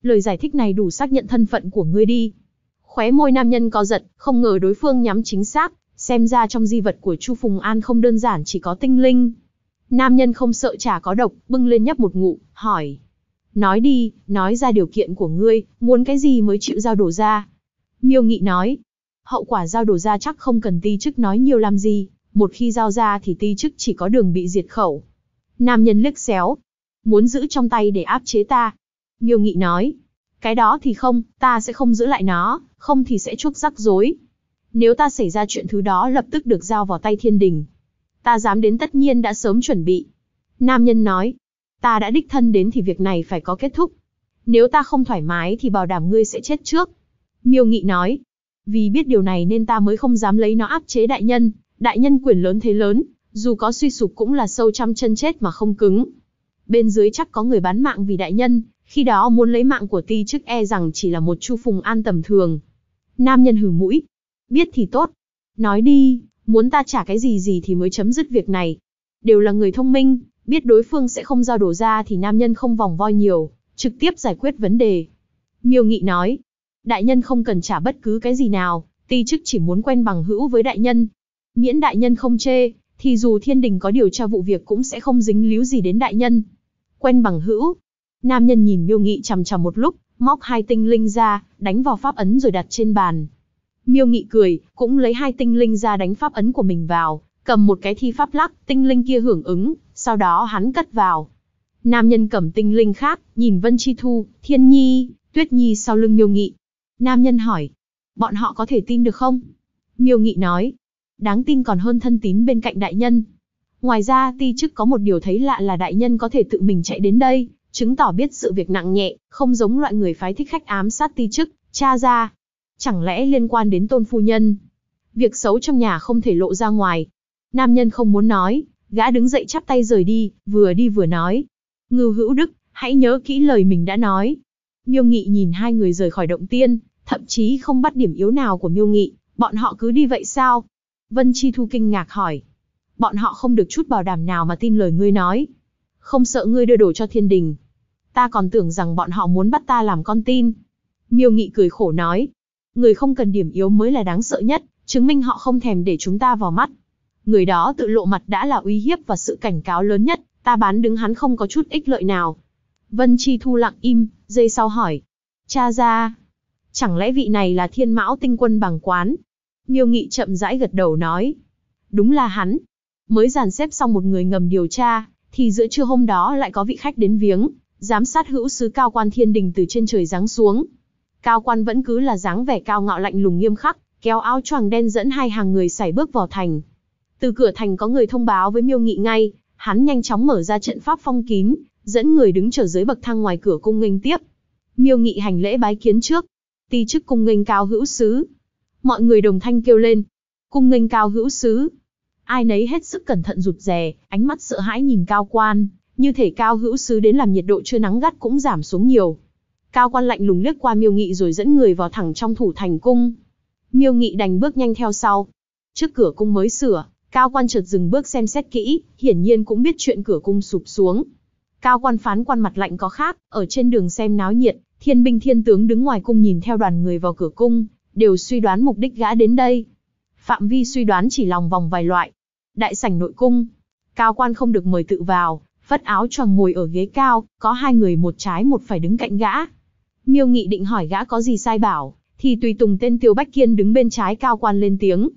Lời giải thích này đủ xác nhận thân phận của ngươi đi. Khóe môi nam nhân co giận, không ngờ đối phương nhắm chính xác, xem ra trong di vật của Chu Phùng An không đơn giản chỉ có tinh linh. Nam nhân không sợ trà có độc, bưng lên nhấp một ngụ, hỏi. Nói đi, nói ra điều kiện của ngươi, muốn cái gì mới chịu giao đổ ra. Miêu nghị nói, hậu quả giao đồ ra chắc không cần ti chức nói nhiều làm gì, một khi giao ra thì ti chức chỉ có đường bị diệt khẩu. Nam nhân liếc xéo, muốn giữ trong tay để áp chế ta. Miêu Nghị nói, cái đó thì không, ta sẽ không giữ lại nó, không thì sẽ chuốc rắc rối. Nếu ta xảy ra chuyện thứ đó lập tức được giao vào tay thiên đình. Ta dám đến tất nhiên đã sớm chuẩn bị. Nam nhân nói, ta đã đích thân đến thì việc này phải có kết thúc. Nếu ta không thoải mái thì bảo đảm ngươi sẽ chết trước. Miêu Nghị nói, vì biết điều này nên ta mới không dám lấy nó áp chế đại nhân, đại nhân quyền lớn thế lớn, dù có suy sụp cũng là sâu trăm chân chết mà không cứng. Bên dưới chắc có người bán mạng vì đại nhân, khi đó muốn lấy mạng của ti chức e rằng chỉ là một chu phùng an tầm thường. Nam nhân hử mũi. Biết thì tốt. Nói đi, muốn ta trả cái gì gì thì mới chấm dứt việc này. Đều là người thông minh, biết đối phương sẽ không giao đổ ra thì nam nhân không vòng voi nhiều, trực tiếp giải quyết vấn đề. Miêu Nghị nói, đại nhân không cần trả bất cứ cái gì nào, ty chức chỉ muốn quen bằng hữu với đại nhân. Miễn đại nhân không chê, thì dù thiên đình có điều tra vụ việc cũng sẽ không dính líu gì đến đại nhân. Quen bằng hữu. Nam nhân nhìn miêu nghị chằm chằm một lúc, móc hai tinh linh ra, đánh vào pháp ấn rồi đặt trên bàn. Miêu nghị cười, cũng lấy hai tinh linh ra đánh pháp ấn của mình vào, cầm một cái thi pháp lắc, tinh linh kia hưởng ứng, sau đó hắn cất vào. Nam nhân cầm tinh linh khác, nhìn Vân Chi Thu, Thiên Nhi, Tuyết Nhi sau lưng miêu nghị, Nam nhân hỏi, bọn họ có thể tin được không? Miêu Nghị nói, đáng tin còn hơn thân tín bên cạnh đại nhân. Ngoài ra ti chức có một điều thấy lạ là đại nhân có thể tự mình chạy đến đây, chứng tỏ biết sự việc nặng nhẹ, không giống loại người phái thích khách ám sát ti chức, cha ra. Chẳng lẽ liên quan đến tôn phu nhân? Việc xấu trong nhà không thể lộ ra ngoài. Nam nhân không muốn nói, gã đứng dậy chắp tay rời đi, vừa đi vừa nói. Ngưu hữu đức, hãy nhớ kỹ lời mình đã nói. Miêu nghị nhìn hai người rời khỏi động tiên, thậm chí không bắt điểm yếu nào của Miêu Nghị, bọn họ cứ đi vậy sao? Vân Chi Thu kinh ngạc hỏi. Bọn họ không được chút bảo đảm nào mà tin lời ngươi nói. Không sợ ngươi đưa đồ cho thiên đình. Ta còn tưởng rằng bọn họ muốn bắt ta làm con tin. Miêu Nghị cười khổ nói. Người không cần điểm yếu mới là đáng sợ nhất, chứng minh họ không thèm để chúng ta vào mắt. Người đó tự lộ mặt đã là uy hiếp và sự cảnh cáo lớn nhất, ta bán đứng hắn không có chút ích lợi nào. Vân Chi Thu lặng im, dây sau hỏi. Cha ra, Chẳng lẽ vị này là thiên mão tinh quân bằng quán? Miêu Nghị chậm rãi gật đầu nói. Đúng là hắn. Mới dàn xếp xong một người ngầm điều tra, thì giữa trưa hôm đó lại có vị khách đến viếng, giám sát hữu sứ cao quan thiên đình từ trên trời giáng xuống. Cao quan vẫn cứ là dáng vẻ cao ngạo lạnh lùng nghiêm khắc, kéo áo choàng đen dẫn hai hàng người xảy bước vào thành. Từ cửa thành có người thông báo với Miêu Nghị ngay, hắn nhanh chóng mở ra trận pháp phong kín, dẫn người đứng chờ dưới bậc thang ngoài cửa cung nghênh tiếp. Miêu Nghị hành lễ bái kiến trước, ti chức cung nghênh cao hữu sứ. Mọi người đồng thanh kêu lên, cung nghênh cao hữu sứ. Ai nấy hết sức cẩn thận rụt rè, ánh mắt sợ hãi nhìn cao quan, như thể cao hữu sứ đến làm nhiệt độ chưa nắng gắt cũng giảm xuống nhiều. Cao quan lạnh lùng liếc qua miêu nghị rồi dẫn người vào thẳng trong thủ thành cung. Miêu nghị đành bước nhanh theo sau. Trước cửa cung mới sửa, cao quan chợt dừng bước xem xét kỹ, hiển nhiên cũng biết chuyện cửa cung sụp xuống. Cao quan phán quan mặt lạnh có khác, ở trên đường xem náo nhiệt, Thiên binh thiên tướng đứng ngoài cung nhìn theo đoàn người vào cửa cung, đều suy đoán mục đích gã đến đây. Phạm vi suy đoán chỉ lòng vòng vài loại. Đại sảnh nội cung, cao quan không được mời tự vào, phất áo choàng ngồi ở ghế cao, có hai người một trái một phải đứng cạnh gã. Miêu Nghị định hỏi gã có gì sai bảo, thì tùy tùng tên Tiêu Bách Kiên đứng bên trái cao quan lên tiếng.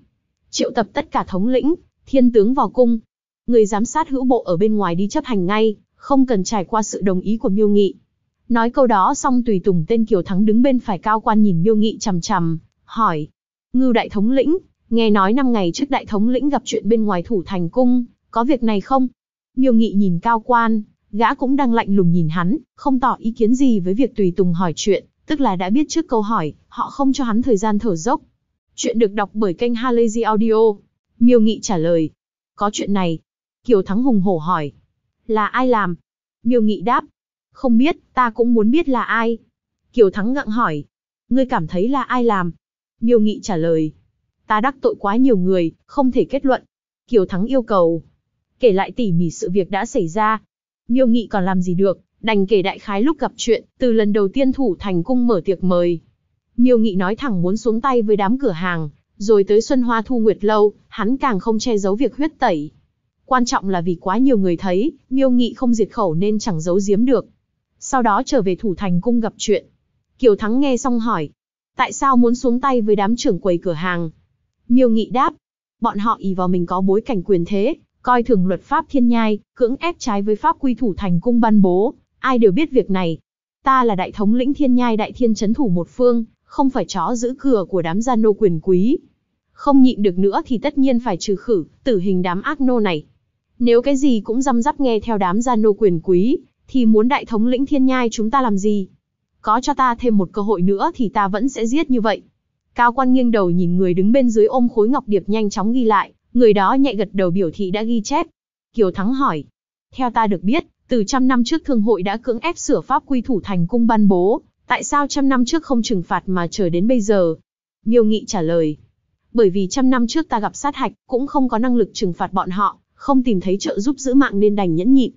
Triệu tập tất cả thống lĩnh, thiên tướng vào cung. Người giám sát hữu bộ ở bên ngoài đi chấp hành ngay, không cần trải qua sự đồng ý của Miêu Nghị. Nói câu đó xong tùy tùng tên Kiều Thắng đứng bên phải cao quan nhìn Miêu Nghị chằm chằm, hỏi: "Ngưu đại thống lĩnh, nghe nói năm ngày trước đại thống lĩnh gặp chuyện bên ngoài thủ thành cung, có việc này không?" Miêu Nghị nhìn cao quan, gã cũng đang lạnh lùng nhìn hắn, không tỏ ý kiến gì với việc tùy tùng hỏi chuyện, tức là đã biết trước câu hỏi, họ không cho hắn thời gian thở dốc. Chuyện được đọc bởi kênh Halazy Audio. Miêu Nghị trả lời. Có chuyện này. Kiều Thắng hùng hổ hỏi. Là ai làm? Miêu Nghị đáp, không biết, ta cũng muốn biết là ai. Kiều Thắng ngặng hỏi. Ngươi cảm thấy là ai làm? Miêu Nghị trả lời. Ta đắc tội quá nhiều người, không thể kết luận. Kiều Thắng yêu cầu. Kể lại tỉ mỉ sự việc đã xảy ra. Miêu Nghị còn làm gì được, đành kể đại khái lúc gặp chuyện, từ lần đầu tiên thủ thành cung mở tiệc mời. Miêu Nghị nói thẳng muốn xuống tay với đám cửa hàng, rồi tới Xuân Hoa Thu Nguyệt Lâu, hắn càng không che giấu việc huyết tẩy. Quan trọng là vì quá nhiều người thấy, Miêu Nghị không diệt khẩu nên chẳng giấu giếm được sau đó trở về thủ thành cung gặp chuyện. Kiều Thắng nghe xong hỏi, tại sao muốn xuống tay với đám trưởng quầy cửa hàng? Miêu Nghị đáp, bọn họ ý vào mình có bối cảnh quyền thế, coi thường luật pháp thiên nhai, cưỡng ép trái với pháp quy thủ thành cung ban bố, ai đều biết việc này. Ta là đại thống lĩnh thiên nhai đại thiên chấn thủ một phương, không phải chó giữ cửa của đám gia nô quyền quý. Không nhịn được nữa thì tất nhiên phải trừ khử, tử hình đám ác nô này. Nếu cái gì cũng răm rắp nghe theo đám gia nô quyền quý, thì muốn đại thống lĩnh thiên nhai chúng ta làm gì? Có cho ta thêm một cơ hội nữa thì ta vẫn sẽ giết như vậy. Cao quan nghiêng đầu nhìn người đứng bên dưới ôm khối ngọc điệp nhanh chóng ghi lại, người đó nhẹ gật đầu biểu thị đã ghi chép. Kiều Thắng hỏi, theo ta được biết, từ trăm năm trước thương hội đã cưỡng ép sửa pháp quy thủ thành cung ban bố, tại sao trăm năm trước không trừng phạt mà chờ đến bây giờ? Miêu Nghị trả lời, bởi vì trăm năm trước ta gặp sát hạch, cũng không có năng lực trừng phạt bọn họ, không tìm thấy trợ giúp giữ mạng nên đành nhẫn nhịn.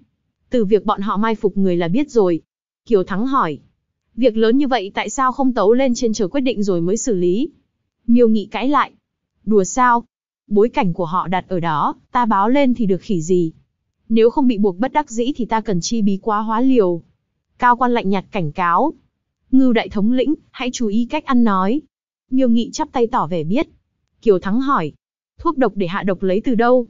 Từ việc bọn họ mai phục người là biết rồi. Kiều Thắng hỏi. Việc lớn như vậy tại sao không tấu lên trên chờ quyết định rồi mới xử lý? Miêu Nghị cãi lại. Đùa sao? Bối cảnh của họ đặt ở đó, ta báo lên thì được khỉ gì? Nếu không bị buộc bất đắc dĩ thì ta cần chi bí quá hóa liều. Cao quan lạnh nhạt cảnh cáo. Ngưu đại thống lĩnh, hãy chú ý cách ăn nói. Miêu Nghị chắp tay tỏ vẻ biết. Kiều Thắng hỏi. Thuốc độc để hạ độc lấy từ đâu?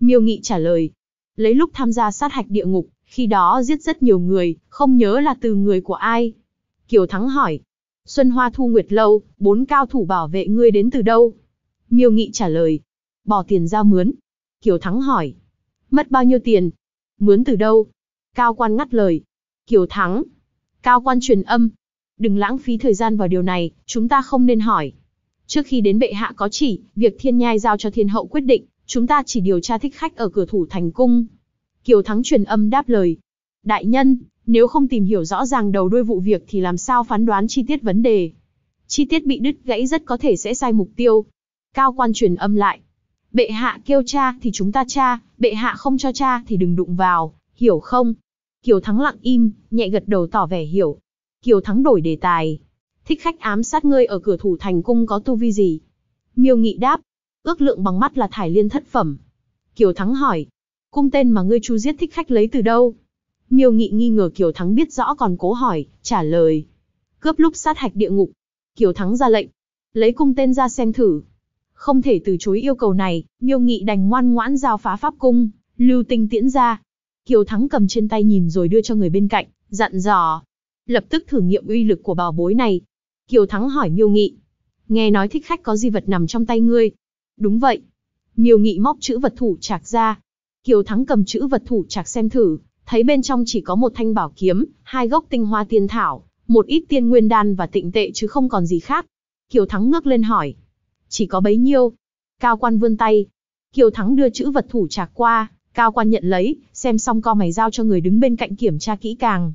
Miêu Nghị trả lời. Lấy lúc tham gia sát hạch địa ngục. Khi đó giết rất nhiều người, không nhớ là từ người của ai. Kiều Thắng hỏi, Xuân Hoa Thu Nguyệt Lâu, bốn cao thủ bảo vệ ngươi đến từ đâu? Miêu Nghị trả lời, bỏ tiền ra mướn. Kiều Thắng hỏi, mất bao nhiêu tiền? Mướn từ đâu? Cao quan ngắt lời, Kiều Thắng. Cao quan truyền âm, đừng lãng phí thời gian vào điều này, chúng ta không nên hỏi. Trước khi đến bệ hạ có chỉ, việc thiên nhai giao cho thiên hậu quyết định, chúng ta chỉ điều tra thích khách ở cửa thủ thành cung, Kiều Thắng truyền âm đáp lời. Đại nhân, nếu không tìm hiểu rõ ràng đầu đuôi vụ việc thì làm sao phán đoán chi tiết vấn đề. Chi tiết bị đứt gãy rất có thể sẽ sai mục tiêu. Cao quan truyền âm lại. Bệ hạ kêu cha thì chúng ta cha, bệ hạ không cho cha thì đừng đụng vào, hiểu không? Kiều Thắng lặng im, nhẹ gật đầu tỏ vẻ hiểu. Kiều Thắng đổi đề tài. Thích khách ám sát ngươi ở cửa thủ thành cung có tu vi gì? Miêu Nghị đáp. Ước lượng bằng mắt là thải liên thất phẩm. Kiều Thắng hỏi cung tên mà ngươi chu giết thích khách lấy từ đâu? Miêu Nghị nghi ngờ Kiều Thắng biết rõ còn cố hỏi, trả lời. Cướp lúc sát hạch địa ngục. Kiều Thắng ra lệnh. Lấy cung tên ra xem thử. Không thể từ chối yêu cầu này, Miêu Nghị đành ngoan ngoãn giao phá pháp cung, lưu tinh tiễn ra. Kiều Thắng cầm trên tay nhìn rồi đưa cho người bên cạnh, dặn dò. Lập tức thử nghiệm uy lực của bảo bối này. Kiều Thắng hỏi Miêu Nghị. Nghe nói thích khách có di vật nằm trong tay ngươi. Đúng vậy. Miêu Nghị móc chữ vật thủ trạc ra, Kiều Thắng cầm chữ vật thủ trạc xem thử, thấy bên trong chỉ có một thanh bảo kiếm, hai gốc tinh hoa tiên thảo, một ít tiên nguyên đan và tịnh tệ chứ không còn gì khác. Kiều Thắng ngước lên hỏi, chỉ có bấy nhiêu? Cao quan vươn tay, Kiều Thắng đưa chữ vật thủ trạc qua, Cao quan nhận lấy, xem xong co mày giao cho người đứng bên cạnh kiểm tra kỹ càng.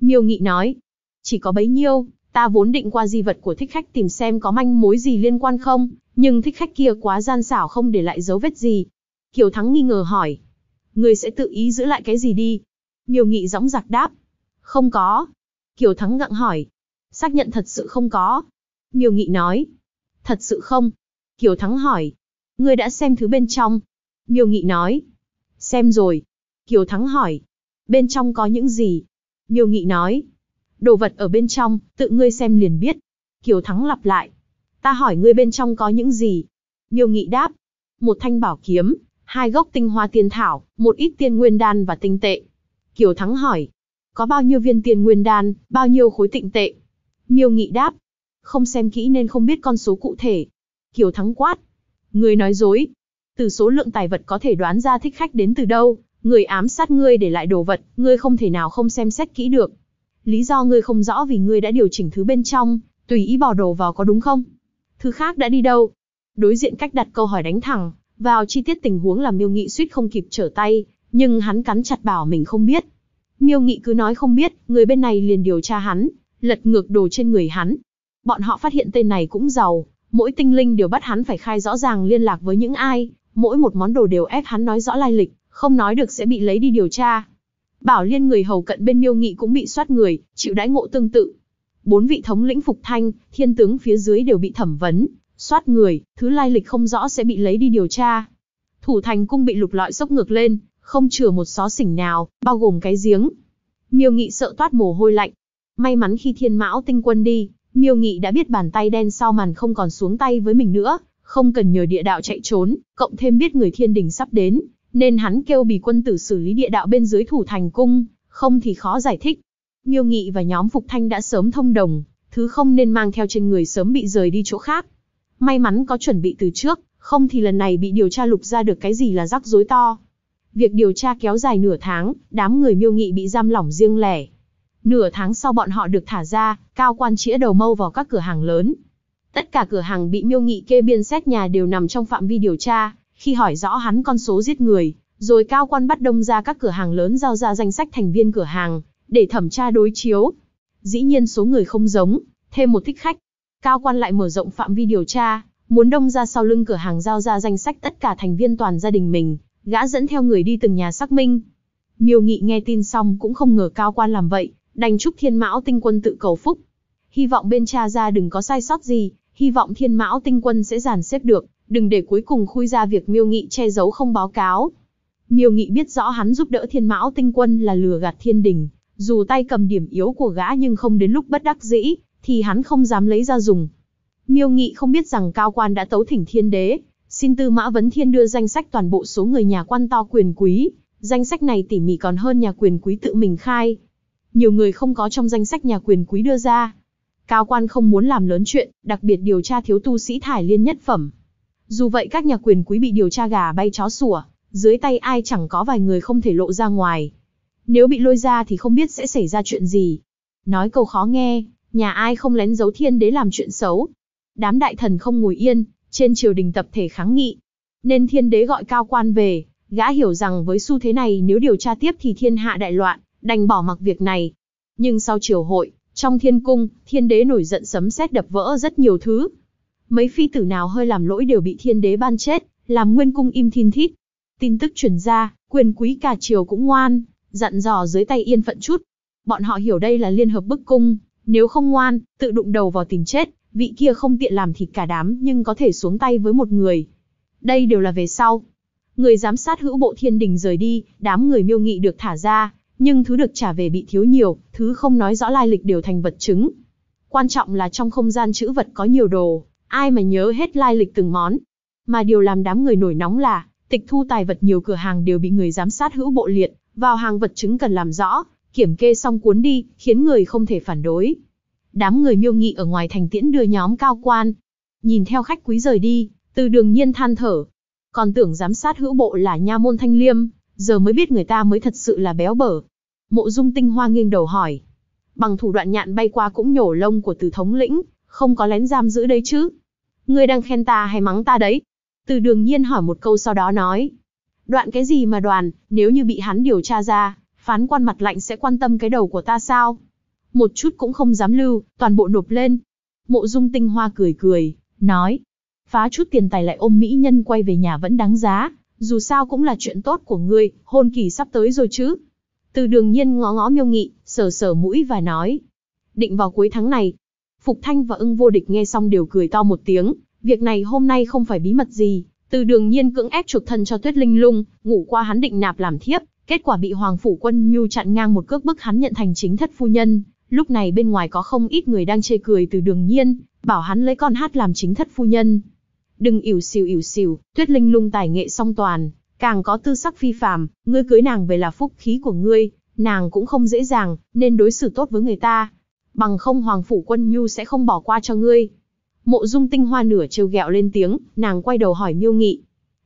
Miêu Nghị nói, chỉ có bấy nhiêu, ta vốn định qua di vật của thích khách tìm xem có manh mối gì liên quan không, nhưng thích khách kia quá gian xảo không để lại dấu vết gì. Kiều Thắng nghi ngờ hỏi, ngươi sẽ tự ý giữ lại cái gì đi? Miêu Nghị dõng dạc đáp. Không có. Kiều Thắng gặng hỏi. Xác nhận thật sự không có. Miêu Nghị nói. Thật sự không. Kiều Thắng hỏi. Ngươi đã xem thứ bên trong. Miêu Nghị nói. Xem rồi. Kiều Thắng hỏi. Bên trong có những gì? Miêu Nghị nói. Đồ vật ở bên trong, tự ngươi xem liền biết. Kiều Thắng lặp lại. Ta hỏi ngươi bên trong có những gì? Miêu Nghị đáp. Một thanh bảo kiếm, Hai gốc tinh hoa tiên thảo, một ít tiên nguyên đan và tinh tệ. Kiều Thắng hỏi, có bao nhiêu viên tiên nguyên đan, bao nhiêu khối tịnh tệ? Miêu Nghị đáp, không xem kỹ nên không biết con số cụ thể. Kiều Thắng quát, người nói dối. Từ số lượng tài vật có thể đoán ra thích khách đến từ đâu, người ám sát ngươi để lại đồ vật, ngươi không thể nào không xem xét kỹ được. Lý do ngươi không rõ vì ngươi đã điều chỉnh thứ bên trong, tùy ý bỏ đồ vào có đúng không? Thứ khác đã đi đâu? Đối diện cách đặt câu hỏi đánh thẳng, vào chi tiết tình huống là Miêu Nghị suýt không kịp trở tay, nhưng hắn cắn chặt bảo mình không biết. Miêu Nghị cứ nói không biết, người bên này liền điều tra hắn, lật ngược đồ trên người hắn. Bọn họ phát hiện tên này cũng giàu, mỗi tinh linh đều bắt hắn phải khai rõ ràng liên lạc với những ai, mỗi một món đồ đều ép hắn nói rõ lai lịch, không nói được sẽ bị lấy đi điều tra. Bảo Liên người hầu cận bên Miêu Nghị cũng bị soát người, chịu đãi ngộ tương tự. Bốn vị thống lĩnh phục thanh, thiên tướng phía dưới đều bị thẩm vấn, soát người, thứ lai lịch không rõ sẽ bị lấy đi điều tra. Thủ thành cung bị lục lọi sốc ngược lên, không chừa một xó xỉnh nào, bao gồm cái giếng. Miêu Nghị sợ toát mồ hôi lạnh. May mắn khi Thiên Mão tinh quân đi, Miêu Nghị đã biết bàn tay đen sau màn không còn xuống tay với mình nữa, không cần nhờ địa đạo chạy trốn, cộng thêm biết người Thiên Đình sắp đến, nên hắn kêu bì quân tử xử lý địa đạo bên dưới thủ thành cung, không thì khó giải thích. Miêu Nghị và nhóm Phục Thanh đã sớm thông đồng, thứ không nên mang theo trên người sớm bị rời đi chỗ khác, May mắn có chuẩn bị từ trước, không thì lần này bị điều tra lục ra được cái gì là rắc rối to. Việc điều tra kéo dài nửa tháng, đám người miêu nghị bị giam lỏng riêng lẻ. Nửa tháng sau bọn họ được thả ra, cao quan chĩa đầu mâu vào các cửa hàng lớn. Tất cả cửa hàng bị miêu nghị kê biên xét nhà đều nằm trong phạm vi điều tra, khi hỏi rõ hắn con số giết người, rồi cao quan bắt đông ra các cửa hàng lớn giao ra danh sách thành viên cửa hàng, để thẩm tra đối chiếu. Dĩ nhiên số người không giống, thêm một thích khách, Cao quan lại mở rộng phạm vi điều tra, muốn đông ra sau lưng cửa hàng giao ra danh sách tất cả thành viên toàn gia đình mình, gã dẫn theo người đi từng nhà xác minh. Miêu Nghị nghe tin xong cũng không ngờ cao quan làm vậy, đành chúc Thiên Mão Tinh Quân tự cầu phúc. Hy vọng bên cha ra đừng có sai sót gì, hy vọng Thiên Mão Tinh Quân sẽ giàn xếp được, đừng để cuối cùng khui ra việc Miêu Nghị che giấu không báo cáo. Miêu Nghị biết rõ hắn giúp đỡ Thiên Mão Tinh Quân là lừa gạt Thiên Đình, dù tay cầm điểm yếu của gã nhưng không đến lúc bất đắc dĩ, thì hắn không dám lấy ra dùng. Miêu Nghị không biết rằng cao quan đã tấu thỉnh thiên đế, xin Tư Mã Vấn Thiên đưa danh sách toàn bộ số người nhà quan to quyền quý, danh sách này tỉ mỉ còn hơn nhà quyền quý tự mình khai. Nhiều người không có trong danh sách nhà quyền quý đưa ra. Cao quan không muốn làm lớn chuyện, đặc biệt điều tra thiếu tu sĩ thải liên nhất phẩm. Dù vậy các nhà quyền quý bị điều tra gà bay chó sủa, dưới tay ai chẳng có vài người không thể lộ ra ngoài. Nếu bị lôi ra thì không biết sẽ xảy ra chuyện gì. Nói câu khó nghe, Nhà ai không lén giấu thiên đế làm chuyện xấu. Đám đại thần không ngồi yên, trên triều đình tập thể kháng nghị. Nên thiên đế gọi cao quan về, gã hiểu rằng với xu thế này nếu điều tra tiếp thì thiên hạ đại loạn, đành bỏ mặc việc này. Nhưng sau triều hội, trong thiên cung, thiên đế nổi giận sấm xét đập vỡ rất nhiều thứ. Mấy phi tử nào hơi làm lỗi đều bị thiên đế ban chết, làm nguyên cung im thiên thít. Tin tức truyền ra, quyền quý cả triều cũng ngoan, dặn dò dưới tay yên phận chút. Bọn họ hiểu đây là liên hợp bức cung, nếu không ngoan, tự đụng đầu vào tình chết, vị kia không tiện làm thịt cả đám nhưng có thể xuống tay với một người. Đây đều là về sau. Người giám sát hữu bộ thiên đình rời đi, đám người miêu nghị được thả ra, nhưng thứ được trả về bị thiếu nhiều, thứ không nói rõ lai lịch đều thành vật chứng. Quan trọng là trong không gian chữ vật có nhiều đồ, ai mà nhớ hết lai lịch từng món. Mà điều làm đám người nổi nóng là, tịch thu tài vật nhiều cửa hàng đều bị người giám sát hữu bộ liệt, vào hàng vật chứng cần làm rõ, kiểm kê xong cuốn đi, khiến người không thể phản đối. Đám người miêu nghị ở ngoài thành tiễn đưa nhóm cao quan. Nhìn theo khách quý rời đi, từ đường nhiên than thở. Còn tưởng giám sát hữu bộ là nha môn thanh liêm, giờ mới biết người ta mới thật sự là béo bở. Mộ dung tinh hoa nghiêng đầu hỏi. Bằng thủ đoạn nhạn bay qua cũng nhổ lông của từ thống lĩnh, không có lén giam giữ đấy chứ. người đang khen ta hay mắng ta đấy? Từ đường nhiên hỏi một câu sau đó nói. Đoạn cái gì mà đoàn, nếu như bị hắn điều tra ra, phán quan mặt lạnh sẽ quan tâm cái đầu của ta sao? Một chút cũng không dám lưu, toàn bộ nộp lên. Mộ dung tinh hoa cười cười, nói, phá chút tiền tài lại ôm mỹ nhân quay về nhà vẫn đáng giá, dù sao cũng là chuyện tốt của ngươi, hôn kỳ sắp tới rồi chứ. Từ đường nhiên ngó ngó miêu nghị, sờ sờ mũi và nói, định vào cuối tháng này. Phục Thanh và ưng vô địch nghe xong đều cười to một tiếng, việc này hôm nay không phải bí mật gì, từ đường nhiên cưỡng ép chuộc thân cho Tuyết Linh Lung, ngủ qua hắn định nạp làm thiếp, Kết quả bị Hoàng Phủ Quân Nhu chặn ngang một cước bức hắn nhận thành chính thất phu nhân. Lúc này bên ngoài có không ít người đang chê cười từ đường nhiên, bảo hắn lấy con hát làm chính thất phu nhân. Đừng ỉu xìu ỉu xìu, tuyết linh lung tài nghệ song toàn, càng có tư sắc phi phàm, ngươi cưới nàng về là phúc khí của ngươi, nàng cũng không dễ dàng, nên đối xử tốt với người ta. Bằng không Hoàng Phủ Quân Nhu sẽ không bỏ qua cho ngươi. Mộ dung tinh hoa nửa trêu ghẹo lên tiếng, nàng quay đầu hỏi miêu nghị.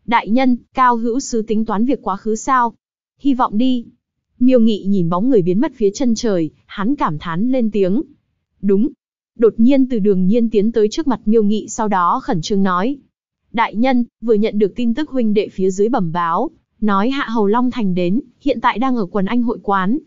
Đại nhân, Cao Hữu Sứ tính toán việc quá khứ sao, hy vọng đi. Miêu Nghị nhìn bóng người biến mất phía chân trời, hắn cảm thán lên tiếng. Đúng. Đột nhiên từ đường nhiên tiến tới trước mặt Miêu Nghị sau đó khẩn trương nói. Đại nhân, vừa nhận được tin tức huynh đệ phía dưới bẩm báo, nói Hạ Hầu Long Thành đến, hiện tại đang ở quần anh hội quán.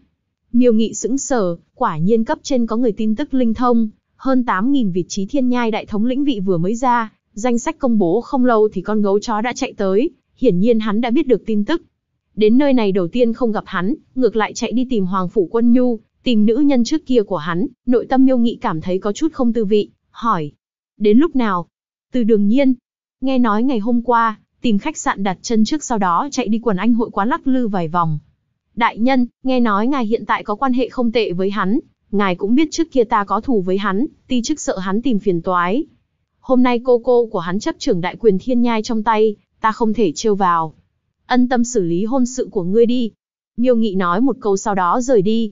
Miêu Nghị sững sờ, quả nhiên cấp trên có người tin tức linh thông, hơn 8.000 vị trí thiên nhai đại thống lĩnh vị vừa mới ra, danh sách công bố không lâu thì con gấu chó đã chạy tới, hiển nhiên hắn đã biết được tin tức, đến nơi này đầu tiên không gặp hắn, ngược lại chạy đi tìm Hoàng Phủ Quân Nhu, tìm nữ nhân trước kia của hắn, nội tâm miêu nghị cảm thấy có chút không tư vị, hỏi. Đến lúc nào? Từ đường nhiên. Nghe nói ngày hôm qua, tìm khách sạn đặt chân trước sau đó chạy đi quần anh hội quán lắc lư vài vòng. Đại nhân, nghe nói ngài hiện tại có quan hệ không tệ với hắn, ngài cũng biết trước kia ta có thù với hắn, ti chức sợ hắn tìm phiền toái. Hôm nay cô cô của hắn chấp trưởng đại quyền thiên nhai trong tay, ta không thể trêu vào ân tâm xử lý hôn sự của ngươi đi. Miêu Nghị nói một câu sau đó rời đi.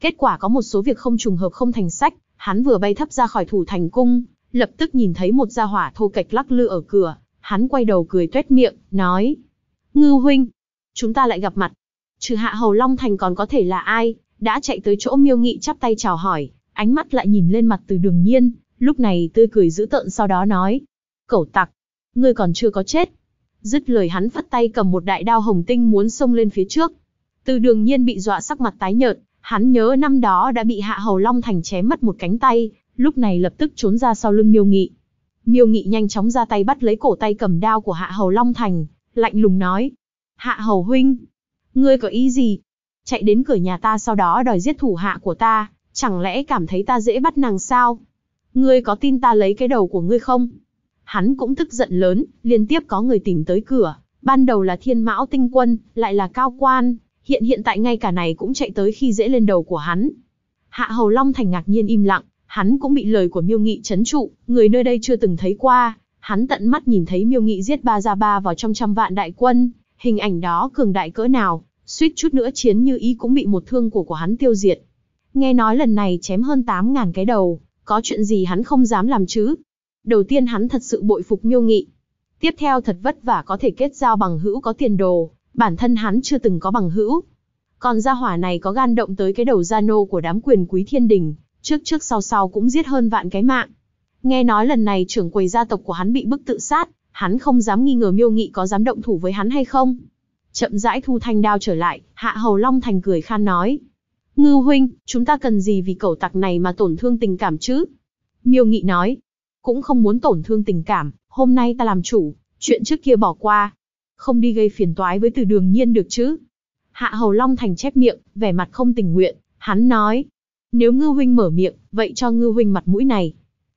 Kết quả có một số việc không trùng hợp không thành sách, hắn vừa bay thấp ra khỏi thủ thành cung, lập tức nhìn thấy một gia hỏa thô kệch lắc lư ở cửa, hắn quay đầu cười tuét miệng, nói. Ngư huynh, chúng ta lại gặp mặt. Trừ hạ hầu Long Thành còn có thể là ai, đã chạy tới chỗ miêu nghị chắp tay chào hỏi, ánh mắt lại nhìn lên mặt từ đường nhiên, lúc này tươi cười giữ tợn sau đó nói. Cẩu tặc, ngươi còn chưa có chết, Dứt lời hắn phất tay cầm một đại đao hồng tinh muốn xông lên phía trước. Từ đường nhiên bị dọa sắc mặt tái nhợt, hắn nhớ năm đó đã bị hạ hầu long thành chém mất một cánh tay, lúc này lập tức trốn ra sau lưng miêu nghị. Miêu nghị nhanh chóng ra tay bắt lấy cổ tay cầm đao của hạ hầu long thành, lạnh lùng nói. Hạ hầu huynh, ngươi có ý gì? Chạy đến cửa nhà ta sau đó đòi giết thủ hạ của ta, chẳng lẽ cảm thấy ta dễ bắt nàng sao? Ngươi có tin ta lấy cái đầu của ngươi không? Hắn cũng tức giận lớn, liên tiếp có người tìm tới cửa, ban đầu là thiên mão tinh quân, lại là cao quan, hiện hiện tại ngay cả này cũng chạy tới khi dễ lên đầu của hắn. Hạ Hầu Long Thành ngạc nhiên im lặng, hắn cũng bị lời của Miêu Nghị chấn trụ, người nơi đây chưa từng thấy qua, hắn tận mắt nhìn thấy Miêu Nghị giết ba gia ba vào trong trăm vạn đại quân, hình ảnh đó cường đại cỡ nào, suýt chút nữa chiến như ý cũng bị một thương của của hắn tiêu diệt. Nghe nói lần này chém hơn 8.000 cái đầu, có chuyện gì hắn không dám làm chứ, Đầu tiên hắn thật sự bội phục Miêu Nghị. Tiếp theo thật vất vả có thể kết giao bằng hữu có tiền đồ, bản thân hắn chưa từng có bằng hữu. Còn gia hỏa này có gan động tới cái đầu gia nô của đám quyền quý thiên đình, trước trước sau sau cũng giết hơn vạn cái mạng. Nghe nói lần này trưởng quầy gia tộc của hắn bị bức tự sát, hắn không dám nghi ngờ Miêu Nghị có dám động thủ với hắn hay không. Chậm rãi thu thanh đao trở lại, Hạ Hầu Long thành cười khan nói: "Ngư huynh, chúng ta cần gì vì cẩu tặc này mà tổn thương tình cảm chứ?" Miêu Nghị nói: cũng không muốn tổn thương tình cảm, hôm nay ta làm chủ, chuyện trước kia bỏ qua. Không đi gây phiền toái với từ đường nhiên được chứ. Hạ Hầu Long Thành chép miệng, vẻ mặt không tình nguyện, hắn nói. Nếu ngư huynh mở miệng, vậy cho ngư huynh mặt mũi này.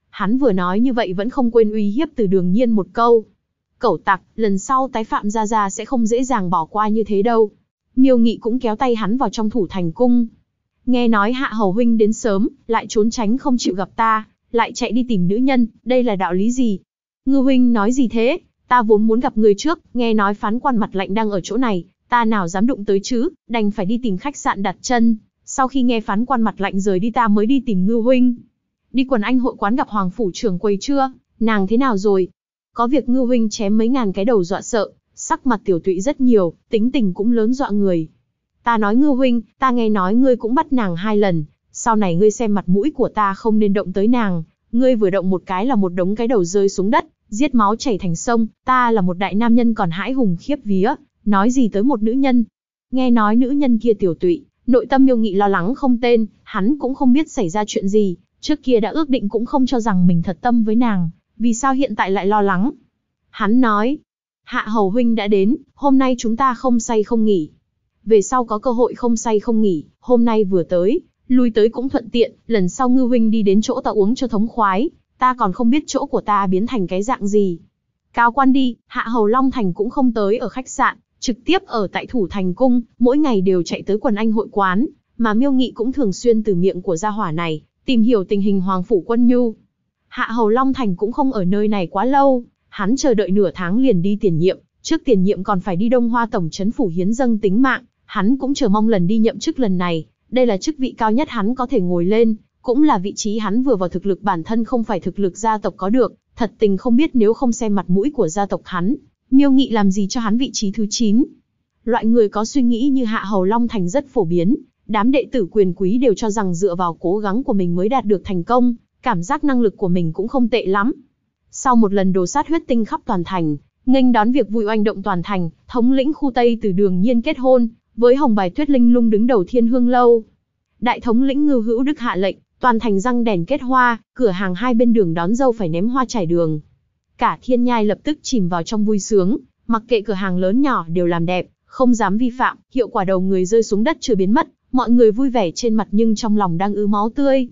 Hắn vừa nói như vậy vẫn không quên uy hiếp từ đường nhiên một câu. Cẩu tặc, lần sau tái phạm ra ra sẽ không dễ dàng bỏ qua như thế đâu. Miêu Nghị cũng kéo tay hắn vào trong thủ thành cung. Nghe nói hạ hầu huynh đến sớm, lại trốn tránh không chịu gặp ta, lại chạy đi tìm nữ nhân, đây là đạo lý gì? Ngư huynh nói gì thế? Ta vốn muốn gặp người trước, nghe nói phán quan mặt lạnh đang ở chỗ này, ta nào dám đụng tới chứ, đành phải đi tìm khách sạn đặt chân. Sau khi nghe phán quan mặt lạnh rời đi ta mới đi tìm ngư huynh. Đi quần anh hội quán gặp hoàng phủ trưởng quầy chưa? Nàng thế nào rồi? Có việc ngư huynh chém mấy ngàn cái đầu dọa sợ, sắc mặt tiểu tụy rất nhiều, tính tình cũng lớn dọa người. Ta nói ngư huynh, ta nghe nói ngươi cũng bắt nàng hai lần, sau này ngươi xem mặt mũi của ta không nên động tới nàng, ngươi vừa động một cái là một đống cái đầu rơi xuống đất, giết máu chảy thành sông, ta là một đại nam nhân còn hãi hùng khiếp vía, nói gì tới một nữ nhân. Nghe nói nữ nhân kia tiểu tụy, nội tâm miêu nghị lo lắng không tên, hắn cũng không biết xảy ra chuyện gì, trước kia đã ước định cũng không cho rằng mình thật tâm với nàng, vì sao hiện tại lại lo lắng. Hắn nói, hạ hầu huynh đã đến, hôm nay chúng ta không say không nghỉ. Về sau có cơ hội không say không nghỉ, hôm nay vừa tới, lui tới cũng thuận tiện, lần sau ngư huynh đi đến chỗ ta uống cho thống khoái, ta còn không biết chỗ của ta biến thành cái dạng gì. Cao quan đi, hạ hầu Long Thành cũng không tới ở khách sạn, trực tiếp ở tại thủ thành cung, mỗi ngày đều chạy tới quần anh hội quán, mà miêu nghị cũng thường xuyên từ miệng của gia hỏa này, tìm hiểu tình hình Hoàng Phủ Quân Nhu. Hạ hầu Long Thành cũng không ở nơi này quá lâu, hắn chờ đợi nửa tháng liền đi tiền nhiệm, trước tiền nhiệm còn phải đi Đông Hoa Tổng chấn Phủ Hiến dâng tính mạng, hắn cũng chờ mong lần đi nhậm chức lần này, đây là chức vị cao nhất hắn có thể ngồi lên, cũng là vị trí hắn vừa vào thực lực bản thân không phải thực lực gia tộc có được, thật tình không biết nếu không xem mặt mũi của gia tộc hắn, Miêu Nghị làm gì cho hắn vị trí thứ 9. Loại người có suy nghĩ như Hạ Hầu Long Thành rất phổ biến, đám đệ tử quyền quý đều cho rằng dựa vào cố gắng của mình mới đạt được thành công, cảm giác năng lực của mình cũng không tệ lắm. Sau một lần đồ sát huyết tinh khắp toàn thành, nghênh đón việc vui oanh động toàn thành, thống lĩnh khu Tây từ đường nhiên kết hôn, với hồng bài tuyết linh lung đứng đầu thiên hương lâu. Đại thống lĩnh ngư hữu đức hạ lệnh, toàn thành răng đèn kết hoa, cửa hàng hai bên đường đón dâu phải ném hoa trải đường. Cả thiên nhai lập tức chìm vào trong vui sướng, mặc kệ cửa hàng lớn nhỏ đều làm đẹp, không dám vi phạm, hiệu quả đầu người rơi xuống đất chưa biến mất, mọi người vui vẻ trên mặt nhưng trong lòng đang ứ máu tươi.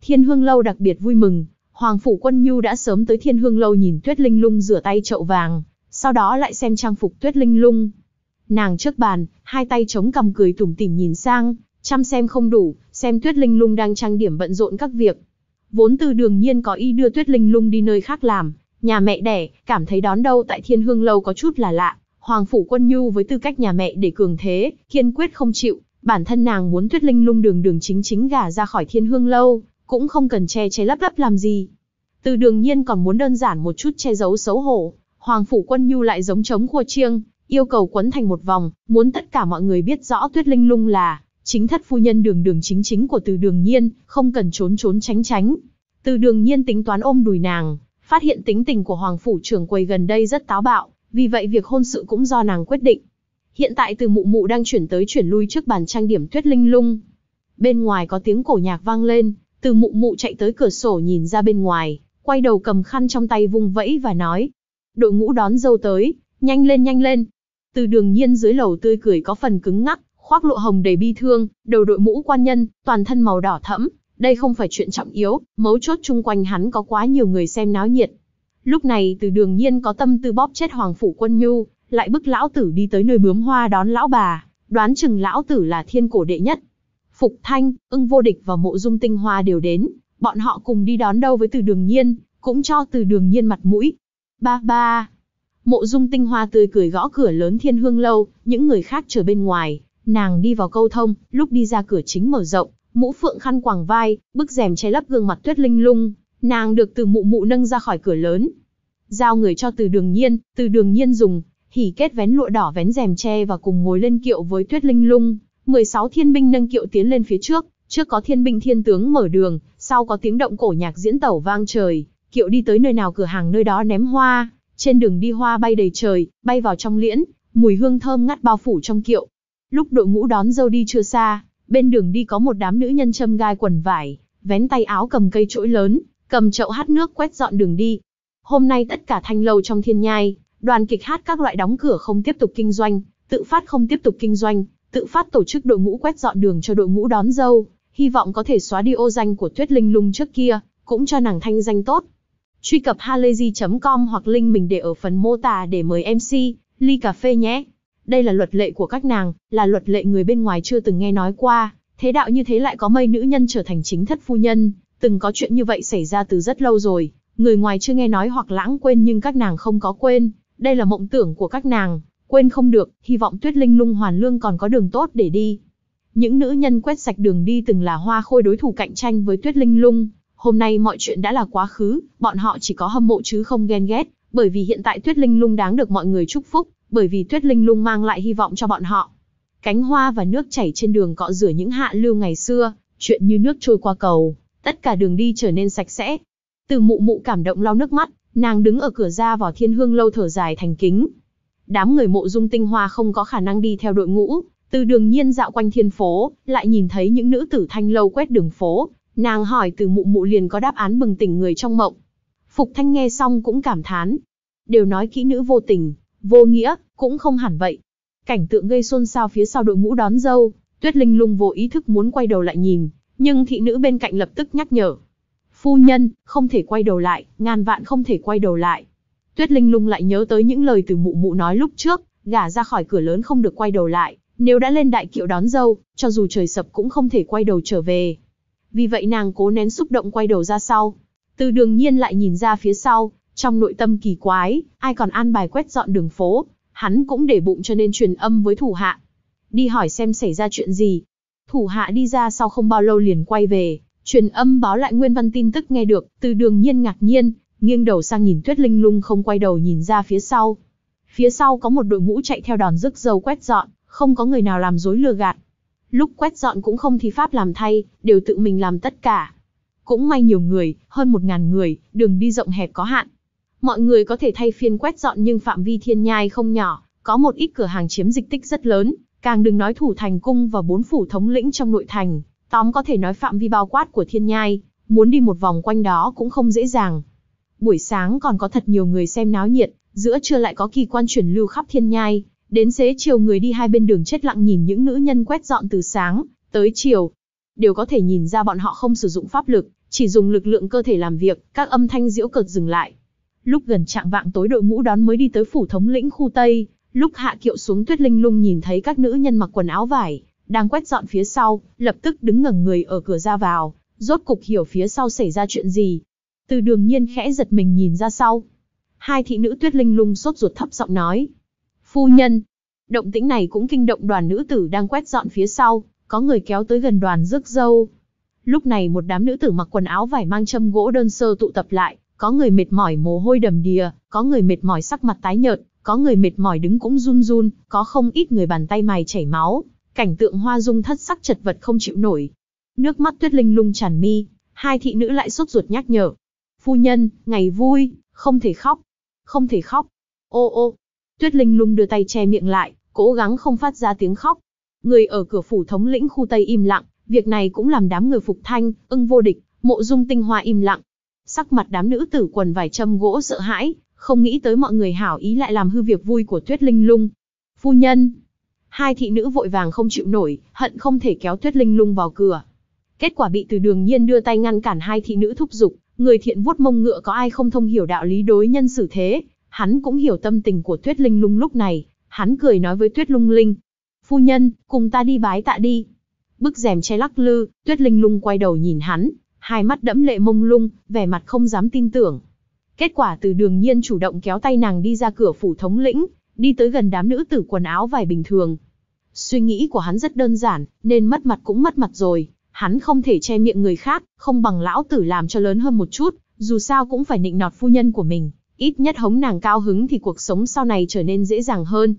Thiên hương lâu đặc biệt vui mừng, Hoàng Phủ Quân Nhu đã sớm tới Thiên Hương Lâu nhìn Tuyết Linh Lung rửa tay chậu vàng, sau đó lại xem trang phục Tuyết Linh Lung, Nàng trước bàn, hai tay chống cằm cười tủm tỉm nhìn sang, chăm xem không đủ, xem Tuyết Linh Lung đang trang điểm bận rộn các việc. Vốn từ Đường nhiên có ý đưa Tuyết Linh Lung đi nơi khác làm, nhà mẹ đẻ, cảm thấy đón đâu tại Thiên Hương lâu có chút là lạ. Hoàng phủ Quân Nhu với tư cách nhà mẹ để cường thế, kiên quyết không chịu, bản thân nàng muốn Tuyết Linh Lung đường đường chính chính gả ra khỏi Thiên Hương lâu, cũng không cần che che lấp lấp làm gì. Từ Đường nhiên còn muốn đơn giản một chút che giấu xấu hổ, Hoàng phủ Quân Nhu lại giống trống khua chiêng, yêu cầu quấn thành một vòng, muốn tất cả mọi người biết rõ Tuyết Linh Lung là chính thất phu nhân đường đường chính chính của Từ Đường Nhiên, không cần trốn trốn tránh tránh. Từ Đường Nhiên tính toán ôm đùi nàng, phát hiện tính tình của hoàng phủ trưởng quầy gần đây rất táo bạo, vì vậy việc hôn sự cũng do nàng quyết định. Hiện tại Từ Mụ Mụ đang chuyển tới chuyển lui trước bàn trang điểm Tuyết Linh Lung. Bên ngoài có tiếng cổ nhạc vang lên, Từ Mụ Mụ chạy tới cửa sổ nhìn ra bên ngoài, quay đầu cầm khăn trong tay vung vẫy và nói: "Đội ngũ đón dâu tới, nhanh lên nhanh lên, từ đường nhiên dưới lầu tươi cười có phần cứng ngắc, khoác lộ hồng đầy bi thương, đầu đội mũ quan nhân, toàn thân màu đỏ thẫm, đây không phải chuyện trọng yếu, mấu chốt chung quanh hắn có quá nhiều người xem náo nhiệt. Lúc này từ đường nhiên có tâm tư bóp chết hoàng phủ quân nhu, lại bức lão tử đi tới nơi bướm hoa đón lão bà, đoán chừng lão tử là thiên cổ đệ nhất. Phục Thanh, ưng vô địch và mộ dung tinh hoa đều đến, bọn họ cùng đi đón đâu với từ đường nhiên, cũng cho từ đường nhiên mặt mũi. Ba ba, Mộ Dung Tinh Hoa tươi cười gõ cửa lớn Thiên Hương lâu, những người khác chờ bên ngoài, nàng đi vào câu thông, lúc đi ra cửa chính mở rộng, mũ phượng khăn quàng vai, bức rèm che lấp gương mặt tuyết linh lung, nàng được từ mụ mụ nâng ra khỏi cửa lớn. Giao người cho từ đường nhiên, từ đường nhiên dùng, hỉ kết vén lụa đỏ vén rèm che và cùng ngồi lên kiệu với tuyết linh lung. 16 thiên binh nâng kiệu tiến lên phía trước, trước có thiên binh thiên tướng mở đường, sau có tiếng động cổ nhạc diễn tẩu vang trời, kiệu đi tới nơi nào cửa hàng nơi đó ném hoa, trên đường đi hoa bay đầy trời, bay vào trong liễn, mùi hương thơm ngắt bao phủ trong kiệu. Lúc đội ngũ đón dâu đi chưa xa, bên đường đi có một đám nữ nhân châm gai quần vải, vén tay áo cầm cây chổi lớn, cầm chậu hát nước quét dọn đường đi. Hôm nay tất cả thanh lâu trong thiên nhai, đoàn kịch hát các loại đóng cửa không tiếp tục kinh doanh, tự phát không tiếp tục kinh doanh, tự phát tổ chức đội ngũ quét dọn đường cho đội ngũ đón dâu, hy vọng có thể xóa đi ô danh của Tuyết Linh Lung trước kia, cũng cho nàng thanh danh tốt truy cập halayzi.com hoặc link mình để ở phần mô tả để mời MC, ly cà phê nhé. Đây là luật lệ của các nàng, là luật lệ người bên ngoài chưa từng nghe nói qua, thế đạo như thế lại có mây nữ nhân trở thành chính thất phu nhân, từng có chuyện như vậy xảy ra từ rất lâu rồi, người ngoài chưa nghe nói hoặc lãng quên nhưng các nàng không có quên, đây là mộng tưởng của các nàng, quên không được, hy vọng Tuyết Linh Lung Hoàn Lương còn có đường tốt để đi. Những nữ nhân quét sạch đường đi từng là hoa khôi đối thủ cạnh tranh với Tuyết Linh Lung, Hôm nay mọi chuyện đã là quá khứ, bọn họ chỉ có hâm mộ chứ không ghen ghét, bởi vì hiện tại Tuyết Linh Lung đáng được mọi người chúc phúc, bởi vì Tuyết Linh Lung mang lại hy vọng cho bọn họ. Cánh hoa và nước chảy trên đường cọ rửa những hạ lưu ngày xưa, chuyện như nước trôi qua cầu, tất cả đường đi trở nên sạch sẽ. Từ mụ mụ cảm động lau nước mắt, nàng đứng ở cửa ra vào thiên hương lâu thở dài thành kính. Đám người mộ dung tinh hoa không có khả năng đi theo đội ngũ, từ đường nhiên dạo quanh thiên phố, lại nhìn thấy những nữ tử thanh lâu quét đường phố, Nàng hỏi từ mụ mụ liền có đáp án bừng tỉnh người trong mộng. Phục Thanh nghe xong cũng cảm thán. Đều nói kỹ nữ vô tình, vô nghĩa, cũng không hẳn vậy. Cảnh tượng gây xôn xao phía sau đội ngũ đón dâu, Tuyết Linh lung vô ý thức muốn quay đầu lại nhìn, nhưng thị nữ bên cạnh lập tức nhắc nhở. Phu nhân, không thể quay đầu lại, ngàn vạn không thể quay đầu lại. Tuyết Linh lung lại nhớ tới những lời từ mụ mụ nói lúc trước, gả ra khỏi cửa lớn không được quay đầu lại, nếu đã lên đại kiệu đón dâu, cho dù trời sập cũng không thể quay đầu trở về. Vì vậy nàng cố nén xúc động quay đầu ra sau. Từ đường nhiên lại nhìn ra phía sau, trong nội tâm kỳ quái, ai còn an bài quét dọn đường phố, hắn cũng để bụng cho nên truyền âm với thủ hạ. Đi hỏi xem xảy ra chuyện gì. Thủ hạ đi ra sau không bao lâu liền quay về, truyền âm báo lại nguyên văn tin tức nghe được, từ đường nhiên ngạc nhiên, nghiêng đầu sang nhìn tuyết linh lung không quay đầu nhìn ra phía sau. Phía sau có một đội ngũ chạy theo đòn rước dâu quét dọn, không có người nào làm rối lừa gạt lúc quét dọn cũng không thì pháp làm thay, đều tự mình làm tất cả. Cũng may nhiều người, hơn một ngàn người, đường đi rộng hẹp có hạn. Mọi người có thể thay phiên quét dọn nhưng phạm vi thiên nhai không nhỏ, có một ít cửa hàng chiếm dịch tích rất lớn, càng đừng nói thủ thành cung và bốn phủ thống lĩnh trong nội thành, tóm có thể nói phạm vi bao quát của thiên nhai, muốn đi một vòng quanh đó cũng không dễ dàng. Buổi sáng còn có thật nhiều người xem náo nhiệt, giữa trưa lại có kỳ quan chuyển lưu khắp thiên nhai, Đến xế chiều người đi hai bên đường chết lặng nhìn những nữ nhân quét dọn từ sáng, tới chiều. Đều có thể nhìn ra bọn họ không sử dụng pháp lực, chỉ dùng lực lượng cơ thể làm việc, các âm thanh diễu cợt dừng lại. Lúc gần trạng vạng tối đội ngũ đón mới đi tới phủ thống lĩnh khu Tây, lúc hạ kiệu xuống tuyết linh lung nhìn thấy các nữ nhân mặc quần áo vải, đang quét dọn phía sau, lập tức đứng ngẩng người ở cửa ra vào, rốt cục hiểu phía sau xảy ra chuyện gì. Từ đường nhiên khẽ giật mình nhìn ra sau. Hai thị nữ tuyết linh lung sốt ruột thấp giọng nói, Phu nhân. Động tĩnh này cũng kinh động đoàn nữ tử đang quét dọn phía sau, có người kéo tới gần đoàn rước dâu. Lúc này một đám nữ tử mặc quần áo vải mang châm gỗ đơn sơ tụ tập lại, có người mệt mỏi mồ hôi đầm đìa, có người mệt mỏi sắc mặt tái nhợt, có người mệt mỏi đứng cũng run run, có không ít người bàn tay mày chảy máu, cảnh tượng hoa dung thất sắc chật vật không chịu nổi. Nước mắt tuyết linh lung tràn mi, hai thị nữ lại sốt ruột nhắc nhở. Phu nhân, ngày vui, không thể khóc, không thể khóc. Ô ô, Tuyết Linh lung đưa tay che miệng lại, cố gắng không phát ra tiếng khóc. Người ở cửa phủ thống lĩnh khu Tây im lặng, việc này cũng làm đám người phục thanh, ưng vô địch, mộ dung tinh hoa im lặng. Sắc mặt đám nữ tử quần vải châm gỗ sợ hãi, không nghĩ tới mọi người hảo ý lại làm hư việc vui của Tuyết Linh lung. Phu nhân, hai thị nữ vội vàng không chịu nổi, hận không thể kéo Tuyết Linh lung vào cửa. Kết quả bị từ đường nhiên đưa tay ngăn cản hai thị nữ thúc giục, người thiện vuốt mông ngựa có ai không thông hiểu đạo lý đối nhân xử thế, Hắn cũng hiểu tâm tình của Tuyết Linh Lung lúc này, hắn cười nói với Tuyết Lung Linh. Phu nhân, cùng ta đi bái tạ đi. Bức rèm che lắc lư, Tuyết Linh Lung quay đầu nhìn hắn, hai mắt đẫm lệ mông lung, vẻ mặt không dám tin tưởng. Kết quả từ đường nhiên chủ động kéo tay nàng đi ra cửa phủ thống lĩnh, đi tới gần đám nữ tử quần áo vải bình thường. Suy nghĩ của hắn rất đơn giản, nên mất mặt cũng mất mặt rồi, hắn không thể che miệng người khác, không bằng lão tử làm cho lớn hơn một chút, dù sao cũng phải nịnh nọt phu nhân của mình, Ít nhất hống nàng cao hứng thì cuộc sống sau này trở nên dễ dàng hơn.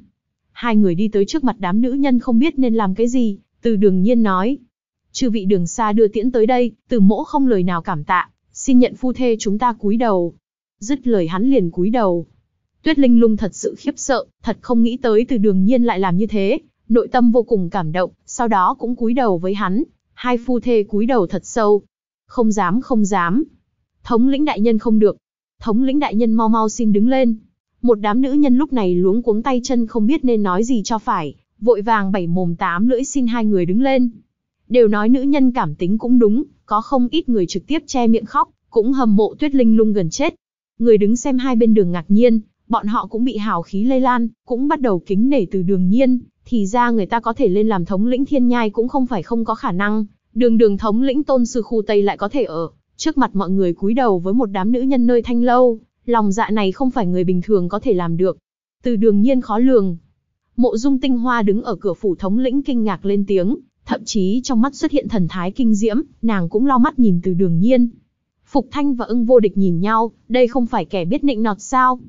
Hai người đi tới trước mặt đám nữ nhân không biết nên làm cái gì, từ đường nhiên nói. Chư vị đường xa đưa tiễn tới đây, từ mỗ không lời nào cảm tạ, xin nhận phu thê chúng ta cúi đầu. Dứt lời hắn liền cúi đầu. Tuyết Linh lung thật sự khiếp sợ, thật không nghĩ tới từ đường nhiên lại làm như thế, nội tâm vô cùng cảm động, sau đó cũng cúi đầu với hắn, hai phu thê cúi đầu thật sâu. Không dám không dám. Thống lĩnh đại nhân không được, Thống lĩnh đại nhân mau mau xin đứng lên. Một đám nữ nhân lúc này luống cuống tay chân không biết nên nói gì cho phải, vội vàng bảy mồm tám lưỡi xin hai người đứng lên. Đều nói nữ nhân cảm tính cũng đúng, có không ít người trực tiếp che miệng khóc, cũng hầm mộ tuyết linh lung gần chết. Người đứng xem hai bên đường ngạc nhiên, bọn họ cũng bị hào khí lây lan, cũng bắt đầu kính nể từ đường nhiên, thì ra người ta có thể lên làm thống lĩnh thiên nhai cũng không phải không có khả năng, đường đường thống lĩnh tôn sư khu Tây lại có thể ở, Trước mặt mọi người cúi đầu với một đám nữ nhân nơi thanh lâu, lòng dạ này không phải người bình thường có thể làm được. Từ đường nhiên khó lường. Mộ dung tinh hoa đứng ở cửa phủ thống lĩnh kinh ngạc lên tiếng, thậm chí trong mắt xuất hiện thần thái kinh diễm, nàng cũng lo mắt nhìn từ đường nhiên. Phục Thanh và ưng vô địch nhìn nhau, đây không phải kẻ biết nịnh nọt sao?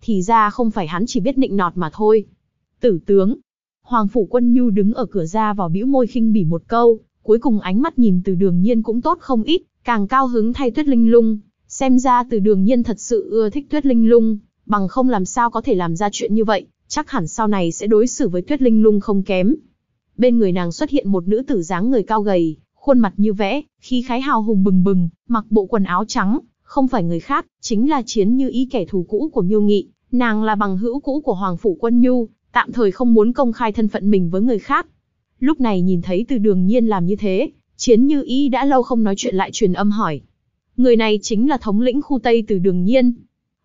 Thì ra không phải hắn chỉ biết nịnh nọt mà thôi. Tử tướng, Hoàng Phủ Quân Nhu đứng ở cửa ra vào bĩu môi khinh bỉ một câu, cuối cùng ánh mắt nhìn từ đường nhiên cũng tốt không ít, Càng cao hứng thay Tuyết Linh Lung, xem ra từ đường nhiên thật sự ưa thích Tuyết Linh Lung, bằng không làm sao có thể làm ra chuyện như vậy, chắc hẳn sau này sẽ đối xử với Tuyết Linh Lung không kém. Bên người nàng xuất hiện một nữ tử dáng người cao gầy, khuôn mặt như vẽ, khí khái hào hùng bừng bừng, mặc bộ quần áo trắng, không phải người khác, chính là chiến như ý kẻ thù cũ của Miêu Nghị, nàng là bằng hữu cũ của Hoàng Phủ Quân Nhu, tạm thời không muốn công khai thân phận mình với người khác. Lúc này nhìn thấy từ đường nhiên làm như thế, Chiến Như Ý đã lâu không nói chuyện lại truyền âm hỏi. Người này chính là thống lĩnh khu Tây từ Đường Nhiên.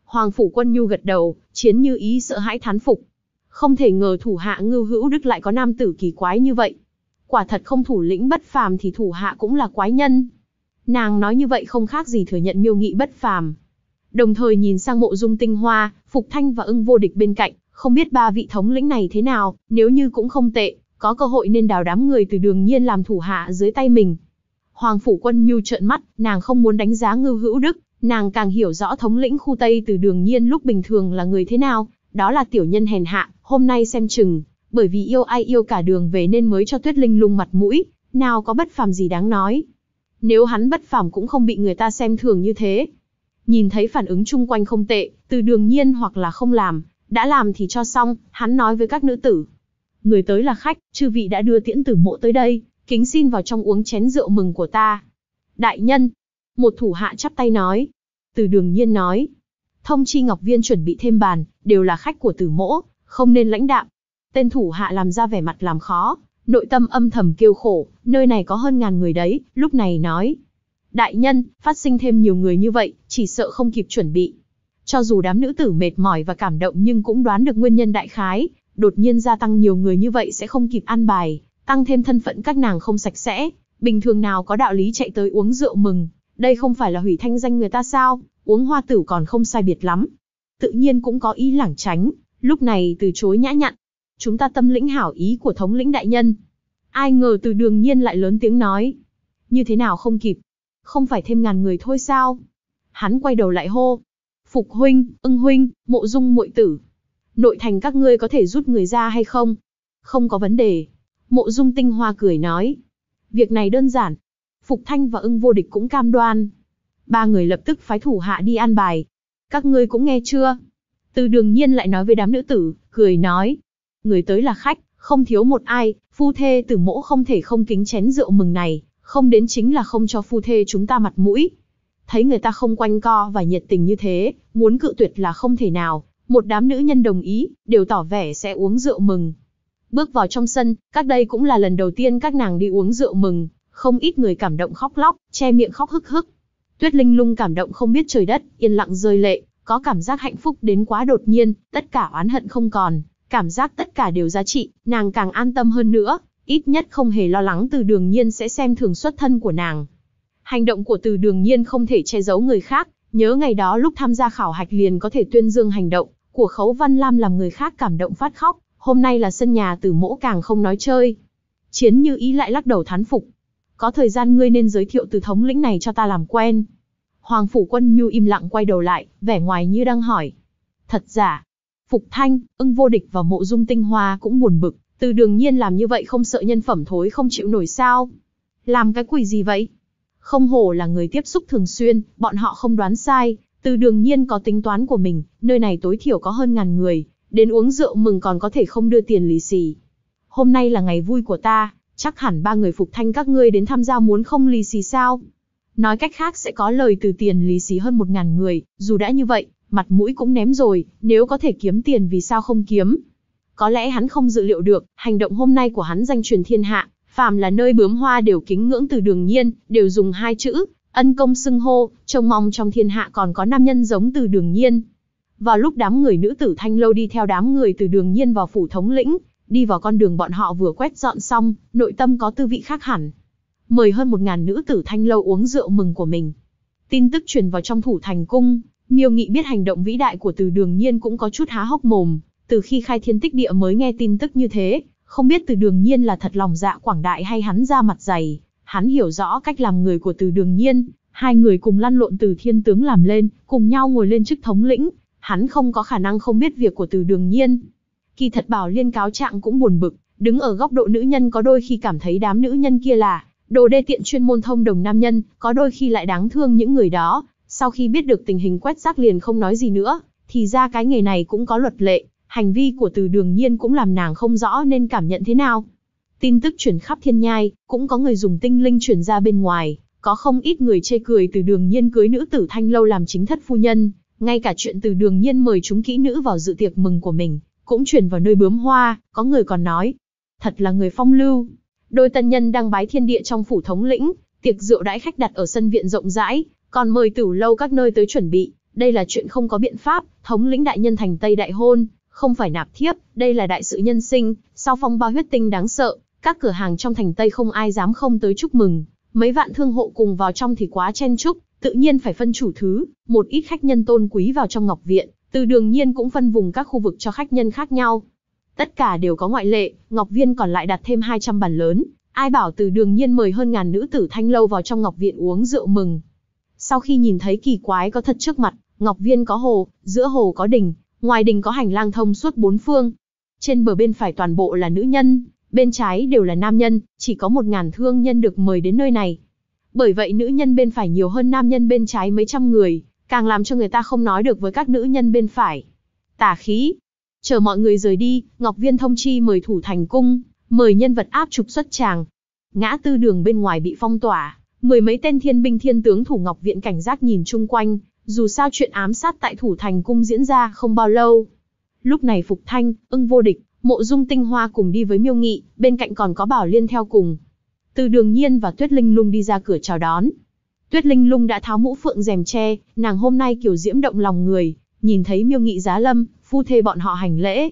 Hoàng Phủ Quân Nhu gật đầu, Chiến Như Ý sợ hãi thán phục. Không thể ngờ thủ hạ ngưu hữu đức lại có nam tử kỳ quái như vậy. Quả thật không thủ lĩnh bất phàm thì thủ hạ cũng là quái nhân. Nàng nói như vậy không khác gì thừa nhận miêu nghị bất phàm. Đồng thời nhìn sang mộ dung tinh hoa, Phục Thanh và ưng vô địch bên cạnh, không biết ba vị thống lĩnh này thế nào, nếu như cũng không tệ, có cơ hội nên đào đám người từ đường nhiên làm thủ hạ dưới tay mình. Hoàng phủ quân nhu trợn mắt, nàng không muốn đánh giá Ngư hữu đức, nàng càng hiểu rõ thống lĩnh khu Tây từ đường nhiên lúc bình thường là người thế nào, đó là tiểu nhân hèn hạ, hôm nay xem chừng, bởi vì yêu ai yêu cả đường về nên mới cho tuyết linh lung mặt mũi, nào có bất phàm gì đáng nói. Nếu hắn bất phàm cũng không bị người ta xem thường như thế. Nhìn thấy phản ứng chung quanh không tệ, từ đường nhiên hoặc là không làm, đã làm thì cho xong, hắn nói với các nữ tử, người tới là khách, chư vị đã đưa tiễn tử mộ tới đây, kính xin vào trong uống chén rượu mừng của ta. Đại nhân, một thủ hạ chắp tay nói. Từ đường nhiên nói, thông chi Ngọc Viên chuẩn bị thêm bàn, đều là khách của tử mộ, không nên lãnh đạm. Tên thủ hạ làm ra vẻ mặt làm khó, nội tâm âm thầm kêu khổ, nơi này có hơn ngàn người đấy, lúc này nói. Đại nhân, phát sinh thêm nhiều người như vậy, chỉ sợ không kịp chuẩn bị. Cho dù đám nữ tử mệt mỏi và cảm động nhưng cũng đoán được nguyên nhân đại khái, đột nhiên gia tăng nhiều người như vậy sẽ không kịp ăn bài, tăng thêm thân phận các nàng không sạch sẽ, bình thường nào có đạo lý chạy tới uống rượu mừng, đây không phải là hủy thanh danh người ta sao, uống hoa tử còn không sai biệt lắm. Tự nhiên cũng có ý lảng tránh, lúc này từ chối nhã nhặn. Chúng ta tâm lĩnh hảo ý của thống lĩnh đại nhân. Ai ngờ từ đường nhiên lại lớn tiếng nói. Như thế nào không kịp? Không phải thêm ngàn người thôi sao? Hắn quay đầu lại hô. Phục huynh, ưng huynh, mộ dung muội tử, nội thành các ngươi có thể rút người ra hay không? Không có vấn đề. Mộ dung tinh hoa cười nói. Việc này đơn giản. Phục Thanh và ưng vô địch cũng cam đoan. Ba người lập tức phái thủ hạ đi an bài. Các ngươi cũng nghe chưa? Từ đường nhiên lại nói với đám nữ tử, cười nói. Người tới là khách, không thiếu một ai, phu thê tử mỗ không thể không kính chén rượu mừng này, không đến chính là không cho phu thê chúng ta mặt mũi. Thấy người ta không quanh co và nhiệt tình như thế, muốn cự tuyệt là không thể nào, một đám nữ nhân đồng ý, đều tỏ vẻ sẽ uống rượu mừng. Bước vào trong sân, các đây cũng là lần đầu tiên các nàng đi uống rượu mừng, không ít người cảm động khóc lóc, che miệng khóc hức hức. Tuyết Linh lung cảm động không biết trời đất, yên lặng rơi lệ, có cảm giác hạnh phúc đến quá đột nhiên, tất cả oán hận không còn, cảm giác tất cả đều giá trị, nàng càng an tâm hơn nữa, ít nhất không hề lo lắng từ đường nhiên sẽ xem thường xuất thân của nàng. Hành động của từ đường nhiên không thể che giấu người khác, nhớ ngày đó lúc tham gia khảo hạch liền có thể tuyên dương hành động, của Khấu Văn Lam làm người khác cảm động phát khóc, hôm nay là sân nhà tử mỗ càng không nói chơi. Chiến như ý lại lắc đầu thán phục. Có thời gian ngươi nên giới thiệu từ thống lĩnh này cho ta làm quen. Hoàng phủ quân nhu im lặng quay đầu lại, vẻ ngoài như đang hỏi. Thật giả. Phục thanh, ưng vô địch và mộ dung tinh hoa cũng buồn bực, từ đương nhiên làm như vậy không sợ nhân phẩm thối không chịu nổi sao. Làm cái quỷ gì vậy? Không hổ là người tiếp xúc thường xuyên, bọn họ không đoán sai, từ đương nhiên có tính toán của mình, nơi này tối thiểu có hơn ngàn người, đến uống rượu mừng còn có thể không đưa tiền lì xì. Hôm nay là ngày vui của ta, chắc hẳn ba người phục thanh các ngươi đến tham gia muốn không lì xì sao. Nói cách khác sẽ có lời từ tiền lì xì hơn một ngàn người, dù đã như vậy, mặt mũi cũng ném rồi, nếu có thể kiếm tiền vì sao không kiếm. Có lẽ hắn không dự liệu được, hành động hôm nay của hắn danh truyền thiên hạ, phàm là nơi bướm hoa đều kính ngưỡng từ đường nhiên, đều dùng hai chữ, Ân công xưng hô, trông mong trong thiên hạ còn có nam nhân giống từ đường nhiên. Vào lúc đám người nữ tử thanh lâu đi theo đám người từ đường nhiên vào phủ thống lĩnh, đi vào con đường bọn họ vừa quét dọn xong, nội tâm có tư vị khác hẳn. Mời hơn một ngàn nữ tử thanh lâu uống rượu mừng của mình. Tin tức truyền vào trong thủ thành cung, miêu nghị biết hành động vĩ đại của từ đường nhiên cũng có chút há hốc mồm, từ khi khai thiên tích địa mới nghe tin tức như thế, không biết từ đường nhiên là thật lòng dạ quảng đại hay hắn ra mặt dày, Hắn hiểu rõ cách làm người của từ đường nhiên, hai người cùng lăn lộn từ thiên tướng làm lên, cùng nhau ngồi lên chức thống lĩnh, hắn không có khả năng không biết việc của từ đường nhiên. Kỳ thật bảo liên cáo trạng cũng buồn bực, đứng ở góc độ nữ nhân có đôi khi cảm thấy đám nữ nhân kia là đồ đê tiện chuyên môn thông đồng nam nhân, có đôi khi lại đáng thương những người đó, sau khi biết được tình hình quét rác liền không nói gì nữa, thì ra cái nghề này cũng có luật lệ, hành vi của từ đường nhiên cũng làm nàng không rõ nên cảm nhận thế nào. Tin tức chuyển khắp thiên nhai, cũng có người dùng tinh linh chuyển ra bên ngoài, có không ít người chê cười từ đường nhiên cưới nữ tử thanh lâu làm chính thất phu nhân, ngay cả chuyện từ đường nhiên mời chúng kỹ nữ vào dự tiệc mừng của mình, cũng chuyển vào nơi bướm hoa, có người còn nói, thật là người phong lưu. Đôi tân nhân đang bái thiên địa trong phủ thống lĩnh, tiệc rượu đãi khách đặt ở sân viện rộng rãi, còn mời tử lâu các nơi tới chuẩn bị, đây là chuyện không có biện pháp, thống lĩnh đại nhân thành Tây đại hôn, không phải nạp thiếp, đây là đại sự nhân sinh, sau phong bao huyết tinh đáng sợ, các cửa hàng trong thành Tây không ai dám không tới chúc mừng, mấy vạn thương hộ cùng vào trong thì quá chen chúc, tự nhiên phải phân chủ thứ, một ít khách nhân tôn quý vào trong Ngọc Viện, từ Đường nhiên cũng phân vùng các khu vực cho khách nhân khác nhau. Tất cả đều có ngoại lệ, Ngọc Viên còn lại đặt thêm 200 bàn lớn, ai bảo từ Đường nhiên mời hơn ngàn nữ tử thanh lâu vào trong Ngọc Viện uống rượu mừng. Sau khi nhìn thấy kỳ quái có thật trước mặt, Ngọc Viên có hồ, giữa hồ có đình, ngoài đình có hành lang thông suốt bốn phương. Trên bờ bên phải toàn bộ là nữ nhân, bên trái đều là nam nhân, chỉ có một ngàn thương nhân được mời đến nơi này. Bởi vậy nữ nhân bên phải nhiều hơn nam nhân bên trái mấy trăm người, càng làm cho người ta không nói được với các nữ nhân bên phải. Tả khí. Chờ mọi người rời đi, Ngọc Viên thông chi mời thủ thành cung, mời nhân vật áp trục xuất tràng. Ngã tư đường bên ngoài bị phong tỏa, mười mấy tên thiên binh thiên tướng thủ Ngọc Viện cảnh giác nhìn chung quanh, dù sao chuyện ám sát tại thủ thành cung diễn ra không bao lâu. Lúc này Phục Thanh, ưng vô địch, Mộ Dung Tinh Hoa cùng đi với Miêu Nghị, bên cạnh còn có Bảo Liên theo cùng. Từ Đường Nhiên và Tuyết Linh Lung đi ra cửa chào đón. Tuyết Linh Lung đã tháo mũ phượng rèm tre, nàng hôm nay kiểu diễm động lòng người, nhìn thấy Miêu Nghị Giá Lâm, phu thê bọn họ hành lễ.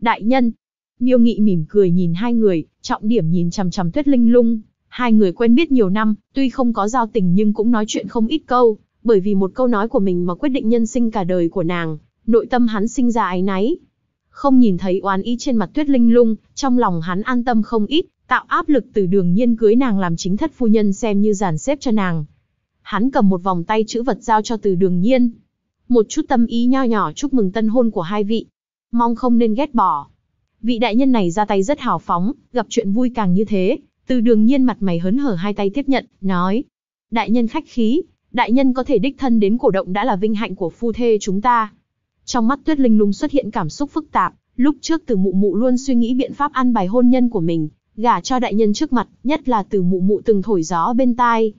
Đại nhân, Miêu Nghị mỉm cười nhìn hai người, trọng điểm nhìn chằm chằm Tuyết Linh Lung, hai người quen biết nhiều năm, tuy không có giao tình nhưng cũng nói chuyện không ít câu, bởi vì một câu nói của mình mà quyết định nhân sinh cả đời của nàng, nội tâm hắn sinh ra áy náy, không nhìn thấy oán ý trên mặt Tuyết Linh Lung, trong lòng hắn an tâm không ít, tạo áp lực từ đường nhiên cưới nàng làm chính thất phu nhân xem như giàn xếp cho nàng. Hắn cầm một vòng tay chữ vật giao cho từ đường nhiên. Một chút tâm ý nho nhỏ chúc mừng tân hôn của hai vị. Mong không nên ghét bỏ. Vị đại nhân này ra tay rất hào phóng, gặp chuyện vui càng như thế. Từ đường nhiên mặt mày hớn hở hai tay tiếp nhận, nói. Đại nhân khách khí, đại nhân có thể đích thân đến cổ động đã là vinh hạnh của phu thê chúng ta. Trong mắt Tuyết Linh lung xuất hiện cảm xúc phức tạp, lúc trước từ mụ mụ luôn suy nghĩ biện pháp ăn bài hôn nhân của mình, gả cho đại nhân trước mặt, nhất là từ mụ mụ từng thổi gió bên tai.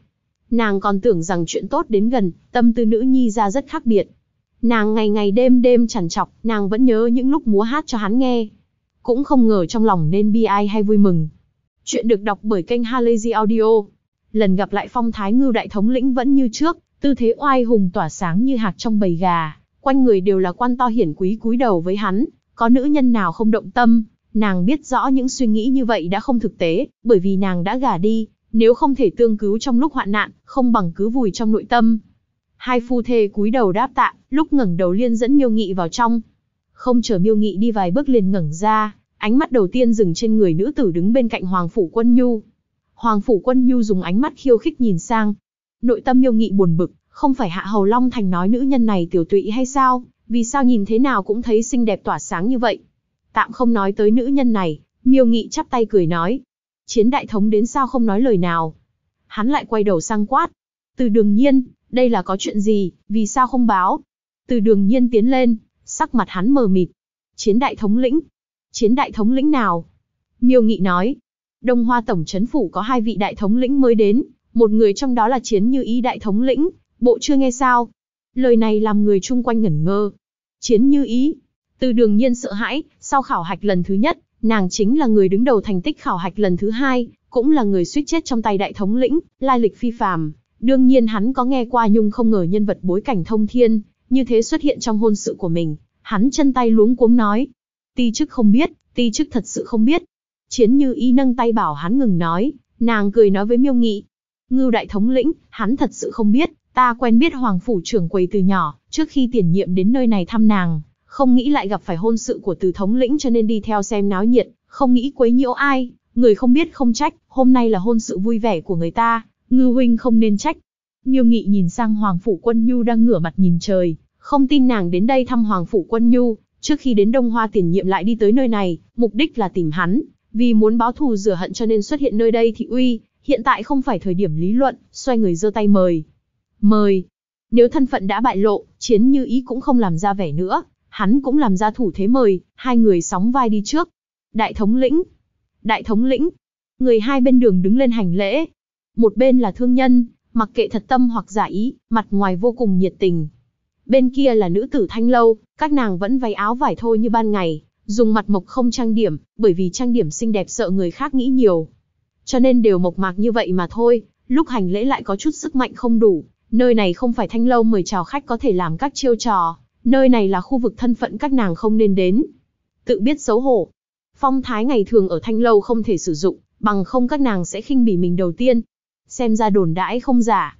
Nàng còn tưởng rằng chuyện tốt đến gần, tâm tư nữ nhi ra rất khác biệt. Nàng ngày ngày đêm đêm chằn chọc, nàng vẫn nhớ những lúc múa hát cho hắn nghe. Cũng không ngờ trong lòng nên bi ai hay vui mừng. Chuyện được đọc bởi kênh Halazy Audio. Lần gặp lại phong thái ngưu đại thống lĩnh vẫn như trước, tư thế oai hùng tỏa sáng như hạt trong bầy gà quanh người đều là quan to hiển quý cúi đầu với hắn, có nữ nhân nào không động tâm, nàng biết rõ những suy nghĩ như vậy đã không thực tế, bởi vì nàng đã gả đi, nếu không thể tương cứu trong lúc hoạn nạn, không bằng cứ vùi trong nội tâm. Hai phu thê cúi đầu đáp tạ, lúc ngẩng đầu liên dẫn Miêu Nghị vào trong. Không chờ Miêu Nghị đi vài bước liền ngẩng ra, ánh mắt đầu tiên dừng trên người nữ tử đứng bên cạnh Hoàng phủ Quân Nhu. Hoàng phủ Quân Nhu dùng ánh mắt khiêu khích nhìn sang. Nội tâm Miêu Nghị buồn bực, không phải Hạ Hầu Long Thành nói nữ nhân này tiểu tụy hay sao, vì sao nhìn thế nào cũng thấy xinh đẹp tỏa sáng như vậy. Tạm không nói tới nữ nhân này, miêu nghị chắp tay cười nói. Chiến đại thống đến sao không nói lời nào. Hắn lại quay đầu sang quát. Từ đường nhiên, đây là có chuyện gì, vì sao không báo. Từ đường nhiên tiến lên, sắc mặt hắn mờ mịt. Chiến đại thống lĩnh. Chiến đại thống lĩnh nào? Miêu nghị nói. Đông Hoa Tổng chấn Phủ có hai vị đại thống lĩnh mới đến, một người trong đó là Chiến Như Ý đại thống lĩnh, Bộ chưa nghe sao? Lời này làm người chung quanh ngẩn ngơ. Chiến như ý. Từ đường nhiên sợ hãi, sau khảo hạch lần thứ nhất, nàng chính là người đứng đầu thành tích khảo hạch lần thứ hai, cũng là người suýt chết trong tay đại thống lĩnh, lai lịch phi phàm. Đương nhiên hắn có nghe qua nhưng không ngờ nhân vật bối cảnh thông thiên, như thế xuất hiện trong hôn sự của mình. Hắn chân tay luống cuống nói. Ti chức không biết, ti chức thật sự không biết. Chiến như y nâng tay bảo hắn ngừng nói, nàng cười nói với miêu nghị. Ngưu đại thống lĩnh, hắn thật sự không biết. Ta quen biết Hoàng Phủ trưởng quầy từ nhỏ, trước khi tiền nhiệm đến nơi này thăm nàng, không nghĩ lại gặp phải hôn sự của từ thống lĩnh cho nên đi theo xem náo nhiệt, không nghĩ quấy nhiễu ai, người không biết không trách, hôm nay là hôn sự vui vẻ của người ta, ngư huynh không nên trách. Miêu Nghị nhìn sang Hoàng Phủ Quân Nhu đang ngửa mặt nhìn trời, không tin nàng đến đây thăm Hoàng Phủ Quân Nhu, trước khi đến Đông Hoa tiền nhiệm lại đi tới nơi này, mục đích là tìm hắn, vì muốn báo thù rửa hận cho nên xuất hiện nơi đây thị uy, hiện tại không phải thời điểm lý luận, xoay người giơ tay mời mời. Nếu thân phận đã bại lộ, chiến như ý cũng không làm ra vẻ nữa, hắn cũng làm ra thủ thế mời, hai người sóng vai đi trước. Đại thống lĩnh, đại thống lĩnh, người hai bên đường đứng lên hành lễ. Một bên là thương nhân, mặc kệ thật tâm hoặc giả ý, mặt ngoài vô cùng nhiệt tình. Bên kia là nữ tử thanh lâu, các nàng vẫn váy áo vải thôi như ban ngày, dùng mặt mộc không trang điểm, bởi vì trang điểm xinh đẹp sợ người khác nghĩ nhiều. Cho nên đều mộc mạc như vậy mà thôi, lúc hành lễ lại có chút sức mạnh không đủ, Nơi này không phải thanh lâu mời chào khách có thể làm các chiêu trò, nơi này là khu vực thân phận các nàng không nên đến. Tự biết xấu hổ. Phong thái ngày thường ở thanh lâu không thể sử dụng, bằng không các nàng sẽ khinh bỉ mình đầu tiên. Xem ra đồn đãi không giả.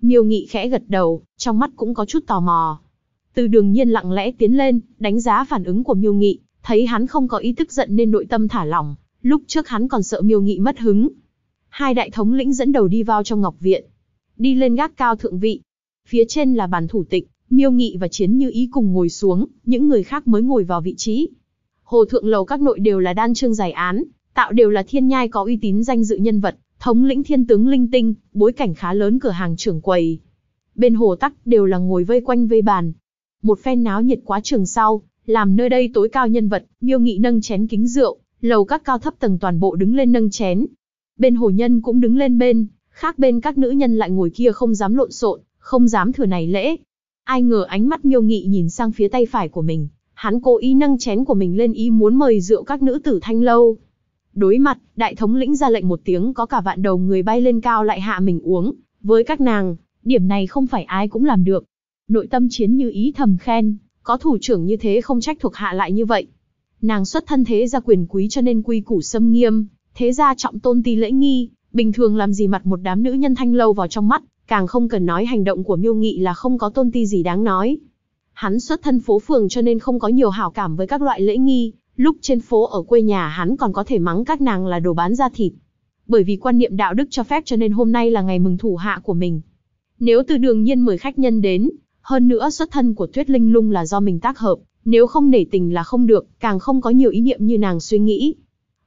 Miêu nghị khẽ gật đầu, trong mắt cũng có chút tò mò. Từ đường nhiên lặng lẽ tiến lên, đánh giá phản ứng của miêu nghị, thấy hắn không có ý tức giận nên nội tâm thả lỏng, lúc trước hắn còn sợ miêu nghị mất hứng. Hai đại thống lĩnh dẫn đầu đi vào trong ngọc viện, đi lên gác cao thượng vị. Phía trên là bàn thủ tịch, miêu nghị và chiến như ý cùng ngồi xuống, những người khác mới ngồi vào vị trí. Hồ thượng lầu các nội đều là đan trương giải án, tạo đều là thiên nhai có uy tín danh dự nhân vật, thống lĩnh thiên tướng linh tinh, bối cảnh khá lớn cửa hàng trưởng quầy. Bên hồ tắc đều là ngồi vây quanh vây bàn. Một phen náo nhiệt quá trường sau, làm nơi đây tối cao nhân vật, miêu nghị nâng chén kính rượu, lầu các cao thấp tầng toàn bộ đứng lên nâng chén. Bên hồ nhân cũng đứng lên bên, Khác bên các nữ nhân lại ngồi kia không dám lộn xộn, không dám thừa này lễ. Ai ngờ ánh mắt miêu nghị nhìn sang phía tay phải của mình, hắn cố ý nâng chén của mình lên ý muốn mời rượu các nữ tử thanh lâu. Đối mặt, đại thống lĩnh ra lệnh một tiếng có cả vạn đầu người bay lên cao lại hạ mình uống, với các nàng, điểm này không phải ai cũng làm được. Nội tâm chiến như ý thầm khen, có thủ trưởng như thế không trách thuộc hạ lại như vậy. Nàng xuất thân thế gia quyền quý cho nên quy củ xâm nghiêm, thế gia trọng tôn ti lễ nghi, bình thường làm gì mặt một đám nữ nhân thanh lâu vào trong mắt, càng không cần nói hành động của miêu nghị là không có tôn ti gì đáng nói. Hắn xuất thân phố phường cho nên không có nhiều hảo cảm với các loại lễ nghi, lúc trên phố ở quê nhà hắn còn có thể mắng các nàng là đồ bán da thịt. Bởi vì quan niệm đạo đức cho phép cho nên hôm nay là ngày mừng thủ hạ của mình. Nếu từ đường nhiên mời khách nhân đến, hơn nữa xuất thân của tuyết linh lung là do mình tác hợp, nếu không nể tình là không được, càng không có nhiều ý niệm như nàng suy nghĩ.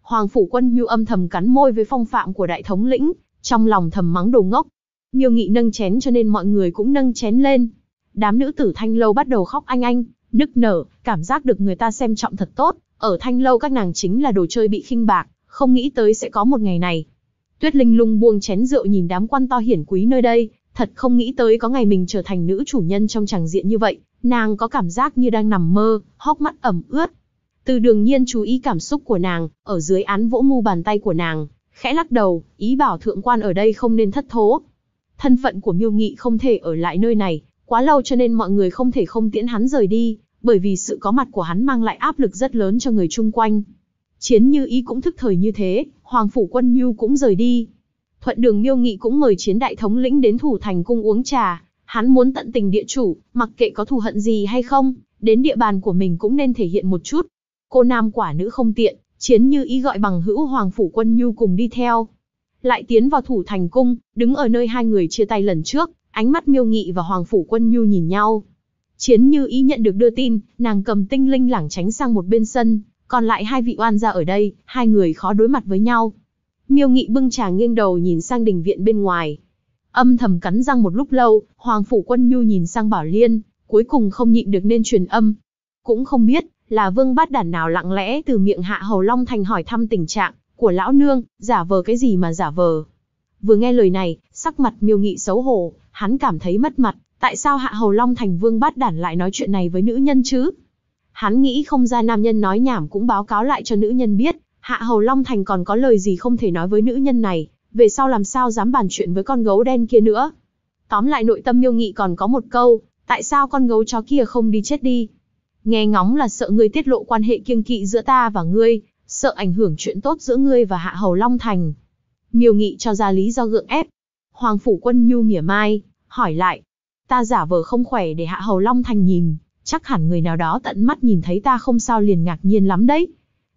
Hoàng phủ quân nhu âm thầm cắn môi với phong phạm của đại thống lĩnh, trong lòng thầm mắng đồ ngốc. Nhiều nghị nâng chén cho nên mọi người cũng nâng chén lên. Đám nữ tử thanh lâu bắt đầu khóc anh anh, nức nở, cảm giác được người ta xem trọng thật tốt. Ở thanh lâu các nàng chính là đồ chơi bị khinh bạc, không nghĩ tới sẽ có một ngày này. Tuyết Linh lung buông chén rượu nhìn đám quan to hiển quý nơi đây, thật không nghĩ tới có ngày mình trở thành nữ chủ nhân trong tràng diện như vậy. Nàng có cảm giác như đang nằm mơ, hốc mắt ẩm ướt, từ đường nhiên chú ý cảm xúc của nàng, ở dưới án vỗ mu bàn tay của nàng, khẽ lắc đầu, ý bảo thượng quan ở đây không nên thất thố. Thân phận của miêu nghị không thể ở lại nơi này, quá lâu cho nên mọi người không thể không tiễn hắn rời đi, bởi vì sự có mặt của hắn mang lại áp lực rất lớn cho người chung quanh. Chiến như ý cũng thức thời như thế, Hoàng Phủ Quân Nhu cũng rời đi. Thuận đường miêu nghị cũng mời chiến đại thống lĩnh đến thủ thành cung uống trà, hắn muốn tận tình địa chủ, mặc kệ có thù hận gì hay không, đến địa bàn của mình cũng nên thể hiện một chút, cô nam quả nữ không tiện, chiến như ý gọi bằng hữu Hoàng Phủ Quân Nhu cùng đi theo. Lại tiến vào thủ thành cung, đứng ở nơi hai người chia tay lần trước, ánh mắt miêu nghị và Hoàng Phủ Quân Nhu nhìn nhau. Chiến như ý nhận được đưa tin, nàng cầm tinh linh lảng tránh sang một bên sân, còn lại hai vị oan ra ở đây, hai người khó đối mặt với nhau. Miêu nghị bưng trà nghiêng đầu nhìn sang đình viện bên ngoài. Âm thầm cắn răng một lúc lâu, Hoàng Phủ Quân Nhu nhìn sang Bảo Liên, cuối cùng không nhịn được nên truyền âm. Cũng không biết, là vương bát đản nào lặng lẽ từ miệng hạ hầu long thành hỏi thăm tình trạng của lão nương, giả vờ cái gì mà giả vờ. Vừa nghe lời này, sắc mặt miêu nghị xấu hổ, hắn cảm thấy mất mặt, tại sao hạ hầu long thành vương bát đản lại nói chuyện này với nữ nhân chứ? Hắn nghĩ không ra nam nhân nói nhảm cũng báo cáo lại cho nữ nhân biết, hạ hầu long thành còn có lời gì không thể nói với nữ nhân này, về sau làm sao dám bàn chuyện với con gấu đen kia nữa. Tóm lại nội tâm miêu nghị còn có một câu, tại sao con gấu chó kia không đi chết đi? nghe ngóng là sợ ngươi tiết lộ quan hệ kiêng kỵ giữa ta và ngươi, sợ ảnh hưởng chuyện tốt giữa ngươi và Hạ Hầu Long Thành. Miêu Nghị cho ra lý do gượng ép. Hoàng Phủ Quân Nhu mỉa mai, hỏi lại. Ta giả vờ không khỏe để Hạ Hầu Long Thành nhìn, chắc hẳn người nào đó tận mắt nhìn thấy ta không sao liền ngạc nhiên lắm đấy.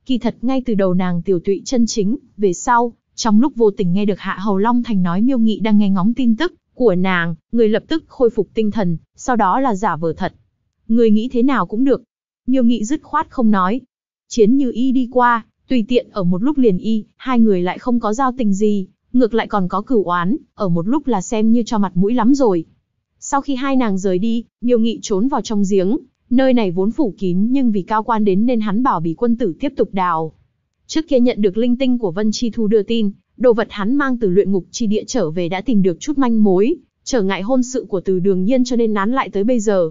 Kỳ thật ngay từ đầu nàng tiểu tụy chân chính, về sau, trong lúc vô tình nghe được Hạ Hầu Long Thành nói Miêu Nghị đang nghe ngóng tin tức của nàng, người lập tức khôi phục tinh thần, sau đó là giả vờ thật, Người nghĩ thế nào cũng được. Nhiều nghị dứt khoát không nói. Chiến như y đi qua, tùy tiện ở một lúc liền y, hai người lại không có giao tình gì, ngược lại còn có cửu oán, ở một lúc là xem như cho mặt mũi lắm rồi. Sau khi hai nàng rời đi, nhiều nghị trốn vào trong giếng, nơi này vốn phủ kín nhưng vì cao quan đến nên hắn bảo bị quân tử tiếp tục đào. Trước kia nhận được linh tinh của Vân Chi Thu đưa tin, đồ vật hắn mang từ luyện ngục chi địa trở về đã tìm được chút manh mối, trở ngại hôn sự của từ đường nhiên cho nên nán lại tới bây giờ,